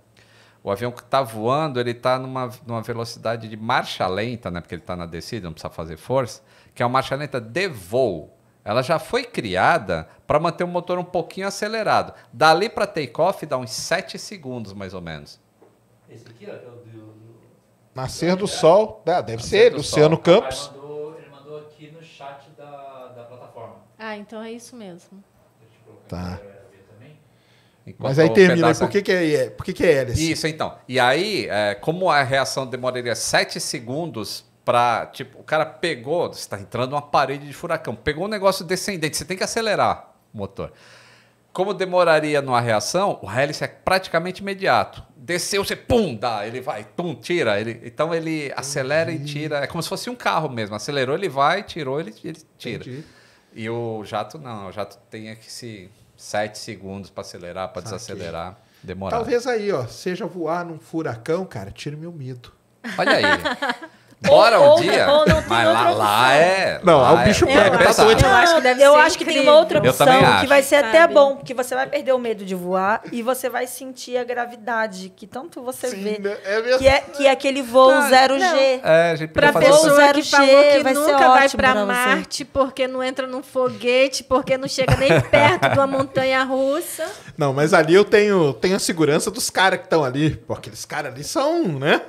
o avião que está voando, ele está numa, numa velocidade de marcha lenta, né? Porque ele está na descida, não precisa fazer força, que é uma marcha lenta de voo. Ela já foi criada para manter o motor um pouquinho acelerado. Dali para takeoff dá uns 7 segundos, mais ou menos. Esse aqui, ó, é o do. Nascer do é. Sol. Ah, deve Nascer ser, Luciano Sol. Campos. Ele mandou, ele mandou aqui no chat da, da plataforma. Ah, então é isso mesmo. Tá. Mas aí termina, pedaço... por que, que é, é, por que, que é hélice? Isso, então. E aí, é, como a reação demoraria 7 segundos para. Tipo, o cara pegou, você está entrando uma parede de furacão, pegou um negócio descendente, você tem que acelerar o motor. Como demoraria numa reação, o hélice é praticamente imediato desceu, você pum, dá, ele vai, pum, tira. Ele, então ele acelera e tira. É como se fosse um carro mesmo. Acelerou, ele vai, tirou, ele, ele tira. Entendi. E o jato não, o jato tem aqui é se 7 segundos para acelerar, para desacelerar, demorar. Talvez aí, ó, seja voar num furacão, cara, tira meu medo. Olha aí. [laughs] Bora ou, um dia. Ou não Mas lá, lá, é. Não, é lá o bicho é, pega. É eu acho que deve Eu acho que tem uma outra opção que vai ser sabe? até bom, porque você vai perder o medo de voar e você vai sentir a gravidade que tanto você Sim, vê. Né? É que, é, que é aquele voo 0 zero G. É, a gente pra pessoa que G, falou que vai nunca vai pra, pra Marte porque não entra num foguete, porque não chega nem [laughs] perto de uma montanha russa. Não, mas ali eu tenho, tenho a segurança dos caras que estão ali. Pô, aqueles caras ali são, né?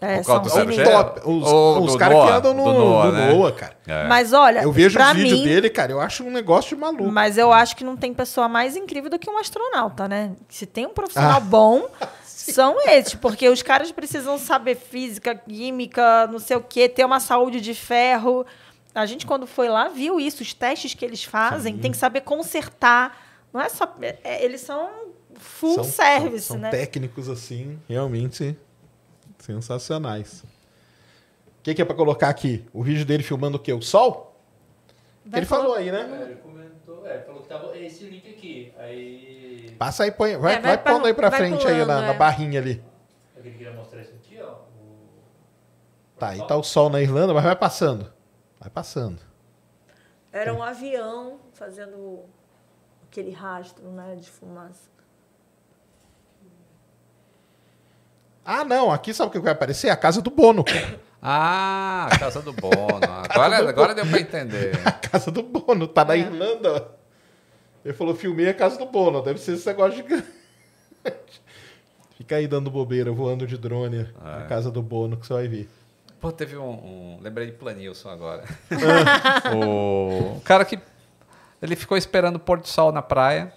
É, são do top. Os, os caras que andam no, do Noah, no né? Noah né? cara. É. Mas olha, eu vejo pra os vídeos dele, cara, eu acho um negócio de maluco. Mas eu acho que não tem pessoa mais incrível do que um astronauta, né? Se tem um profissional ah. bom, [laughs] são esses, porque os caras precisam saber física, química, não sei o quê, ter uma saúde de ferro. A gente, quando foi lá, viu isso, os testes que eles fazem, Sim. tem que saber consertar. Não é só. É, é eles são full são, service, são, são né? Técnicos assim, realmente. Sensacionais. O que, que, é para colocar aqui? O vídeo dele filmando o quê? O sol? Vai ele falar... falou aí, né? É, ele comentou, é, falou que tava esse link aqui. Aí. Passa aí, põe, vai, é, vai, vai pondo aí pra frente pulando, aí na, é. na, barrinha ali. É ele queria mostrar isso aqui, ó. O... Tá, aí tá o sol na Irlanda, mas vai passando. Vai passando. Era um avião fazendo aquele rastro, né, de fumaça. Ah, não, aqui sabe o que vai aparecer? A casa do Bono. [coughs] ah, a casa do Bono. [laughs] casa agora, do agora deu para entender. [laughs] A casa do Bono, tá é. Irlanda. Ele falou, filmei a casa do Bono. Deve ser esse negócio de... [laughs] Fica aí dando bobeira, voando de drone é. na casa do Bono, que você vai ver. Pô, teve um... um... Lembrei de Planilson agora. o... o cara que... Ele ficou esperando o pôr do sol na praia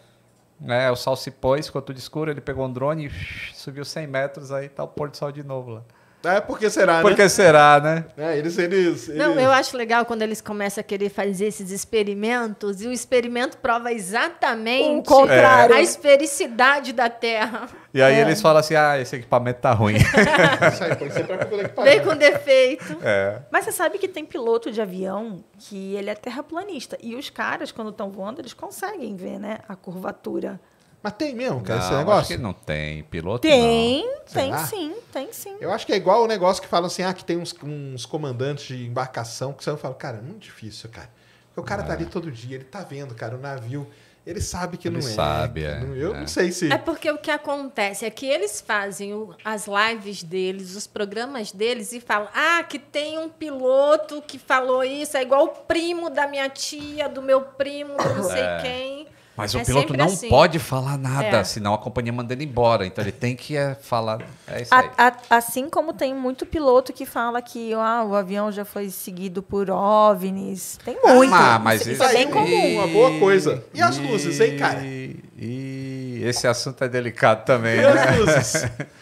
né o sol se pôs, ficou tudo escuro, ele pegou um drone e subiu 100 metros, aí tá o pôr do sol de novo lá. É, porque será, né? Porque será, né? É, eles, eles, eles, Não, eu acho legal quando eles começam a querer fazer esses experimentos e o experimento prova exatamente o contrário. a esfericidade da Terra. E aí é. eles falam assim, ah, esse equipamento tá ruim. [laughs] Isso aí, equipamento. Vem com defeito. É. Mas você sabe que tem piloto de avião que ele é terraplanista. E os caras, quando estão voando, eles conseguem ver né, a curvatura mas tem mesmo, cara, não, esse negócio? Acho que não tem. Piloto tem, não. tem Será? sim, tem sim. Eu acho que é igual o negócio que falam assim, ah, que tem uns, uns comandantes de embarcação que são falam, cara, é muito difícil, cara. Porque o cara tá é. tá ali todo dia, ele tá vendo, cara, o navio. Ele sabe que ele não sabe, é. Sabe, é. Eu é. não sei se. É porque o que acontece é que eles fazem o, as lives deles, os programas deles, e falam: ah, que tem um piloto que falou isso, é igual o primo da minha tia, do meu primo, do não sei é. quem. Mas é o piloto não assim. pode falar nada, é. senão a companhia manda ele embora. Então ele tem que é, falar. É isso a, aí. A, assim como tem muito piloto que fala que ah, o avião já foi seguido por OVNIs. Tem ah, muito. Ah, mas isso, isso é bem comum. E... Uma boa coisa. E as luzes, hein, cara? E, e esse assunto é delicado também. E né? as luzes? [laughs]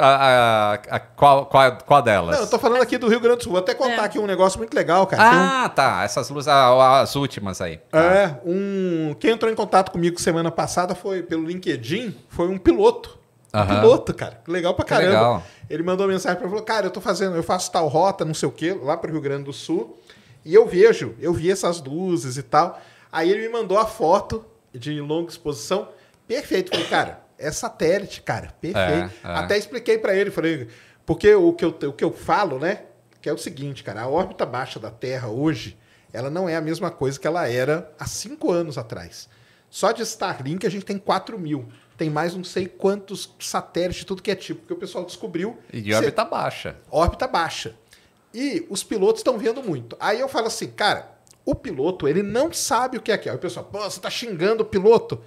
a, a, a, qual, qual, qual delas? Não, eu tô falando aqui do Rio Grande do Sul. Vou até contar é. aqui um negócio muito legal, cara. Ah, um... tá. Essas luzes, as últimas aí. Tá. É, um. Quem entrou em contato comigo semana passada foi pelo LinkedIn, foi um piloto. Um piloto, cara. Legal pra caramba. Legal. Ele mandou mensagem pra mim falou: Cara, eu tô fazendo, eu faço tal rota, não sei o quê, lá pro Rio Grande do Sul. E eu vejo, eu vi essas luzes e tal. Aí ele me mandou a foto de longa exposição. Perfeito. Falei, cara, é satélite, cara. Perfeito. É, é. Até expliquei para ele, falei, porque o que, eu, o que eu falo, né? Que é o seguinte, cara, a órbita baixa da Terra hoje, ela não é a mesma coisa que ela era há cinco anos atrás. Só de Starlink a gente tem 4 mil. Tem mais não sei quantos satélites, tudo que é tipo, porque o pessoal descobriu. E órbita cê... baixa. Órbita baixa. E os pilotos estão vendo muito. Aí eu falo assim, cara, o piloto, ele não sabe o que é que é. Aí o pessoal, pô, você tá xingando o piloto.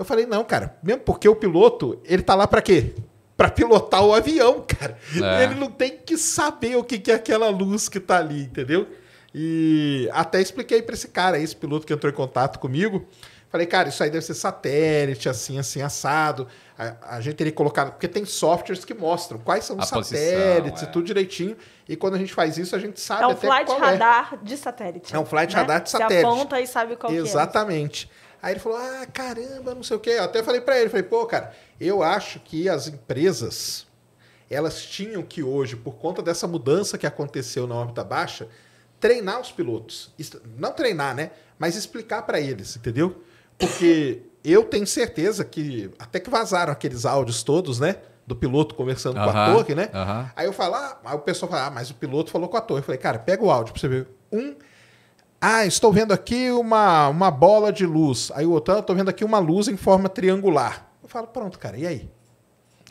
Eu falei, não, cara, mesmo porque o piloto, ele tá lá para quê? Para pilotar o avião, cara. É. Ele não tem que saber o que, que é aquela luz que tá ali, entendeu? E até expliquei para esse cara, esse piloto que entrou em contato comigo. Falei, cara, isso aí deve ser satélite, assim, assim, assado. A, a gente teria colocado. Porque tem softwares que mostram quais são os a satélites posição, é. e tudo direitinho. E quando a gente faz isso, a gente sabe. até É um flight é. radar é. de satélite. É um flight né? radar de satélite. Você aponta e sabe qual Exatamente. é. Exatamente. Aí ele falou: ah, caramba, não sei o quê. Eu até falei para ele, falei, pô, cara, eu acho que as empresas elas tinham que hoje, por conta dessa mudança que aconteceu na órbita baixa, treinar os pilotos. Não treinar, né? Mas explicar para eles, entendeu? Porque eu tenho certeza que até que vazaram aqueles áudios todos, né? Do piloto conversando uh -huh, com a torre, né? Uh -huh. Aí eu falo, ah, aí o pessoal fala, ah, mas o piloto falou com a torre. Eu falei, cara, pega o áudio pra você ver. Um ah, estou vendo aqui uma, uma bola de luz. Aí o outro, estou ah, vendo aqui uma luz em forma triangular. Eu falo, pronto, cara, e aí?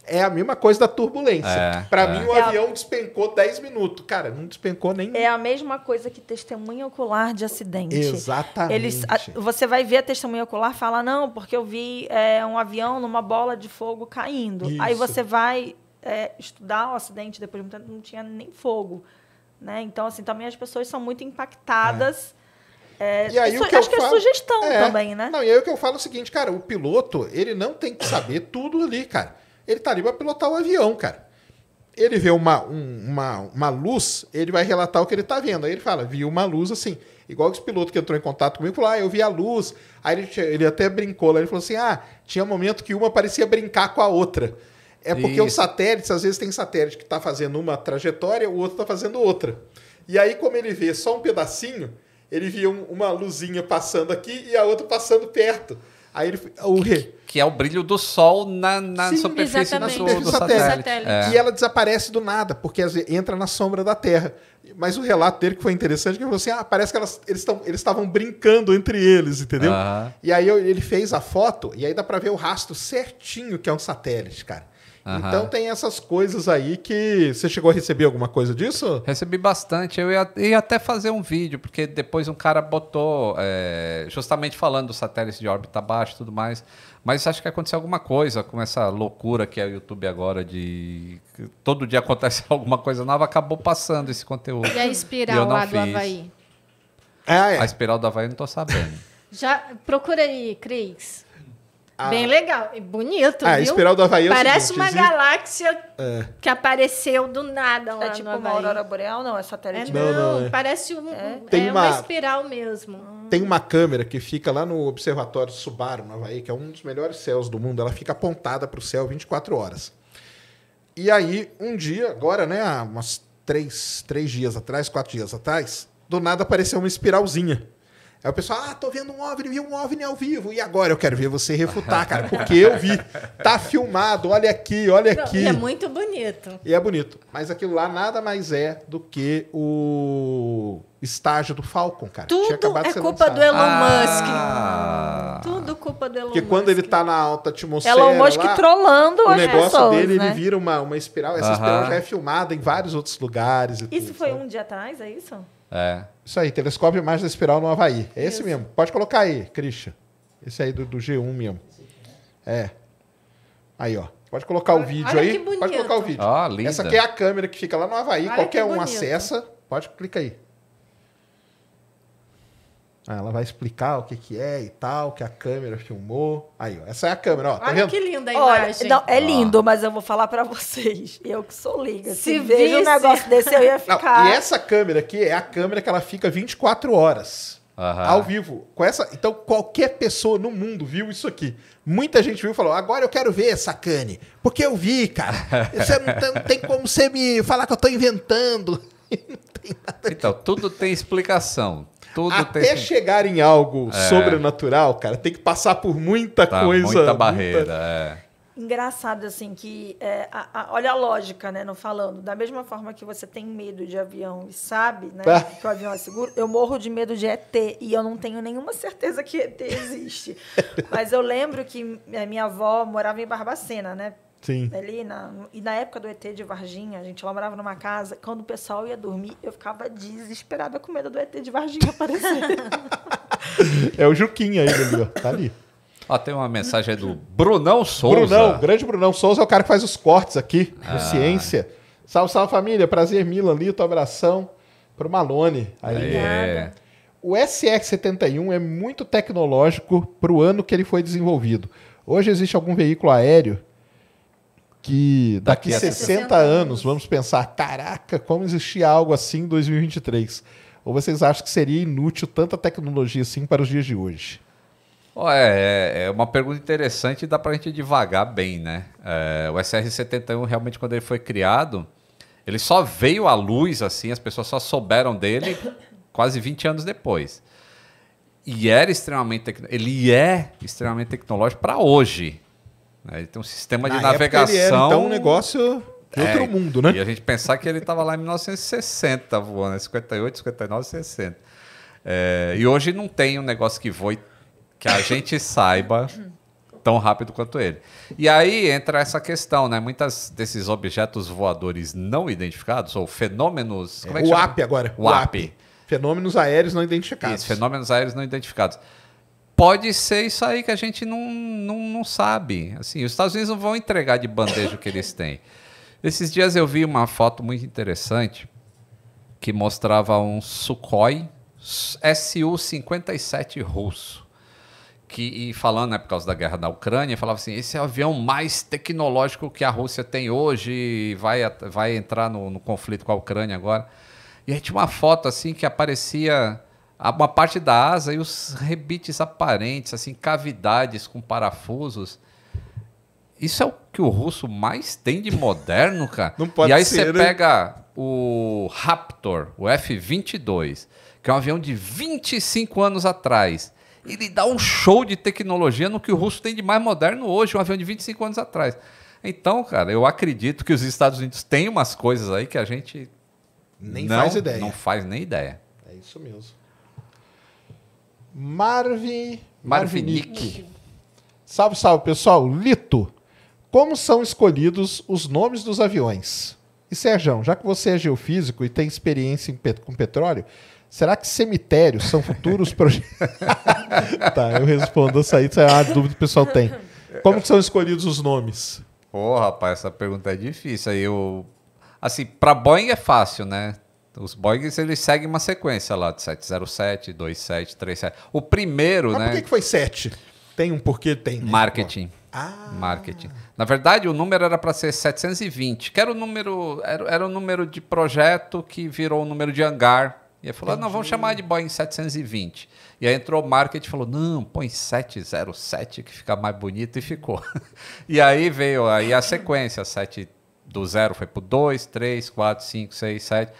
É a mesma coisa da turbulência. É, Para é. mim, o é avião a... despencou 10 minutos. Cara, não despencou nem. É a mesma coisa que testemunha ocular de acidente. Exatamente. Eles, a, você vai ver a testemunha ocular fala não, porque eu vi é, um avião numa bola de fogo caindo. Isso. Aí você vai é, estudar o acidente depois de um tempo, não tinha nem fogo. Né? Então, assim, também as pessoas são muito impactadas é. É, e aí, isso, é o que acho eu que é falo, é sugestão é, também, né? Não, e aí o que eu falo é o seguinte, cara, o piloto, ele não tem que saber tudo ali, cara. Ele tá ali pra pilotar o avião, cara. Ele vê uma, um, uma, uma luz, ele vai relatar o que ele tá vendo. Aí ele fala, viu uma luz assim. Igual esse piloto que entrou em contato comigo falou, ah, eu vi a luz. Aí ele, ele até brincou lá, ele falou assim, ah, tinha um momento que uma parecia brincar com a outra. É porque os satélites, às vezes tem satélite que tá fazendo uma trajetória, o outro tá fazendo outra. E aí, como ele vê só um pedacinho, ele via um, uma luzinha passando aqui e a outra passando perto. Aí ele, o que, que é o brilho do sol na, na Sim, superfície, na sua, do, satélite. satélite. É. E ela desaparece do nada, porque entra na sombra da Terra. Mas o relato dele que foi interessante, é que ele falou assim, ah, parece que elas, eles estavam brincando entre eles, entendeu? E aí ele fez a foto, e aí dá para ver o rastro certinho que é um satélite, cara. Uhum. Então tem essas coisas aí que. Você chegou a receber alguma coisa disso? Recebi bastante. Eu ia, ia até fazer um vídeo, porque depois um cara botou, é, justamente falando do satélite de órbita baixa e tudo mais. Mas acho que aconteceu alguma coisa com essa loucura que é o YouTube agora de todo dia [laughs] acontece alguma coisa nova, acabou passando esse conteúdo. E a espiral lá do Havaí? É, é. A espiral do Havaí eu não tô sabendo. Já procura aí, Cris. A... Bem legal e bonito. Ah, viu? espiral do Havaí é Parece seguinte, uma existe... galáxia é. que apareceu do nada lá É tipo uma aurora boreal, não? É satélite? É, não, não, não é. parece um, é. Tem é uma... uma... espiral mesmo. Tem uma câmera que fica lá no Observatório Subaru, no Havaí, que é um dos melhores céus do mundo. Ela fica apontada para o céu 24 horas. E aí, um dia, agora, né, há umas três, três dias atrás, quatro dias atrás, do nada apareceu uma espiralzinha Aí o pessoal, ah, tô vendo um OVNI, vi um OVNI ao vivo. E agora eu quero ver você refutar, cara, porque eu vi. Tá filmado, olha aqui, olha Não, aqui. E é muito bonito. E é bonito. Mas aquilo lá nada mais é do que o estágio do Falcon, cara. Tudo é culpa do Elon ah. Musk. Tudo culpa do Elon Porque Musk. quando ele tá na alta atmosfera Elon Musk lá, trollando o negócio pessoas, dele, né? ele vira uma, uma espiral. Essa uh -huh. espiral já é filmada em vários outros lugares. isso tudo, foi sabe? Né? um dia atrás, é isso? É. Isso aí, telescópio Imagem da Espiral no Havaí. É esse Isso. mesmo. Pode colocar aí, Christian. Esse aí do, do G1 mesmo. É. Aí, ó. Pode colocar olha, o vídeo olha aí. Que Pode colocar o vídeo. Ah, linda. Essa aqui é a câmera que fica lá no Havaí. Olha Qualquer um acessa. Pode clicar aí. Ah, ela vai explicar o que, que é e tal, que a câmera filmou. Aí, ó, essa é a câmera, ó. Tá Olha vendo? que linda a imagem. não, é lindo, mas eu vou falar para vocês. Eu que sou liga. Se, se vejo um negócio desse, eu ia ficar. Não, e essa câmera aqui é a câmera que ela fica 24 horas. Uhum. Ao vivo. Com essa, então, qualquer pessoa no mundo viu isso aqui. Muita gente viu e falou: agora eu quero ver, essa cane. Porque eu vi, cara. Você é, não, não tem como você me falar que eu tô inventando. [laughs] não tem nada Então, tudo tem explicação todo Até chegar em algo é. sobrenatural, cara, tem que passar por muita tá, coisa. Muita barreira, muita... é. Engraçado, assim, que. É, a, a, olha a lógica, né? Não falando. Da mesma forma que você tem medo de avião e sabe, né? Ah. Que o avião é seguro, eu morro de medo de ET e eu não tenho nenhuma certeza que ET existe. [laughs] É Mas eu lembro que minha avó morava em Barbacena, né? Sim. Ali na, e na época do ET de Varginha, a gente lá morava numa casa, quando o pessoal ia dormir, eu ficava desesperada com medo do ET de Varginha [laughs] aparecer. é o Juquinha aí, ali, ó. Tá ali. Ó, tem uma mensagem aí do Brunão Souza. Brunão, grande Brunão Souza é o cara que faz os cortes aqui, ah. Ciência. Salve, salve família. Prazer, Milan, Lito, abração pro Malone. Aí. Né? É. O SX-71 é muito tecnológico para o ano que ele foi desenvolvido. Hoje existe algum veículo aéreo que daqui, daqui 60, 60 anos, anos vamos pensar, caraca, como existia algo assim em 2023? Ou vocês acham que seria inútil tanta tecnologia assim para os dias de hoje? É, é, é uma pergunta interessante e dá para a gente devagar bem, né? É, o SR-71, realmente, quando ele foi criado, ele só veio à luz, assim, as pessoas só souberam dele [coughs] quase 20 anos depois. E era extremamente... Ele é extremamente tecnológico para hoje, né? Ele tem um sistema Na de navegação. Ele então, um negócio de é, outro mundo, né? E a gente pensar que ele estava lá em 1960 voando, 58, 59, 60. É, e hoje não tem um negócio que voe que a gente [coughs] saiba tão rápido quanto ele. E aí entra essa questão, né? Muitas desses objetos voadores não identificados, ou fenômenos. como é que o chama? AP agora. O, o AP. AP. Fenômenos aéreos não identificados. Isso, fenômenos aéreos não identificados pode ser isso aí que a gente não, não, não sabe. Assim, os Estados Unidos não vão entregar de bandeja o que eles têm. Esses dias eu vi uma foto muito interessante que mostrava um Sukhoi Su-57 russo. Que, e falando, né, por causa da guerra da Ucrânia, falava assim: esse é o avião mais tecnológico que a Rússia tem hoje, vai, vai entrar no, no conflito com a Ucrânia agora. E aí tinha uma foto assim que aparecia uma parte da asa e os rebites aparentes, assim, cavidades com parafusos. Isso é o que o russo mais tem de moderno, cara. Não pode e aí você né? pega o Raptor, o F-22, que é um avião de 25 anos atrás. Ele dá um show de tecnologia no que o russo tem de mais moderno hoje, um avião de 25 anos atrás. Então, cara, eu acredito que os Estados Unidos têm umas coisas aí que a gente nem não, faz ideia. Não faz nem ideia. É isso mesmo. Marvin. Marvinic. Salve, salve, pessoal. Lito, como são escolhidos os nomes dos aviões? E Sérgio, já que você é geofísico e tem experiência pet com petróleo, será que cemitérios são futuros projetos? [laughs] tá, eu respondo isso aí, essa é uma dúvida que o pessoal tem. Como são escolhidos os nomes? Ô, rapaz, essa pergunta é difícil. Aí eu. Assim, para Boeing é fácil, né? Os Boeings, eles seguem uma sequência lá de 707, 27, 37. O primeiro, Mas né? Por que, foi 7? Tem um porquê? Tem. Né? Marketing. Ah. Marketing. Na verdade, o número era para ser 720, que era o número era, era o número de projeto que virou o número de hangar. E aí falou, ah, não, vamos chamar de Boeing 720. E aí entrou o marketing e falou, não, põe 707 que fica mais bonito e ficou. [laughs] e aí veio aí a sequência, 7 do zero foi para 2, 3, 4, 5, 6, 7...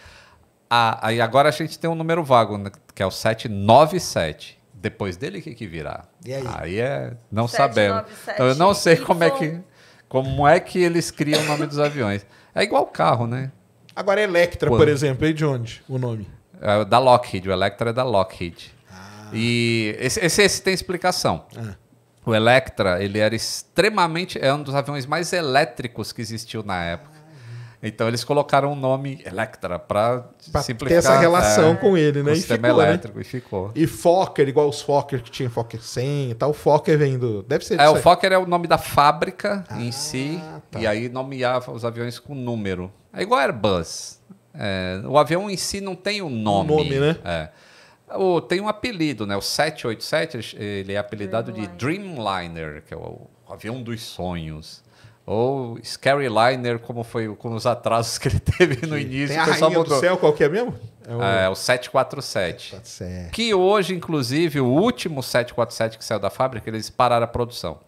Ah, aí agora a gente tem um número vago, né, que é o 797. Depois dele, o que, que virá? E aí? aí é. Não 7, sabemos. 9, 7, então, eu não sei como é, que, como é que eles criam o nome dos aviões. É igual carro, né? Agora, Electra, por exemplo, é de onde o nome? É da Lockheed. O Electra é da Lockheed. Ah. E esse, esse, esse, tem explicação. Ah. O Electra, ele era extremamente. É um dos aviões mais elétricos que existiu na época. Então eles colocaram o nome Electra para simplificar. Ter essa relação é, com ele, né? Com e sistema ficou, né? elétrico, né? e ficou. E Fokker, igual os Fokker que tinha Fokker 100 e tal. O Fokker vem do. Deve ser É, o Fokker é o nome da fábrica ah, em si. Tá. E aí nomeava os aviões com número. É igual Airbus. É, o avião em si não tem o um nome. Um nome, né? É. O, tem um apelido, né? O 787, ele é apelidado Dreamliner. de Dreamliner, que é o avião dos sonhos. Ou Scary Liner, como foi com os atrasos que ele [laughs] teve no início. Tem a o Rainha mudou. do Céu, qual que é mesmo? É o, é, o 747. 747. Que hoje, inclusive, o último 747 que saiu da fábrica, eles pararam a produção.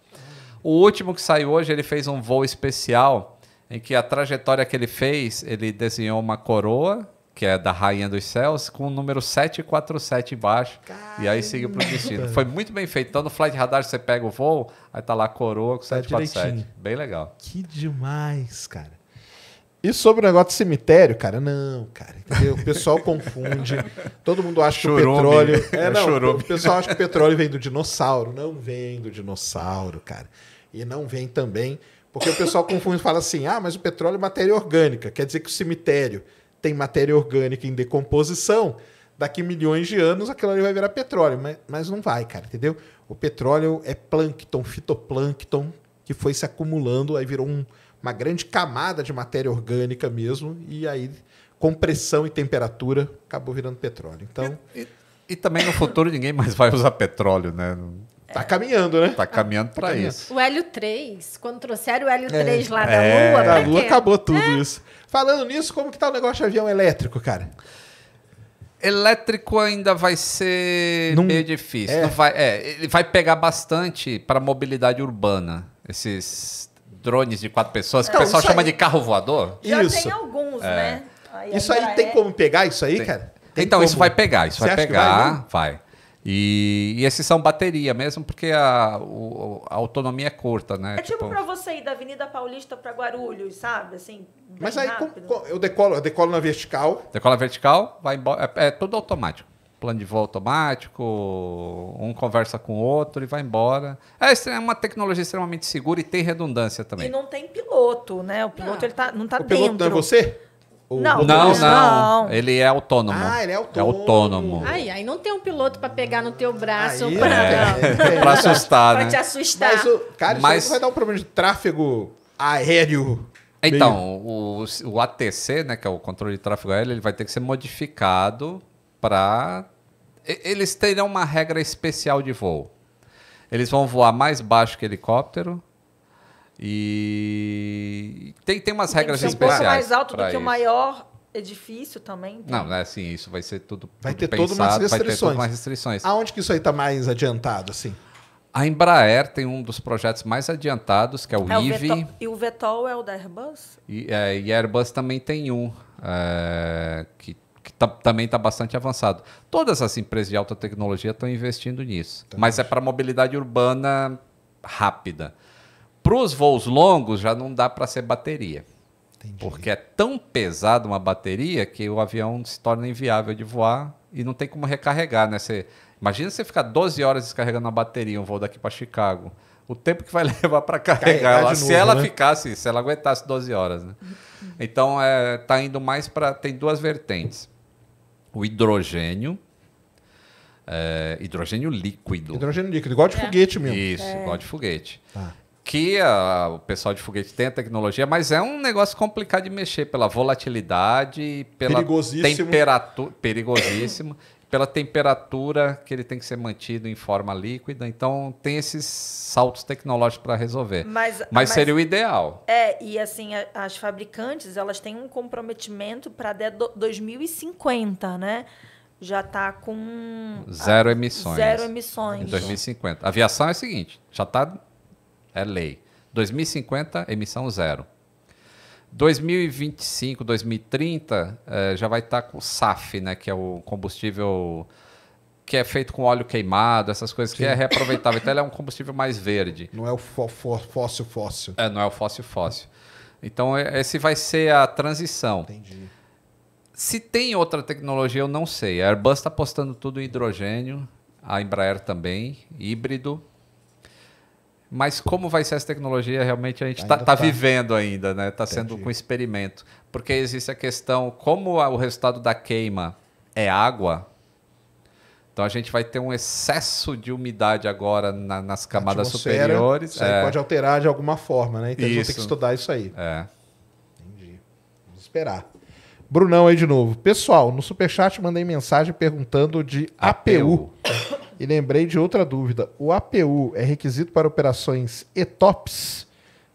O último que saiu hoje, ele fez um voo especial em que a trajetória que ele fez, ele desenhou uma coroa que é da Rainha dos Céus, com o número 747 embaixo. Caramba. E aí seguiu para o destino. Foi muito bem feito. Então no Flight Radar você pega o voo, aí tá lá a coroa com 747. Tá direitinho. Bem legal. Que demais, cara. E sobre o negócio de cemitério, cara, não, cara, entendeu? O pessoal [laughs] confunde. Todo mundo acha Churume. que o petróleo. É, é não, o pessoal acha que o petróleo vem do dinossauro. Não vem do dinossauro, cara. E não vem também. Porque o pessoal confunde e fala assim: ah, mas o petróleo é matéria orgânica. Quer dizer que o cemitério tem matéria orgânica em decomposição, daqui milhões de anos aquilo ali vai virar petróleo. Mas, mas não vai, cara, entendeu? O petróleo é plâncton, fitoplâncton, que foi se acumulando, aí virou um, uma grande camada de matéria orgânica mesmo, e aí com pressão e temperatura acabou virando petróleo. Então. E, e, e também no futuro ninguém mais vai usar petróleo, né? Tá caminhando, né? Tá caminhando para tá isso. O Hélio 3, quando trouxeram o Hélio 3 é. lá da é, Lua. Da Lua acabou tudo é. isso. Falando nisso, como que tá o negócio de avião elétrico, cara? Elétrico ainda vai ser Num... meio difícil. É. vai, é, ele vai pegar bastante para mobilidade urbana. Esses drones de quatro pessoas, que o então, pessoal chama aí... de carro voador. Já isso. tem alguns, é. né? Aí isso aí tem como pegar isso aí, tem. cara? Tem então, como... isso vai pegar, isso Você vai pegar, vai. vai. E, e, esses são bateria mesmo, porque a, o, a autonomia é curta, né? É tipo, tipo para você ir da Avenida Paulista para Guarulhos, sabe? Assim, Mas aí com, com, eu, decolo, eu decolo na vertical. Decola vertical, vai embora. É, é, tudo automático. Plano de voo automático, um conversa com o outro e vai embora. É, é uma tecnologia extremamente segura e tem redundância também. E não tem piloto, né? O piloto não. ele tá, não tá o dentro. O piloto não é você? não, é não, não, Ele é autônomo. Ah, ele é, é autônomo. É autônomo. Aí, aí não tem um piloto para pegar no teu braço aí, pra, é, é, [laughs] pra assustar, né? Pra te assustar. Mas, o, cara, Mas... isso vai dar um problema de tráfego aéreo. Então, o, o ATC, né, que é o controle de tráfego aéreo, ele vai ter que ser modificado para... Eles terão uma regra especial de voo. Eles vão voar mais baixo que helicóptero, e tem, tem umas tem regras que ser especiais. Um pouco mais alto do que isso. o maior edifício também. Tem. Então. Não, é assim, isso vai ser tudo. Vai tudo ter todas umas restrições. Vai ter umas restrições. Aonde que isso aí está mais adiantado, assim? A Embraer tem um dos projetos mais adiantados, que é o é O e o Vetol é o da Airbus? E, é, e a Airbus também tem um, é, que, que tá, também está bastante avançado. Todas as empresas de alta tecnologia estão investindo nisso, tá mas é para mobilidade urbana rápida. Para os voos longos já não dá para ser bateria. Entendi. Porque é tão pesada uma bateria que o avião se torna inviável de voar e não tem como recarregar, né? Você, imagina você ficar 12 horas descarregando a bateria, um voo daqui para Chicago. O tempo que vai [laughs] levar para carregar, carregar ela, novo, se ela né? ficasse, se ela aguentasse 12 horas, né? Então, é, tá indo mais para tem duas vertentes. O hidrogênio, é, hidrogênio líquido. Hidrogênio líquido, igual de é. foguete mesmo. Isso, é. igual de foguete. Tá que a, o pessoal de foguete tem a tecnologia, mas é um negócio complicado de mexer pela volatilidade, pela temperatura, perigosíssimo, [coughs] pela temperatura que ele tem que ser mantido em forma líquida. Então tem esses saltos tecnológicos para resolver. Mas, mas, mas, seria o ideal. É e assim a, as fabricantes elas têm um comprometimento para até 2050, né? já está com zero a, emissões. Zero emissões. Em 2050. A aviação é o seguinte, já está é lei. 2050, emissão zero. 2025, 2030, eh, já vai estar tá com o SAF, né, que é o combustível que é feito com óleo queimado, essas coisas Sim. que é reaproveitável. Então ele é um combustível mais verde. Não é o fóssil fóssil. É, não é o fóssil fóssil. Então é, esse vai ser a transição. Entendi. Se tem outra tecnologia, eu não sei. A Airbus está apostando tudo em hidrogênio, a Embraer também, híbrido. Mas como vai ser essa tecnologia, realmente a gente está tá, tá vivendo ainda, né? Está sendo um experimento. Porque existe a questão, como o resultado da queima é água, então a gente vai ter um excesso de umidade agora na, nas camadas superiores. Isso é. aí pode alterar de alguma forma, né? Então isso. a gente tem que estudar isso aí. É. Entendi. Vamos esperar. Brunão aí de novo. Pessoal, no Superchat mandei mensagem perguntando de APU. APU. E lembrei de outra dúvida. O APU é requisito para operações ETOPS?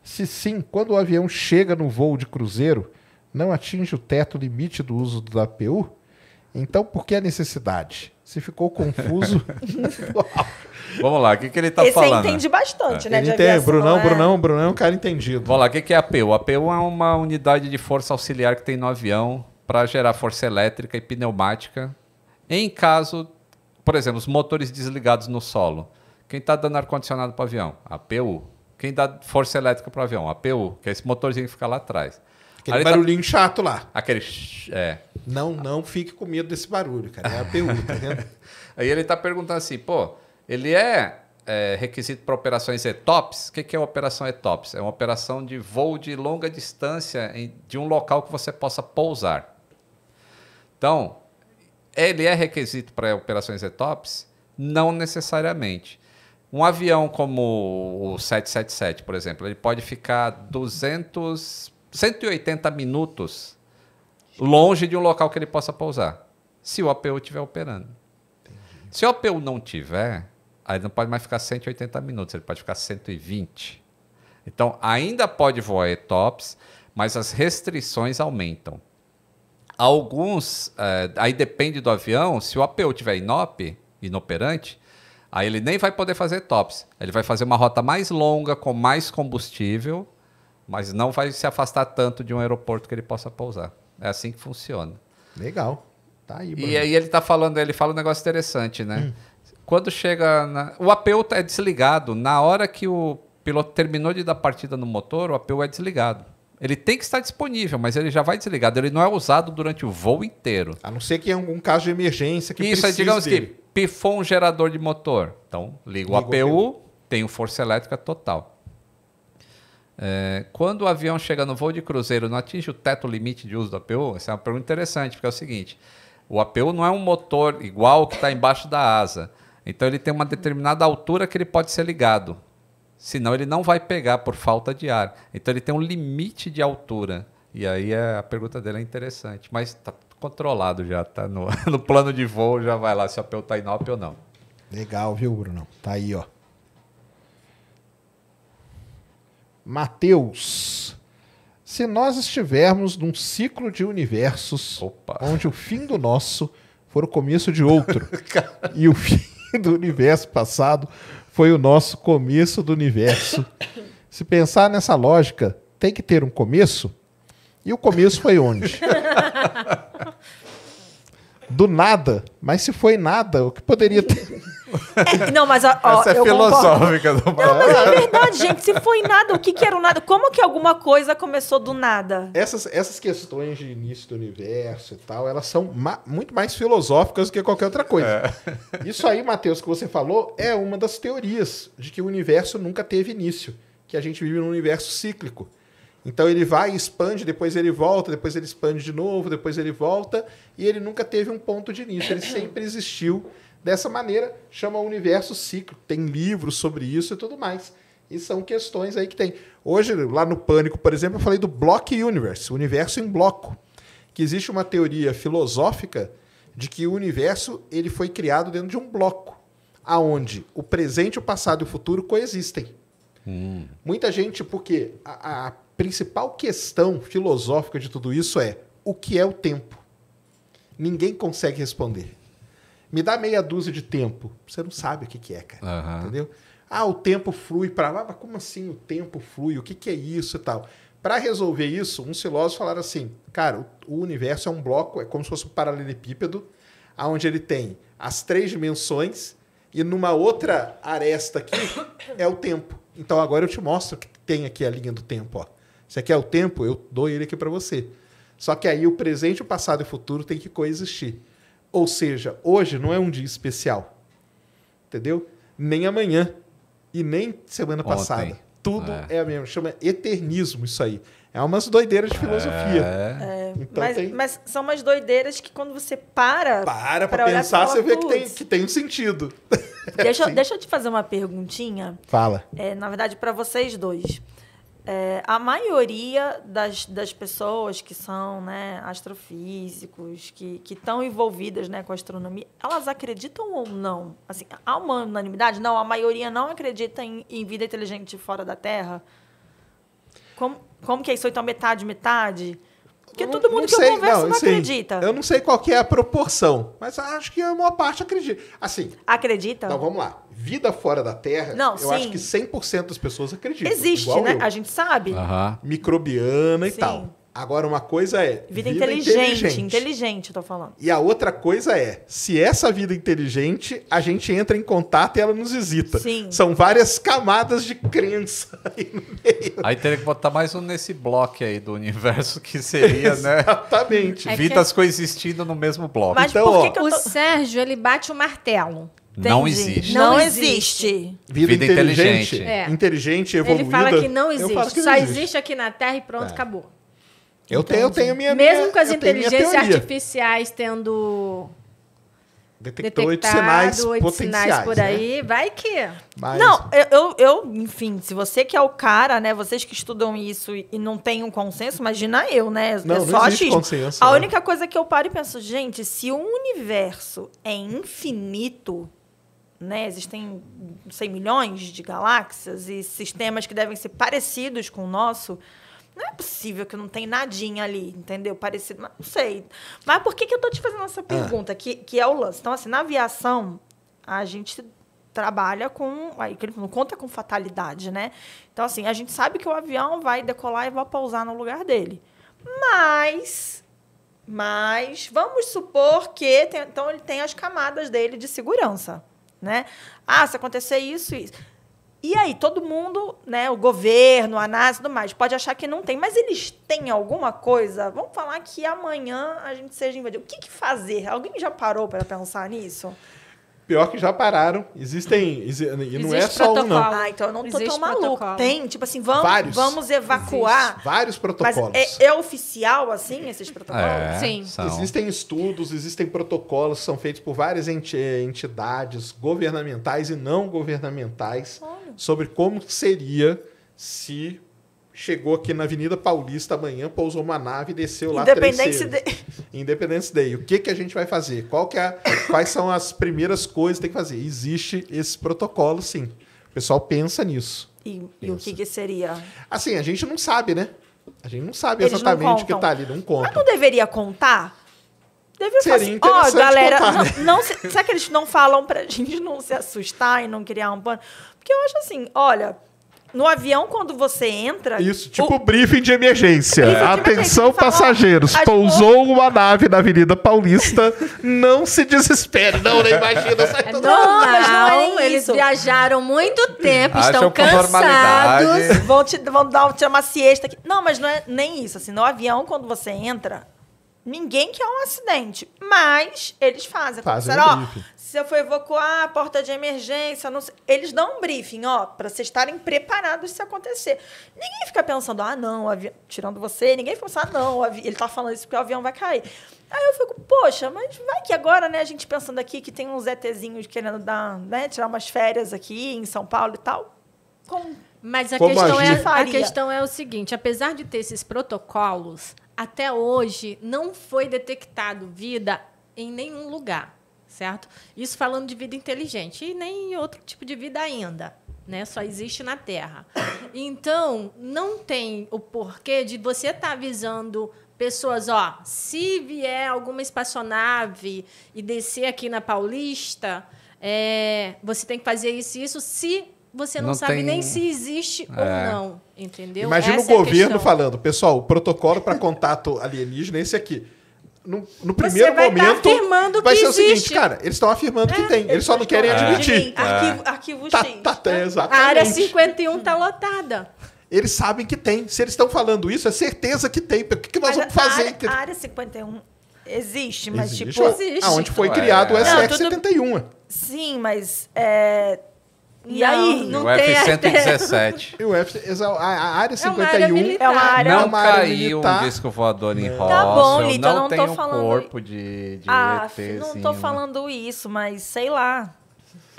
Se sim, quando o avião chega no voo de cruzeiro, não atinge o teto limite do uso do APU? Então, por que a necessidade? Se ficou confuso. [laughs] [laughs] Vamos lá, o que, que ele está falando? Você entende bastante, é. né? Ele entende, Brunão, é? Brunão, Brunão é um cara entendido. Vamos lá, o que, que é APU? APU é uma unidade de força auxiliar que tem no avião para gerar força elétrica e pneumática em caso por exemplo, os motores desligados no solo. Quem está dando ar-condicionado para o avião? APU. Quem dá força elétrica para o avião? APU, que é esse motorzinho que fica lá atrás. Aquele Aí tá barulhinho tá... chato lá. Aquele. É. Não, não fique com medo desse barulho, cara. É APU, tá vendo? [laughs] Aí ele está perguntando assim, pô, ele é é, requisito para operações ETOPS. O que, que é uma operação ETOPS? É uma operação de voo de longa distância em, de um local que você possa pousar. Então, ele é requisito para operações ETOPS? Não necessariamente. Um avião como o 777, por exemplo, ele pode ficar 200, 180 minutos longe de um local que ele possa pousar, se o APU estiver operando. Se o APU não tiver, aí não pode mais ficar 180 minutos, ele pode ficar 120. Então, ainda pode voar ETOPS, mas as restrições aumentam. Alguns, é, aí depende do avião, se o APU tiver inop, inoperante, aí ele nem vai poder fazer tops. Ele vai fazer uma rota mais longa, com mais combustível, mas não vai se afastar tanto de um aeroporto que ele possa pousar. É assim que funciona. Legal. Tá aí, mano. E aí ele está falando, ele fala um negócio interessante, né? Hum. Quando chega. Na... O APU é desligado. Na hora que o piloto terminou de dar partida no motor, o APU é desligado. Ele tem que estar disponível, mas ele já vai desligado. Ele não é usado durante o voo inteiro. A não ser que em algum caso de emergência que Isso, digamos dele. que pifou um gerador de motor. Então, liga o APU, APU, tem força elétrica total. É, quando o avião chega no voo de cruzeiro, não atinge o teto limite de uso do APU? Essa é uma pergunta interessante, porque é o seguinte: o APU não é um motor igual que está embaixo da asa. Então, ele tem uma determinada altura que ele pode ser ligado. Senão ele não vai pegar por falta de ar. Então ele tem um limite de altura. E aí é, a pergunta dele é interessante. Mas está controlado já, está no, [laughs] no, plano de voo, já vai lá se apertar tá inópio ou não. Legal, viu, Bruno? Tá aí, ó. Mateus. Se nós estivermos num ciclo de universos Opa. onde o fim do nosso for o começo de [laughs] outro e o fim do universo passado foi o nosso começo do universo. [coughs] Se pensar nessa lógica, tem que ter um começo. E o começo foi onde? [laughs] do nada, mas se foi nada, o que poderia ter. [laughs] É, não, mas ó, Essa é filosófica do Não, mas é verdade, gente. Se foi nada, o que, que era o nada? Como que alguma coisa começou do nada? Essas, essas questões de início do universo e tal, elas são ma muito mais filosóficas do que qualquer outra coisa. É. Isso aí, Matheus, que você falou, é uma das teorias de que o universo nunca teve início, que a gente vive num universo cíclico. Então ele vai, expande, depois ele volta, depois ele expande de novo, depois ele volta, e ele nunca teve um ponto de início, ele sempre existiu Dessa maneira, chama o universo ciclo. Tem livros sobre isso e tudo mais. E são questões aí que tem. Hoje, lá no Pânico, por exemplo, eu falei do Block Universe, universo em bloco. Que existe uma teoria filosófica de que o universo ele foi criado dentro de um bloco, aonde o presente, o passado e o futuro coexistem. Hum. Muita gente, porque a, a principal questão filosófica de tudo isso é o que é o tempo? Ninguém consegue responder. Me dá meia dúzia de tempo. Você não sabe o que, que é, cara. Uhum. Entendeu? Ah, o tempo flui para lá. Mas como assim o tempo flui? O que, que é isso e tal? Para resolver isso, uns filósofos falaram assim: cara, o universo é um bloco, é como se fosse um paralelepípedo, onde ele tem as três dimensões e numa outra aresta aqui [coughs] é o tempo. Então agora eu te mostro que tem aqui a linha do tempo. Ó. aqui é o tempo? Eu dou ele aqui para você. Só que aí o presente, o passado e o futuro têm que coexistir. Ou seja, hoje não é um dia especial. Entendeu? Nem amanhã e nem semana Ontem. passada. Tudo é. é mesmo. Chama eternismo isso aí. É umas doideiras de filosofia. É. é. Então mas, tem... mas, são umas doideiras que quando você para. Para pra, pensar, você vê que tem, que tem um sentido. Deixa, [laughs] deixa eu te fazer uma perguntinha. Fala. É, na verdade, para vocês dois. É, a maioria das, das pessoas que são né, astrofísicos, que estão envolvidas né, com a astronomia, elas acreditam ou não? Assim, há uma unanimidade? Não, a maioria não acredita em, em vida inteligente fora da Terra? Como, como que é isso? Então, metade, metade? Porque todo mundo que sei, eu converso não, não assim, acredita. Eu não sei qual que é a proporção, mas acho que a maior parte acredita. Assim. Acredita? Então vamos lá. Vida fora da Terra, não, eu sim. acho que 100% das pessoas acreditam. Existe, né? Eu. A gente sabe. Microbiana sim. e tal. Agora, uma coisa é. Vida, vida inteligente, inteligente, inteligente, eu tô falando. E a outra coisa é, se essa vida inteligente, a gente entra em contato e ela nos visita. Sim. São várias camadas de crença [laughs] aí no meio. Aí teria que botar mais um nesse bloco aí do universo que seria, né? Exatamente. É Vidas coexistindo no mesmo bloco. Mas então, por que, ó, que tô... o Sérgio, ele bate o martelo? Entendi. Não existe. Não, existe. existe. Vida, Vida inteligente. Inteligente, é. inteligente, evoluída. Ele fala que não existe. Que Só não existe. existe. aqui na Terra e pronto, é. acabou. Eu, tenho, eu tenho minha Mesmo minha, com as inteligências artificiais tendo detectou oito sinais oito sinais por né? aí, né? vai que. Mas... Não, eu, eu, enfim, se você que é o cara, né? Vocês que estudam isso e, não tem um consenso, imagina eu, né? É não, é só não achismo. Consenso, A né? única coisa que eu paro e penso, gente, se o universo é infinito, né? Existem, 100 milhões de galáxias e sistemas que devem ser parecidos com o nosso não é possível que não tem nadinha ali, entendeu? Parecido, mas não sei. Mas por que, que eu tô te fazendo essa ah. pergunta, ah. que, que é o lance? Então, assim, na aviação, a gente trabalha com. Aí não conta com fatalidade, né? Então, assim, a gente sabe que o avião vai decolar e vai pousar no lugar dele. Mas. Mas vamos supor que. Tem, então, ele tem as camadas dele de segurança, né? Ah, se acontecer isso, isso. E aí, todo mundo, né, o governo, a NASA, e tudo mais, pode achar que não tem, mas eles têm alguma coisa? Vamos falar que amanhã a gente seja invadido. O que, que fazer? Alguém já parou para pensar nisso? Pior que já pararam. Existem. Exi, e não é só um, não. Ah, então eu não tô Existe tão maluco. Protocolo. Tem, tipo assim, vamos, vários. vamos evacuar. Existe. Vários protocolos. Mas é, é, oficial, assim, esses protocolos? É, Sim. São. Existem estudos, existem protocolos que são feitos por várias entidades governamentais e não governamentais Olha. sobre como seria se chegou aqui na Avenida Paulista amanhã, pousou uma nave e desceu lá Independence Day. Independence Day. O que, que a gente vai fazer? Qual que é, quais são as primeiras coisas que tem que fazer? Existe esse protocolo, sim. O pessoal pensa nisso. E, pensa. e o que, que seria? Assim, a gente não sabe, né? A gente não sabe Eles exatamente o que está ali, não conta. Mas não deveria contar? Devia Seria assim, ó, oh, galera, contar, [laughs] né? não, não será que eles não falam pra [laughs] gente não se assustar e não criar um pano? Porque eu acho assim, olha, no avião, quando você entra. Isso, tipo o... briefing de emergência. Tipo Atenção, passageiros. pousou uma nave na Avenida Paulista. [laughs] não se desespere. Não, nem né? imagina. Sai é não, mas não é eles isso. viajaram muito tempo, Acham estão cansados. Vão, te, vão dar, tirar uma siesta. Aqui. Não, mas não é nem isso. Assim, no avião, quando você entra, Ninguém quer um acidente, mas eles fazem. fazem ó, se eu for evacuar a porta de emergência, não sei. eles dão um briefing, ó, para vocês estarem preparados se acontecer. Ninguém fica pensando, ah, não, tirando você, ninguém fica pensando, ah, não, ele tá falando isso porque o avião vai cair. Aí eu fico, poxa, mas vai que agora, né, a gente pensando aqui que tem uns ETzinhos querendo dar, né, tirar umas férias aqui em São Paulo e tal com mas a Como questão, agir? é, a questão é o seguinte: apesar de ter esses protocolos, até hoje não foi detectado vida em nenhum lugar, certo? Isso falando de vida inteligente e nem outro tipo de vida ainda, né? Só existe na Terra. Então, não tem o porquê de você estar tá avisando pessoas, ó, se vier alguma espaçonave e descer aqui na Paulista, é, você tem que fazer isso e isso se você não, não sabe tem... nem se existe é. ou não, entendeu? Imagina Essa o é governo é falando, pessoal, o protocolo para contato alienígena é esse aqui. No, no primeiro vai tá momento. Tá afirmando vai que ser existe. o seguinte, cara, eles estão afirmando é, que tem, eles, só não querem admitir. É. Arquivo, arquivo tá, X. Tá, tá, é. exatamente. A área 51 tá lotada. Eles sabem que tem. Se eles estão falando isso, é certeza que tem. O que, que nós mas vamos fazer? A, a área 51 existe, mas existe, tipo. Existe. Aonde foi então, criado o SR-71. Tudo... Sim, mas. É e aí? Não o F-117. [laughs] E o F, é a, a área 51 é, é uma área, não é uma área caiu militar. um disco voador em roça. Tá bom, Lito, eu não, estou não tenho tô falando... corpo de, de ah, ET, não estou tô assim, né? falando isso, mas sei lá.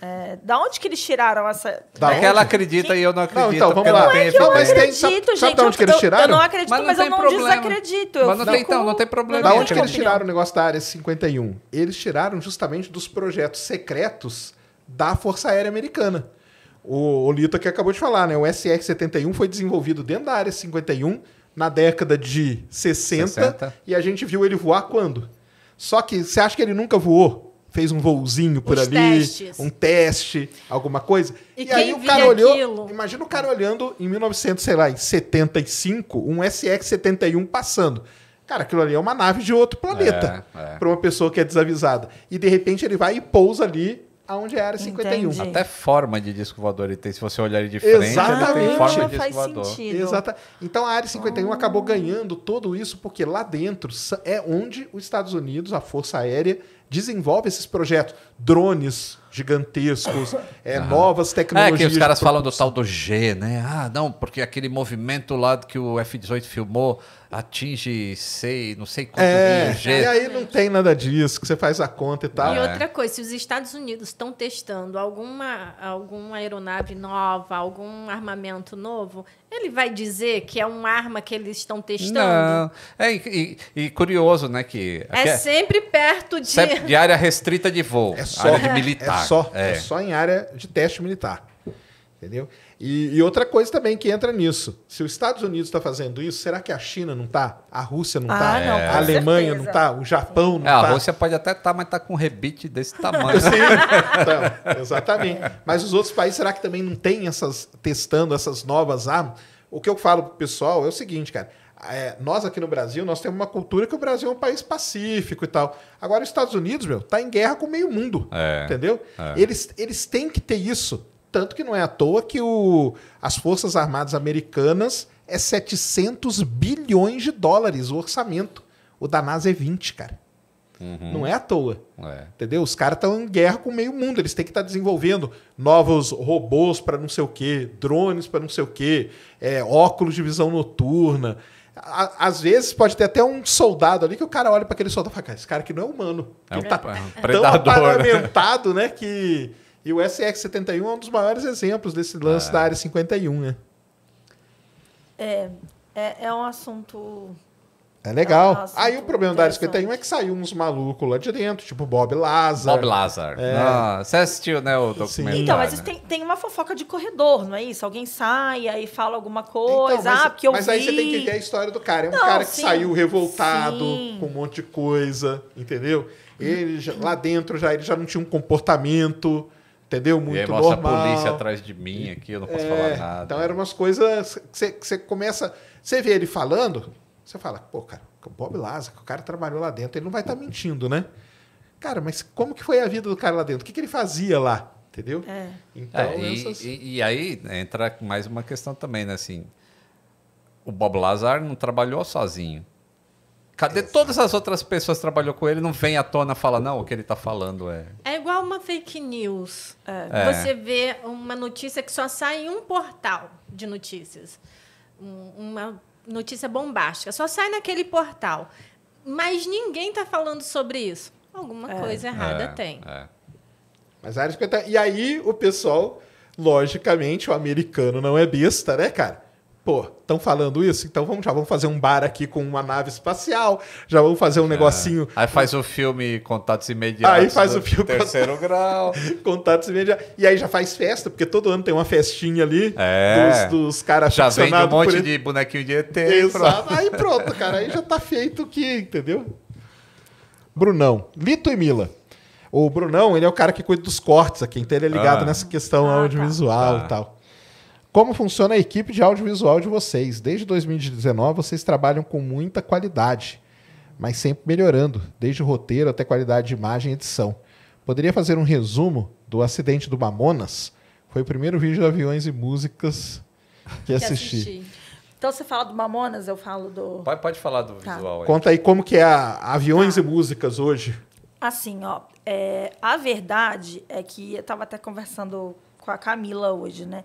É, da onde que eles tiraram essa. Da é que ela acredita que... e eu não acredito. Não, então, vamos lá. Não, é eu não acredito, sabe, gente. Sabe da onde eu, que eles tiraram? Eu, eu não acredito, mas, não mas eu não problema. desacredito. Mas não, tem, então, não tem problema. Da onde que eles tiraram o negócio da área 51? Eles tiraram justamente dos projetos secretos da Força Aérea Americana. O, Lito que acabou de falar, né? O SR-71 foi desenvolvido dentro da área 51 na década de 60, 60, e a gente viu ele voar quando? Só que você acha que ele nunca voou? Fez um voozinho por Os ali, testes. um teste, alguma coisa. E, e aí o cara olhou. Imagina o cara olhando em 1900, sei lá, em 75, um SX-71 passando. Cara, aquilo ali é uma nave de outro planeta é, é. para uma pessoa que é desavisada. E de repente ele vai e pousa ali aonde era 51. Entendi. Até forma de disco voador ele tem. Se você olhar ele de frente, Exatamente. ele tem forma de disco voador. Sentido. Exata. Então a área 51 oh. acabou ganhando tudo isso porque lá dentro é onde os Estados Unidos, a Força Aérea, desenvolve esses projetos. Drones gigantescos, [coughs] é, ah. novas tecnologias. É que os caras falam do tal do G, né? Ah, não, porque aquele movimento lá que o F-18 filmou atinge sei, não sei quanto é, G. E aí não tem nada disso, que você faz a conta e tal. E é. outra coisa, se os Estados Unidos estão testando alguma, alguma aeronave nova, algum armamento novo, ele vai dizer que é uma arma que eles estão testando? Não. É, e, e, curioso, né? Que é, é sempre perto de... de área restrita de voo. É só, área de militar. É só, é. é só em área de teste militar. Entendeu? E, e, outra coisa também que entra nisso. Se os Estados Unidos está fazendo isso, será que a China não está? A Rússia não está? Ah, é. A Alemanha não está? O Japão não está? É, a tá? Rússia pode até estar, tá, mas está com um rebite desse [laughs] tamanho. Sim, então, exatamente. Mas os outros países, será que também não tem essas, testando essas novas armas? O que eu falo o pessoal é o seguinte, cara. É, nós aqui no Brasil, nós temos uma cultura que o Brasil é um país pacífico e tal. Agora, os Estados Unidos, meu, tá em guerra com o meio mundo. É, entendeu? É. Eles, eles têm que ter isso tanto que não é à toa que o, as Forças Armadas Americanas é 700 bilhões de dólares o orçamento. O da NASA é 20, cara. Uhum. Não é à toa. É. Entendeu? Os caras estão em guerra com o meio mundo. Eles têm que estar tá desenvolvendo novos robôs para não sei o quê, drones para não sei o quê, é, óculos de visão noturna. À, às vezes pode ter até um soldado ali que o cara olha para aquele soldado e fala: cara, esse cara aqui não é humano. É um tá [laughs] é predador. tão né? aparentado, né? Que e o SX-71 é um dos maiores exemplos desse lance ah. da Área 51, né? É, é, é um assunto... É legal. É um assunto Aí o problema da Área 51 é que saiu uns malucos lá de dentro, tipo Bob Lazar. Bob Lazar. É. Ah, você assistiu, né, o documentário. Então, mas tem, tem uma fofoca de corredor, não é isso? Alguém sai, aí fala alguma então, coisa, então, mas, ah, é, porque eu Mas vi... aí você tem que ver a história do cara. É um não, cara que sim, saiu revoltado, sim. com um monte de coisa, entendeu? Ele, lá dentro, já ele já não tinha um comportamento entendeu? Muito e aí, nossa, a polícia atrás de mim aqui, eu não posso é, falar nada. Então, eram umas coisas que você, que você começa... Você vê ele falando, você fala, pô, cara, o Bob Lazar, o cara trabalhou lá dentro, ele não vai estar tá mentindo, né? Cara, mas como que foi a vida do cara lá dentro? O que, que ele fazia lá? Entendeu? É. Então, é, e, essas... e, e, aí entra mais uma questão também, né? Assim, o Bob Lazar não trabalhou sozinho. Cadê Exato. todas as outras pessoas que trabalhou com ele? Não vem à tona fala, não, o que ele está falando é. É igual uma fake news. É. é. Você vê uma notícia que só sai em um portal de notícias. Uma notícia bombástica. Só sai naquele portal. Mas ninguém está falando sobre isso. Alguma é. coisa errada é, tem. É. Mas a área 50. E aí o pessoal, logicamente, o americano não é besta, né, cara? pô, estão falando isso? Então vamos já vamos fazer um bar aqui com uma nave espacial, já vamos fazer um é. negocinho. Aí faz o filme Contatos Imediatos. Aí faz o filme Terceiro Grau. [laughs] Contatos Imediatos. E aí já faz festa, porque todo ano tem uma festinha ali é. dos, dos caras Já vende um monte de bonequinho de ET. Exato. Pronto. Aí pronto, cara, aí já tá feito o que, entendeu? Brunão, Lito e Mila. O Brunão, ele é o cara que cuida dos cortes aqui, então ele é ligado ah. nessa questão ah, audiovisual tá. e tal. Como funciona a equipe de audiovisual de vocês? Desde 2019 vocês trabalham com muita qualidade, mas sempre melhorando, desde o roteiro até qualidade de imagem e edição. Poderia fazer um resumo do acidente do Mamonas? Foi o primeiro vídeo de aviões e músicas que, assisti. que assisti. Então você fala do Mamonas, eu falo do. Pode, pode falar do tá. visual. Aí. Conta aí como que é a aviões tá. e músicas hoje. Assim, ó, é, a verdade é que eu estava até conversando com a Camila hoje, né?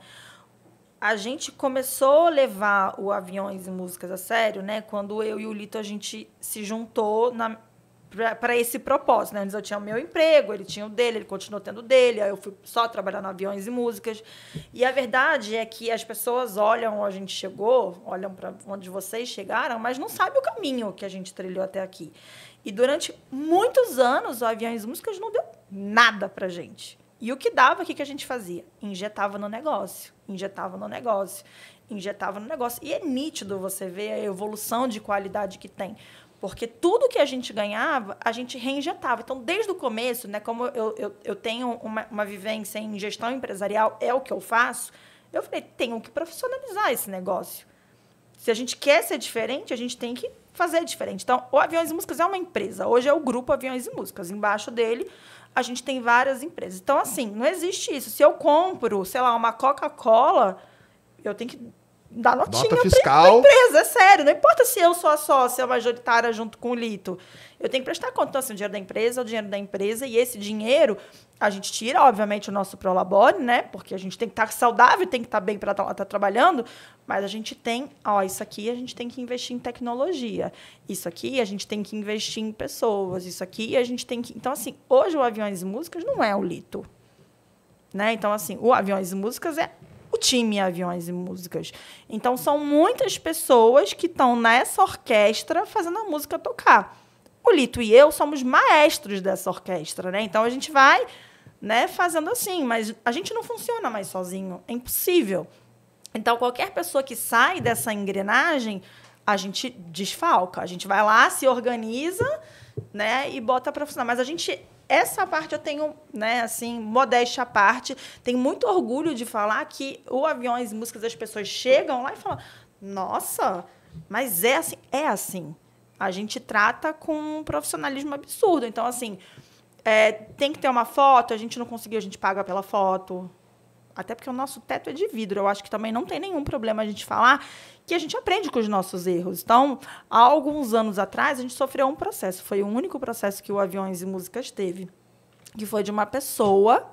a gente começou a levar o Aviões e Músicas a sério, né? Quando eu e o Lito, a gente se juntou na, para esse propósito, né? Antes eu tinha o meu emprego, ele tinha o dele, ele continuou tendo o dele, aí eu fui só trabalhar no aviões e músicas. E a verdade é que as pessoas olham onde a gente chegou, olham para onde vocês chegaram, mas não sabem o caminho que a gente trilhou até aqui. E durante muitos anos, o aviões e músicas não deu nada pra gente. E o que dava, o que, que a gente fazia? Injetava no negócio, injetava no negócio, injetava no negócio. E é nítido você ver a evolução de qualidade que tem. Porque tudo que a gente ganhava, a gente reinjetava. Então, desde o começo, né, como eu, eu, eu tenho uma, uma vivência em gestão empresarial, é o que eu faço, eu falei, tenho que profissionalizar esse negócio. Se a gente quer ser diferente, a gente tem que fazer diferente. Então, o Aviões e Músicas é uma empresa. Hoje é o grupo Aviões e Músicas. Embaixo dele, a gente tem várias empresas. Então, assim, não existe isso. Se eu compro, sei lá, uma Coca-Cola, eu tenho que dar notinha Nota fiscal. Pra, pra empresa, é sério. Não importa se eu sou a sócia majoritária junto com o Lito. Eu tenho que prestar conta. Então, assim, o dinheiro da empresa é o dinheiro da empresa e esse dinheiro a gente tira, obviamente, o nosso prolabore, né? Porque a gente tem que estar saudável, tem que estar bem para estar tá, tá trabalhando, mas a gente tem, ó, isso aqui a gente tem que investir em tecnologia, isso aqui a gente tem que investir em pessoas, isso aqui a gente tem que. Então, assim, hoje o Aviões e Músicas não é o Lito. Né? Então, assim, o Aviões e Músicas é o time Aviões e Músicas. Então, são muitas pessoas que estão nessa orquestra fazendo a música tocar o Lito e eu somos maestros dessa orquestra, né? Então a gente vai né, fazendo assim, mas a gente não funciona mais sozinho, é impossível. Então, qualquer pessoa que sai dessa engrenagem, a gente desfalca, a gente vai lá, se organiza, né, e bota para funcionar. Mas a gente essa parte eu tenho, né, assim, modéstia à parte, tenho muito orgulho de falar que o aviões e músicas as pessoas chegam lá e falam: "Nossa, mas é assim, é assim". A gente trata com um profissionalismo absurdo. Então, assim, é, tem que ter uma foto, a gente não conseguiu, a gente paga pela foto. Até porque o nosso teto é de vidro. Eu acho que também não tem nenhum problema a gente falar que a gente aprende com os nossos erros. Então, há alguns anos atrás, a gente sofreu um processo. Foi o único processo que o Aviões e Músicas teve. Que foi de uma pessoa.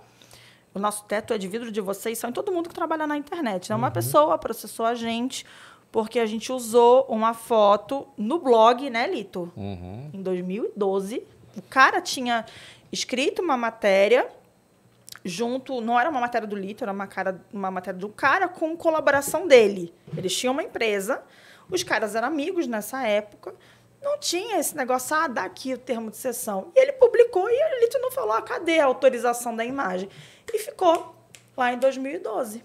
O nosso teto é de vidro de vocês, são em todo mundo que trabalha na internet. Né? Uma uhum. pessoa processou a gente porque a gente usou uma foto no blog, né, Lito? Uhum. Em 2012. O cara tinha escrito uma matéria junto, não era uma matéria do Lito, era uma, cara, uma matéria do cara com colaboração dele. Eles tinham uma empresa, os caras eram amigos nessa época, não tinha esse negócio, ah, dá aqui o termo de sessão. E ele publicou e o Lito não falou, ah, cadê a autorização da imagem? E ficou lá em 2012.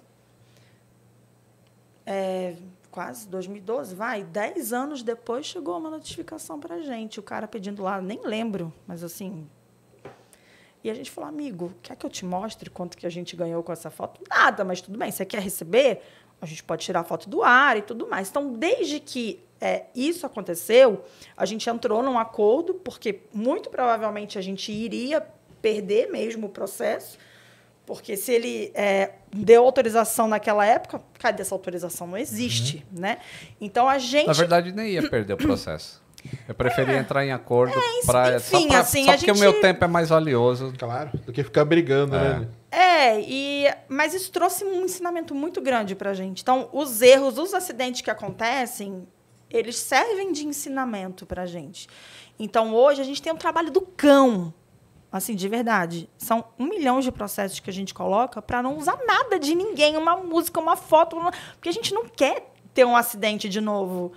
É, quase 2012, vai, 10 anos depois chegou uma notificação pra gente, o cara pedindo lá, nem lembro, mas assim, e a gente falou, amigo, quer que eu te mostre quanto que a gente ganhou com essa foto? Nada, mas tudo bem, você quer receber? A gente pode tirar a foto do ar e tudo mais. Então, desde que é, isso aconteceu, a gente entrou num acordo, porque muito provavelmente a gente iria perder mesmo o processo, porque se ele é, deu autorização naquela época, cadê essa autorização? Não existe, uhum. né? Então a gente. Na verdade, nem ia perder o processo. Eu preferia é. entrar em acordo é, para enfim, só pra, assim, só porque gente... o meu tempo é mais valioso, claro, do que ficar brigando, né, é. né? É, e mas isso trouxe um ensinamento muito grande para a gente. Então, os erros, os acidentes que acontecem, eles servem de ensinamento para a gente. Então, hoje a gente tem um trabalho do cão, assim, de verdade. São um milhão de processos que a gente coloca para não usar nada de ninguém, uma música, uma foto, uma... porque a gente não quer ter um acidente de novo.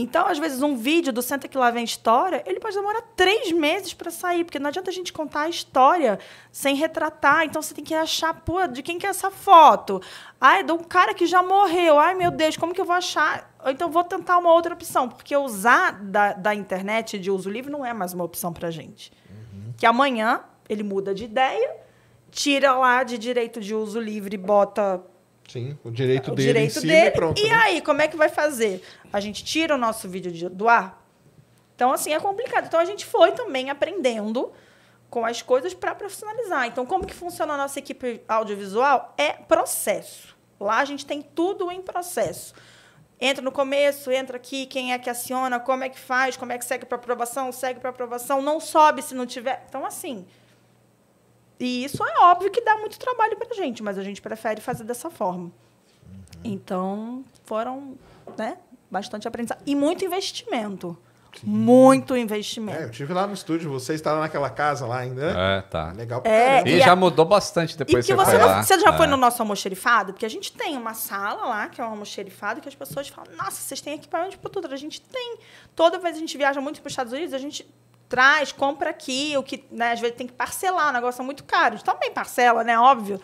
Então, às vezes, um vídeo do Senta Que Lá Vem História, ele pode demorar três meses para sair, porque não adianta a gente contar a história sem retratar. Então, você tem que achar, pô, de quem que é essa foto? Ah, é de um cara que já morreu. Ai, meu Deus, como que eu vou achar? então, vou tentar uma outra opção, porque usar da, da internet de uso livre não é mais uma opção para gente. Uhum. Que amanhã ele muda de ideia, tira lá de direito de uso livre, bota Sim, o direito o dele. Direito dele. E, pronto, e né? aí, como é que vai fazer? A gente tira o nosso vídeo do ar? Então, assim, é complicado. Então, a gente foi também aprendendo com as coisas para profissionalizar. Então, como que funciona a nossa equipe audiovisual? É processo. Lá a gente tem tudo em processo. Entra no começo, entra aqui, quem é que aciona, como é que faz, como é que segue para aprovação, segue para aprovação, não sobe se não tiver. Então, assim, e isso é óbvio que dá muito trabalho para a gente, mas a gente prefere fazer dessa forma. Uhum. Então, foram né, bastante aprendizado. E muito investimento. Sim. Muito investimento. É, eu tive lá no estúdio, você estava naquela casa lá ainda. É, tá. É legal pra é, E, já mudou bastante depois que você foi lá. Você já é. foi no nosso almoxerifado? Porque a gente tem uma sala lá, que é um almoxerifado, que as pessoas falam, nossa, vocês têm equipamento para tudo. A gente tem. Toda vez a gente viaja muito para os Estados Unidos, a gente traz, compra aqui, o que né, às vezes tem que parcelar, o negócio é muito caro. Também parcela, né? Óbvio.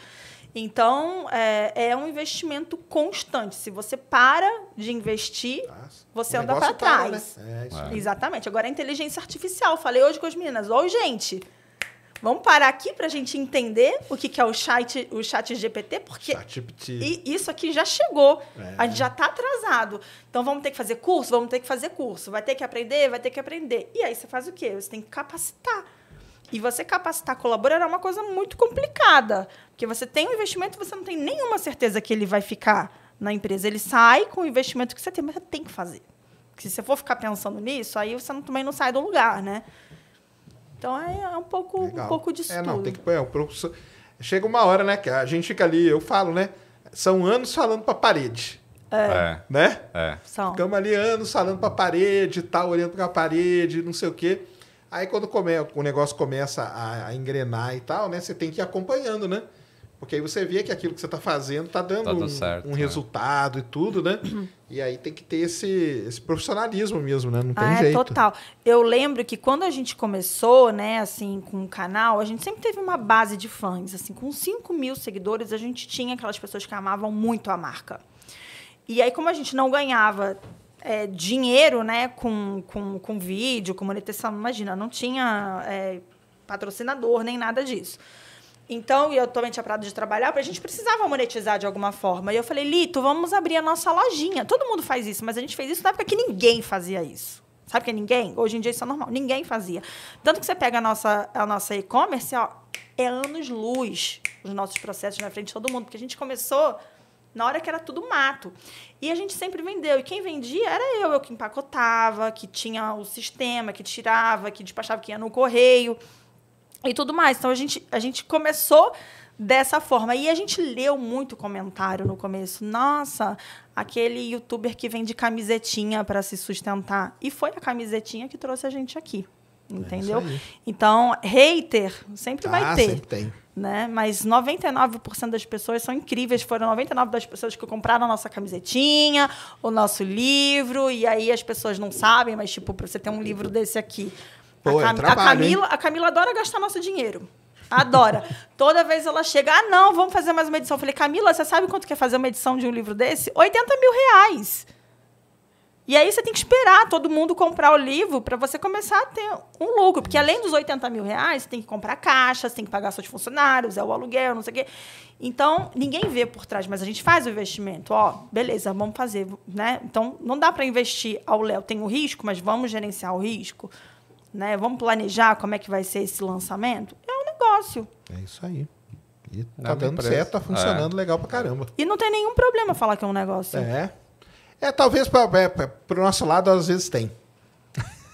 Então, é, é um investimento constante. Se você para de investir, Nossa, ah, você anda para trás. Para, né? É, é, Exatamente. Agora, a inteligência artificial. Falei hoje com as meninas. Oi, gente, Vamos parar aqui para a gente entender o que, que é o chat, o chat GPT, porque chat e isso aqui já chegou, é. a gente já está atrasado. Então vamos ter que fazer curso, vamos ter que fazer curso, vai ter que aprender, vai ter que aprender. E aí você faz o quê? Você tem que capacitar. E você capacitar colaborador é uma coisa muito complicada, porque você tem um investimento, você não tem nenhuma certeza que ele vai ficar na empresa. Ele sai com o investimento que você tem, mas você tem que fazer. Porque se você for ficar pensando nisso, aí você não, também não sai do lugar, né? Então é, é, um, pouco, Legal. um pouco disso é, não, tudo. Tem que, é, chega uma hora, né, que a gente fica ali, eu falo, né? São anos falando para a parede. É. é. Né? É. São. Ficamos ali anos falando para a parede, tal, olhando para a parede, não sei o quê. Aí quando come, o negócio começa a, a, engrenar e tal, né? Você tem que ir acompanhando, né? Porque aí você vê que aquilo que você está fazendo está dando tá um, certo, um né? resultado e tudo, né? E aí tem que ter esse, esse profissionalismo mesmo, né? Não tem ah, é, jeito. Total. Eu lembro que quando a gente começou, né, assim, com o canal, a gente sempre teve uma base de fãs. Assim, com 5 mil seguidores, a gente tinha aquelas pessoas que amavam muito a marca. E aí, como a gente não ganhava é, dinheiro, né, com, com, com vídeo, com monetização, imagina, não tinha é, patrocinador nem nada disso. Então, eu também tinha parado de trabalhar, porque a gente precisava monetizar de alguma forma. E eu falei, Lito, vamos abrir a nossa lojinha. Todo mundo faz isso, mas a gente fez isso na época que ninguém fazia isso. Sabe que ninguém? Hoje em dia isso é normal. Ninguém fazia. Tanto que você pega a nossa, a nossa e-commerce, ó, é anos-luz os nossos processos na frente de todo mundo. Porque a gente começou na hora que era tudo mato. E a gente sempre vendeu. E quem vendia era eu, eu que empacotava, que tinha o sistema, que tirava, que despachava, que ia no correio e tudo mais. Então a gente, a gente começou dessa forma. E a gente leu muito comentário no começo. Nossa, aquele youtuber que vende camisetinha para se sustentar. E foi a camisetinha que trouxe a gente aqui. É entendeu? É então, hater sempre ah, vai ter. Sempre tem. Né? Mas 99% das pessoas são incríveis. Foram 99% das pessoas que compraram a nossa camisetinha, o nosso livro. E aí as pessoas não sabem, mas, tipo, para você ter um livro desse aqui, Pô, é a, Cam... é trabalho, a Camila, a Camila adora gastar nosso dinheiro. Adora. [laughs] Toda vez ela chega, ah, não, vamos fazer mais uma edição. Eu falei, Camila, você sabe quanto quer fazer uma edição de um livro desse? 80 mil reais. E aí você tem que esperar todo mundo comprar o livro para você começar a ter um lucro. Porque além dos 80 mil reais, você tem que comprar caixas, tem que pagar seus funcionários, é o aluguel, não sei o quê. Então, ninguém vê por trás, mas a gente faz o investimento. Ó, beleza, vamos fazer, né? Então, não dá para investir ao Léo. Tem o risco, mas vamos gerenciar o risco né? Vamos planejar como é que vai ser esse lançamento? É um negócio. É isso aí. E tá dando certo, tá funcionando é. legal pra caramba. E não tem nenhum problema falar que é um negócio. É. É, talvez pra, é, pra, pro nosso lado às vezes tem.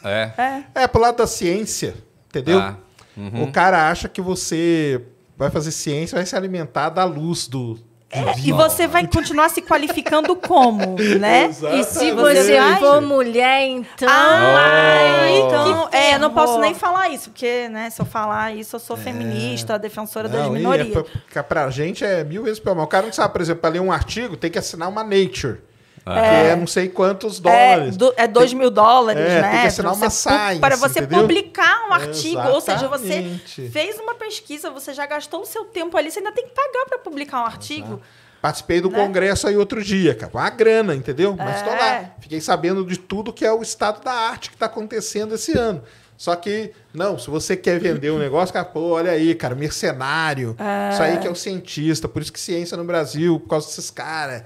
É. É, é pro lado da ciência, entendeu? Ah. Uhum. O cara acha que você vai fazer ciência, vai se alimentar da luz do, é, e você vai continuar se qualificando como, [laughs] né? Exatamente. E se você Ai, for mulher, então. Ah, oh. então. É, não posso nem falar isso, porque, né, se eu falar isso, eu sou é. feminista, defensora não, das é minorias. É pra, pra gente é mil vezes pior. O cara não sabe, por exemplo, para ler um artigo, tem que assinar uma Nature. É. Que é não sei quantos é, dólares. É, do, é dois tem, mil dólares, é, né? Tem que assinar uma science, Para você entendeu? publicar um artigo. Exatamente. Ou seja, você fez uma pesquisa, você já gastou o seu tempo ali, você ainda tem que pagar para publicar um artigo. Exato. Participei do né? congresso aí outro dia, cara. Uma grana, entendeu? Mas estou lá. É. Fiquei sabendo de tudo que é o estado da arte que está acontecendo esse ano. Só que, não, se você quer vender um [laughs] negócio, cara, pô, olha aí, cara, mercenário. Ah. Isso aí que é o cientista. Por isso que ciência no Brasil, por causa desses caras.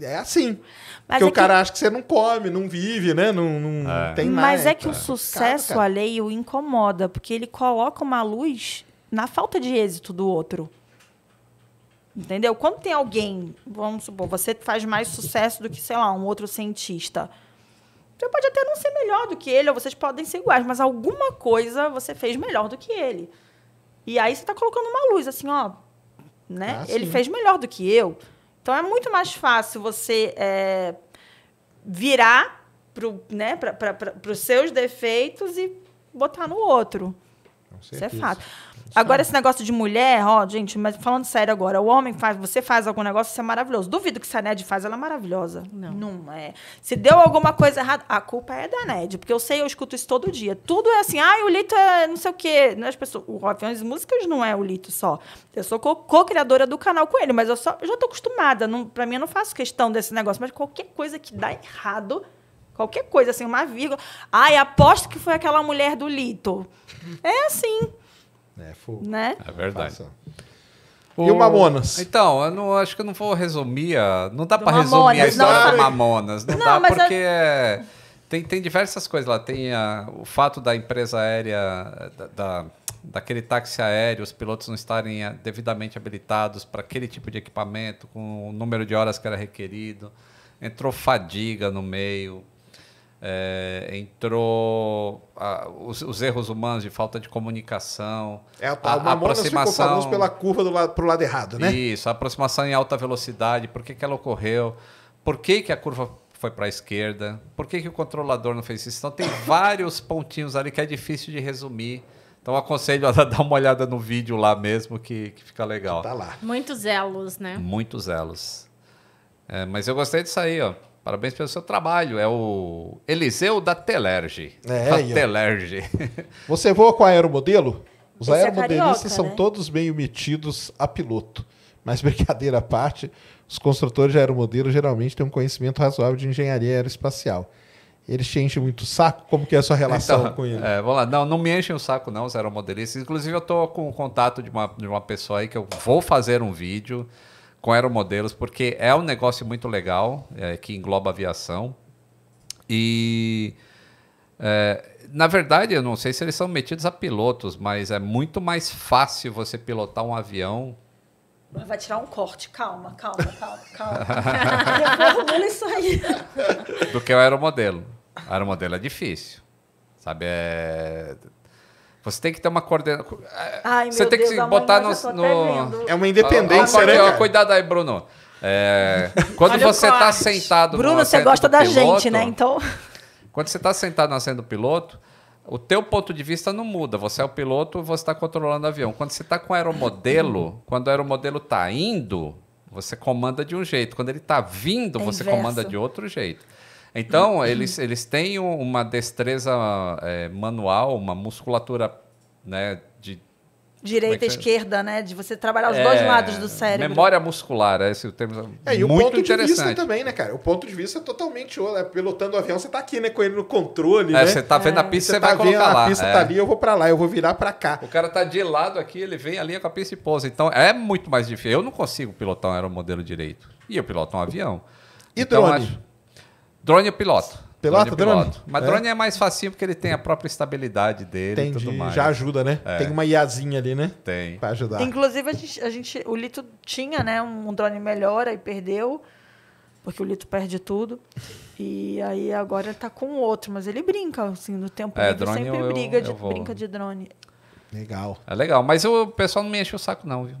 É assim. Mas Porque é o cara que... acha que você não come, não vive, né? Não, não é. tem mais. Mas é que o é. sucesso cara, cara. alheio incomoda, porque ele coloca uma luz na falta de êxito do outro. Entendeu? Quando tem alguém, vamos supor, você faz mais sucesso do que, sei lá, um outro cientista você pode até não ser melhor do que ele, ou vocês podem ser iguais, mas alguma coisa você fez melhor do que ele. E aí você está colocando uma luz, assim, ó, né? Ah, ele fez melhor do que eu. Então é muito mais fácil você é, virar pro, né, para os seus defeitos e botar no outro. Isso é fato. Agora, tá. esse negócio de mulher, ó, gente, mas falando sério agora, o homem faz, você faz algum negócio, isso é maravilhoso. Duvido que se a Ned faz, ela é maravilhosa. Não. Não é. Se deu alguma coisa errada, a culpa é da Ned, porque eu sei, eu escuto isso todo dia. Tudo é assim, ah, o Lito é não sei o quê. As pessoas, o aviões Músicas não é o Lito só. Eu sou co-criadora do canal com ele, mas eu, só, eu já tô acostumada. Não, pra mim, eu não faço questão desse negócio, mas qualquer coisa que dá errado, qualquer coisa, assim, uma vírgula. Ai, aposto que foi aquela mulher do Lito. É assim. É fogo. Né? É verdade. Passa. E o Mamonas? Então, eu não, acho que eu não vou resumir. A, não dá para resumir a história do Mamonas. Não, não dá porque eu... é, tem, tem diversas coisas lá. Tem a, o fato da empresa aérea, da, da, daquele táxi aéreo, os pilotos não estarem devidamente habilitados para aquele tipo de equipamento, com o número de horas que era requerido. Entrou fadiga no meio, é, entrou a, os, os, erros humanos de falta de comunicação. É a, a, a aproximação ficou pela curva do lado, pro lado errado, né? Isso, a aproximação em alta velocidade, por que, que ela ocorreu, por que, que a curva foi para a esquerda, por que, que o controlador não fez isso. Então tem [laughs] vários pontinhos ali que é difícil de resumir. Então aconselho a [laughs] dar uma olhada no vídeo lá mesmo, que, que fica legal. Que tá lá. Muitos elos, né? Muitos elos. É, mas eu gostei disso aí, ó Parabéns pelo seu trabalho. É o Eliseu da Telerge. É, da Telerge. [laughs] Você voa com aeromodelo? Os Esse é aeromodelistas é carioca, são né? todos meio metidos a piloto. Mas [laughs] brincadeira à parte, os construtores de aeromodelo geralmente têm um conhecimento razoável de engenharia aeroespacial. Eles te enchem muito o saco? Como que é a sua relação então, com eles? É, vamos lá. Não, não me enchem o saco não, os aeromodelistas. Inclusive eu estou com o contato de uma, de uma pessoa aí que eu vou fazer um vídeo com aeromodelos, porque é um negócio muito legal é, que engloba aviação. E é, na verdade, eu não sei se eles são metidos a pilotos, mas é muito mais fácil você pilotar um avião. Vai tirar um corte, calma, calma, calma, calma. [laughs] isso aí. Do que o aeromodelo. O aeromodelo é difícil. Sabe, é... Você tem que ter uma coordenação. É, você tem Deus, que botar no, no... É uma independência, né? Cuidado aí, Bruno. É, [laughs] quando Olha você está sentado. Bruno, você gosta da piloto, gente, né? Então. [laughs] Quando você está sentado no assento do piloto, o teu ponto de vista não muda. Você é o piloto, você está controlando o avião. Quando você está com o aeromodelo, uhum. quando o aeromodelo está indo, você comanda de um jeito. Quando ele está vindo, é você inverso. comanda de outro jeito. Então, uhum. eles, eles têm uma destreza é, manual, uma musculatura né, de. Direita, é esquerda, né? De você trabalhar os dois é, lados do cérebro. Memória muscular, é esse o termo. É, é, e o muito ponto de vista também, né, cara? O ponto de vista é totalmente. Né? Pilotando o avião, você tá aqui, né? Com ele no controle. É, né? você né? tá vendo a pista, você, você tá vai vendo, lá. A pista tá ali, eu vou para lá, eu vou virar para cá. O cara tá de lado aqui, ele vem ali com a pista e pousa. Então, é muito mais difícil. Eu não consigo pilotar um aeromodelo direito. E eu piloto um avião. E então, drone? Acho... Drone é piloto. piloto drone, é drone? É? Mas é. drone é mais facinho porque ele tem a própria estabilidade dele Entendi. e tudo mais. Já ajuda, né? É. Tem uma IAzinha ali, né? Tem. Pra ajudar. Inclusive, a gente, a gente, o Lito tinha, né? Um drone melhor, aí perdeu. Porque o Lito perde tudo. E aí agora ele tá com outro, mas ele brinca, assim, no tempo é, livre sempre eu, briga eu, de, eu brinca de drone. Legal. É legal, mas o pessoal não me enche o saco, não, viu?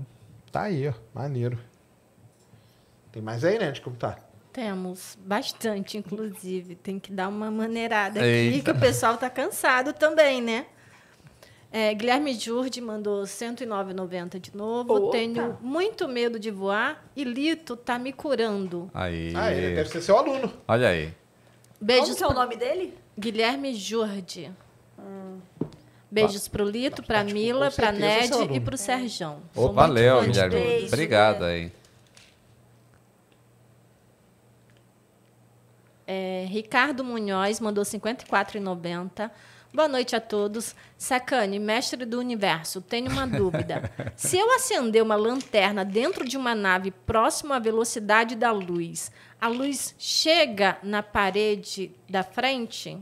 Tá aí, ó. Maneiro. Tem mais aí, né? De como tá? Temos bastante, inclusive. Tem que dar uma maneirada Eita. aqui, que o pessoal está cansado também, né? É, Guilherme Jurde mandou 109,90 de novo. Opa. Tenho muito medo de voar e Lito tá me curando. Aí. Ah, ele deve ser seu aluno. Olha aí. Beijos. Como é o nome dele? Guilherme Jurde. Hum. Beijos pro Lito, pra Mila, pra é Ned e pro Serjão. Opa, valeu, Guilherme. obrigada Obrigado aí. É, Ricardo Munhoz mandou 54,90. Boa noite a todos. Sacane, mestre do universo, tenho uma [laughs] dúvida. Se eu acender uma lanterna dentro de uma nave próxima à velocidade da luz, a luz chega na parede da frente?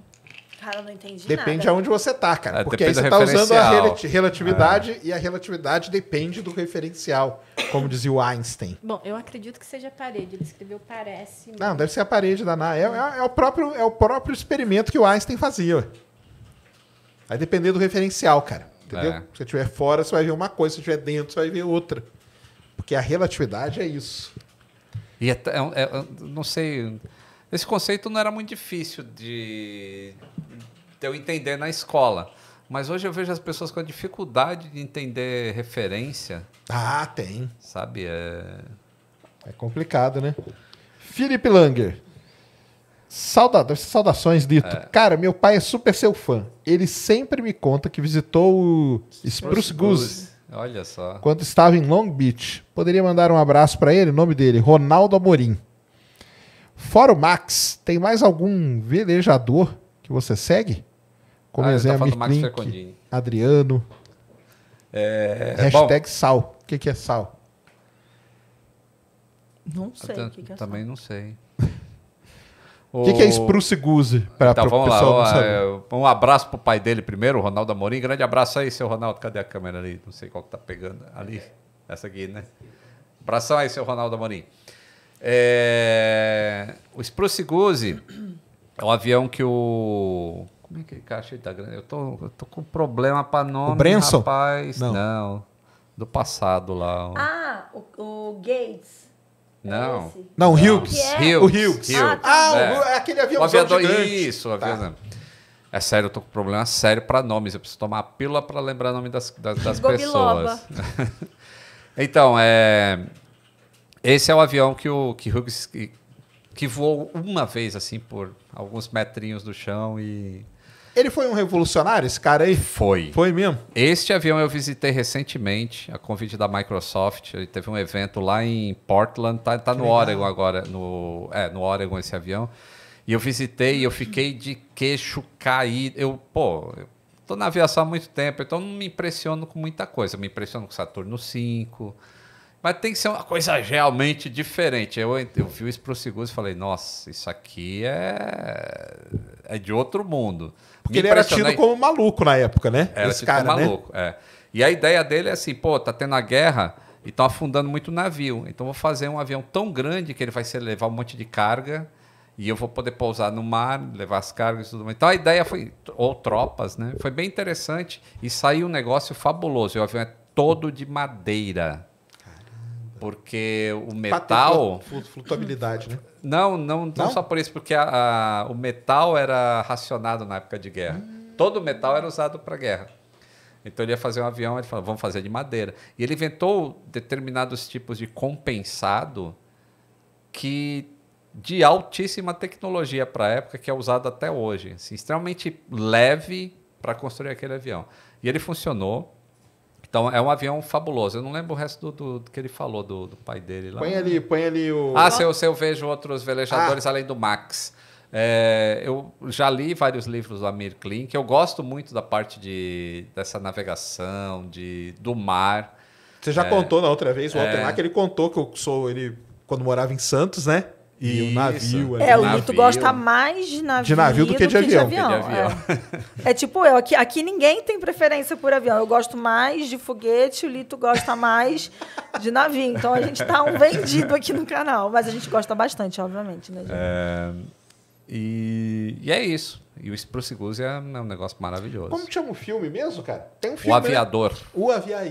Cara, não entendi Depende nada. onde você tá, cara. É, porque aí você está usando a rel é. relatividade é. e a relatividade depende do referencial, como dizia o Einstein. Bom, eu acredito que seja parede. Ele escreveu parece. Mas... Não, deve ser a parede da Na. É, é, é, o próprio, é o próprio experimento que o Einstein fazia. Vai depender do referencial, cara. Entendeu? É. Se você estiver fora, você vai ver uma coisa. Se estiver dentro, você vai ver outra. Porque a relatividade é isso. E é, não sei esse conceito não era muito difícil de, de eu entender na escola. Mas hoje eu vejo as pessoas com a dificuldade de entender referência. Ah, tem. Sabe? É, é complicado, né? Felipe Langer. Sauda... Saudações, Dito. É. Cara, meu pai é super seu fã. Ele sempre me conta que visitou o Spruce, Spruce Goose. Olha só. Quando estava em Long Beach. Poderia mandar um abraço para ele? O nome dele, Ronaldo Amorim. Fora o Max, tem mais algum velejador que você segue? Como ah, exemplo, Mirklink, Adriano. É... Hashtag Bom, sal. O que, que é sal? Não sei. Até, tá, que que é também sal. não sei. O que, que, é, [laughs] é Spruce Goose? Pra, então, vamos lá. Um, é, um abraço pro pai dele primeiro, o Ronaldo Amorim. Grande abraço aí, seu Ronaldo. Cadê a câmera ali? Não sei qual que tá pegando. Ali. Essa aqui, né? Abração aí, seu Ronaldo Amorim. É... O Sprossigose é o avião que o. Como é que é? Caixa tá grande. Eu tô, eu tô com problema para nome. O Branson? Rapaz, não. não. Do passado lá. Ah, o, o Gates. Não. É não, é? o Hughes. O Hughes. Ah, tá. ah é. é. aquele avião o aviador, gigante. Isso, o tá. É sério, eu tô com problema sério para nomes. Eu preciso tomar a pílula para lembrar o nome das, das, das pessoas. [laughs] então, é, esse é o avião que o que Hughes que, voou uma vez assim por alguns metrinhos do chão e ele foi um revolucionário, esse cara aí? Foi. Foi mesmo? Este avião eu visitei recentemente, a convite da Microsoft. Ele teve um evento lá em Portland, tá, tá no legal. Oregon agora. No, é, no Oregon esse avião. E eu visitei e eu fiquei de queixo caído. Eu, pô, eu tô na aviação há muito tempo, então não me impressiono com muita coisa. Eu me impressiono com Saturno 5. Mas tem que ser uma coisa realmente diferente. Eu, eu vi o Segundo e falei, nossa, isso aqui é, é de outro mundo. Porque ele era tido como maluco na época, né? Era Esse tido cara, como né? maluco, né? é. E a ideia dele é assim, pô, tá tendo a guerra e estão afundando muito navio. Então vou fazer um avião tão grande que ele vai ser levar um monte de carga e eu vou poder pousar no mar, levar as cargas e tudo mais. Então a ideia foi, ou tropas, né? Foi bem interessante e saiu um negócio fabuloso. E o avião é todo de madeira. Porque o metal. Flutuabilidade, né? Não, não, não, não, só por isso, porque a, a, o metal era racionado na época de guerra. Hum. Todo metal era usado para guerra. Então ele ia fazer um avião, ele falou, vamos fazer de madeira. E ele inventou determinados tipos de compensado que de altíssima tecnologia para a época, que é usado até hoje. Assim, extremamente leve para construir aquele avião. E ele funcionou. Então é um avião fabuloso. Eu não lembro o resto do, do, do que ele falou do, do, pai dele lá. Põe ali, põe ali o. Ah, se eu, se eu vejo outros velejadores ah. além do Max. É, eu já li vários livros do Amir Klink. Eu gosto muito da parte de, dessa navegação, de, do mar. Você já é, contou na outra vez, o Walter que é. ele contou que eu sou ele quando morava em Santos, né? E o um navio. Ali. É, o né? Lito gosta mais de navio, de navio do que de, do que de avião. É. é. tipo eu, aqui, aqui ninguém tem preferência por avião. Eu gosto mais de foguete, o Lito gosta mais de navio. Então a gente tá um vendido aqui no canal. Mas a gente gosta bastante, obviamente, né, é... E... e é isso. E o Spruce é um negócio maravilhoso. Como chama o filme mesmo, cara? Tem um filme. O né? Aviador. O Aviar,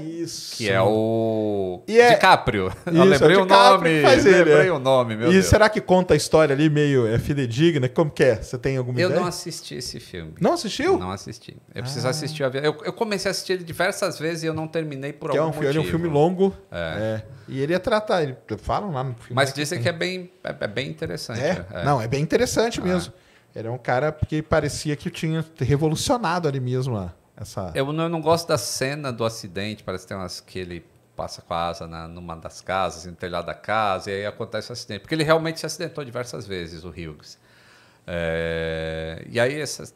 Que é o. E é... DiCaprio. Isso, Eu lembrei é o, nome. Faz ele, lembrei é. o nome, meu e Deus. E será que conta a história ali meio é fidedigna? Como que é? Você tem alguma Eu ideia? Eu não assisti esse filme. Não assistiu? Não assisti. Eu ah. assistir o aviador Eu, eu, comecei a assistir ele diversas vezes e eu não terminei por que é algum é um, motivo. Ele é um filme longo. É. é. E ele ia é tratar, ele falam lá no filme. Mas né, dizem que, que é bem, é, é bem interessante. É? Não, é bem interessante ah. mesmo. Ele é um cara que parecia que tinha revolucionado ali mesmo essa. Eu não, eu não gosto da cena do acidente, parece que tem umas que ele passa com a asa na, numa das casas, no telhado da casa, e aí acontece o acidente. Porque ele realmente se acidentou diversas vezes, o Hughes. É... E aí, essa,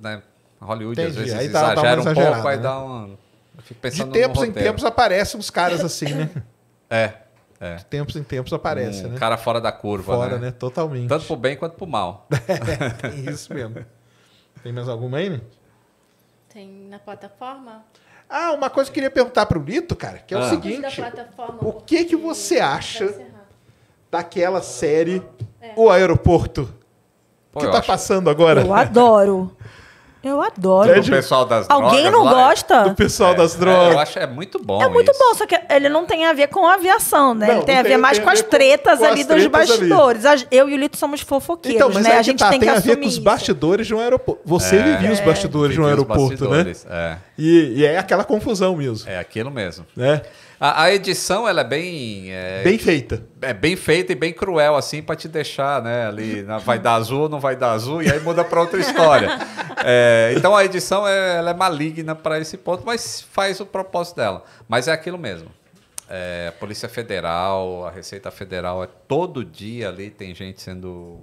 né, Hollywood Entendi. às vezes aí dá, exagera dá um pouco, né? aí dá uma. De tempos em tempos aparecem uns caras assim, né? É. É. De tempos em tempos aparece, um né? cara fora da curva, Fora, né? né? Totalmente. Tanto pro bem quanto pro mal. [laughs] é, tem isso mesmo. Tem mais alguma aí, né? Tem na plataforma? Ah, uma coisa que eu queria perguntar pro Lito, cara, que é ah. o seguinte. o que que você acha daquela série é. O Aeroporto? Pô, que tá acho... passando agora? Eu adoro. [laughs] Eu adoro. Do pessoal das Alguém drogas, não lá? É gosta? Do pessoal é, das é, drogas. eu acho é muito bom. É muito isso. bom, só que ele não tem a ver com a aviação, né? Não, ele tem, a ver tem, mais com as tretas com, ali com as dos bastidores. Ali. Eu e o Lito somos fofoqueiros, então, mas né? É a gente tá, tem, tem que assumir. Tem a ver com os bastidores isso. de um aeroporto. Você é, vivia os bastidores de um aeroporto, né? É. E, e, é aquela confusão mesmo. É aquilo mesmo. Né? A, a edição, ela é bem... É, bem feita. É bem feita e bem cruel, assim, para te deixar, né? Ali, vai dar azul, não vai dar azul, e aí muda para outra história. É, então, a edição, é, ela é maligna para esse ponto, mas faz o propósito dela. Mas é aquilo mesmo. É, a Polícia Federal, a Receita Federal, é todo dia ali tem gente sendo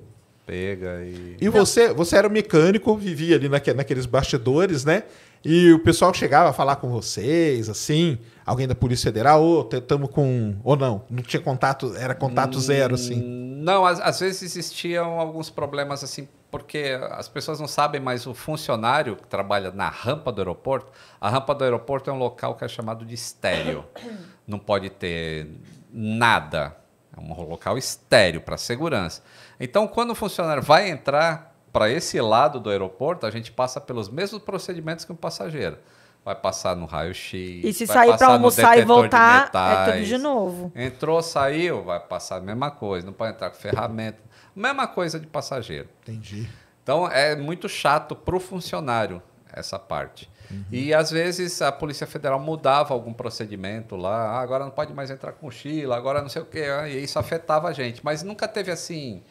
pega e. E você, você era mecânico, vivia ali naque, naqueles bastidores, né? E o pessoal chegava a falar com vocês, assim, alguém da Polícia Federal, ou oh, com. Ou não, não tinha contato, era contato zero, assim. Não, às, às vezes existiam alguns problemas, assim, porque as pessoas não sabem, mas o funcionário que trabalha na rampa do aeroporto, a rampa do aeroporto é um local que é chamado de estéreo. [clears throat] Não pode ter nada. É um local estéreo para segurança. Então, quando o funcionário vai entrar, para esse lado do aeroporto, a gente passa pelos mesmos procedimentos que um passageiro. Vai passar no raio-x. E se sair para almoçar e voltar, metais, é tudo de novo. Entrou, saiu, vai passar a mesma coisa. Não pode entrar com ferramenta. Mesma coisa de passageiro. Entendi. Então é muito chato para o funcionário essa parte. Uhum. E às vezes a Polícia Federal mudava algum procedimento lá, ah, agora não pode mais entrar com mochila, agora não sei o quê, e isso afetava a gente. Mas nunca teve assim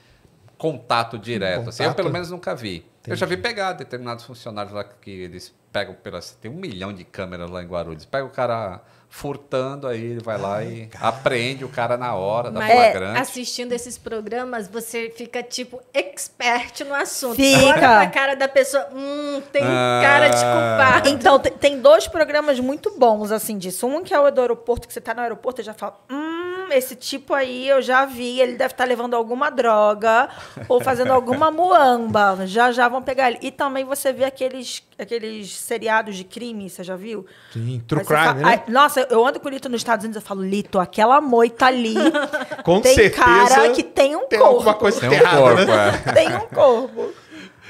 contato direto. Contato. Assim, eu, pelo menos, nunca vi. Entendi. Eu já vi pegar determinados funcionários lá que eles pegam pelas. Assim, tem um milhão de câmeras lá em Guarulhos. Pega o cara furtando, aí ele vai lá Ai, e cara. apreende o cara na hora da flagrante. É, assistindo esses programas, você fica, tipo, expert no assunto. Fica. Olha pra cara da pessoa, hum, tem ah. cara de culpado. Então, tem dois programas muito bons, assim, disso. Um que é o do aeroporto, que você tá no aeroporto e já fala, hum, esse tipo aí eu já vi, ele deve estar tá levando alguma droga ou fazendo alguma [laughs] muamba. Já já vão pegar ele. E também você vê aqueles, aqueles seriados de crime, você já viu? Sim, true crime, fala, né? nossa, eu ando com o Lito nos Estados Unidos, eu falo, Lito, aquela moita ali. [laughs] Com tem certeza. cara que tem um tem corpo. Alguma coisa tem um né? corpo, né? é. [laughs] Tem um corpo.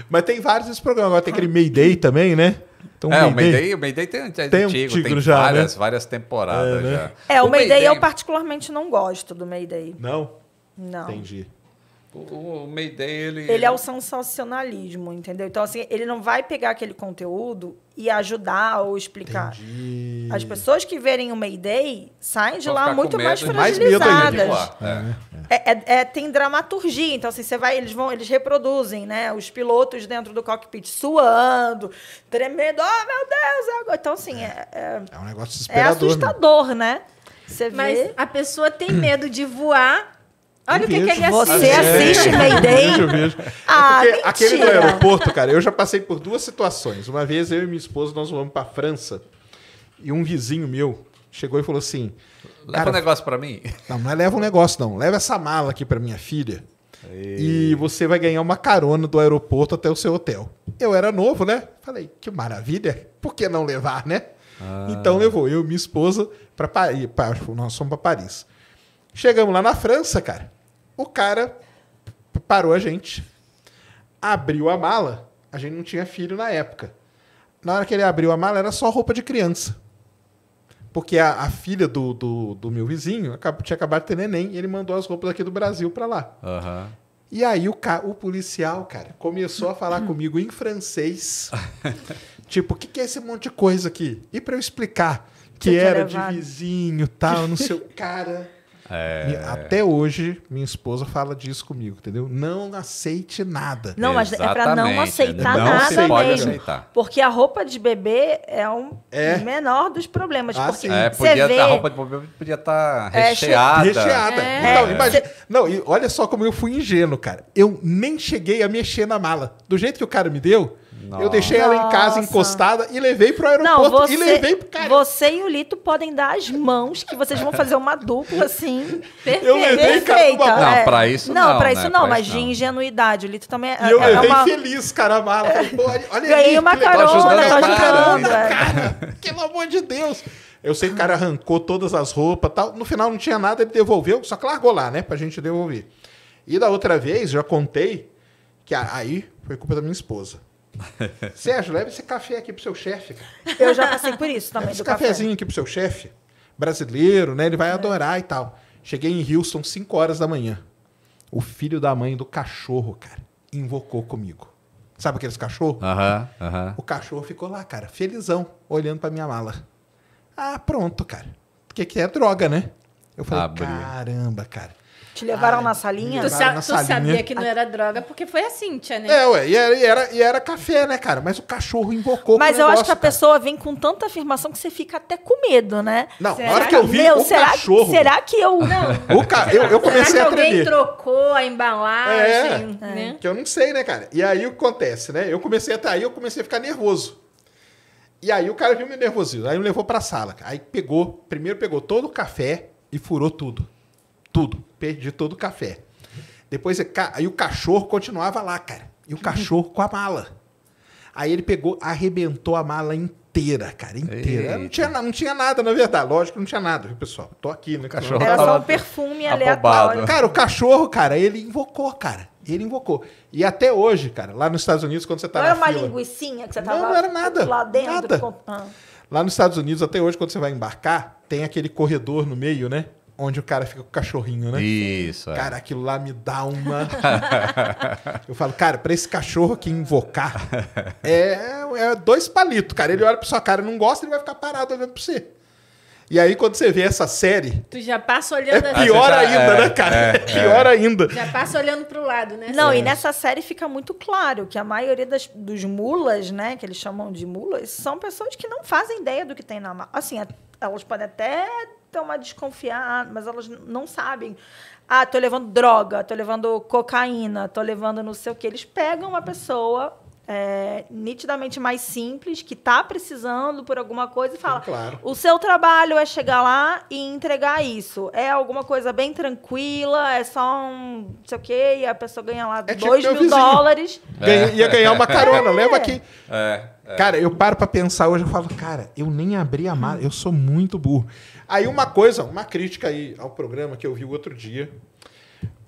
Mas tem vários esses programas. Agora tem aquele Mayday também, né? Então, é, o Mayday, o Mayday tem, tem, tem um antigo, tem já, né? várias, né? várias temporadas é, né? já. É, o, o Mayday, Mayday eu particularmente não gosto do Mayday. Não? Não. Entendi. O, o Mayday, ele... Ele é o sensacionalismo, entendeu? Então, assim, ele não vai pegar aquele conteúdo e ajudar ou explicar. Entendi. As pessoas que verem o Mayday saem de lá muito mais fragilizadas. É. é. É, é, tem dramaturgia, então assim, você vai, eles vão, eles reproduzem, né? Os pilotos dentro do cockpit suando, tremendo, oh meu Deus! É então assim, é. é, um negócio É né? assustador, né? né? Você Mas a pessoa tem medo de voar Olha o que, que, ele é é assim? assiste. Você assiste é, Mayday? Eu vejo, eu vejo. Ah, aquele do aeroporto, cara, eu já passei por duas situações. Uma vez eu e minha esposa nós vamos para França e um vizinho meu chegou e falou assim: "Leva um negócio para mim". Não, não é leva um negócio não. Leva essa mala aqui para minha filha. E... e você vai ganhar uma carona do aeroporto até o seu hotel. Eu era novo, né? Falei, que maravilha, por que não levar, né? Ah. Então levou eu e minha esposa para Paris. Pra, nós fomos para Paris. Chegamos lá na França, cara. O cara parou a gente, abriu a mala. A gente não tinha filho na época. Na hora que ele abriu a mala, era só roupa de criança. Porque a, a filha do, do, do, meu vizinho acabou, tinha acabado de ter neném e ele mandou as roupas aqui do Brasil para lá. Uhum. E aí o, o policial, cara, começou a falar [laughs] comigo em francês. tipo, o que, que é esse monte de coisa aqui? E para eu explicar que, que era de vizinho, tal, não sei o [laughs] cara. É... Até hoje, minha esposa fala disso comigo, entendeu? Não aceite nada. Não, mas Exatamente, é pra não aceitar é, não nada mesmo. Aceitar. Porque a roupa de bebê é um é. menor dos problemas. Ah, porque é, podia, vê... A roupa de bebê podia estar tá é, recheada. É, recheada. Então, é. imagina... Não, e olha só como eu fui ingênuo, cara. Eu nem cheguei a mexer na mala. Do jeito que o cara me deu, nossa. Eu deixei ela em casa encostada e levei pro aeroporto Não, você, e levei pro cara. Você e o Lito podem dar as mãos que vocês vão fazer uma dupla assim. [laughs] Perfeita. Eu levei perfeita. Cara, uma... Não, pra isso não. Não, pra né? isso né? não, pra mas isso de não. ingenuidade. O Lito também é. E eu é levei uma... feliz, cara, mala. É. olha Ganhei aí, uma carona, tá ajudando. Carona, cara, pelo amor de Deus. Eu sei que o cara arrancou todas as roupas tal. No final não tinha nada, ele devolveu, só que largou lá, né? Pra gente devolver. E da outra vez, já contei que aí foi culpa da minha esposa. [laughs] Sérgio, leve esse café aqui pro seu chefe. Cara. Eu já passei por isso também. esse cafezinho café. aqui pro seu chefe, brasileiro, né? Ele vai é. adorar e tal. Cheguei em Houston 5 horas da manhã. O filho da mãe do cachorro, cara, invocou comigo. Sabe aqueles cachorros? Aham, uh aham. -huh, uh -huh. O cachorro ficou lá, cara, felizão, olhando pra minha mala. Ah, pronto, cara. Porque que é droga, né? Eu falei, caramba, cara. Te levaram ah, na salinha? Tu, sa na tu salinha. sabia que não era droga, porque foi a Cíntia, né? É, ué, e era, e era, e era café, né, cara? Mas o cachorro invocou Mas eu negócio, acho que a cara. pessoa vem com tanta afirmação que você fica até com medo, né? Não, será na hora que, eu vi Meu, o será, cachorro... Será que eu... [laughs] Não, o ca... eu, eu comecei a tremer. alguém trocou a embalagem, é, né? É, que eu não sei, né, cara? E aí o que acontece, né? Eu comecei a... Aí eu comecei a ficar nervoso. E aí o cara viu me nervosinho, aí me levou pra sala. Aí pegou, primeiro pegou todo o café e furou tudo. Tudo perdi todo o café. Depois, aí o cachorro continuava lá, cara. E o cachorro com a mala. Aí ele pegou, arrebentou a mala inteira, cara, inteira. Não tinha, não tinha nada, na verdade. Lógico que não tinha nada, viu, pessoal? Tô aqui, no né? Cachorro Era só um perfume aleatório. Cara, o cachorro, cara, ele invocou, cara. Ele invocou. E até hoje, cara, lá nos Estados Unidos, quando você tá não na era uma linguicinha que você tava não, não era nada, lá dentro? Nada. Ah. Lá nos Estados Unidos, até hoje, quando você vai embarcar, tem aquele corredor no meio, né? onde o cara fica com o cachorrinho, né? Isso. É. Cara, aquilo lá me dá uma. [laughs] eu falo, cara, para esse cachorro aqui invocar, [laughs] é, é dois palitos, cara. Ele olha pra sua cara e não gosta, ele vai ficar parado olhando pra você. E aí, quando você vê essa série. Tu já passa é olhando é Pior ah, já, ainda, né, é, né, cara? É, é, é pior ainda. Já passa olhando pro lado, né? Não, e nessa série fica muito claro que a maioria das, dos mulas, né, que eles chamam de mulas, são pessoas que não fazem ideia do que tem na mala. Assim, elas podem até estão a desconfiar, mas elas não sabem. Ah, tô levando droga, tô levando cocaína, tô levando não sei o que. Eles pegam uma pessoa, é, nitidamente mais simples, que está precisando por alguma coisa e fala: Sim, claro. o seu trabalho é chegar lá e entregar isso. É alguma coisa bem tranquila, é só um não sei o quê, e a pessoa ganha lá é 2 tipo mil vizinho. dólares. É. Ia ganhar uma carona, [laughs] é. leva é. aqui. Cara, eu paro para pensar hoje eu falo: cara, eu nem abri a mala, eu sou muito burro. Aí uma coisa, uma crítica aí ao programa que eu vi o outro dia.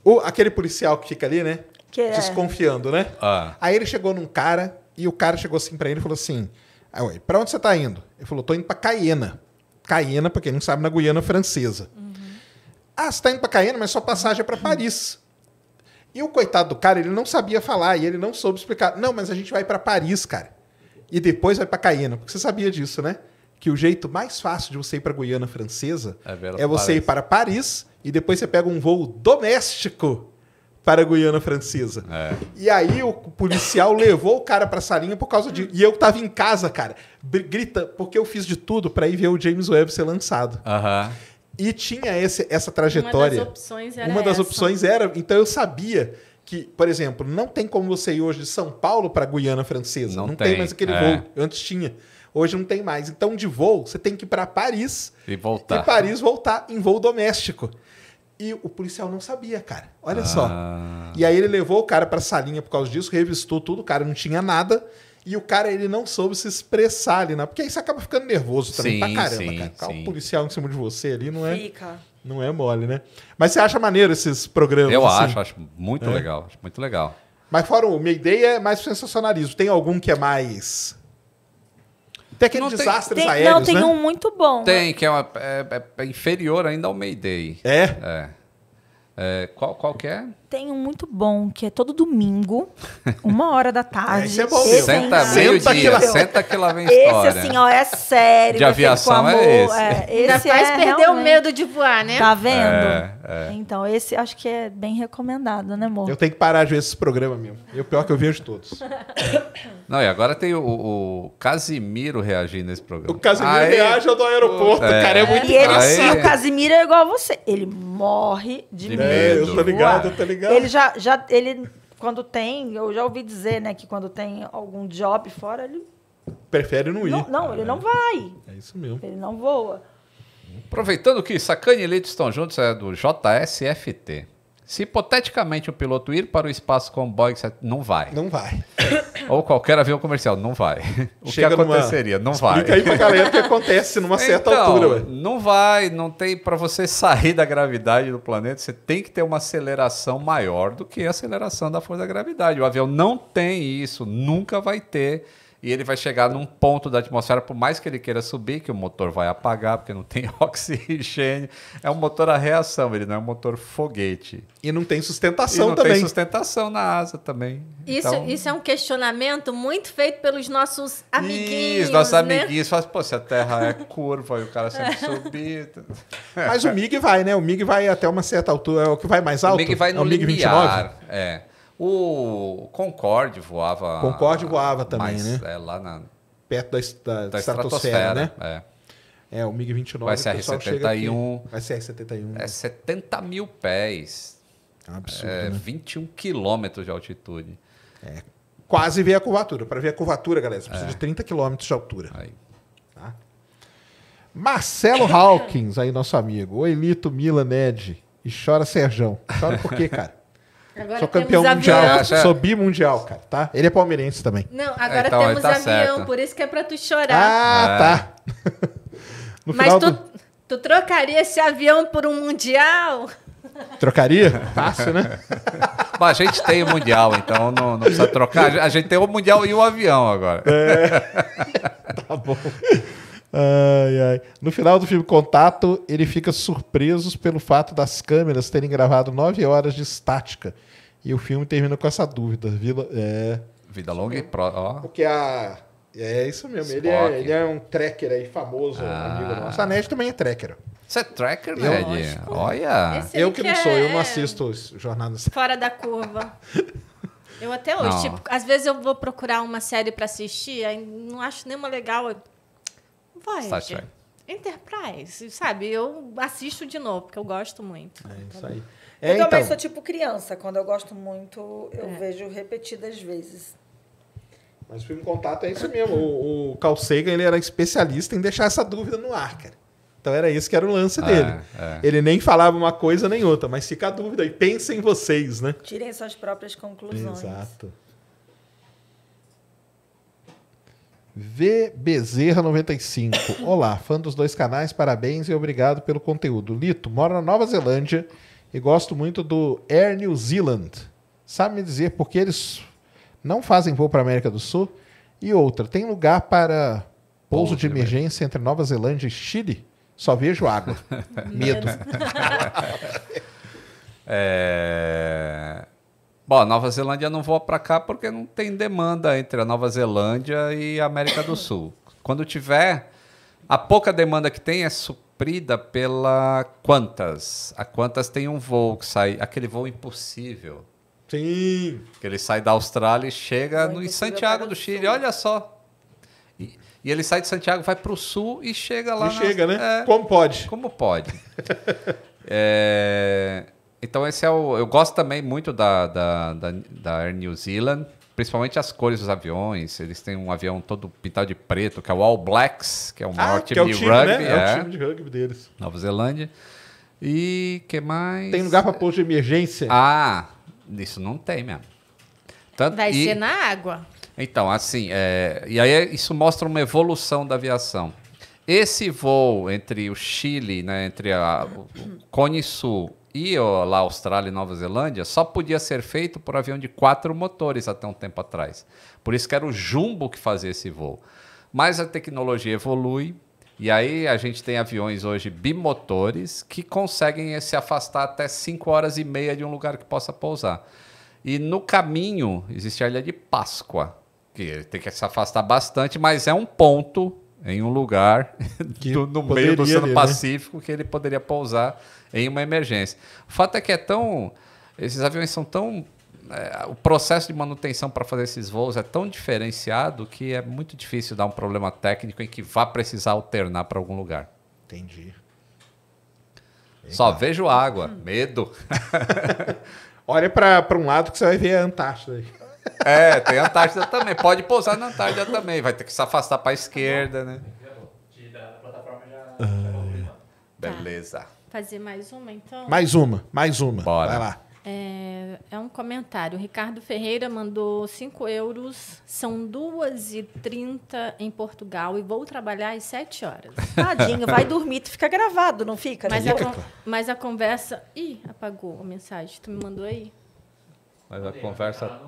O, aquele policial que fica ali, né? Que é... Desconfiando, né? Ah. Aí ele chegou num cara e o cara chegou assim pra ele e falou assim: ah, pra onde você tá indo? Ele falou: tô indo pra Cayena. Cayena, pra quem não sabe, na Guiana Francesa. Uhum. Ah, você tá indo pra Cayena, mas sua passagem é pra Paris. E o coitado do cara, ele não sabia falar e ele não soube explicar. Não, mas a gente vai para Paris, cara. E depois vai para Cayena. Porque você sabia disso, né? Que o jeito mais fácil de você ir para Guiana Francesa é, é você Paris. ir para Paris e depois você pega um voo doméstico para a Guiana Francesa. É. E aí o policial levou o cara para a salinha por causa de. E eu tava em casa, cara, grita, porque eu fiz de tudo para ir ver o James Webb ser lançado. Aham. E tinha esse, essa trajetória. Uma das opções era. Uma das essa. opções era. Então eu sabia que, por exemplo, não tem como você ir hoje de São Paulo para Guiana Francesa. Não, não tem. tem. mais aquele é. voo. Antes tinha. Hoje não tem mais. Então, de voo, você tem que ir para Paris. E voltar. E Paris voltar em voo doméstico. E o policial não sabia, cara. Olha ah. só. E aí ele levou o cara pra salinha por causa disso, revistou tudo, o cara não tinha nada. E o cara, ele não soube se expressar ali, né? Porque aí você acaba ficando nervoso também sim, pra caramba, sim, cara. o policial em cima de você ali não é... Fica. Não é mole, né? Mas você acha maneiro esses programas? Eu assim? acho, acho muito é. legal. Acho muito legal. Mas fora o minha ideia é mais sensacionalismo. Tem algum que é mais tem aquele não desastre tem, aéreos, Não, tem né? um muito bom. Tem, que é, uma, é, é, inferior ainda ao Mayday. É? É. é qual, qual que é? Tem um muito bom, que é todo domingo, [laughs] uma hora da tarde. Esse é, é bom, esse senta meio senta dia, que senta que lá vem história. Esse, assim, ó, é sério. De aviação é esse. É, esse Ainda faz é perder o medo de voar, né? Tá vendo? É. É. Então, esse acho que é bem recomendado, né, amor? Eu tenho que parar de ver esses programas mesmo. E o pior é que eu vejo todos. [laughs] Não, e agora tem o, o Casimiro reagindo nesse programa. O Casimiro reage ao do aeroporto, é. cara. É muito e ele, Aê. Assim, o Casimiro é igual a você. Ele morre de, de medo. É, eu tô ligado, eu tô ligado. Ele já, já ele, quando tem, eu já ouvi dizer, né, que quando tem algum job fora, ele... Prefere não ir. Não, não ele não vai. É isso mesmo. Ele não voa. Aproveitando que Sacane e Leito estão juntos, é do JSFT. Se hipoteticamente o piloto ir para o espaço com o Boeing, não vai. Não vai. [coughs] Ou qualquer avião comercial, não vai. [laughs] O Chega que aconteceria? Numa... Não vai. Explica aí pra galera o que acontece numa certa então, altura. Ué. Não vai, não tem. Para você sair da gravidade do planeta, você tem que ter uma aceleração maior do que a aceleração da força da gravidade. O avião não tem isso, nunca vai ter e ele vai chegar num ponto da atmosfera, por mais que ele queira subir, que o motor vai apagar, porque não [laughs] tem oxigênio. É um motor a reação, ele não é um motor foguete. E não tem sustentação e não também. tem sustentação na asa também. Isso, então... isso é um questionamento muito feito pelos nossos amiguinhos. Isso, nossos né? amiguinhos. Faz, pô, se a Terra é curva e o cara sempre [laughs] é. subir. Mas o MIG vai, né? O MIG vai até uma certa altura, é o que vai mais alto. O MIG vai é no é o MIG 29. É. O Concorde voava. Concorde voava também, né? É, lá na... Perto da, da, da estratosfera, né? É. É, o MiG-29. Vai ser R-71. Vai ser R-71. É 70 mil pés. É um absurdo. É, né? 21 quilômetros de altitude. É. Quase ver a curvatura. Para ver a curvatura, galera, você precisa é. de 30 quilômetros de altura. Aí. Tá? Marcelo Hawkins, aí nosso amigo. Oi, Lito, Milan, E chora Serjão. Chora por quê, cara? Agora Sou campeão mundial. É, avião. Sou bimundial, cara, tá? Ele é palmeirense também. Não, é, agora então, temos tá avião, certo. por isso que é pra tu chorar. Ah, é. tá. [laughs] No Mas tu, do... tu trocaria esse avião por um mundial? Trocaria? [laughs] Fácil, né? a gente tem o Mundial, então não, não, precisa trocar. A gente tem o Mundial e o avião agora. É. [laughs] Tá bom. Ai, ai. No final do filme Contato, ele fica surpreso pelo fato das câmeras terem gravado nove horas de estática e o filme termina com essa dúvida. Vila, é... Vida longa e pró. Ó. Porque a. É isso mesmo. Spock. Ele é, ele é um tracker aí, famoso ah. amigo nosso. A Ned também é tracker. Você é tracker, Ned? Né, é. Olha. Eu que, não sou, é... eu não é assisto jornadas. Fora da curva. [laughs] eu até hoje, não. tipo, às vezes eu vou procurar uma série para assistir, aí não acho nenhuma legal. Vai. Enterprise, sabe? Eu assisto de novo, porque eu gosto muito. É tá isso aí. É, eu então... também sou tipo criança. Quando eu gosto muito, eu é. vejo repetidas vezes. Mas o filme Contato é isso mesmo. O, o Carl Sagan, ele era especialista em deixar essa dúvida no ar, cara. Então era isso que era o lance ah, dele. É. Ele nem falava uma coisa nem outra, mas fica a dúvida e pensem vocês, né? Tirem suas próprias conclusões. Exato. V Bezerra 95. Olá, fã dos dois canais, parabéns e obrigado pelo conteúdo. Lito, moro na Nova Zelândia e gosto muito do Air New Zealand. Sabe me dizer por que eles não fazem voo para a América do Sul? E outra, tem lugar para pouso de emergência entre Nova Zelândia e Chile? Só vejo água. [laughs] Medo. é... Bom, Nova Zelândia não voa para cá porque não tem demanda entre a Nova Zelândia e a América do Sul. Quando tiver, a pouca demanda que tem é cumprida pela quantas? A quantas tem um voo que sai, aquele voo impossível. Sim. Que ele sai da Austrália e chega é no em Santiago do Chile. Sul. Olha só. E, e, ele sai de Santiago, vai para o sul e chega lá. E na, chega, né? É, como pode? Como pode? [laughs] é, então esse é o. Eu gosto também muito da, da, da, da Air New Zealand principalmente as cores dos aviões. Eles têm um avião todo pintado de preto, que é o All Blacks, que é o maior ah, time, é o time de né? rugby. Né? É. é o é. time de rugby deles. Nova Zelândia. E que mais? Tem lugar para pouso de emergência? Ah, isso não tem mesmo. Tanto, Vai e... ser na água. Então, assim, é... e aí isso mostra uma evolução da aviação. Esse voo entre o Chile, né, entre a, o Cone Sul e lá Austrália e Nova Zelândia só podia ser feito por avião de quatro motores até um tempo atrás. Por isso que era o jumbo que fazia esse voo. Mas a tecnologia evolui, e aí a gente tem aviões hoje bimotores que conseguem se afastar até 5 horas e meia de um lugar que possa pousar. E no caminho existe a Ilha de Páscoa, que tem que se afastar bastante, mas é um ponto em um lugar [laughs] do, no meio do Oceano né? Pacífico né? que ele poderia pousar em uma emergência. O fato é que é tão. Esses aviões são tão. É, o processo de manutenção para fazer esses voos é tão diferenciado que é muito difícil dar um problema técnico em que vá precisar alternar para algum lugar. Entendi. Só vejo água, medo. [laughs] Olha para um lado que você vai ver a Antártida. É, tem Antártida também. Pode pousar na Antártida também. Vai ter que se afastar para a esquerda, né? Beleza. Tá. Fazer mais uma, então? Mais uma, mais uma. Bora. Vai lá. É, é um comentário. Ricardo Ferreira mandou 5 euros. São 2h30 em Portugal e vou trabalhar às 7 horas. Tadinho, vai dormir. Tu fica gravado, não fica? Né? Mas, a, fica, mas a conversa... Ih, apagou a mensagem. Tu me mandou aí? Mas a conversa...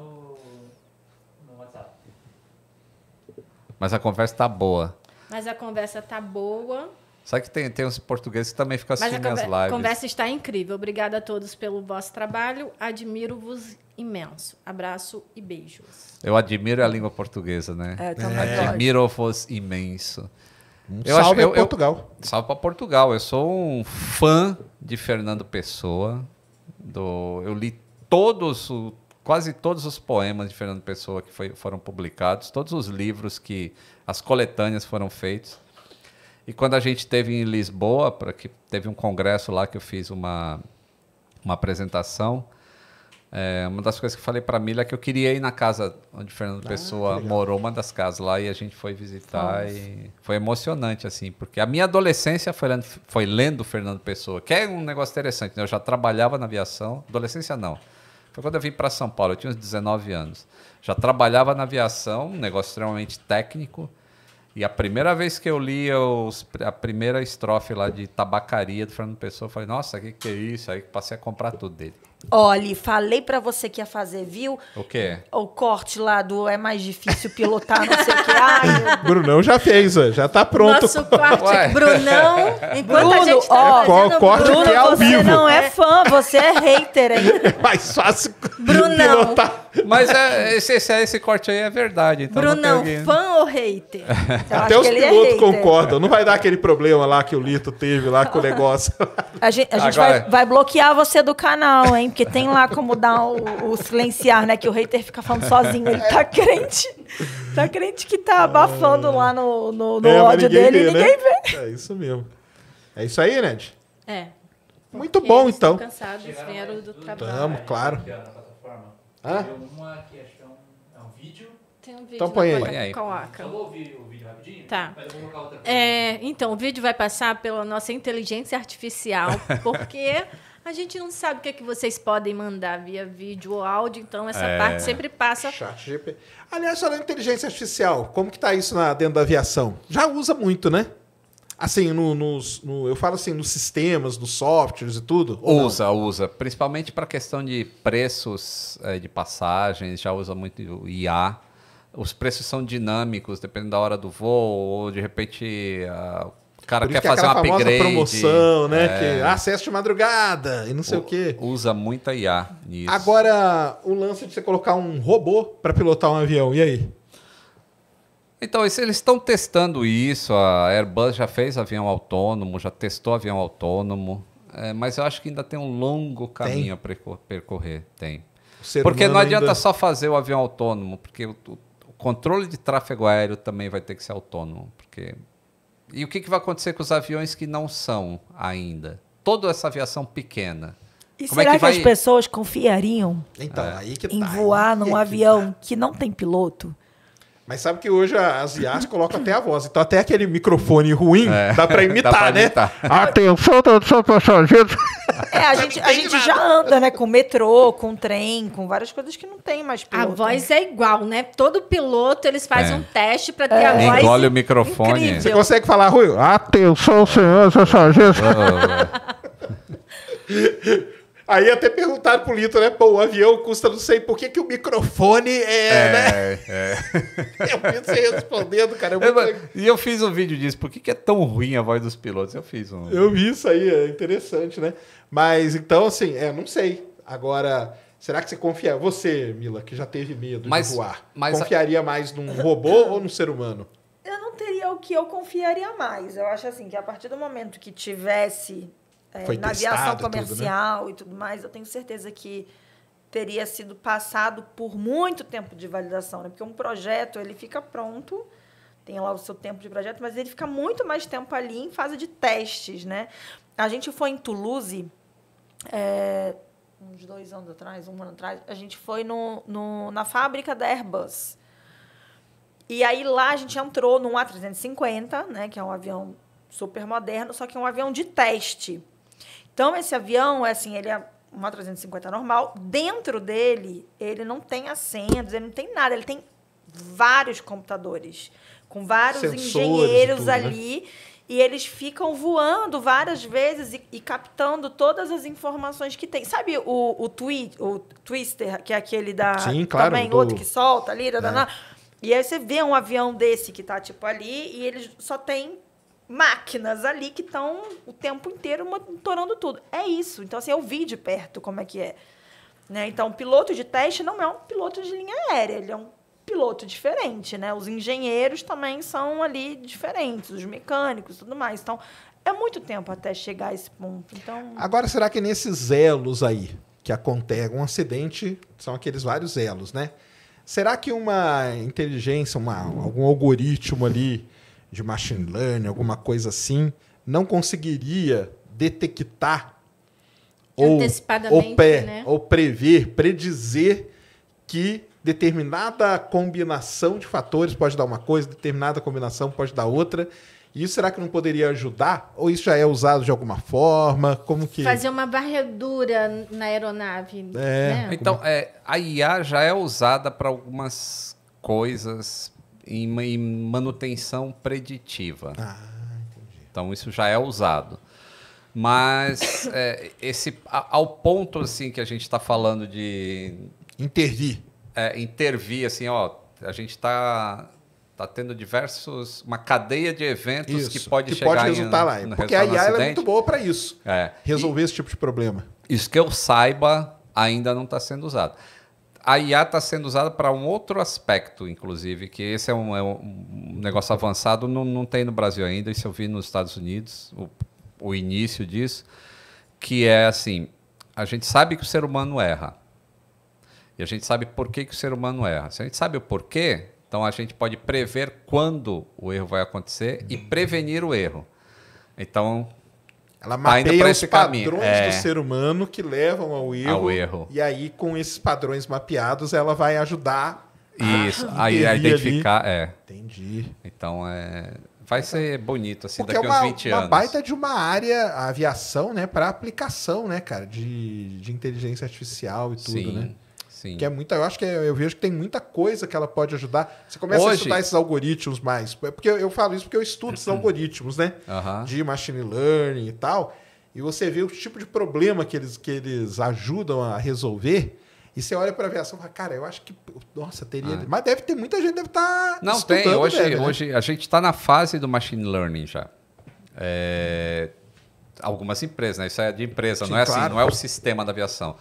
Mas a conversa tá boa. Mas a conversa tá boa. Sabe que tem, tem uns portugueses que também ficam assistindo as lives. A conversa está incrível. Obrigada a todos pelo vosso trabalho. Admiro-vos imenso. Abraço e beijos. Eu admiro a língua portuguesa, né? É, É. Admiro-vos imenso. Um eu salve para Portugal. Eu, salve para Portugal. Eu sou um fã de Fernando Pessoa. Do, eu li todos, quase todos os poemas de Fernando Pessoa que foi, foram publicados, todos os livros que as coletâneas foram feitos. E quando a gente teve em Lisboa, para que teve um congresso lá que eu fiz uma uma apresentação, é, uma das coisas que eu falei para a Mila é que eu queria ir na casa onde Fernando ah, Pessoa ah, morou, uma das casas lá, e a gente foi visitar Nossa. e foi emocionante, assim, porque a minha adolescência foi lendo, foi lendo Fernando Pessoa, que é um negócio interessante, né? eu já trabalhava na aviação, adolescência não, foi então, quando eu vim para São Paulo, eu tinha uns 19 anos. Já trabalhava na aviação, um negócio extremamente técnico. E a primeira vez que eu li os, a primeira estrofe lá de tabacaria do Fernando Pessoa, eu falei, nossa, o que, que é isso? Aí passei a comprar tudo dele. Olhe, falei para você que ia fazer, viu? O quê? O corte lá do é mais difícil pilotar, não sei o que. Ai, eu... Brunão já fez, já tá pronto. Nosso corte. Brunão, enquanto Bruno, a gente tá ó, fazendo... corte Bruno, que é ao você vivo. não é fã, você é hater ainda. [laughs] É mais fácil Brunão. pilotar. Mas é, esse, esse, esse, corte aí é verdade. Então Brunão, alguém... fã ou hater? [laughs] Eu Até os é pilotos é concordam. Não vai dar aquele problema lá que o Lito teve lá com o negócio. A gente, a gente Agora... vai, vai, bloquear você do canal, hein? Porque tem lá como dar o, o, silenciar, né? Que o hater fica falando sozinho. Ele tá crente. Tá crente que tá abafando lá no, no, no é, ódio dele vê, e né? ninguém né? vê. É isso mesmo. É isso aí, Ned? É. Muito Porque bom, então. Cansados, vieram do trabalho. Tamo, claro. Hã? Tem uma questão, é um vídeo. Tem um vídeo. Então né? põe aí. aí. Coloca. Eu vou ouvir o vídeo rapidinho, tá. mas eu vou colocar outra coisa. É, então, o vídeo vai passar pela nossa inteligência artificial, [laughs] porque... A gente não sabe o que é que vocês podem mandar via vídeo ou áudio, então essa é. parte sempre passa. Chat GP. Aliás, falando inteligência artificial, como que tá isso na, dentro da aviação? Já usa muito, né? Assim, no, nos, no, eu falo assim, nos sistemas, nos softwares e tudo? Usa, usa. Principalmente para questão de preços é, de passagens, já usa muito o IA. Os preços são dinâmicos, dependendo da hora do voo, ou de repente a, ah, o cara quer é fazer uma upgrade. promoção, né? É... Que acesso de madrugada e não sei o, o quê. Usa muita IA nisso. Agora, o lance de você colocar um robô para pilotar um avião, e aí? Então, eles estão testando isso. A Airbus já fez avião autônomo, já testou avião autônomo. É, mas eu acho que ainda tem um longo caminho tem? a percorrer. Tem. Porque não adianta ainda... só fazer o avião autônomo, porque o, o, controle de tráfego aéreo também vai ter que ser autônomo. Porque... E o que, que vai acontecer com os aviões que não são ainda? Toda essa aviação pequena. E Como será é que, que vai... as pessoas confiariam então, é. em tá, voar num tá. avião tá. que não tem piloto? Mas sabe que hoje as IAs colocam até a voz. Então até aquele microfone ruim é, dá para imitar, [laughs] dá pra né? Imitar. [laughs] Atenção, todos passageiros. É, a gente, a gente já anda, né? Com metrô, com trem, com várias coisas que não tem mais piloto. A voz é igual, né? Todo piloto, eles fazem é. um teste para ter é. a voz Engole o microfone. Incrível. Você consegue falar, ruim Atenção, senhores passageiros. Oh. [laughs] Aí até perguntaram pro Lito, né? Pô, o avião custa não sei por que, que o microfone é, é né? É. [laughs] Eu vi você respondendo, cara. É muito... É, e eu fiz um vídeo disso. Por que, que é tão ruim a voz dos pilotos? Eu fiz um. Eu vi isso aí, é interessante, né? Mas então, assim, é, não sei. Agora, será que você confia? Você, Mila, que já teve medo mas, de voar, mas confiaria a... mais num robô ou num ser humano? Eu não teria o que eu confiaria mais. Eu acho assim que a partir do momento que tivesse é, na aviação comercial tudo, né? e tudo mais, eu tenho certeza que teria sido passado por muito tempo de validação, né? porque um projeto ele fica pronto, tem lá o seu tempo de projeto, mas ele fica muito mais tempo ali em fase de testes, né? A gente foi em Toulouse é, uns dois anos atrás, um ano atrás, a gente foi no, no, na fábrica da Airbus. E aí lá a gente entrou num A350, né, que é um avião super moderno, só que é um avião de teste. Então, esse avião, é assim, ele é uma 350 normal. Dentro dele, ele não tem assentos, ele não tem nada. Ele tem vários computadores, com vários Sensores, engenheiros tudo, né? ali. Né? E eles ficam voando várias vezes e, e, captando todas as informações que tem. Sabe o, o, twi o Twister, que é aquele da. Sim, claro. Também, do... outro que solta ali. É. E aí você vê um avião desse que tá, tipo, ali, e eles só tem máquinas ali que estão o tempo inteiro monitorando tudo. É isso. Então, assim, eu vi de perto como é que é. Né? Então, piloto de teste não é um piloto de linha aérea, ele é um piloto diferente, né? Os engenheiros também são ali diferentes, os mecânicos, tudo mais. Então, é muito tempo até chegar a esse ponto. Então... Agora, será que nesses elos aí que acontece um acidente, são aqueles vários elos, né? Será que uma inteligência, uma, algum algoritmo ali de machine learning, alguma coisa assim, não conseguiria detectar ou, ou, pré, né? ou prever, predizer que determinada combinação de fatores pode dar uma coisa, determinada combinação pode dar outra. Isso será que não poderia ajudar? Ou isso já é usado de alguma forma? Como que fazer uma varredura na aeronave? É. Né? Então, é, a IA já é usada para algumas coisas em, em manutenção preditiva. Ah, entendi. Então isso já é usado. Mas [coughs] é, esse, ao ponto assim que a gente está falando de. Intervir. É, intervir, assim, ó, a gente está tá tendo diversos uma cadeia de eventos isso, que pode que chegar pode resultar em, lá. No, porque a IA é muito boa para isso. É. Resolver e, esse tipo de problema. Isso que eu saiba ainda não está sendo usado a IA está sendo usada para um outro aspecto, inclusive, que esse é um, é um negócio avançado, não, não, tem no Brasil ainda, isso eu vi nos Estados Unidos, o, o, início disso, que é assim, a gente sabe que o ser humano erra. E a gente sabe por que, que o ser humano erra. Se a gente sabe o porquê, então a gente pode prever quando o erro vai acontecer e prevenir o erro. Então, ela tá mapeia tá os padrões é. do ser humano que levam ao erro, ao erro. E aí, com esses padrões mapeados, ela vai ajudar Isso, a, aí, a identificar. É. Entendi. Então é. Vai ser bonito, assim, Porque daqui é uma, uns 20 uma anos. uma baita de uma área, a aviação, né, para aplicação, né, cara, de, de inteligência artificial e tudo, Sim. né? Sim. Que é muita, eu acho que é, eu vejo que tem muita coisa que ela pode ajudar. Você começa Hoje... a estudar esses algoritmos mais. É porque eu, eu falo isso porque eu estudo esses [clears throat] algoritmos, né? Uhum. De machine learning e tal. E você vê o tipo de problema que eles, que eles ajudam a resolver. E você olha para a aviação e fala, cara, eu acho que. Nossa, teria. Ah. Mas deve ter muita gente, deve estar. Tá não, tem. Hoje, deve, hoje né? a gente está na fase do machine learning já. É... Algumas empresas, né? Isso é de empresa, Sim, não é assim, claro. assim, não é o sistema da aviação.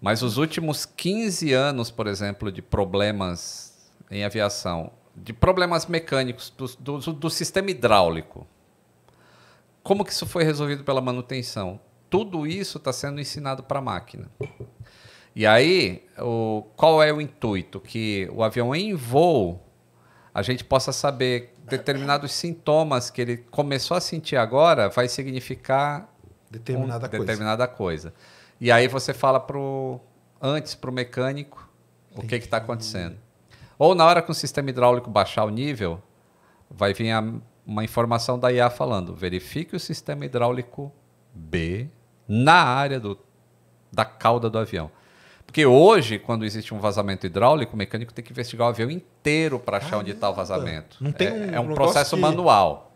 Mas os últimos 15 anos, por exemplo, de problemas em aviação, de problemas mecânicos do, do, do sistema hidráulico, como que isso foi resolvido pela manutenção? Tudo isso está sendo ensinado para a máquina. E aí, o, qual é o intuito? Que o avião em voo, a gente possa saber determinados sintomas que ele começou a sentir agora vai significar determinada, um, coisa. determinada coisa. E aí você fala pro antes para o mecânico o que está acontecendo. Ou na hora que o sistema hidráulico baixar o nível, vai vir a, uma informação da IA falando: verifique o sistema hidráulico B na área do, da cauda do avião. Porque hoje, quando existe um vazamento hidráulico, o mecânico tem que investigar o avião inteiro para achar onde está o vazamento. Não tem um, é, é um processo que... manual.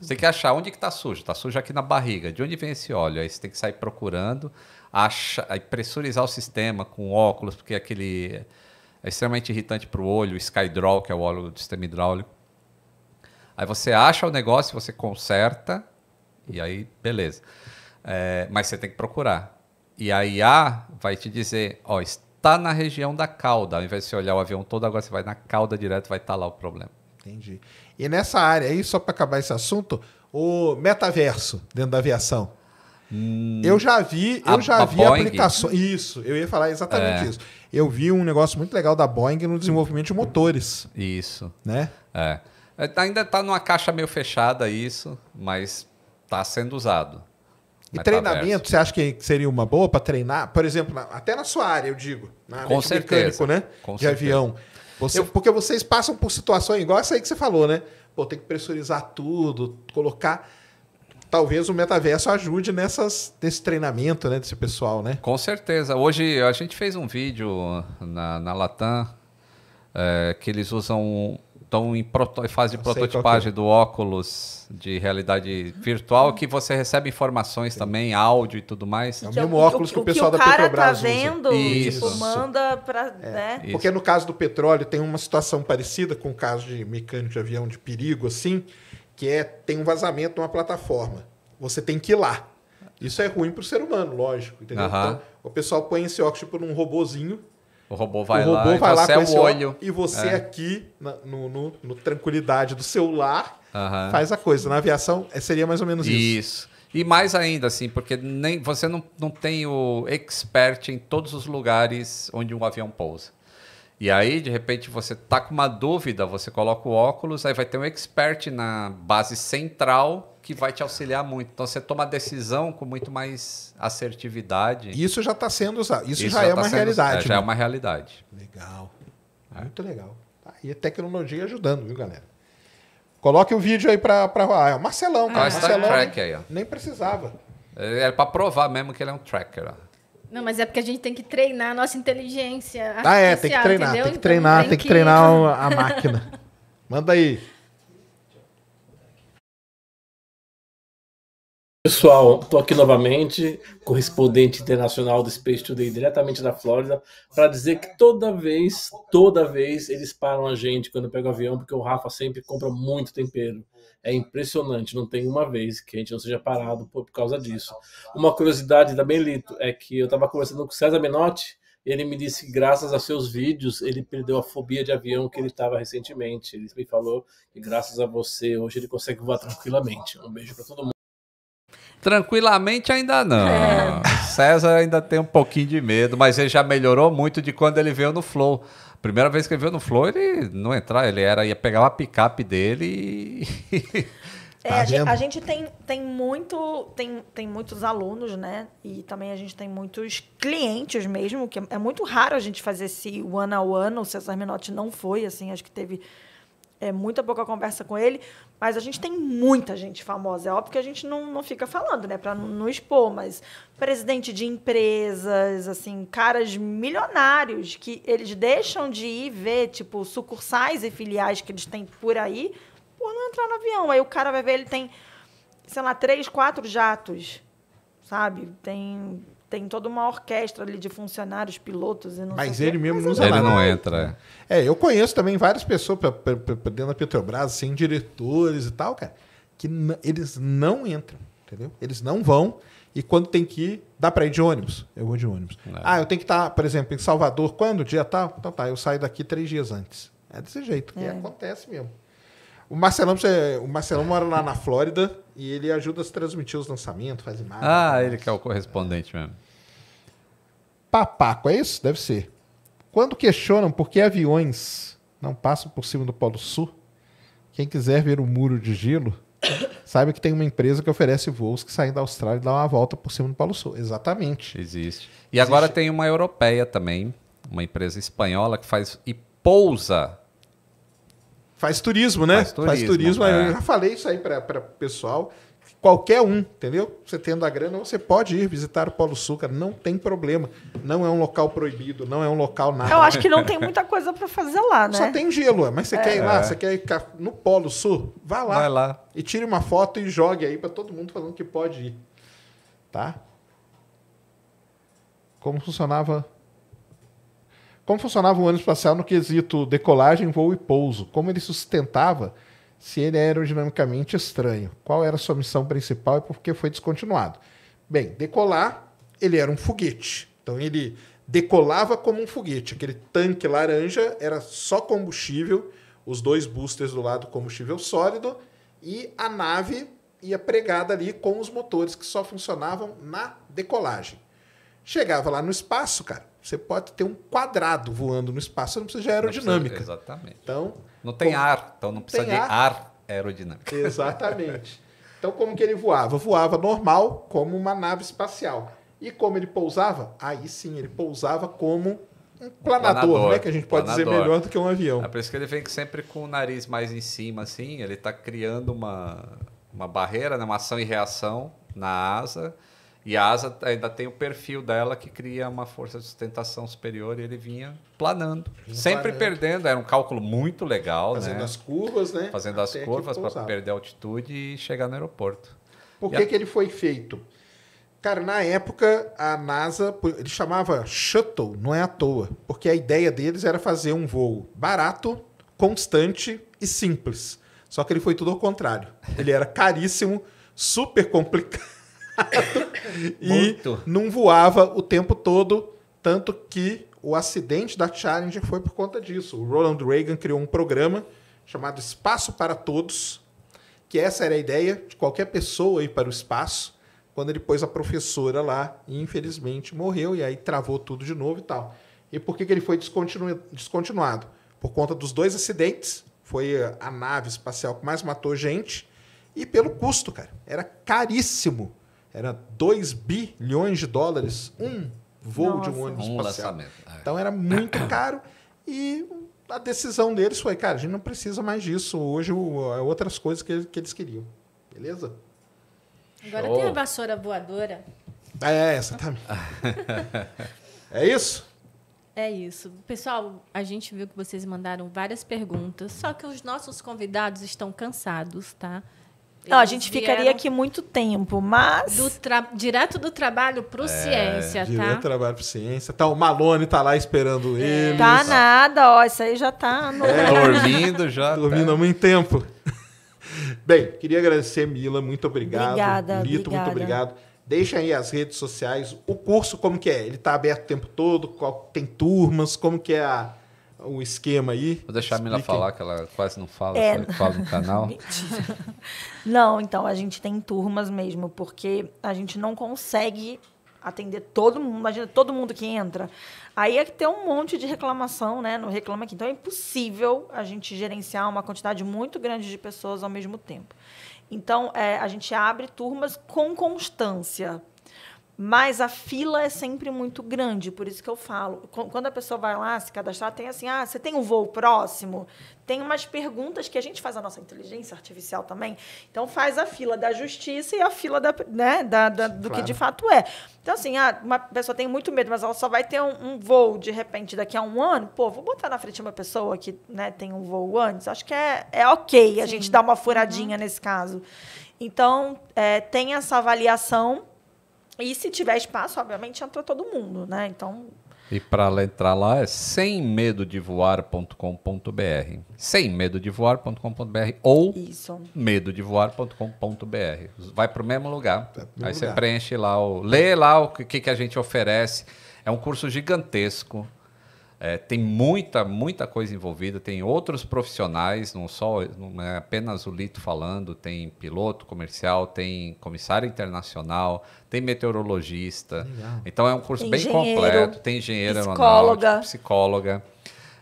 Você tem que achar onde está sujo. Está sujo aqui na barriga. De onde vem esse óleo? Aí você tem que sair procurando achar, pressurizar o sistema com óculos, porque aquele é extremamente irritante para o olho, o SkyDraw, que é o óleo do sistema hidráulico. Aí você acha o negócio, você conserta, e aí beleza. É, mas você tem que procurar. E a IA vai te dizer, ó, está na região da cauda. Ao invés de você olhar o avião todo, agora você vai na cauda direto, vai estar tá lá o problema. Entendi. E nessa área aí, só para acabar esse assunto, o metaverso dentro da aviação. Hum. eu já vi, eu já vi aplicações. Isso, eu ia falar exatamente é. isso. Eu vi um negócio muito legal da Boeing no desenvolvimento de motores. Isso. Né? É. é tá, ainda está numa caixa meio fechada isso, mas está sendo usado. E treinamento, você acha que seria uma boa para treinar? Por exemplo, na, até na sua área, eu digo. Na Com certeza. mecânico, né? Com de certeza. avião. Você, eu... Porque vocês passam por situações igual essa aí que você falou, né? Pô, tem que pressurizar tudo, colocar talvez o metaverso ajude nessas, nesse treinamento né, desse pessoal, né? Com certeza. Hoje a gente fez um vídeo na, na Latam é, que eles usam. Estão em proto, fase de é. prototipagem do óculos de realidade virtual, que você recebe informações Sim. também, áudio e tudo mais. É o é mesmo óculos o, que o pessoal que o da tá Petrobras tá vendo, usa. Isso. Tipo, manda para... É. Né? Porque no caso do petróleo tem uma situação parecida com o caso de mecânico de avião de perigo, assim, que é tem um vazamento numa plataforma. Você tem que ir lá. Isso é ruim para o ser humano, lógico, entendeu? Então, o pessoal põe esse óxido num robozinho. O robô vai o robô lá, vai lá com é esse olho. E você é. aqui, na, no, no, no, tranquilidade do celular, faz a coisa. Na aviação é, seria mais ou menos isso. Isso. E mais ainda, assim, porque nem, você não, não tem o expert em todos os lugares onde um avião pousa. E aí, de repente, você tá com uma dúvida, você coloca o óculos, aí vai ter um expert na base central que vai te auxiliar muito. Então você toma a decisão com muito mais assertividade. Isso já está sendo usado. Isso, Isso já, já, é tá uma sendo, realidade. É, já né? é uma realidade. Legal. É. Muito legal. Tá. E a tecnologia ajudando, viu, galera? Coloque o vídeo aí para ah, é o Marcelão, é, cara. Ah, Marcelão, nem, aí, ó. nem precisava. É, era para provar mesmo que ele é um tracker. Ó. Não, mas é porque a gente tem que treinar a nossa inteligência. Ah, é, tem que treinar, entendeu? Então, é tem que treinar, então, tem, tem que, que treinar a máquina. [laughs] Manda aí. Pessoal, estou aqui novamente, correspondente internacional do Space Today, diretamente da Flórida, para dizer que toda vez, toda vez eles param a gente quando pega o avião, porque o Rafa sempre compra muito tempero. É impressionante, não tem uma vez que a gente não seja parado por, por causa disso. Uma curiosidade da Lito, é que eu estava conversando com o César Menotti, ele me disse que graças a seus vídeos ele perdeu a fobia de avião que ele estava recentemente. Ele me falou que graças a você hoje ele consegue voar tranquilamente. Um beijo para todo mundo. Tranquilamente ainda não. É. César ainda tem um pouquinho de medo, mas ele já melhorou muito de quando ele veio no Flow. Primeira vez que ele veio no Flow, ele não entrar, ele era ia pegar a picape dele [laughs] e. É, tá a, gente, a, gente, tem, tem, muito, tem, tem muitos alunos, né? E também a gente tem muitos clientes mesmo, que é, é muito raro a gente fazer esse one-on-one. -on -one. O César Minotti não foi, assim, acho que teve é muita pouca conversa com ele, mas a gente tem muita gente famosa. É óbvio que a gente não, não fica falando, né? Para não, não expor, mas presidente de empresas, assim, caras milionários que eles deixam de ir ver, tipo, sucursais e filiais que eles têm por aí, por não entrar no avião. Aí o cara vai ver, ele tem, sei lá, três, quatro jatos, sabe? Tem tem toda uma orquestra ali de funcionários, pilotos e não Mas sei ele quê. mesmo Mas não usa Ele nada. não entra. É. é, eu conheço também várias pessoas pra, pra, pra dentro da Petrobras, assim, diretores e tal, cara, que eles não entram, entendeu? Eles não vão. E quando tem que ir, dá para ir de ônibus? Eu vou de ônibus. É. Ah, eu tenho que estar, tá, por exemplo, em Salvador quando? O dia tal? Tá? Então tá, eu saio daqui três dias antes. É desse jeito, que é. acontece mesmo. O Marcelão, o Marcelão mora lá na Flórida e ele ajuda a transmitir os lançamentos, faz imagens. Ah, ele que é o correspondente é. mesmo. Papaco, é isso? Deve ser. Quando questionam por que aviões não passam por cima do Polo Sul, quem quiser ver o muro de gelo, [coughs] sabe que tem uma empresa que oferece voos que saem da Austrália e dão uma volta por cima do Polo Sul. Exatamente. Existe. E Existe. agora tem uma europeia também, uma empresa espanhola que faz e pousa Faz turismo, né? Faz turismo. Faz turismo. É. Eu já falei isso aí para o pessoal. Qualquer um, entendeu? Você tendo a grana, você pode ir visitar o Polo Sul, cara. Não tem problema. Não é um local proibido, não é um local nada. Eu acho que não tem muita coisa para fazer lá, né? Só tem gelo, mas você é. quer ir lá, é. você quer ir no Polo Sul? Vá lá. Vai lá. E tire uma foto e jogue aí para todo mundo falando que pode ir. Tá? Como funcionava como funcionava o ônibus espacial no quesito decolagem, voo e pouso? Como ele sustentava se ele é aerodinamicamente estranho? Qual era a sua missão principal e por que foi descontinuado? Bem, decolar, ele era um foguete. Então ele decolava como um foguete. Aquele tanque laranja era só combustível, os dois boosters do lado combustível sólido e a nave ia pregada ali com os motores que só funcionavam na decolagem. Chegava lá no espaço, cara você pode ter um quadrado voando no espaço, você não precisa de aerodinâmica. Precisa, exatamente. Então, não tem como, ar, então não precisa de ar, ar aerodinâmica. Exatamente. Então, como que ele voava? Voava normal, como uma nave espacial. E como ele pousava? Aí sim, ele pousava como um planador, planador né? Que a gente pode planador. dizer melhor do que um avião. É por isso que ele vem sempre com o nariz mais em cima, assim. Ele está criando uma, uma barreira, né? uma ação e reação na asa e a asa ainda tem o perfil dela que cria uma força de sustentação superior e ele vinha planando. Vinha sempre parando. perdendo, era um cálculo muito legal. Né? Fazendo né? as curvas, né? Fazendo Até as curvas para perder a altitude e chegar no aeroporto. Por que, a... que ele foi feito? Cara, na época a NASA, ele chamava shuttle, não é à toa, porque a ideia deles era fazer um voo barato, constante e simples. Só que ele foi tudo ao contrário. Ele era caríssimo, super complicado. [laughs] e não voava o tempo todo, tanto que o acidente da Challenger foi por conta disso. O Ronald Reagan criou um programa chamado Espaço para Todos, que essa era a ideia de qualquer pessoa ir para o espaço, quando ele pôs a professora lá e infelizmente morreu, e aí travou tudo de novo e tal. E por que, que ele foi descontinu descontinuado? Por conta dos dois acidentes, foi a nave espacial que mais matou gente, e pelo custo, cara. Era caríssimo era 2 bilhões de dólares um voo Nossa. de um ônibus um espacial. é. Então era muito [coughs] caro e a decisão deles foi, cara, a gente não precisa mais disso. Hoje é outras coisas que, que eles queriam. Beleza? Agora Show. tem a vassoura voadora. É, essa também. [laughs] é isso? É isso. Pessoal, a gente viu que vocês mandaram várias perguntas, só que os nossos convidados estão cansados, tá? Não, a gente ficaria aqui muito tempo, mas. Do tra... Direto do trabalho para o é, ciência, direto tá? Direto do trabalho para ciência. Tá, o Malone tá lá esperando é. ele. Tá nada, ó. Isso aí já tá no... é, [laughs] tá tá. dormindo já. Dormindo tá. há muito tempo. [laughs] Bem, queria agradecer, Mila. Muito obrigado. Obrigada. Lito, obrigada. muito obrigado. deixa aí as redes sociais. O curso, como que é? Ele tá aberto o tempo todo? Qual... Tem turmas? Como que é a o esquema aí. Vou deixar Explique. a Mila falar, que ela quase não fala, é... Fala, fala no [laughs] canal. não, então, a gente tem turmas mesmo, porque a gente não consegue atender todo mundo, imagina todo mundo que entra. Aí é que tem um monte de reclamação, né? No reclama aqui. Então é impossível a gente gerenciar uma quantidade muito grande de pessoas ao mesmo tempo. Então, é, a gente abre turmas com constância, mas a fila é sempre muito grande, por isso que eu falo. Quando a pessoa vai lá se cadastrar, tem assim: ah, você tem um voo próximo? Tem umas perguntas que a gente faz a nossa inteligência artificial também. Então, faz a fila da justiça e a fila da, né, da, da do claro. que de fato é. Então, assim, ah, uma pessoa tem muito medo, mas ela só vai ter um, um, voo de repente daqui a um ano. Pô, vou botar na frente uma pessoa que né, tem um voo antes. Acho que é, é ok Sim. a gente dar uma furadinha uhum. nesse caso. Então, é, tem essa avaliação e se tiver espaço, obviamente, entra todo mundo, né? Então. E para entrar lá é sem medo de voar.com.br. Sem medo de voar.com.br ou Isso. medo de voar.com.br. Vai para o mesmo lugar. É mesmo Aí lugar. você preenche lá, o, lê lá o que, que a gente oferece. É um curso gigantesco. É, tem muita, muita coisa envolvida, tem outros profissionais, não só não é apenas o Lito falando, tem piloto comercial, tem comissário internacional, tem meteorologista. Legal. Então é um curso tem bem completo, tem engenheiro psicóloga. psicóloga.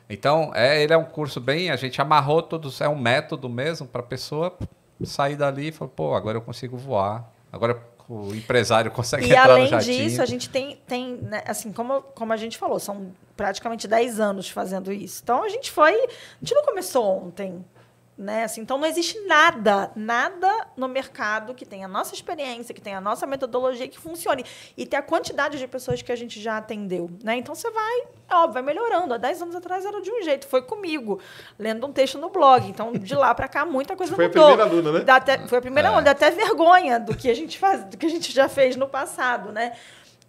Então, é, ele é um curso bem, a gente amarrou todos, é um método mesmo para a pessoa sair dali e falar, pô, agora eu consigo voar. Agora o empresário consegue e entrar no jardim. E além disso, a gente tem, tem né, assim, como, como a gente falou, são praticamente 10 anos fazendo isso. Então, a gente foi... A gente não começou ontem. Né? Assim, então não existe nada, nada no mercado que tenha a nossa experiência, que tenha a nossa metodologia que funcione. E tem a quantidade de pessoas que a gente já atendeu. Né? Então você vai, é ó, vai melhorando. Há 10 anos atrás era de um jeito, foi comigo, lendo um texto no blog. Então, de lá para cá, muita coisa foi mudou. Foi a primeira aluna, né? Dá até, foi a primeira é. aluna, é. dá até vergonha do que a gente faz, do que a gente já fez no passado, né?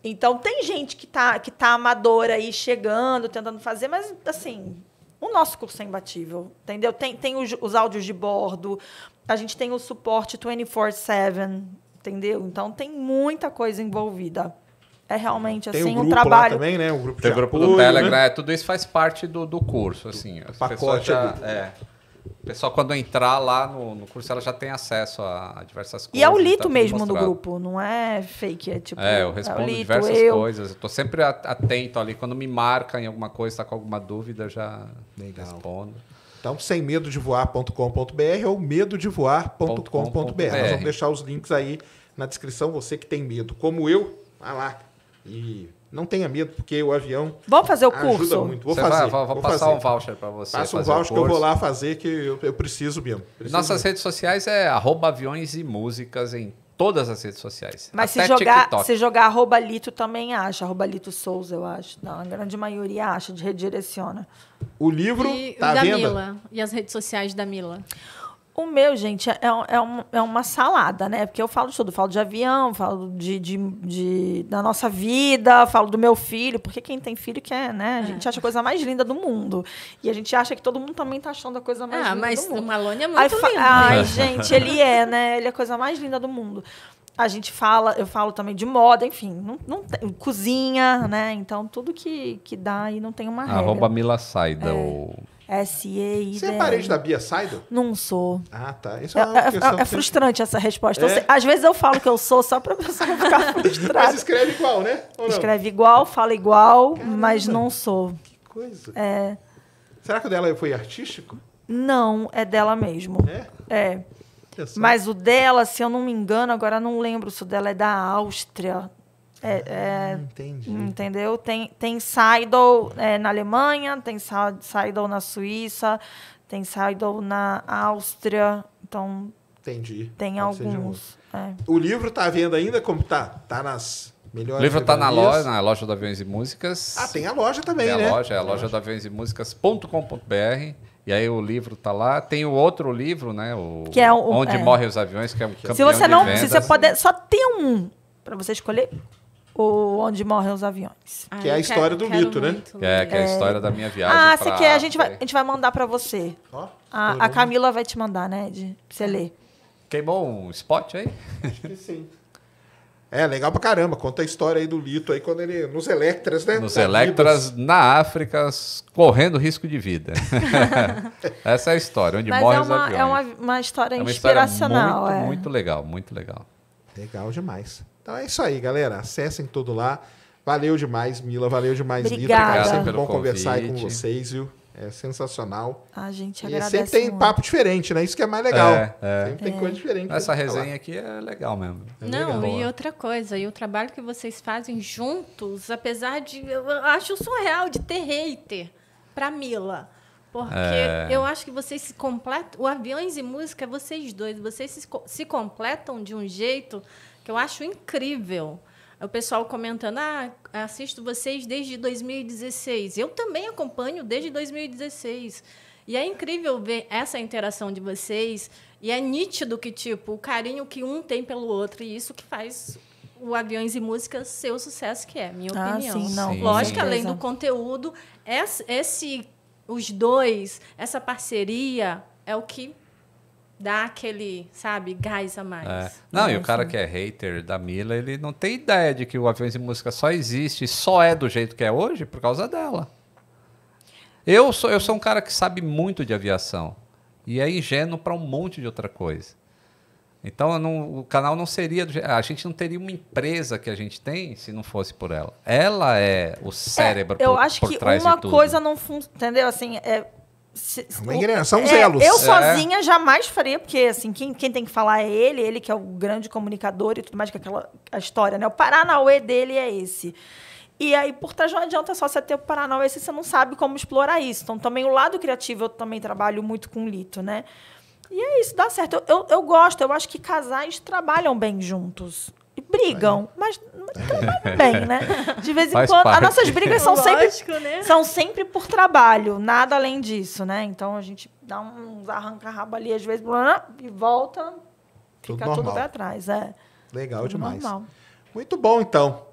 Então tem gente que tá, que tá amadora aí chegando, tentando fazer, mas assim, o nosso curso é imbatível, entendeu? Tem, tem os, os áudios de bordo, a gente tem o suporte 24-7, entendeu? Então tem muita coisa envolvida. É realmente tem assim um trabalho. também, né? O grupo tem o grupo do Telegram, né? é, tudo isso faz parte do, do curso, assim. Do as pacote. É já, é, o pessoal, quando entrar lá no, no curso, ela já tem acesso a, a diversas coisas. E é o Lito tá mesmo no grupo, não é fake, é tipo. É, eu respondo é Lito, diversas eu... coisas. Eu tô sempre atento ali. Quando me marca em alguma coisa, tá com alguma dúvida, já Legal. respondo. Então, sem medo de voar.com.br ou medo de voar.com.br. Nós vamos deixar os links aí na descrição. Você que tem medo, como eu, vai lá e não tenha medo, porque o avião. Vamos fazer o curso. Ajuda muito. Vou você fazer. Vai, vou, vou, passar fazer. um voucher para você. Passa um voucher que eu vou lá fazer, que eu, eu preciso mesmo. Preciso Nossas mesmo. redes sociais é aviões e músicas em todas as redes sociais. Mas se jogar, TikTok. se jogar arroba Lito também acha, arroba Lito Souza, eu acho. Não, a grande maioria acha, de redireciona. O livro e, tá da venda. Mila. E as redes sociais da Mila. O meu, gente, é, é, é, um, é uma salada, né? Porque eu falo de tudo. Falo de avião, falo de, de, de, da nossa vida, falo do meu filho. Porque quem tem filho quer, né? A gente é. acha a coisa mais linda do mundo. E a gente acha que todo mundo também tá achando a coisa mais ah, linda do mundo. Ah, mas o Malone é muito Aí, lindo. Ai, é. gente, ele é, né? Ele é a coisa mais linda do mundo a gente fala, eu falo também de moda, enfim, não, não tem, cozinha, né? Então tudo que, que dá e não tem uma regra. Arroba Mila Saida, é. o S-E-I-D. Você é parente da Bia Saido? Não sou. Ah, tá. Isso é, é, é, é frustrante essa resposta. É? Sei, às vezes eu falo que eu sou só pra pessoa [laughs] ficar [laughs] frustrada. mas escreve igual, né? Escreve igual, fala igual, Caramba, mas não sou. Que coisa. É. Será que o dela foi artístico? Não, é dela mesmo. É? É. Mas o dela, se eu não me engano, agora não lembro se o dela é da Áustria, é, é, entendi. Entendeu? Tem, tem Seidel é, na Alemanha, tem Seidel na Suíça, tem Seidel na Áustria. Então, Entendi. Tem Pode alguns. É. O livro está vendo ainda? Como tá? Tá nas melhores. O livro está na loja, na loja do Aviões e Músicas. Ah, tem a loja também, tem a né? Loja, é a loja, loja. do Aviões e Músicas.com.br. E aí o livro está lá. Tem o outro livro, né? O, que é o, Onde é. Morrem os Aviões, que é o campeão Se você não. se você puder, só tem um para você escolher o Onde Morrem os Aviões. Ah, que é a história quero, do Lito, né? muito, né? É, que é a história da minha viagem. Ah, você quer? A gente vai, a gente vai mandar para você. Oh, a, a, Camila vai te mandar, né, de, Pra você ler. Queimou um spot aí? Acho que sim. É, legal pra caramba. Conta a história aí do Lito aí quando ele. Nos Electras, né? Nos Electras na África, correndo risco de vida. [laughs] Essa é a história, onde morrem morre é os é aviões. É uma, uma história é uma inspiracional. História muito, é. muito legal, muito legal. Legal demais. Então é isso aí, galera. Acessem tudo lá. Valeu demais, Mila. Valeu demais, Obrigada. É sempre bom convite. conversar aí com vocês, viu? É sensacional. A gente agradece. E sempre tem muito. papo diferente, né? Isso que é mais legal. É, é. Sempre tem é. coisa diferente. Essa resenha falar. aqui é legal mesmo. É Não, legal. e outra coisa, e o trabalho que vocês fazem juntos, apesar de. Eu acho surreal de ter hater pra Mila. Porque é. eu acho que vocês se completam. O Aviões e Música, é vocês dois, vocês se, se completam de um jeito que eu acho incrível. O pessoal comentando, ah, assisto vocês desde 2016. Eu também acompanho desde 2016. E é incrível ver essa interação de vocês. E é nítido que, tipo, o carinho que um tem pelo outro. E isso que faz o Aviões e Música ser o sucesso que é, minha ah, opinião. Sim, não, sim. Lógico, além do conteúdo, esse, os dois, essa parceria é o que dá aquele, sabe, gás a mais. É. Não, é, e o né, cara assim. que é hater da Mila, ele não tem ideia de que o Aviões e Música só existe e só é do jeito que é hoje por causa dela. Eu sou, eu sou um cara que sabe muito de aviação e é ingênuo para um monte de outra coisa. Então não, o canal não seria. A gente não teria uma empresa que a gente tem se não fosse por ela. Ela é o é, cérebro é, eu por, acho que uma coisa não entendeu assim é se, é uma engrenagem, são é, elos. Eu é. sozinha é. jamais faria, porque assim, quem, quem tem que falar é ele, ele que é o grande comunicador e tudo mais, que é aquela a história, né? O Paranauê dele é esse. E aí, por trás, não adianta só você ter o Paranauê se você não sabe como explorar isso. Então, também o lado criativo, eu também trabalho muito com lito, né? E é isso, dá certo. Eu, eu, eu gosto, eu acho que casais trabalham bem juntos. E brigam, é. mas bem, né? De vez em Faz quando. Parte. As nossas brigas são Lógico, sempre, né? são sempre por trabalho, nada além disso, né? Então a gente dá uns arranca-rabo ali, às vezes, e volta, tudo fica normal. tudo pra trás. É. Legal tudo demais. Normal. Muito bom, então.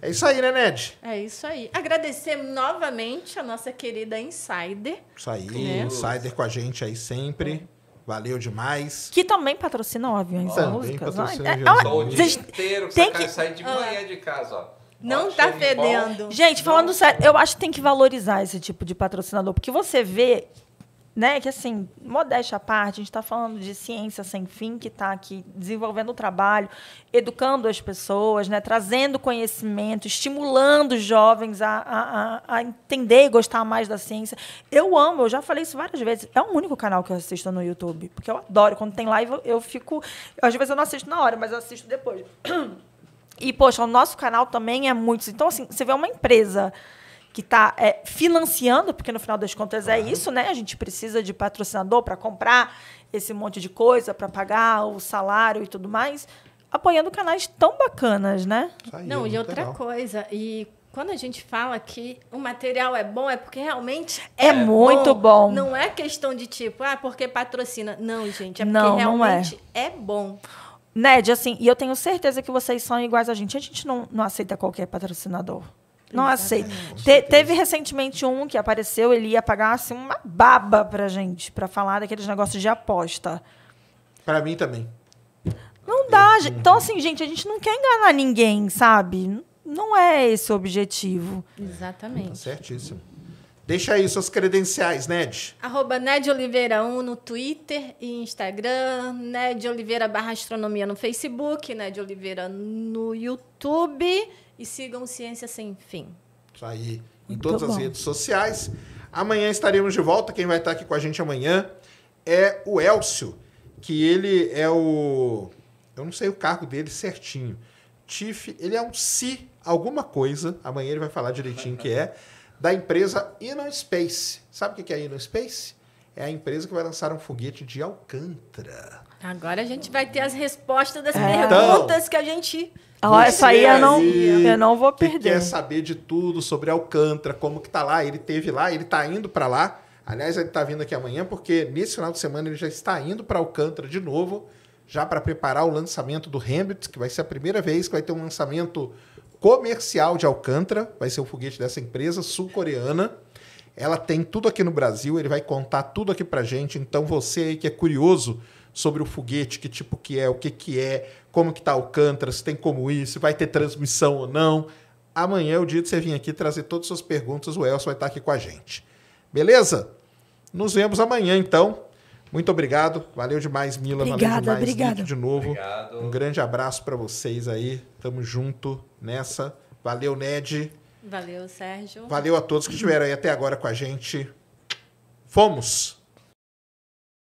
É isso aí, né, Ned? É isso aí. Agradecer novamente a nossa querida Insider. Isso aí, né? Insider com a gente aí sempre. Valeu demais. Que também patrocinou Aviões oh, Músicas. Patrocina é, é, ó, o dia inteiro, tem que sair de ah. manhã de casa, ó. Não Nossa, tá fedendo. Gente, falando não. sério, eu acho que tem que valorizar esse tipo de patrocinador, porque você vê né, que assim, modéstia à parte, a gente está falando de ciência sem fim, que está aqui desenvolvendo o trabalho, educando as pessoas, né, trazendo conhecimento, estimulando os jovens a, a, a entender e gostar mais da ciência. Eu amo, eu já falei isso várias vezes, é o único canal que eu assisto no YouTube, porque eu adoro, quando tem live eu, eu fico, às vezes eu não assisto na hora, mas eu assisto depois. [clears throat] E, poxa, o nosso canal também é muito. Então, assim, você vê uma empresa que está é, financiando, porque no final das contas é isso, né? A gente precisa de patrocinador para comprar esse monte de coisa, para pagar o salário e tudo mais, apoiando canais tão bacanas, né? Aí, não, é e outra legal. coisa, e quando a gente fala que o material é bom, é porque realmente é, é muito bom. bom. Não é questão de tipo, ah, porque patrocina. Não, gente, é porque não, realmente não é. é bom. Ned, assim, e eu tenho certeza que vocês são iguais a gente. A gente não, não aceita qualquer patrocinador. Não aceito. Te, teve recentemente um que apareceu, ele ia pagar assim, uma baba pra gente, pra falar daqueles negócios de aposta. Pra mim também. Não dá. Gente. Então, assim, gente, a gente não quer enganar ninguém, sabe? Não é esse o objetivo. Exatamente. Tá certíssimo. Deixa aí suas credenciais, Ned. Arroba Ned Oliveira 1 no Twitter e Instagram, Ned Oliveira barra astronomia no Facebook, Ned Oliveira no YouTube e sigam Ciência Sem Fim. Isso tá aí, em Muito todas bom. as redes sociais. Amanhã estaremos de volta. Quem vai estar aqui com a gente amanhã é o Elcio, que ele é o. Eu não sei o cargo dele certinho. Tiff, ele é um si alguma coisa, amanhã ele vai falar direitinho que é, da empresa InnoSpace. Sabe o que é a InnoSpace? É a empresa que vai lançar um foguete de Alcântara. Agora a gente vai ter as respostas das é. perguntas então, que a gente. olha essa aí eu não, eu não vou perder. Que quer saber de tudo sobre Alcântara, como que tá lá, ele teve lá, ele tá indo para lá. Aliás, ele tá vindo aqui amanhã porque nesse final de semana ele já está indo para Alcântara de novo, já para preparar o lançamento do Hamlet, que vai ser a primeira vez que vai ter um lançamento comercial de Alcântara, vai ser um foguete dessa empresa sul-coreana. Ela tem tudo aqui no Brasil, ele vai contar tudo aqui pra gente. Então você aí que é curioso, sobre o foguete, que tipo que é, o que que é, como que tá Alcântara, se tem como ir, se vai ter transmissão ou não. Amanhã é o dia de você vir aqui trazer todas as suas perguntas, o Elcio vai estar aqui com a gente. Beleza? Nos vemos amanhã, então. Muito obrigado. Valeu demais, Mila. Obrigada, valeu demais, obrigada. Nick, de novo. Obrigado. Um grande abraço para vocês aí. Tamo junto nessa. Valeu, Ned. Valeu, Sérgio. Valeu a todos que estiveram aí até agora com a gente. Fomos!